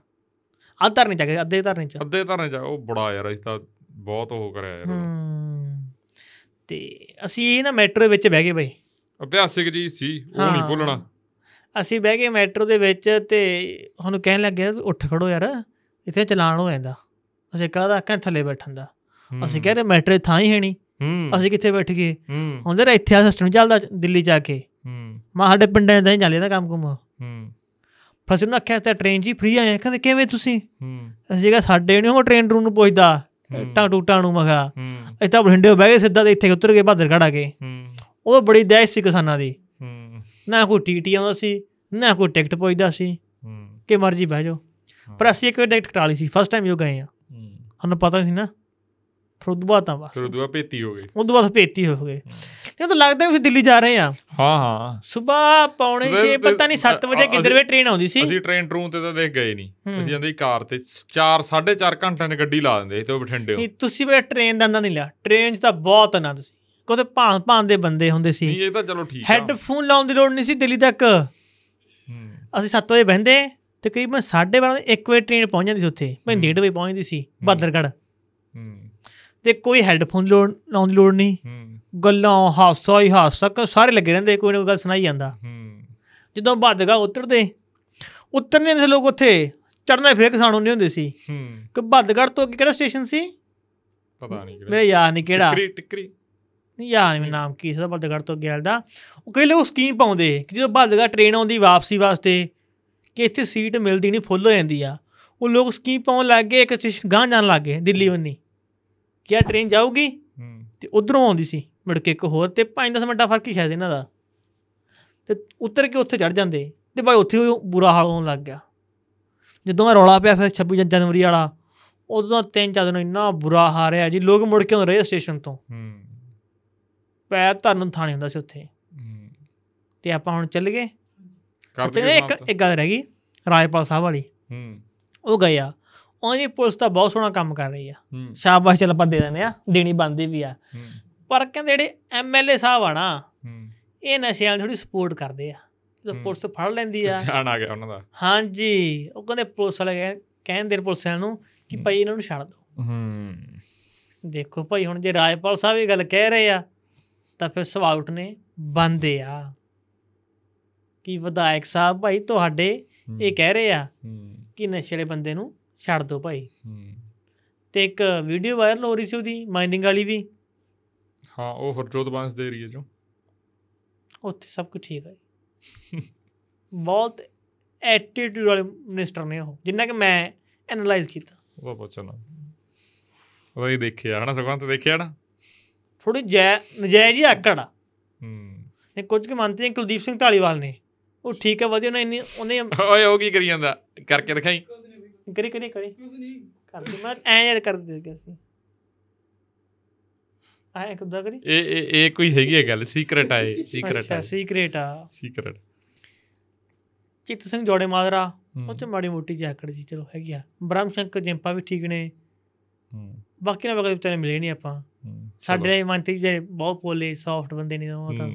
ਅੱਧ ਧਰਨੇ ਚ ਗਿਆ ਅੱਧੇ ਧਰਨੇ ਚ ਅੱਧੇ ਧਰਨੇ ਚ ਉਹ ਬੜਾ ਯਾਰ ਅਸੀਂ ਤਾਂ ਬਹੁਤ ਉਹ ਕਰਿਆ ਯਾਰ ਤੇ ਅਸੀਂ ਨਾ ਮੈਟਰੋ ਵਿੱਚ ਬਹਿ ਗਏ ਬਈ ਅਭਿਆਸਿਕ ਜੀ ਸੀ ਉਹ ਨਹੀਂ ਭੁੱਲਣਾ ਅਸੀਂ ਬਹਿ ਗਏ ਮੈਟਰੋ ਦੇ ਵਿੱਚ ਤੇ ਉਹਨੂੰ ਕਹਿਣ ਲੱਗਿਆ ਉੱਠ ਖੜੋ ਯਾਰ ਇੱਥੇ ਚਲਾਣ ਹੋ ਜਾਂਦਾ ਅਸੀਂ ਕਾਹਦਾ ਕਹਿੰ ਥੱਲੇ ਬੈਠਣ ਦਾ ਅਸੀਂ ਕਹਿੰਦੇ ਮੈਟਰ ਥਾਂ ਹੀ ਹੈ ਨਹੀਂ ਅਸੀਂ ਕਿੱਥੇ ਬੈਠ ਗਏ ਹੁਣ ਜਰਾ ਇੱਥੇ ਆ ਸਿਸਟਮ ਚੱਲਦਾ ਦਿੱਲੀ ਜਾ ਕੇ ਮਾ ਸਾਡੇ ਪਿੰਡਾਂ ਦਾ ਹੀ ਚੱਲੇ ਦਾ ਕੰਮ ਕੁਮ ਫਸੇ ਨਾ ਕਿਹਾ ਆਖਿਆ ਤਾਂ ਟ੍ਰੇਨ ਜੀ ਫ੍ਰੀ ਆਏ ਕਹਿੰਦੇ ਕਿਵੇਂ ਤੁਸੀਂ ਅਸੀਂ ਜਗਾ ਸਾਡੇ ਨਹੀਂ ਉਹ ਟ੍ਰੇਨ ਰੂਨ ਨੂੰ ਪੁੱਛਦਾ ਟਾਂ ਟੂਟਾਂ ਨੂੰ ਮਖਾ ਅਸੀਂ ਤਾਂ ਬਠਿੰਡੇ ਬਹਿ ਗਏ ਸਿੱਧਾ ਤੇ ਇੱਥੇ ਉਤਰ ਕੇ ਭਾਦਰਗੜ ਘੜਾ ਕੇ ਉਹ ਬੜੀ ਦਹਿਸ਼ ਸੀ ਕਿਸਾਨਾਂ ਦੀ ਨਾ ਕੋਈ ਟੀਟੀ ਆਉਂਦਾ ਸੀ ਨਾ ਕੋਈ ਟਿਕਟ ਪੁੱਛਦਾ ਸੀ ਕਿ ਮਰਜੀ ਬਹਿ ਜਾਓ ਪਰ ਅਸੀਂ ਇੱਕ ਟਿਕਟ ਕਟਾ ਲਈ ਸੀ ਫਸਟ ਟਾਈਮ ਜੋ ਗਏ ਆ ਹਨ ਪਤਾ ਸੀ ਨਾ ਫਿਰ ਉਦੋਂ ਬਾਅਦ ਤਾਂ ਬਸ ਫਿਰ ਉਦੋਂ ਬਾਅਦ ਭੇਤੀ ਹੋ ਗਏ ਉਦੋਂ ਬਾਅਦ ਭੇਤੀ ਹੋ ਗਏ ਇਹ ਤਾਂ ਲੱਗਦਾ ਵੀ ਦਿੱਲੀ ਜਾ ਰਹੇ ਆ ਹਾਂ ਹਾਂ ਸਵੇਰ ਪੌਣੇ 6 ਪਤਾ ਨਹੀਂ 7 ਵਜੇ ਕਿਧਰ ਵੇ ਟ੍ਰੇਨ ਆਉਂਦੀ ਸੀ ਅਸੀਂ ਟ੍ਰੇਨ ਟਰੂਨ ਤੇ ਤਾਂ ਦੇਖ ਗਏ ਨਹੀਂ ਅਸੀਂ ਜਾਂਦੇ ਕਾਰ ਤੇ 4 4.5 ਘੰਟਿਆਂ ਨੇ ਗੱਡੀ ਲਾ ਦਿੰਦੇ ਤੇ ਉਹ ਬਠਿੰਡੇ ਨਹੀਂ ਤੁਸੀਂ ਵੀ ਟ੍ਰੇਨ ਦਾ ਅੰਦਾ ਨਹੀਂ ਲਿਆ ਟ੍ਰੇਨ 'ਚ ਤਾਂ ਬਹੁਤ ਆਨੰਦ ਸੀ ਕੋਤੇ ਭਾਂ ਭਾਂ ਦੇ ਬੰਦੇ ਹੁੰਦੇ ਸੀ ਨਹੀਂ ਇਹ ਤਾਂ ਚਲੋ ਠੀਕ ਆ ਹੈੱਡਫੋਨ ਲਾਉਣ ਦੀ ਲੋੜ ਨਹੀਂ ਸੀ ਦਿੱਲੀ ਤੱਕ ਅਸੀਂ 7 ਵਜੇ ਬਹਿੰਦੇ ਤਕਰੀਬਨ 12:30 1 ਵਜੇ ਟ੍ਰੇਨ ਪਹੁੰਚ ਜਾਂਦੀ ਸੀ ਉੱਥੇ ਮੈਂ 1:30 ਵਜੇ ਪਹੁੰਚਦੀ ਸੀ ਬਾਦਰਗੜ ਹੂੰ ਤੇ ਕੋਈ ਹੈੱਡਫੋਨ ਲੋੜ ਲਾਉਣ ਦੀ ਲੋੜ ਨਹੀਂ ਗੱਲਾਂ ਹਾਸਾ ਹੀ ਹਾਸਾ ਸਾਰੇ ਲੱਗੇ ਰਹਿੰਦੇ ਕੋਈ ਨਾ ਗੱਲ ਸੁਣਾਈ ਜਾਂਦਾ ਜਦੋਂ ਭੱਜਗਾ ਉਤਰਦੇ ਉਤਰਨੇ ਦੇ ਲੋਕ ਉੱਥੇ ਚੜਨੇ ਫੇਰ ਕਿਸਾਨ ਹੁੰਦੇ ਹੁੰਦੇ ਸੀ ਕਿ ਭੱਜਗੜ ਤੋਂ ਅੱਗੇ ਕਿਹੜਾ ਸਟੇਸ਼ਨ ਸੀ ਪਤਾ ਨਹੀਂ ਕਿਹੜਾ ਮੇਰੇ ਯਾਦ ਨਹੀਂ ਕਿਹੜਾ ਟਿਕਰੀ ਟਿਕਰੀ ਨਹੀਂ ਯਾਦ ਨਹੀਂ ਨਾਮ ਕੀ ਸੀ ਦਾ ਤੋਂ ਗਿਆ ਦਾ ਉਹ ਕਹਿੰਦੇ ਉਹ ਸਕੀਮ ਪਾਉਂਦੇ ਕਿ ਜਦੋਂ ਭੱਦਗੜ ਟ੍ਰੇਨ ਆਉਂਦੀ ਵਾਪਸੀ ਵਾਸਤੇ ਕਿ ਇੱਥੇ ਸੀਟ ਮਿਲਦੀ ਨਹੀਂ ਫੁੱਲ ਹੋ ਜਾਂਦੀ ਆ ਉਹ ਲੋਕ ਸਕੀਮ ਪਾਉਣ ਲੱਗ ਗਏ ਇੱਕ ਸਟੇਸ਼ਨ ਗਾਂ ਜਾਣ ਲੱਗ ਗਏ ਦਿੱਲੀ ਵੰਨੀ ਕਿ ਆ ਟ੍ਰੇਨ ਜਾਊਗੀ ਤੇ ਉਧਰੋਂ ਆਉਂਦੀ ਸੀ ਮੁੜ ਕੇ ਇੱਕ ਹੋਰ ਤੇ 5-10 ਮਿੰਟਾਂ ਫਰਕ ਹੀ ਸ਼ਾਇਦ ਇਹਨਾਂ ਦਾ ਤੇ ਉਤਰ ਕੇ ਉੱਥੇ ਚੜ ਜਾਂਦੇ ਤੇ ਭਾਈ ਉੱਥੇ ਬੁਰਾ ਹਾਲ ਹੋਣ ਲੱਗ ਗਿਆ ਜਦੋਂ ਮੈਂ ਰੋਲਾ ਪਿਆ ਫਿਰ 26 ਜਨਵਰੀ ਵਾਲਾ ਉਦੋਂ ਤਿੰਨ ਚਾਰ ਦਿਨ ਇੰਨਾ ਬੁਰਾ ਹਾਲ ਰਿਹਾ ਜੀ ਲੋਕ ਮੁੜ ਕੇ ਰੇਲ ਸਟੇਸ਼ਨ ਤੋਂ ਹੂੰ ਪੈ ਧਰਨ ਥਾਣੇ ਹੁੰਦਾ ਸੀ ਉੱਥੇ ਹੂੰ ਤੇ ਆਪਾਂ ਹੁਣ ਚੱਲ ਗਏ ਤੇ ਇੱਕ ਇੱਕ ਗੱਲ ਰਹਿ ਗਈ ਰਾਜਪਾਲ ਸਾਹਿਬ ਵਾਲੀ ਹੂੰ ਉਹ ਗਏ ਆ ਉਹਦੀ ਪੁਲਿਸ ਤਾਂ ਬਹੁਤ ਸੋਹਣਾ ਕੰਮ ਕਰ ਰਹੀ ਆ ਸ਼ਾਬਾਸ਼ ਚਲ ਆਪਾਂ ਦੇ ਦਿੰਦੇ ਆ ਦੇਣੀ ਬੰਦੀ ਵੀ ਆ ਪਰ ਕਹਿੰਦੇ ਜਿਹੜੇ ਐਮਐਲਏ ਸਾਹਿਬ ਆ ਨਾ ਇਹ ਨਸ਼ਿਆਂ ਨੂੰ ਥੋੜੀ ਸਪੋਰਟ ਕਰਦੇ ਆ ਜਦੋਂ ਪੁਲਿਸ ਫੜ ਲੈਂਦੀ ਆ ਜਾਣ ਆ ਗਿਆ ਉਹਨਾਂ ਦਾ ਹਾਂਜੀ ਉਹ ਕਹਿੰਦੇ ਪੁਲਿਸ ਵਾਲੇ ਕਹਿੰਦੇ ਪੁਲਿਸ ਵਾਲਿਆਂ ਨੂੰ ਕਿ ਭਾਈ ਇਹਨਾਂ ਨੂੰ ਛੱਡ ਦਿਓ ਹੂੰ ਦੇਖੋ ਭਾਈ ਹੁਣ ਜੇ ਰਾਜਪਾਲ ਸਾਹਿਬ ਇਹ ਗੱਲ ਕਹਿ ਰਹੇ ਆ ਤਾਂ ਫਿਰ ਸਵਾਲ ਨੇ ਬੰਦੇ ਆ ਕਿ ਵਿਧਾਇਕ ਸਾਹਿਬ ਭਾਈ ਤੁਹਾਡੇ ਇਹ ਕਹਿ ਰਹੇ ਆ ਕਿ ਨਸ਼ੇ ਵਾਲੇ ਬੰਦੇ ਨੂੰ ਛੱਡ ਦੋ ਭਾਈ ਤੇ ਇੱਕ ਵੀਡੀਓ ਵਾਇਰਲ ਹੋ ਰਹੀ ਸੀ ਉਹਦੀ ਮਾਈਨਿੰਗ ਵਾਲੀ ਵੀ ਹਾਂ ਉਹ ਹਰਜੋਤ ਬਾਂਸ ਦੇ ਰਹੀ ਹੈ ਜੋ ਉੱਥੇ ਸਭ ਕੁਝ ਠੀਕ ਹੈ ਬਹੁਤ ਐਟੀਟਿਊਡ ਵਾਲੇ ਮਿਨਿਸਟਰ ਨੇ ਉਹ ਜਿੰਨਾ ਕਿ ਮੈਂ ਐਨਲਾਈਜ਼ ਕੀਤਾ ਉਹ ਬਹੁਤ ਚੰਗਾ ਉਹ ਹੀ ਦੇਖਿਆ ਹਨਾ ਸੁਖਵੰਤ ਦੇਖਿਆ ਨਾ ਥੋੜੀ ਜੈ ਨਜਾਇਜ਼ ਹੀ ਆਕੜ ਆ ਹੂੰ ਨੇ ਕੁਝ ਕੇ ਮੰਨਦੇ ਕੁਲਦੀਪ ਸਿੰਘ ਢਾਲੀਵਾਲ ਨੇ ਉਹ ਠੀਕ ਹੈ ਵਧੀਆ ਨਾ ਇੰਨੀ ਉਹਨੇ ਓਏ ਉਹ ਕੀ ਕਰੀ ਜਾਂਦਾ ਕਰਕੇ ਦਿਖਾਈ ਕਰੀ ਕਰੀ ਕਰੀ ਕੁਝ ਨਹੀਂ ਕਰਦੇ ਮੈਂ ਐ ਯਾਰ ਕਰ ਦੇ ਗਿਆ ਸੀ ਇੱਕ ਕਿਦਾਂ ਕਰੀ ਇਹ ਇਹ ਇਹ ਕੋਈ ਹੈਗੀ ਹੈ ਗੱਲ ਸੀਕ੍ਰੇਟ ਆਏ ਸੀਕ੍ਰੇਟ ਆ ਸੀਕ੍ਰੇਟ ਆ ਸੀਕ੍ਰੇਟ ਚਿੱਤ ਸਿੰਘ ਜੋੜੇ ਮਾਦਰਾ ਉਹ ਚ ਮਾੜੀ ਮੋਟੀ ਜੈਕਟ ਜੀ ਚਲੋ ਹੈਗੀ ਆ ਬ੍ਰਹਮ ਸ਼ੰਕਰ ਜੈਂਪਾ ਵੀ ਠੀਕ ਨੇ ਹੂੰ ਬਾਕੀ ਨਾ ਬਗਦੇ ਤੇ ਮਿਲੇ ਨਹੀਂ ਆਪਾਂ ਸਾਡੇ ਲਈ ਮੰਤਰੀ ਜੇ ਬਹੁਤ ਪੋਲੇ ਸੌਫਟ ਬੰਦੇ ਨਹੀਂ ਉਹ ਤਾਂ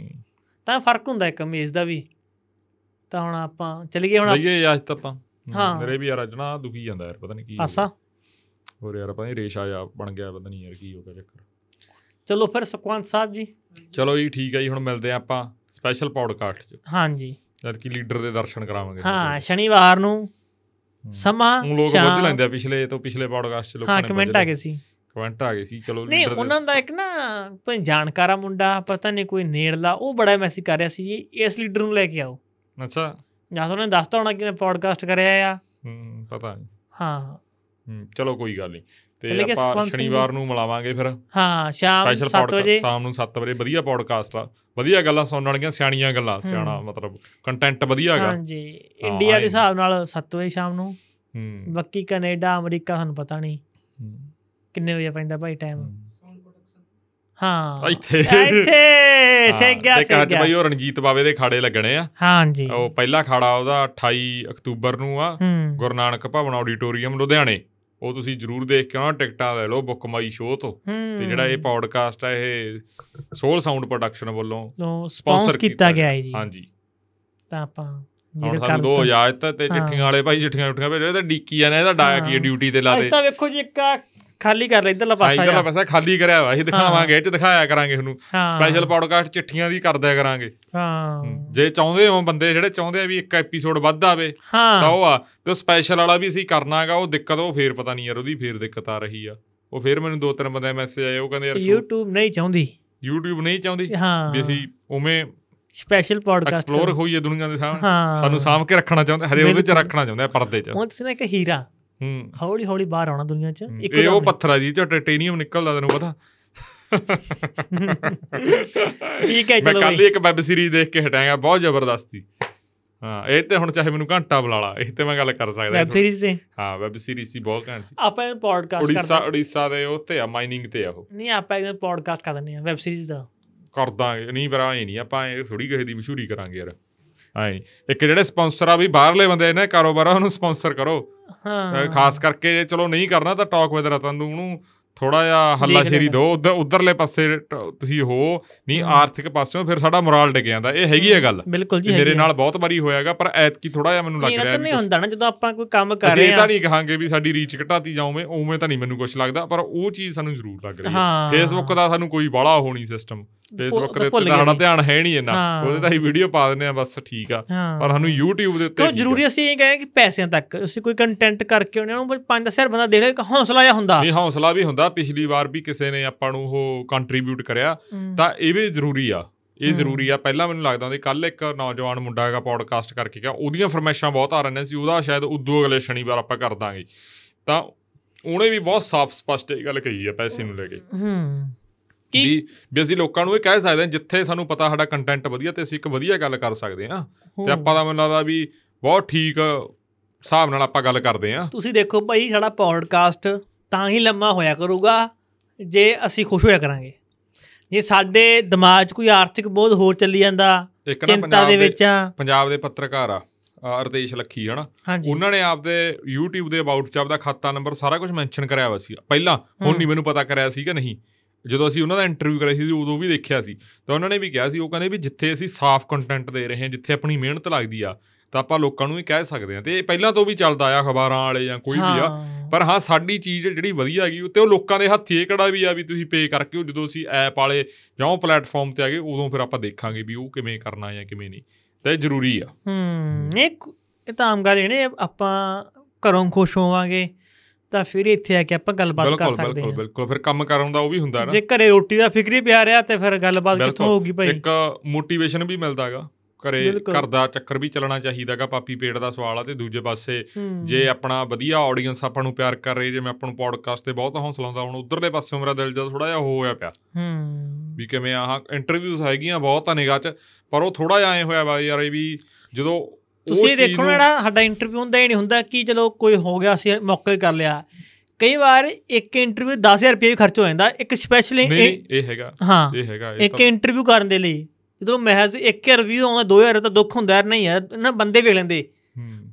ਤਾਂ ਫਰਕ ਹੁੰਦਾ ਇੱਕ ਮੇਜ਼ ਦਾ ਵੀ ਤਾਂ ਹੁਣ ਆਪਾਂ ਚਲੀਏ ਹੁਣ ਲਈਏ ਅੱਜ ਤਾਂ ਆਪਾਂ ਹਾਂ ਮੇਰੇ ਵੀ ਯਾਰ ਅੱਜ ਨਾ ਦੁਖੀ ਜਾਂਦਾ ਯਾਰ ਪਤਾ ਨਹੀਂ ਕੀ ਆਸਾ ਹੋਰ ਯਾਰ ਪਤਾ ਨਹੀਂ ਰੇਸ਼ਾ ਜਾ ਬਣ ਗਿਆ ਪਤਾ ਨਹੀਂ ਯਾਰ ਕੀ ਹੋ ਗਿਆ ਚੱਕਰ ਚਲੋ ਫਿਰ ਸੁਖਵੰਤ ਸਾਹਿਬ ਜੀ ਚਲੋ ਜੀ ਠੀਕ ਹੈ ਜੀ ਹੁਣ ਮਿਲਦੇ ਆ ਆਪਾਂ ਸਪੈਸ਼ਲ ਪੌਡਕਾਸਟ 'ਚ ਜੀ ਜਦ ਕਿ ਲੀਡਰ ਦੇ ਦਰਸ਼ਨ ਕਰਾਵਾਂਗੇ ਹਾਂ ਸ਼ਨੀਵਾਰ ਨੂੰ ਸਮਾਂ ਉਹ ਲੋਕ ਵੱਧ ਲੈਂਦੇ ਆ ਪਿਛਲੇ ਤੋਂ ਪਿਛਲੇ ਪੌਡਕਾਸਟ 'ਚ ਲੋਕਾਂ ਨੇ ਹਾਂ ਕਮੈਂਟ ਆ ਗਏ ਸੀ ਕਮੈਂਟ ਆ ਗਏ ਸੀ ਚਲੋ ਲੀਡਰ ਨਹੀਂ ਉਹਨਾਂ ਦਾ ਇੱਕ ਨਾ ਕੋਈ ਜਾਣਕਾਰਾ ਮੁੰਡਾ ਪਤਾ ਨਹੀਂ ਕੋਈ ਨੇੜਲਾ ਉਹ ਬੜਾ ਮੈਸੇਜ ਕਰ ਰਿਹਾ ਸੀ ਜੀ ਇਸ ਲੀਡਰ ਨੂੰ ਲੈ ਕੇ ਆਓ ਅੱਛਾ ਜਾਂ ਤੁਹਾਨੂੰ ਦੱਸਤਾ ਹੋਣਾ ਕਿ ਮੈਂ ਪੋਡਕਾਸਟ ਕਰਿਆ ਆ ਹੂੰ ਪਤਾ ਨਹੀਂ ਹਾਂ ਚਲੋ ਕੋਈ ਗੱਲ ਨਹੀਂ ਤੇ ਆਪਾਂ ਸ਼ਨੀਵਾਰ ਨੂੰ ਮਿਲਾਵਾਂਗੇ ਫਿਰ ਹਾਂ ਸ਼ਾਮ 7 ਵਜੇ ਸ਼ਾਮ ਨੂੰ 7 ਵਜੇ ਵਧੀਆ ਪੋਡਕਾਸਟ ਆ ਵਧੀਆ ਗੱਲਾਂ ਸੁਣਨ ਵਾਲੀਆਂ ਸਿਆਣੀਆਂ ਗੱਲਾਂ ਸਿਆਣਾ ਮਤਲਬ ਕੰਟੈਂਟ ਵਧੀਆ ਹੈਗਾ ਹਾਂਜੀ ਇੰਡੀਆ ਦੇ ਹਿਸਾਬ ਨਾਲ 7 ਵਜੇ ਸ਼ਾਮ ਨੂੰ ਹੂੰ ਬਾਕੀ ਕੈਨੇਡਾ ਅਮਰੀਕਾ ਹਨ ਪਤਾ ਨਹੀਂ ਹੂੰ ਕਿੰਨੇ ਵਜੇ ਪੈਂਦਾ ਭਾਈ ਟਾਈਮ ਹਾਂ ਇੱਥੇ ਇੱਥੇ ਸੇਗਾ ਸੇਗਾ ਤੇ ਬਈ ਰਣਜੀਤ ਬਾਵੇ ਦੇ ਖਾੜੇ ਲੱਗਣੇ ਆ ਹਾਂਜੀ ਉਹ ਪਹਿਲਾ ਖਾੜਾ ਉਹਦਾ 28 ਅਕਤੂਬਰ ਨੂੰ ਆ ਗੁਰੂ ਨਾਨਕ ਭਵਨ ਆਡੀਟੋਰੀਅਮ ਲੁਧਿਆਣੇ ਉਹ ਤੁਸੀਂ ਜਰੂਰ ਦੇਖ ਕੇ ਆਉਣਾ ਟਿਕਟਾਂ ਲੈ ਲਓ ਬੁੱਕ ਮਾਈ ਸ਼ੋਅ ਤੋਂ ਤੇ ਜਿਹੜਾ ਇਹ ਪੌਡਕਾਸਟ ਆ ਇਹ ਸੋਲ ਸਾਊਂਡ ਪ੍ਰੋਡਕਸ਼ਨ ਵੱਲੋਂ ਸਪਾਂਸਰ ਕੀਤਾ ਗਿਆ ਹੈ ਜੀ ਹਾਂਜੀ ਤਾਂ ਆਪਾਂ ਜਿਹੜਾ ਸਾਨੂੰ ਦੋ ਇਜਾਜ਼ਤ ਤੇ ਜਿੱਠੀਆਂ ਵਾਲੇ ਭਾਈ ਜਿੱਠੀਆਂ ਉੱਠੀਆਂ ਭੇਜੋ ਇਹ ਤਾਂ ਡੀਕੀ ਆ ਨੇ ਇਹਦਾ ਡਾਇਆ ਕੀ ਡਿਊਟੀ ਤੇ ਲਾ ਦੇ ਅੱਜ ਤਾਂ ਵੇਖੋ ਜੀ ਇੱਕ ਖਾਲੀ ਕਰ ਲੈ ਇਧਰਲਾ ਪਾਸਾ ਇਧਰਲਾ ਪਾਸਾ ਖਾਲੀ ਕਰਿਆ ਹੋਇਆ ਅਸੀਂ ਦਿਖਾਵਾਂਗੇ ਚ ਦਿਖਾਇਆ ਕਰਾਂਗੇ ਤੁਹਾਨੂੰ ਸਪੈਸ਼ਲ ਪੌਡਕਾਸਟ ਚਿੱਠੀਆਂ ਦੀ ਕਰਦਿਆ ਕਰਾਂਗੇ ਹਾਂ ਜੇ ਚਾਹੁੰਦੇ ਹੋ ਬੰਦੇ ਜਿਹੜੇ ਚਾਹੁੰਦੇ ਆ ਵੀ ਇੱਕ ਐਪੀਸੋਡ ਵੱਧ ਆਵੇ ਤਾਂ ਉਹ ਆ ਤੇ ਸਪੈਸ਼ਲ ਵਾਲਾ ਵੀ ਅਸੀਂ ਕਰਨਾਗਾ ਉਹ ਦਿੱਕਤ ਉਹ ਫੇਰ ਪਤਾ ਨਹੀਂ ਯਾਰ ਉਹਦੀ ਫੇਰ ਦਿੱਕਤ ਆ ਰਹੀ ਆ ਉਹ ਫੇਰ ਮੈਨੂੰ ਦੋ ਤਿੰਨ ਬੰਦੇ ਮੈਸੇਜ ਆਏ ਉਹ ਕਹਿੰਦੇ ਯਾਰ YouTube ਨਹੀਂ ਚਾਹੁੰਦੀ YouTube ਨਹੀਂ ਚਾਹੁੰਦੀ ਵੀ ਅਸੀਂ ਉਵੇਂ ਸਪੈਸ਼ਲ ਪੌਡਕਾਸਟ ਐਕਸਪਲੋਰ ਹੋਈਏ ਦੁਨੀਆ ਦੇ ਸਾਹਮਣੇ ਸਾਨੂੰ ਸਾਂਭ ਕੇ ਰੱਖਣਾ ਚਾਹੁੰਦੇ ਹਰੇ ਉਹਦੇ ਚ ਰੱਖਣਾ ਚਾਹੁੰਦੇ ਪਰਦੇ ਚ ਹੁਣ ਤੁਸੀਂ ਨਾ ਇੱਕ ਹੀਰਾ ਹੂੰ ਹੌਲੀ ਹੌਲੀ ਬਾਹਰ ਆਉਣਾ ਦੁਨੀਆ 'ਚ ਇੱਕ ਉਹ ਪੱਥਰ ਆ ਜੀ ਤੇ ਟਾਈਟੇਨੀਅਮ ਨਿਕਲਦਾ ਤੈਨੂੰ ਪਤਾ ਠੀਕ ਹੈ ਚਲੋ ਮੈਂ ਕੱਲ ਇੱਕ ਵੈਬ ਸੀਰੀਜ਼ ਦੇਖ ਕੇ ਹਟਾਂਗਾ ਬਹੁਤ ਜ਼ਬਰਦਸਤੀ ਹਾਂ ਇਹ ਤੇ ਹੁਣ ਚਾਹੇ ਮੈਨੂੰ ਘੰਟਾ ਬੁਲਾ ਲਾ ਇਹ ਤੇ ਮੈਂ ਗੱਲ ਕਰ ਸਕਦਾ ਵੈਬ ਸੀਰੀਜ਼ ਤੇ ਹਾਂ ਵੈਬ ਸੀਰੀਜ਼ ਸੀ ਬਹੁਤ ਘੰਟ ਸੀ ਆਪਾਂ ਪੋਡਕਾਸਟ ਕਰਦੇ ਉੜੀਸਾ ਉੜੀਸਾ ਦੇ ਉਹ ਤੇ ਆ ਮਾਈਨਿੰਗ ਤੇ ਆ ਉਹ ਨਹੀਂ ਆਪਾਂ ਇਹ ਪੋਡਕਾਸਟ ਕਰ ਦਿੰਨੇ ਆ ਵੈਬ ਸੀਰੀਜ਼ ਦਾ ਕਰਦਾਂਗੇ ਨਹੀਂ ਪਰ ਐ ਨਹੀਂ ਆਪਾਂ ਇਹ ਥੋੜੀ ਕਿਸੇ ਦੀ ਮਸ਼ਹੂਰੀ ਕਰਾਂਗੇ ਯਾਰ ਐ ਇੱਕ ਜਿਹੜੇ ਸਪਾਂਸਰ ਆ ਵੀ ਬਾਹਰਲੇ ਬੰਦੇ ਨੇ ਕਾਰੋਬਾਰ ਉਹਨੂੰ ਸਪਾਂਸਰ ਕਰੋ ਹਾਂ ਖਾਸ ਕਰਕੇ ਜੇ ਚਲੋ ਨਹੀਂ ਕਰਨਾ ਤਾਂ ਟਾਕ ਵਿਦ ਰਤਨ ਨੂੰ ਉਹਨੂੰ ਥੋੜਾ ਜਿਹਾ ਹੱਲਾਸ਼ੇਰੀ ਦੋ ਉਧਰ ਉਧਰਲੇ ਪਾਸੇ ਤੁਸੀਂ ਹੋ ਨਹੀਂ ਆਰਥਿਕ ਪਾਸਿਓਂ ਫਿਰ ਸਾਡਾ ਮੋਰਲ ਡਿੱਗ ਜਾਂਦਾ ਇਹ ਹੈਗੀ ਹੈ ਗੱਲ ਬਿਲਕੁਲ ਜੀ ਮੇਰੇ ਨਾਲ ਬਹੁਤ ਵਾਰੀ ਹੋਇਆਗਾ ਪਰ ਐਤਕੀ ਥੋੜਾ ਜਿਹਾ ਮੈਨੂੰ ਲੱਗ ਰਿਹਾ ਹੈ ਨਹੀਂ ਹੁੰਦਾ ਨਾ ਜਦੋਂ ਆਪਾਂ ਕੋਈ ਕੰਮ ਕਰ ਰਹੇ ਹਾਂ ਅਸੀਂ ਤਾਂ ਨਹੀਂ ਕਹਾਂਗੇ ਵੀ ਸਾਡੀ ਰੀਚ ਘਟਾਤੀ ਜਾਉਵੇਂ ਉਵੇਂ ਤਾਂ ਨਹੀਂ ਮੈਨੂੰ ਕੁਝ ਲੱਗਦਾ ਪਰ ਉਹ ਚੀਜ਼ ਸਾਨੂੰ ਜ਼ਰੂਰ ਲੱਗ ਰਹੀ ਹੈ ਫੇਸਬੁੱਕ ਦਾ ਸਾਨੂੰ ਕੋਈ ਬਾਲਾ ਹੋਣੀ ਸਿਸਟਮ ਫੇਸਬੁੱਕ ਦੇ ਉੱਤੇ ਸਾਡਾ ਧਿਆਨ ਹੈ ਨਹੀਂ ਇਹਨਾਂ ਉਹਦੇ ਤਾਂ ਹੀ ਵੀਡੀਓ ਪਾ ਦਿੰਨੇ ਆ ਬਸ ਠੀਕ ਆ ਪਰ ਸਾਨੂੰ YouTube ਦੇ ਉੱਤੇ ਕਿਉਂ ਜ਼ਰੂਰੀ ਅਸੀਂ ਇਹ ਕਹਾਂਗੇ ਕਿ ਪੈਸਿਆਂ ਤੱਕ ਅਸੀਂ ਕੋਈ ਕੰਟੈਂਟ ਕਰਕੇ ਉਹਨਾਂ ਨੂੰ 5 ਹਜ਼ਾਰ ਬੰਦਾ ਦੇਖ ਲੈ ਇੱਕ ਹੌਸਲਾ ਜਾਂ ਹੁੰਦਾ ਨਹੀਂ ਹੌਸਲਾ ਵੀ ਹੁੰਦਾ ਪਿਛਲੀ ਵਾਰ ਵੀ ਕਿਸੇ ਨੇ ਆਪਾਂ ਨੂੰ ਉਹ ਕੰਟਰੀਬਿਊਟ ਕਰਿਆ ਤਾਂ ਇਹ ਵੀ ਜ਼ਰੂਰੀ ਆ ਇਹ ਜ਼ਰੂਰੀ ਆ ਪਹਿਲਾਂ ਮੈਨੂੰ ਲੱਗਦਾ ਹੁੰਦਾ ਕੱਲ ਇੱਕ ਨੌਜਵਾਨ ਮੁੰਡਾ ਹੈਗਾ ਪੌਡਕਾਸਟ ਕਰਕੇ ਗਿਆ ਉਹਦੀਆਂ ਫਰਮੈਸ਼ਾਂ ਬਹੁਤ ਆ ਰਹੀਆਂ ਸੀ ਉਹਦਾ ਸ਼ਾਇਦ ਉਦੋਂ ਅਗਲੇ ਸ਼ਨੀਵਾਰ ਆਪਾਂ ਕਰ ਦਾਂਗੇ ਤਾਂ ਉਹਨੇ ਵੀ ਬਹੁਤ ਸਾਫ਼ ਸਪਸ਼ਟ ਇਹ ਗੱਲ ਕਹੀ ਆ ਪੈਸੇ ਨੂੰ ਲੈ ਕੇ ਹੂੰ ਕਿ ਵੀ ਅਸੀਂ ਲੋਕਾਂ ਨੂੰ ਇਹ ਕਹਿ ਸਕਦੇ ਹਾਂ ਜਿੱਥੇ ਸਾਨੂੰ ਪਤਾ ਸਾਡਾ ਕੰਟੈਂਟ ਵਧੀਆ ਤੇ ਅਸੀਂ ਇੱਕ ਵਧੀਆ ਗੱਲ ਕਰ ਸਕਦੇ ਹਾਂ ਤੇ ਆਪਾਂ ਦਾ ਮੈਨੂੰ ਲੱਗਦਾ ਵੀ ਬਹੁਤ ਠੀਕ ਹਿਸਾਬ ਨਾਲ ਆਪਾਂ ਗੱਲ ਕਰਦੇ ਹਾਂ ਤੁਸੀਂ ਦੇਖੋ ਭਾਈ ਸਾਡਾ ਪੌਡਕਾਸਟ ਤਾਂ ਹੀ ਲੰਮਾ ਹੋਇਆ ਕਰੂਗਾ ਜੇ ਅਸੀਂ ਖੁਸ਼ ਹੋਇਆ ਕਰਾਂਗੇ ਜੇ ਸਾਡੇ ਦਿਮਾਗ 'ਚ ਕੋਈ ਆਰਥਿਕ ਬੋਝ ਹੋਰ ਚੱਲੀ ਜਾਂਦਾ ਚਿੰਤਾ ਦੇ ਵਿੱਚ ਆ ਪੰਜਾਬ ਦੇ ਪੱਤਰਕਾਰ ਆ ਅਰਦੇਸ਼ ਲੱਖੀ ਹਨਾ ਉਹਨਾਂ ਨੇ ਆਪਦੇ YouTube ਦੇ ਅਬਾਊਟ ਚ ਆਪਦਾ ਖਾਤਾ ਨੰਬਰ ਸਾਰਾ ਕੁਝ ਮੈਂਸ਼ਨ ਕਰਿਆ ਹੋਇਆ ਸੀ ਪਹਿਲਾਂ ਹੁਣ ਨਹੀਂ ਮੈਨੂੰ ਪਤਾ ਕਰਿਆ ਸੀ ਕਿ ਨਹੀਂ ਜਦੋਂ ਅਸੀਂ ਉਹਨਾਂ ਦਾ ਇੰਟਰਵਿਊ ਕਰਾਇਆ ਸੀ ਉਦੋਂ ਵੀ ਦੇਖਿਆ ਸੀ ਤਾਂ ਉਹਨਾਂ ਨੇ ਵੀ ਕਿਹਾ ਸੀ ਉਹ ਕਹਿੰਦੇ ਵੀ ਜਿੱਥੇ ਅਸੀਂ ਸਾਫ਼ ਕੰਟੈਂਟ ਦੇ ਰਹੇ ਹਾਂ ਜਿੱਥੇ ਆਪਣੀ ਮਿਹਨਤ ਲੱਗਦੀ ਆ ਤਾਂ ਆਪਾਂ ਲੋਕਾਂ ਨੂੰ ਵੀ ਕਹਿ ਸਕਦੇ ਹਾਂ ਤੇ ਇਹ ਪਹਿਲਾਂ ਤੋਂ ਵੀ ਚੱਲਦਾ ਆ ਖਬਰਾਂ ਵਾਲੇ ਜਾਂ ਕੋਈ ਵੀ ਆ ਪਰ ਹਾਂ ਸਾਡੀ ਚੀਜ਼ ਜਿਹੜੀ ਵਧੀਆ ਹੈਗੀ ਤੇ ਉਹ ਲੋਕਾਂ ਦੇ ਹੱਥੀ ਇਹ ਕਿਹੜਾ ਵੀ ਆ ਵੀ ਤੁਸੀਂ ਪੇ ਕਰਕੇ ਜਦੋਂ ਅਸੀਂ ਐਪ ਵਾਲੇ ਜਾਂ ਉਹ ਪਲੇਟਫਾਰਮ ਤੇ ਆਗੇ ਉਦੋਂ ਫਿਰ ਆਪਾਂ ਦੇਖਾਂਗੇ ਵੀ ਉਹ ਕਿਵੇਂ ਕਰਨਾ ਜਾਂ ਕਿਵੇਂ ਨਹੀਂ ਤਾਂ ਇਹ ਜ਼ਰੂਰੀ ਆ ਹੂੰ ਇਹ ਤਾਂ ਆਮ ਗੱਲ ਹੈ ਨੇ ਆਪਾਂ ਘਰੋਂ ਖੁਸ਼ ਹੋਵਾਂਗੇ ਤਾਂ ਫਿਰ ਇੱਥੇ ਆ ਕੇ ਆਪਾਂ ਗੱਲਬਾਤ ਕਰ ਸਕਦੇ ਹਾਂ ਬਿਲਕੁਲ ਬਿਲਕੁਲ ਫਿਰ ਕੰਮ ਕਰਨ ਦਾ ਉਹ ਵੀ ਹੁੰਦਾ ਨਾ ਜੇ ਘਰੇ ਰੋਟੀ ਦਾ ਫਿਕਰ ਹੀ ਪਿਆ ਰਿਹਾ ਤੇ ਫਿਰ ਗੱਲਬਾਤ ਕਿੱਥੋਂ ਹੋਊਗੀ ਭਾਈ ਇੱਕ ਮੋਟੀਵੇਸ਼ਨ ਵੀ ਮਿਲਦਾਗਾ ਘਰੇ ਘਰ ਦਾ ਚੱਕਰ ਵੀ ਚੱਲਣਾ ਚਾਹੀਦਾਗਾ ਪਾਪੀ ਪੇਟ ਦਾ ਸਵਾਲ ਆ ਤੇ ਦੂਜੇ ਪਾਸੇ ਜੇ ਆਪਣਾ ਵਧੀਆ ਆਡੀਅנס ਆਪਾਂ ਨੂੰ ਪਿਆਰ ਕਰ ਰਹੀ ਜੇ ਆਪਾਂ ਨੂੰ ਪੋਡਕਾਸਟ ਤੇ ਬਹੁਤ ਹੌਸਲਾ ਹੁੰਦਾ ਹੁਣ ਉਧਰਲੇ ਪਾਸੇ ਮੇਰਾ ਦਿਲ ਜਦ ਥੋੜਾ ਜਿਹਾ ਹੋਇਆ ਪਿਆ ਹੂੰ ਵੀ ਕਿਵੇਂ ਆਹ ਇੰਟਰਵਿਊਸ ਹੈਗੀਆਂ ਬਹੁਤ ਆ ਨਿਗਾਹ 'ਚ ਪਰ ਉਹ ਥੋੜਾ ਜਿਹਾ ਐ ਹੋਇਆ ਵਾ ਯਾਰ ਇਹ ਵੀ ਜਦੋਂ ਤੁਸੀਂ ਇਹ ਦੇਖੋ ਨਾ ਸਾਡਾ ਇੰਟਰਵਿਊ ਹੁੰਦਾ ਹੀ ਨਹੀਂ ਹੁੰਦਾ ਕਿ ਚਲੋ ਕੋਈ ਹੋ ਗਿਆ ਅਸੀਂ ਮੌਕੇ ਕਰ ਲਿਆ ਕਈ ਵਾਰ ਇੱਕ ਇੰਟਰਵਿਊ 10000 ਰੁਪਏ ਵੀ ਖਰਚ ਹੋ ਜਾਂਦਾ ਇੱਕ ਸਪੈਸ਼ਲੀ ਇਹ ਹੈਗਾ ਹਾਂ ਇਹ ਹੈਗਾ ਇੱਕ ਇੰਟਰਵਿਊ ਕਰਨ ਦੇ ਲਈ ਜਦੋਂ ਮਹਿਜ਼ ਇੱਕ ਰਿਵਿਊ ਆਉਂਦਾ 2000 ਤਾਂ ਦੁੱਖ ਹੁੰਦਾ ਨਹੀਂ ਹੈ ਨਾ ਬੰਦੇ ਵੇਖ ਲੈਂਦੇ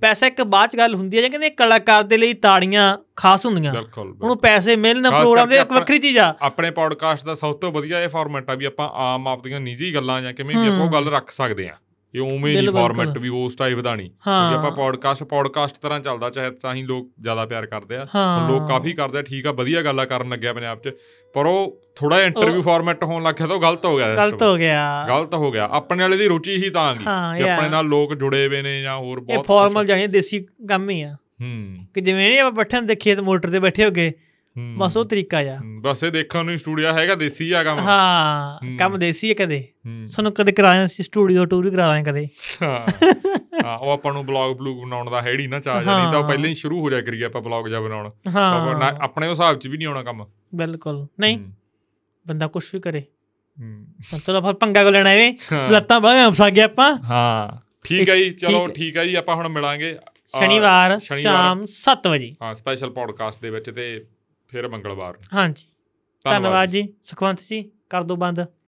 ਪੈਸਾ ਇੱਕ ਬਾਅਦ ਚ ਗੱਲ ਹੁੰਦੀ ਹੈ ਜਾਂ ਕਹਿੰਦੇ ਕਲਾਕਾਰ ਦੇ ਲਈ ਤਾੜੀਆਂ ਖਾਸ ਹੁੰਦੀਆਂ ਉਹਨੂੰ ਪੈਸੇ ਮਿਲਣ ਪ੍ਰੋਗਰਾਮ ਦੇ ਇੱਕ ਵੱਖਰੀ ਚੀਜ਼ ਆ ਆਪਣੇ ਪੌਡਕਾਸਟ ਦਾ ਸਭ ਤੋਂ ਵਧੀਆ ਇਹ ਫਾਰਮੈਟ ਆ ਵੀ ਆਪਾਂ ਆਮ ਆਪਦੀਆਂ ਨਿੱਜੀ ਗੱਲਾਂ ਜਾਂ ਕਿਵੇਂ ਵੀ ਆਪਾਂ ਉਹ ਗੱਲ ਰੱਖ ਸਕਦੇ ਆ ਇਹ ਉਵੇਂ ਨਹੀਂ ਫਾਰਮੈਟ ਵੀ ਉਸ ਟਾਈਪ ਦਾ ਨਹੀਂ ਕਿਉਂਕਿ ਆਪਾਂ ਪੋਡਕਾਸਟ ਪੋਡਕਾਸਟ ਤਰ੍ਹਾਂ ਚੱਲਦਾ ਚਾਹੇ ਤਾਂ ਹੀ ਲੋਕ ਜ਼ਿਆਦਾ ਪਿਆਰ ਕਰਦੇ ਆ ਲੋਕ ਕਾਫੀ ਕਰਦੇ ਆ ਠੀਕ ਆ ਵਧੀਆ ਗੱਲਾਂ ਕਰਨ ਲੱਗਿਆ ਪੰਜਾਬ 'ਚ ਪਰ ਉਹ ਥੋੜਾ ਇੰਟਰਵਿਊ ਫਾਰਮੈਟ ਹੋਣ ਲੱਗਿਆ ਤਾਂ ਉਹ ਗਲਤ ਹੋ ਗਿਆ ਗਲਤ ਹੋ ਗਿਆ ਗਲਤ ਹੋ ਗਿਆ ਆਪਣੇ ਵਾਲੇ ਦੀ ਰੁਚੀ ਹੀ ਤਾਂ ਗਈ ਕਿ ਆਪਣੇ ਨਾਲ ਲੋਕ ਜੁੜੇ ਹੋਏ ਨੇ ਜਾਂ ਹੋਰ ਬਹੁਤ ਇਹ ਫਾਰਮਲ ਜਾਣੀ ਦੇਸੀ ਕੰਮ ਹੀ ਆ ਹੂੰ ਕਿ ਜਿਵੇਂ ਨਹੀਂ ਆਪਾਂ ਬੱਠਣ ਦੇਖੀਏ ਤੇ ਮੋਟਰ ਤੇ ਬੈਠੇ ਹੋਗੇ ਬਸ ਉਹ ਤਰੀਕਾ ਆ ਬਸ ਇਹ ਦੇਖਣ ਨੂੰ ਸਟੂਡੀਓ ਹੈਗਾ ਦੇਸੀ ਆ ਕੰਮ ਹਾਂ ਕੰਮ ਦੇਸੀ ਹੈ ਕਦੇ ਸਾਨੂੰ ਕਦੇ ਕਰਾਇਆ ਸੀ ਸਟੂਡੀਓ ਟੂਰ ਵੀ ਕਰਾਇਆ ਕਦੇ ਹਾਂ ਉਹ ਆਪਾਂ ਨੂੰ ਬਲੌਗ ਬਲੂਗ ਬਣਾਉਣ ਦਾ ਹੈੜੀ ਨਾ ਚਾਹ ਜਾਨੀ ਤਾਂ ਪਹਿਲਾਂ ਹੀ ਸ਼ੁਰੂ ਹੋ ਜਾ ਕਰੀਏ ਆਪਾਂ ਬਲੌਗ ਜਾ ਬਣਾਉਣ ਆਪਣੇ ਹਿਸਾਬ 'ਚ ਵੀ ਨਹੀਂ ਆਉਣਾ ਕੰਮ ਬਿਲਕੁਲ ਨਹੀਂ ਬੰਦਾ ਕੁਝ ਵੀ ਕਰੇ ਹੂੰ ਚਲੋ ਫਿਰ ਪੰਗਾ ਕੋ ਲੈਣਾ ਏ ਲੱਤਾਂ ਬਾਹਾਂ ਫਸਾ ਗਿਆ ਆਪਾਂ ਹਾਂ ਠੀਕ ਹੈ ਜੀ ਚਲੋ ਠੀਕ ਹੈ ਜੀ ਆਪਾਂ ਹੁਣ ਮਿਲਾਂਗੇ ਸ਼ਨੀਵਾਰ ਸ਼ਾਮ 7 ਵਜੇ ਹਾਂ ਸਪੈਸ਼ਲ ਪੋਡਕਾਸਟ ਦੇ ਵਿੱਚ ਤੇ ਫਿਰ ਮੰਗਲਵਾਰ ਹਾਂਜੀ ਧੰਨਵਾਦ ਜੀ ਸੁਖਵੰਤ ਜੀ ਕਰ ਦੋ ਬੰਦ